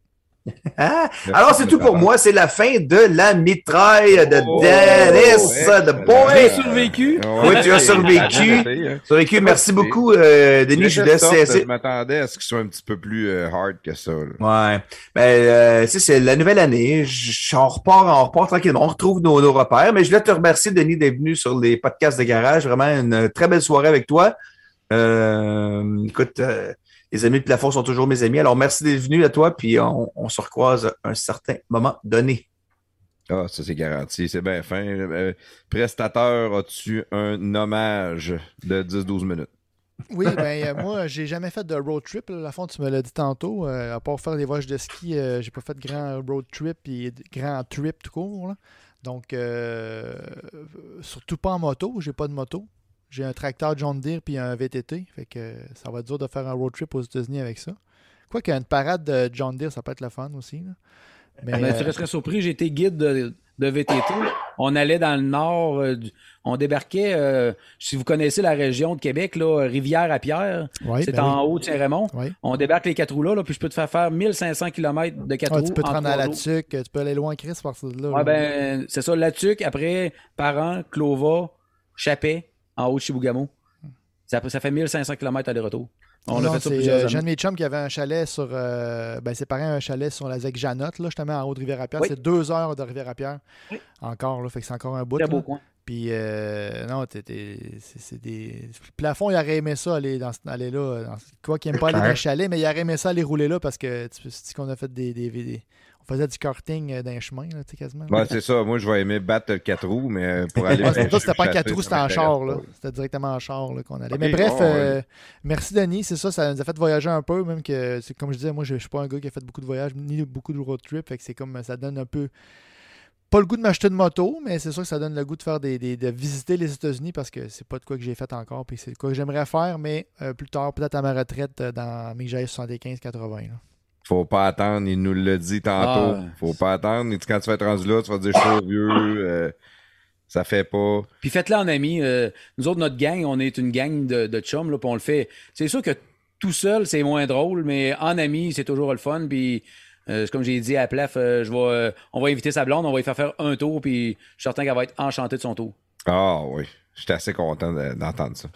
Hein? Alors, c'est tout pour moi. C'est la fin de la mitraille de oh, Dennis de Boy. Tu as survécu. Oui, tu as survécu. survécu. Merci beaucoup, euh, Denis. Je, je m'attendais à ce qu'il soit un petit peu plus euh, hard que ça. Oui. Ouais. Mais ben, euh, c'est la nouvelle année. on, repart, on repart tranquillement. On retrouve nos, nos repères. Mais je voulais te remercier, Denis, d'être venu sur les podcasts de garage. Vraiment une très belle soirée avec toi. écoute les amis de plafond sont toujours mes amis. Alors, merci d'être venu à toi, puis on, se recroise à un certain moment donné. Ah, ça c'est garanti, c'est bien fin. Euh, prestateur, as-tu un hommage de 10-12 minutes? Oui, ben euh, moi, j'ai jamais fait de road trip. la fond, tu me l'as dit tantôt. Euh, à part faire des voyages de ski, j'ai pas fait de grand road trip et grand trip tout court. Donc, surtout pas en moto, j'ai pas de moto. J'ai un tracteur John Deere puis un VTT. Fait que ça va être dur de faire un road trip aux États-Unis avec ça. Quoi une parade de John Deere, ça peut être le fun aussi. Ah ben, tu euh, resterais surpris, j'étais guide de, VTT. On allait dans le nord, euh, on débarquait, euh, si vous connaissez la région de Québec, Rivière à Pierre, c'est ben en haut de Saint-Raymond. On débarque les quatre roues là, puis je peux te faire faire 1500 km de quatre ah, roues. Tu peux te rendre à la tuque, tu peux aller loin, Chris, par là. ben, c'est ça, la tuque, après, Parent, Clova, Chapet en haut de Chibougamau. Ça, ça fait 1500 km aller-retour. On a fait ça plusieurs euh, années. qui avait un chalet sur. Euh, ben, c'est pareil un chalet sur la ZEC Janotte, là, justement, en haut de Rivière-à-Pierre. C'est deux heures de Rivière-à-Pierre. Encore, là. Fait que c'est encore un bout. C'est beau coin. Puis, euh, non, c'est, des. Plafond, il aurait aimé ça aller, dans, là. Quoi qu'il n'aime pas aller dans le chalet, mais il aurait aimé ça aller rouler là parce que tu sais qu'on a fait des, des, des, faisait du karting euh, d'un chemin, là, tu sais, quasiment. Ouais, c'est ça. Moi, je vais aimer battre le 4 roues, mais euh, pour aller. ouais, c'était pas quatre roues, c'était en char, là. C'était directement en char qu'on allait. mais bref, euh, merci Denis, c'est ça, ça nous a fait voyager un peu, même que, comme je disais, moi, je, suis pas un gars qui a fait beaucoup de voyages, ni beaucoup de road trip, fait que c'est comme, ça donne un peu pas le goût de m'acheter de moto, mais c'est sûr que ça donne le goût de faire des, de visiter les États-Unis parce que c'est pas de quoi que j'ai fait encore, puis c'est de quoi que j'aimerais faire, mais plus tard, peut-être à ma retraite dans mes 75-80. Faut pas attendre, il nous le dit tantôt. Ah. Faut pas attendre. quand tu vas être rendu là, tu vas dire je suis vieux. Euh, ça fait pas. Puis faites-le en ami. Euh, nous autres, notre gang, on est une gang de, de chums, on le fait. C'est sûr que tout seul, c'est moins drôle, mais en ami, c'est toujours le fun. Puis euh, comme j'ai dit à Plaf, je on va éviter sa blonde, on va lui faire faire un tour, puis je suis certain qu'elle va être enchantée de son tour. Ah oui, j'étais assez content d'entendre ça.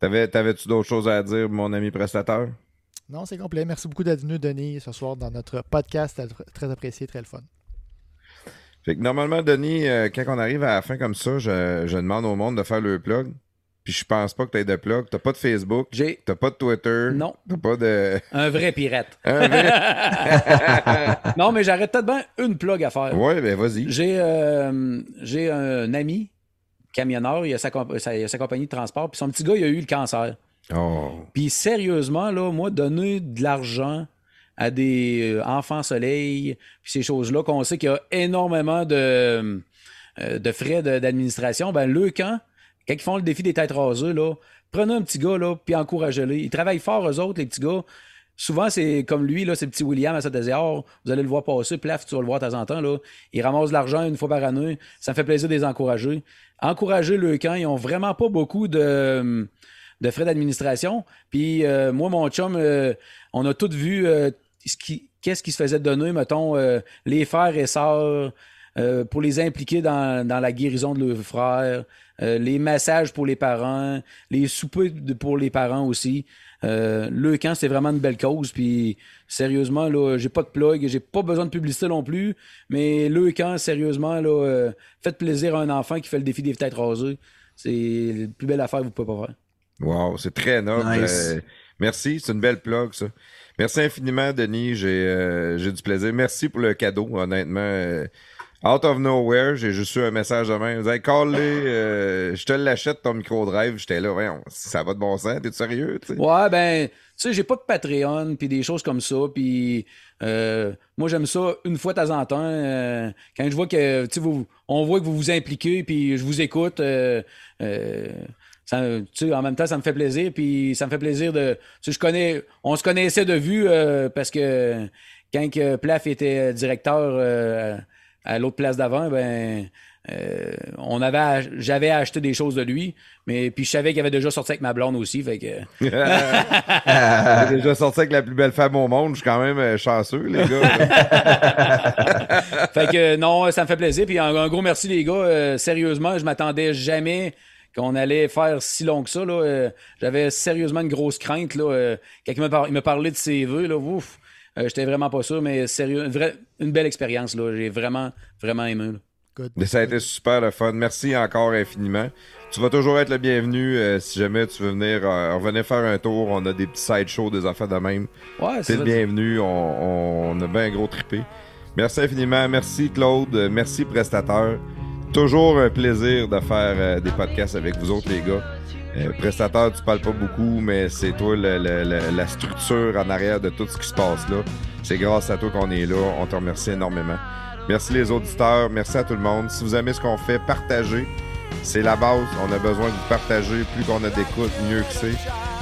T'avais-tu d'autres choses à dire, mon ami prestataire? Non, c'est complet. Merci beaucoup d'être venu, Denis, ce soir dans notre podcast. Très apprécié, très le fun. Fait que normalement, Denis, euh, quand on arrive à la fin comme ça, je, demande au monde de faire le plug. Puis je pense pas que tu aies de plug. T'as pas de Facebook. J'ai. T'as pas de Twitter. Non. pas de. Un vrai pirate. non, mais j'arrête peut-être bien une plug à faire. Oui, ben vas-y. J'ai, euh, j'ai un ami camionneur. Il a, sa, a sa compagnie de transport. Puis son petit gars, il a eu le cancer. Oh. Puis sérieusement, moi, donner de l'argent à des euh, enfants soleil, puis ces choses-là, qu'on sait qu'il y a énormément de, euh, de frais d'administration, ben le camp, quand ils font le défi des têtes rasées, là, prenez un petit gars, là, puis encouragez-les. Ils travaillent fort, eux autres, les petits gars. Souvent, c'est comme lui, là, c'est le petit William à saint désir. Vous allez le voir passer, plaf, tu vas le voir de temps en temps. Il ramasse de l'argent une fois par année. Ça me fait plaisir de les encourager. Encouragez le camp. Ils ont vraiment pas beaucoup de de frais d'administration. Puis euh, moi, mon chum, euh, on a tout vu euh, ce qui, qu'est-ce qui se faisait donner, mettons, les frères et sœurs. pour les impliquer dans, dans, la guérison de leurs frères, les massages pour les parents, les soupers pour les parents aussi. le camp, c'est vraiment une belle cause. Puis sérieusement, là, j'ai pas de plug, j'ai pas besoin de publicité non plus. Mais le camp, sérieusement, là, euh, faites plaisir à un enfant qui fait le défi des têtes rasées. C'est la plus belle affaire que vous pouvez pas faire. Wow, c'est très noble. Euh, merci, c'est une belle plug, ça. Merci infiniment, Denis. J'ai euh, du plaisir. Merci pour le cadeau, honnêtement. Euh, out of nowhere, j'ai juste eu un message de même. Hey, call je te l'achète ton micro drive. J'étais là, ça va de bon sens, t'es sérieux? Ouais, ben, tu sais, j'ai pas de Patreon, puis des choses comme ça, puis moi j'aime ça une fois de temps en temps. quand je vois que, tu on voit que vous vous impliquez, puis je vous écoute. Ça, en même temps, ça me fait plaisir. Puis ça me fait plaisir de. je connais, on se connaissait de vue euh, parce que quand que Plaf était directeur euh, à l'autre place d'avant, ben. Euh, on avait j'avais acheté des choses de lui mais puis je savais qu'il avait déjà sorti avec ma blonde aussi fait que déjà sorti avec la plus belle femme au monde je suis quand même chanceux les gars fait que non ça me fait plaisir puis un, gros merci les gars sérieusement je m'attendais jamais qu'on allait faire si long que ça. Là, euh, j'avais sérieusement une grosse crainte. Là, euh, Quelqu'un me, parlait de ses vœux, là, ouf, euh, j'étais vraiment pas sûr, mais sérieux, une, belle expérience. Là, j'ai vraiment, vraiment aimé. Mais ça a été super le fun. Merci encore infiniment. Tu vas toujours être le bienvenu si jamais tu veux venir revenir faire un tour. On a des petits sideshows, des affaires de même. Ouais, c'est le bienvenu. On, a bien gros trippé. Merci infiniment. Merci Claude. Merci prestataire toujours un plaisir de faire euh, des podcasts avec vous autres, les gars. Euh, prestataire, tu parles pas beaucoup, mais c'est toi la structure en arrière de tout ce qui se passe là. C'est grâce à toi qu'on est là. On te remercie énormément. Merci les auditeurs. Merci à tout le monde. Si vous aimez ce qu'on fait, partagez. C'est la base. On a besoin de vous partager. Plus qu'on a d'écoute, mieux que c'est.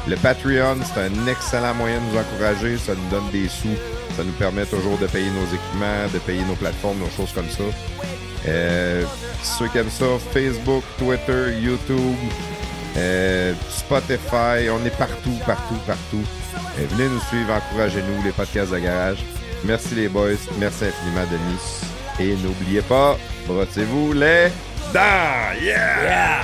Le Patreon, c'est un excellent moyen de nous encourager. Ça nous donne des sous. Ça nous permet toujours de payer nos équipements, de payer nos plateformes, nos choses comme ça. Euh, ceux qui aiment ça, Facebook, Twitter, YouTube, euh, Spotify, on est partout, partout, partout. Euh, venez nous suivre, encouragez-nous, les podcasts de garage. Merci les boys, merci infiniment Denis. Et n'oubliez pas, brossez-vous les dents! yeah!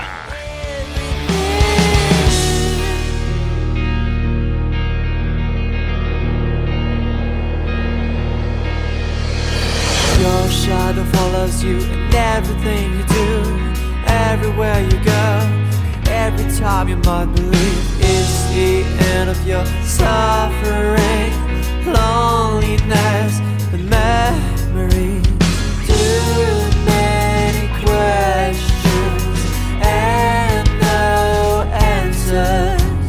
Your shadow follows you in everything you do Everywhere you go Every time you might believe It's the end of your suffering Loneliness and memories Too many questions And no answers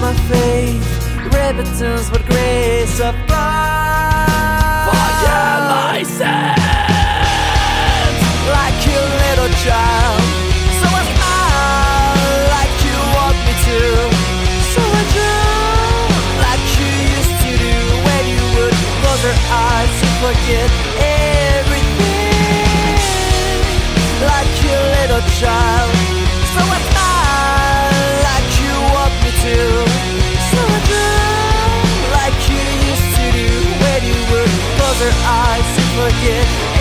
my faith Repentance forget everything like your little child. So I smile like you want me to. So I drown like you used to do when you were close your eyes to forget.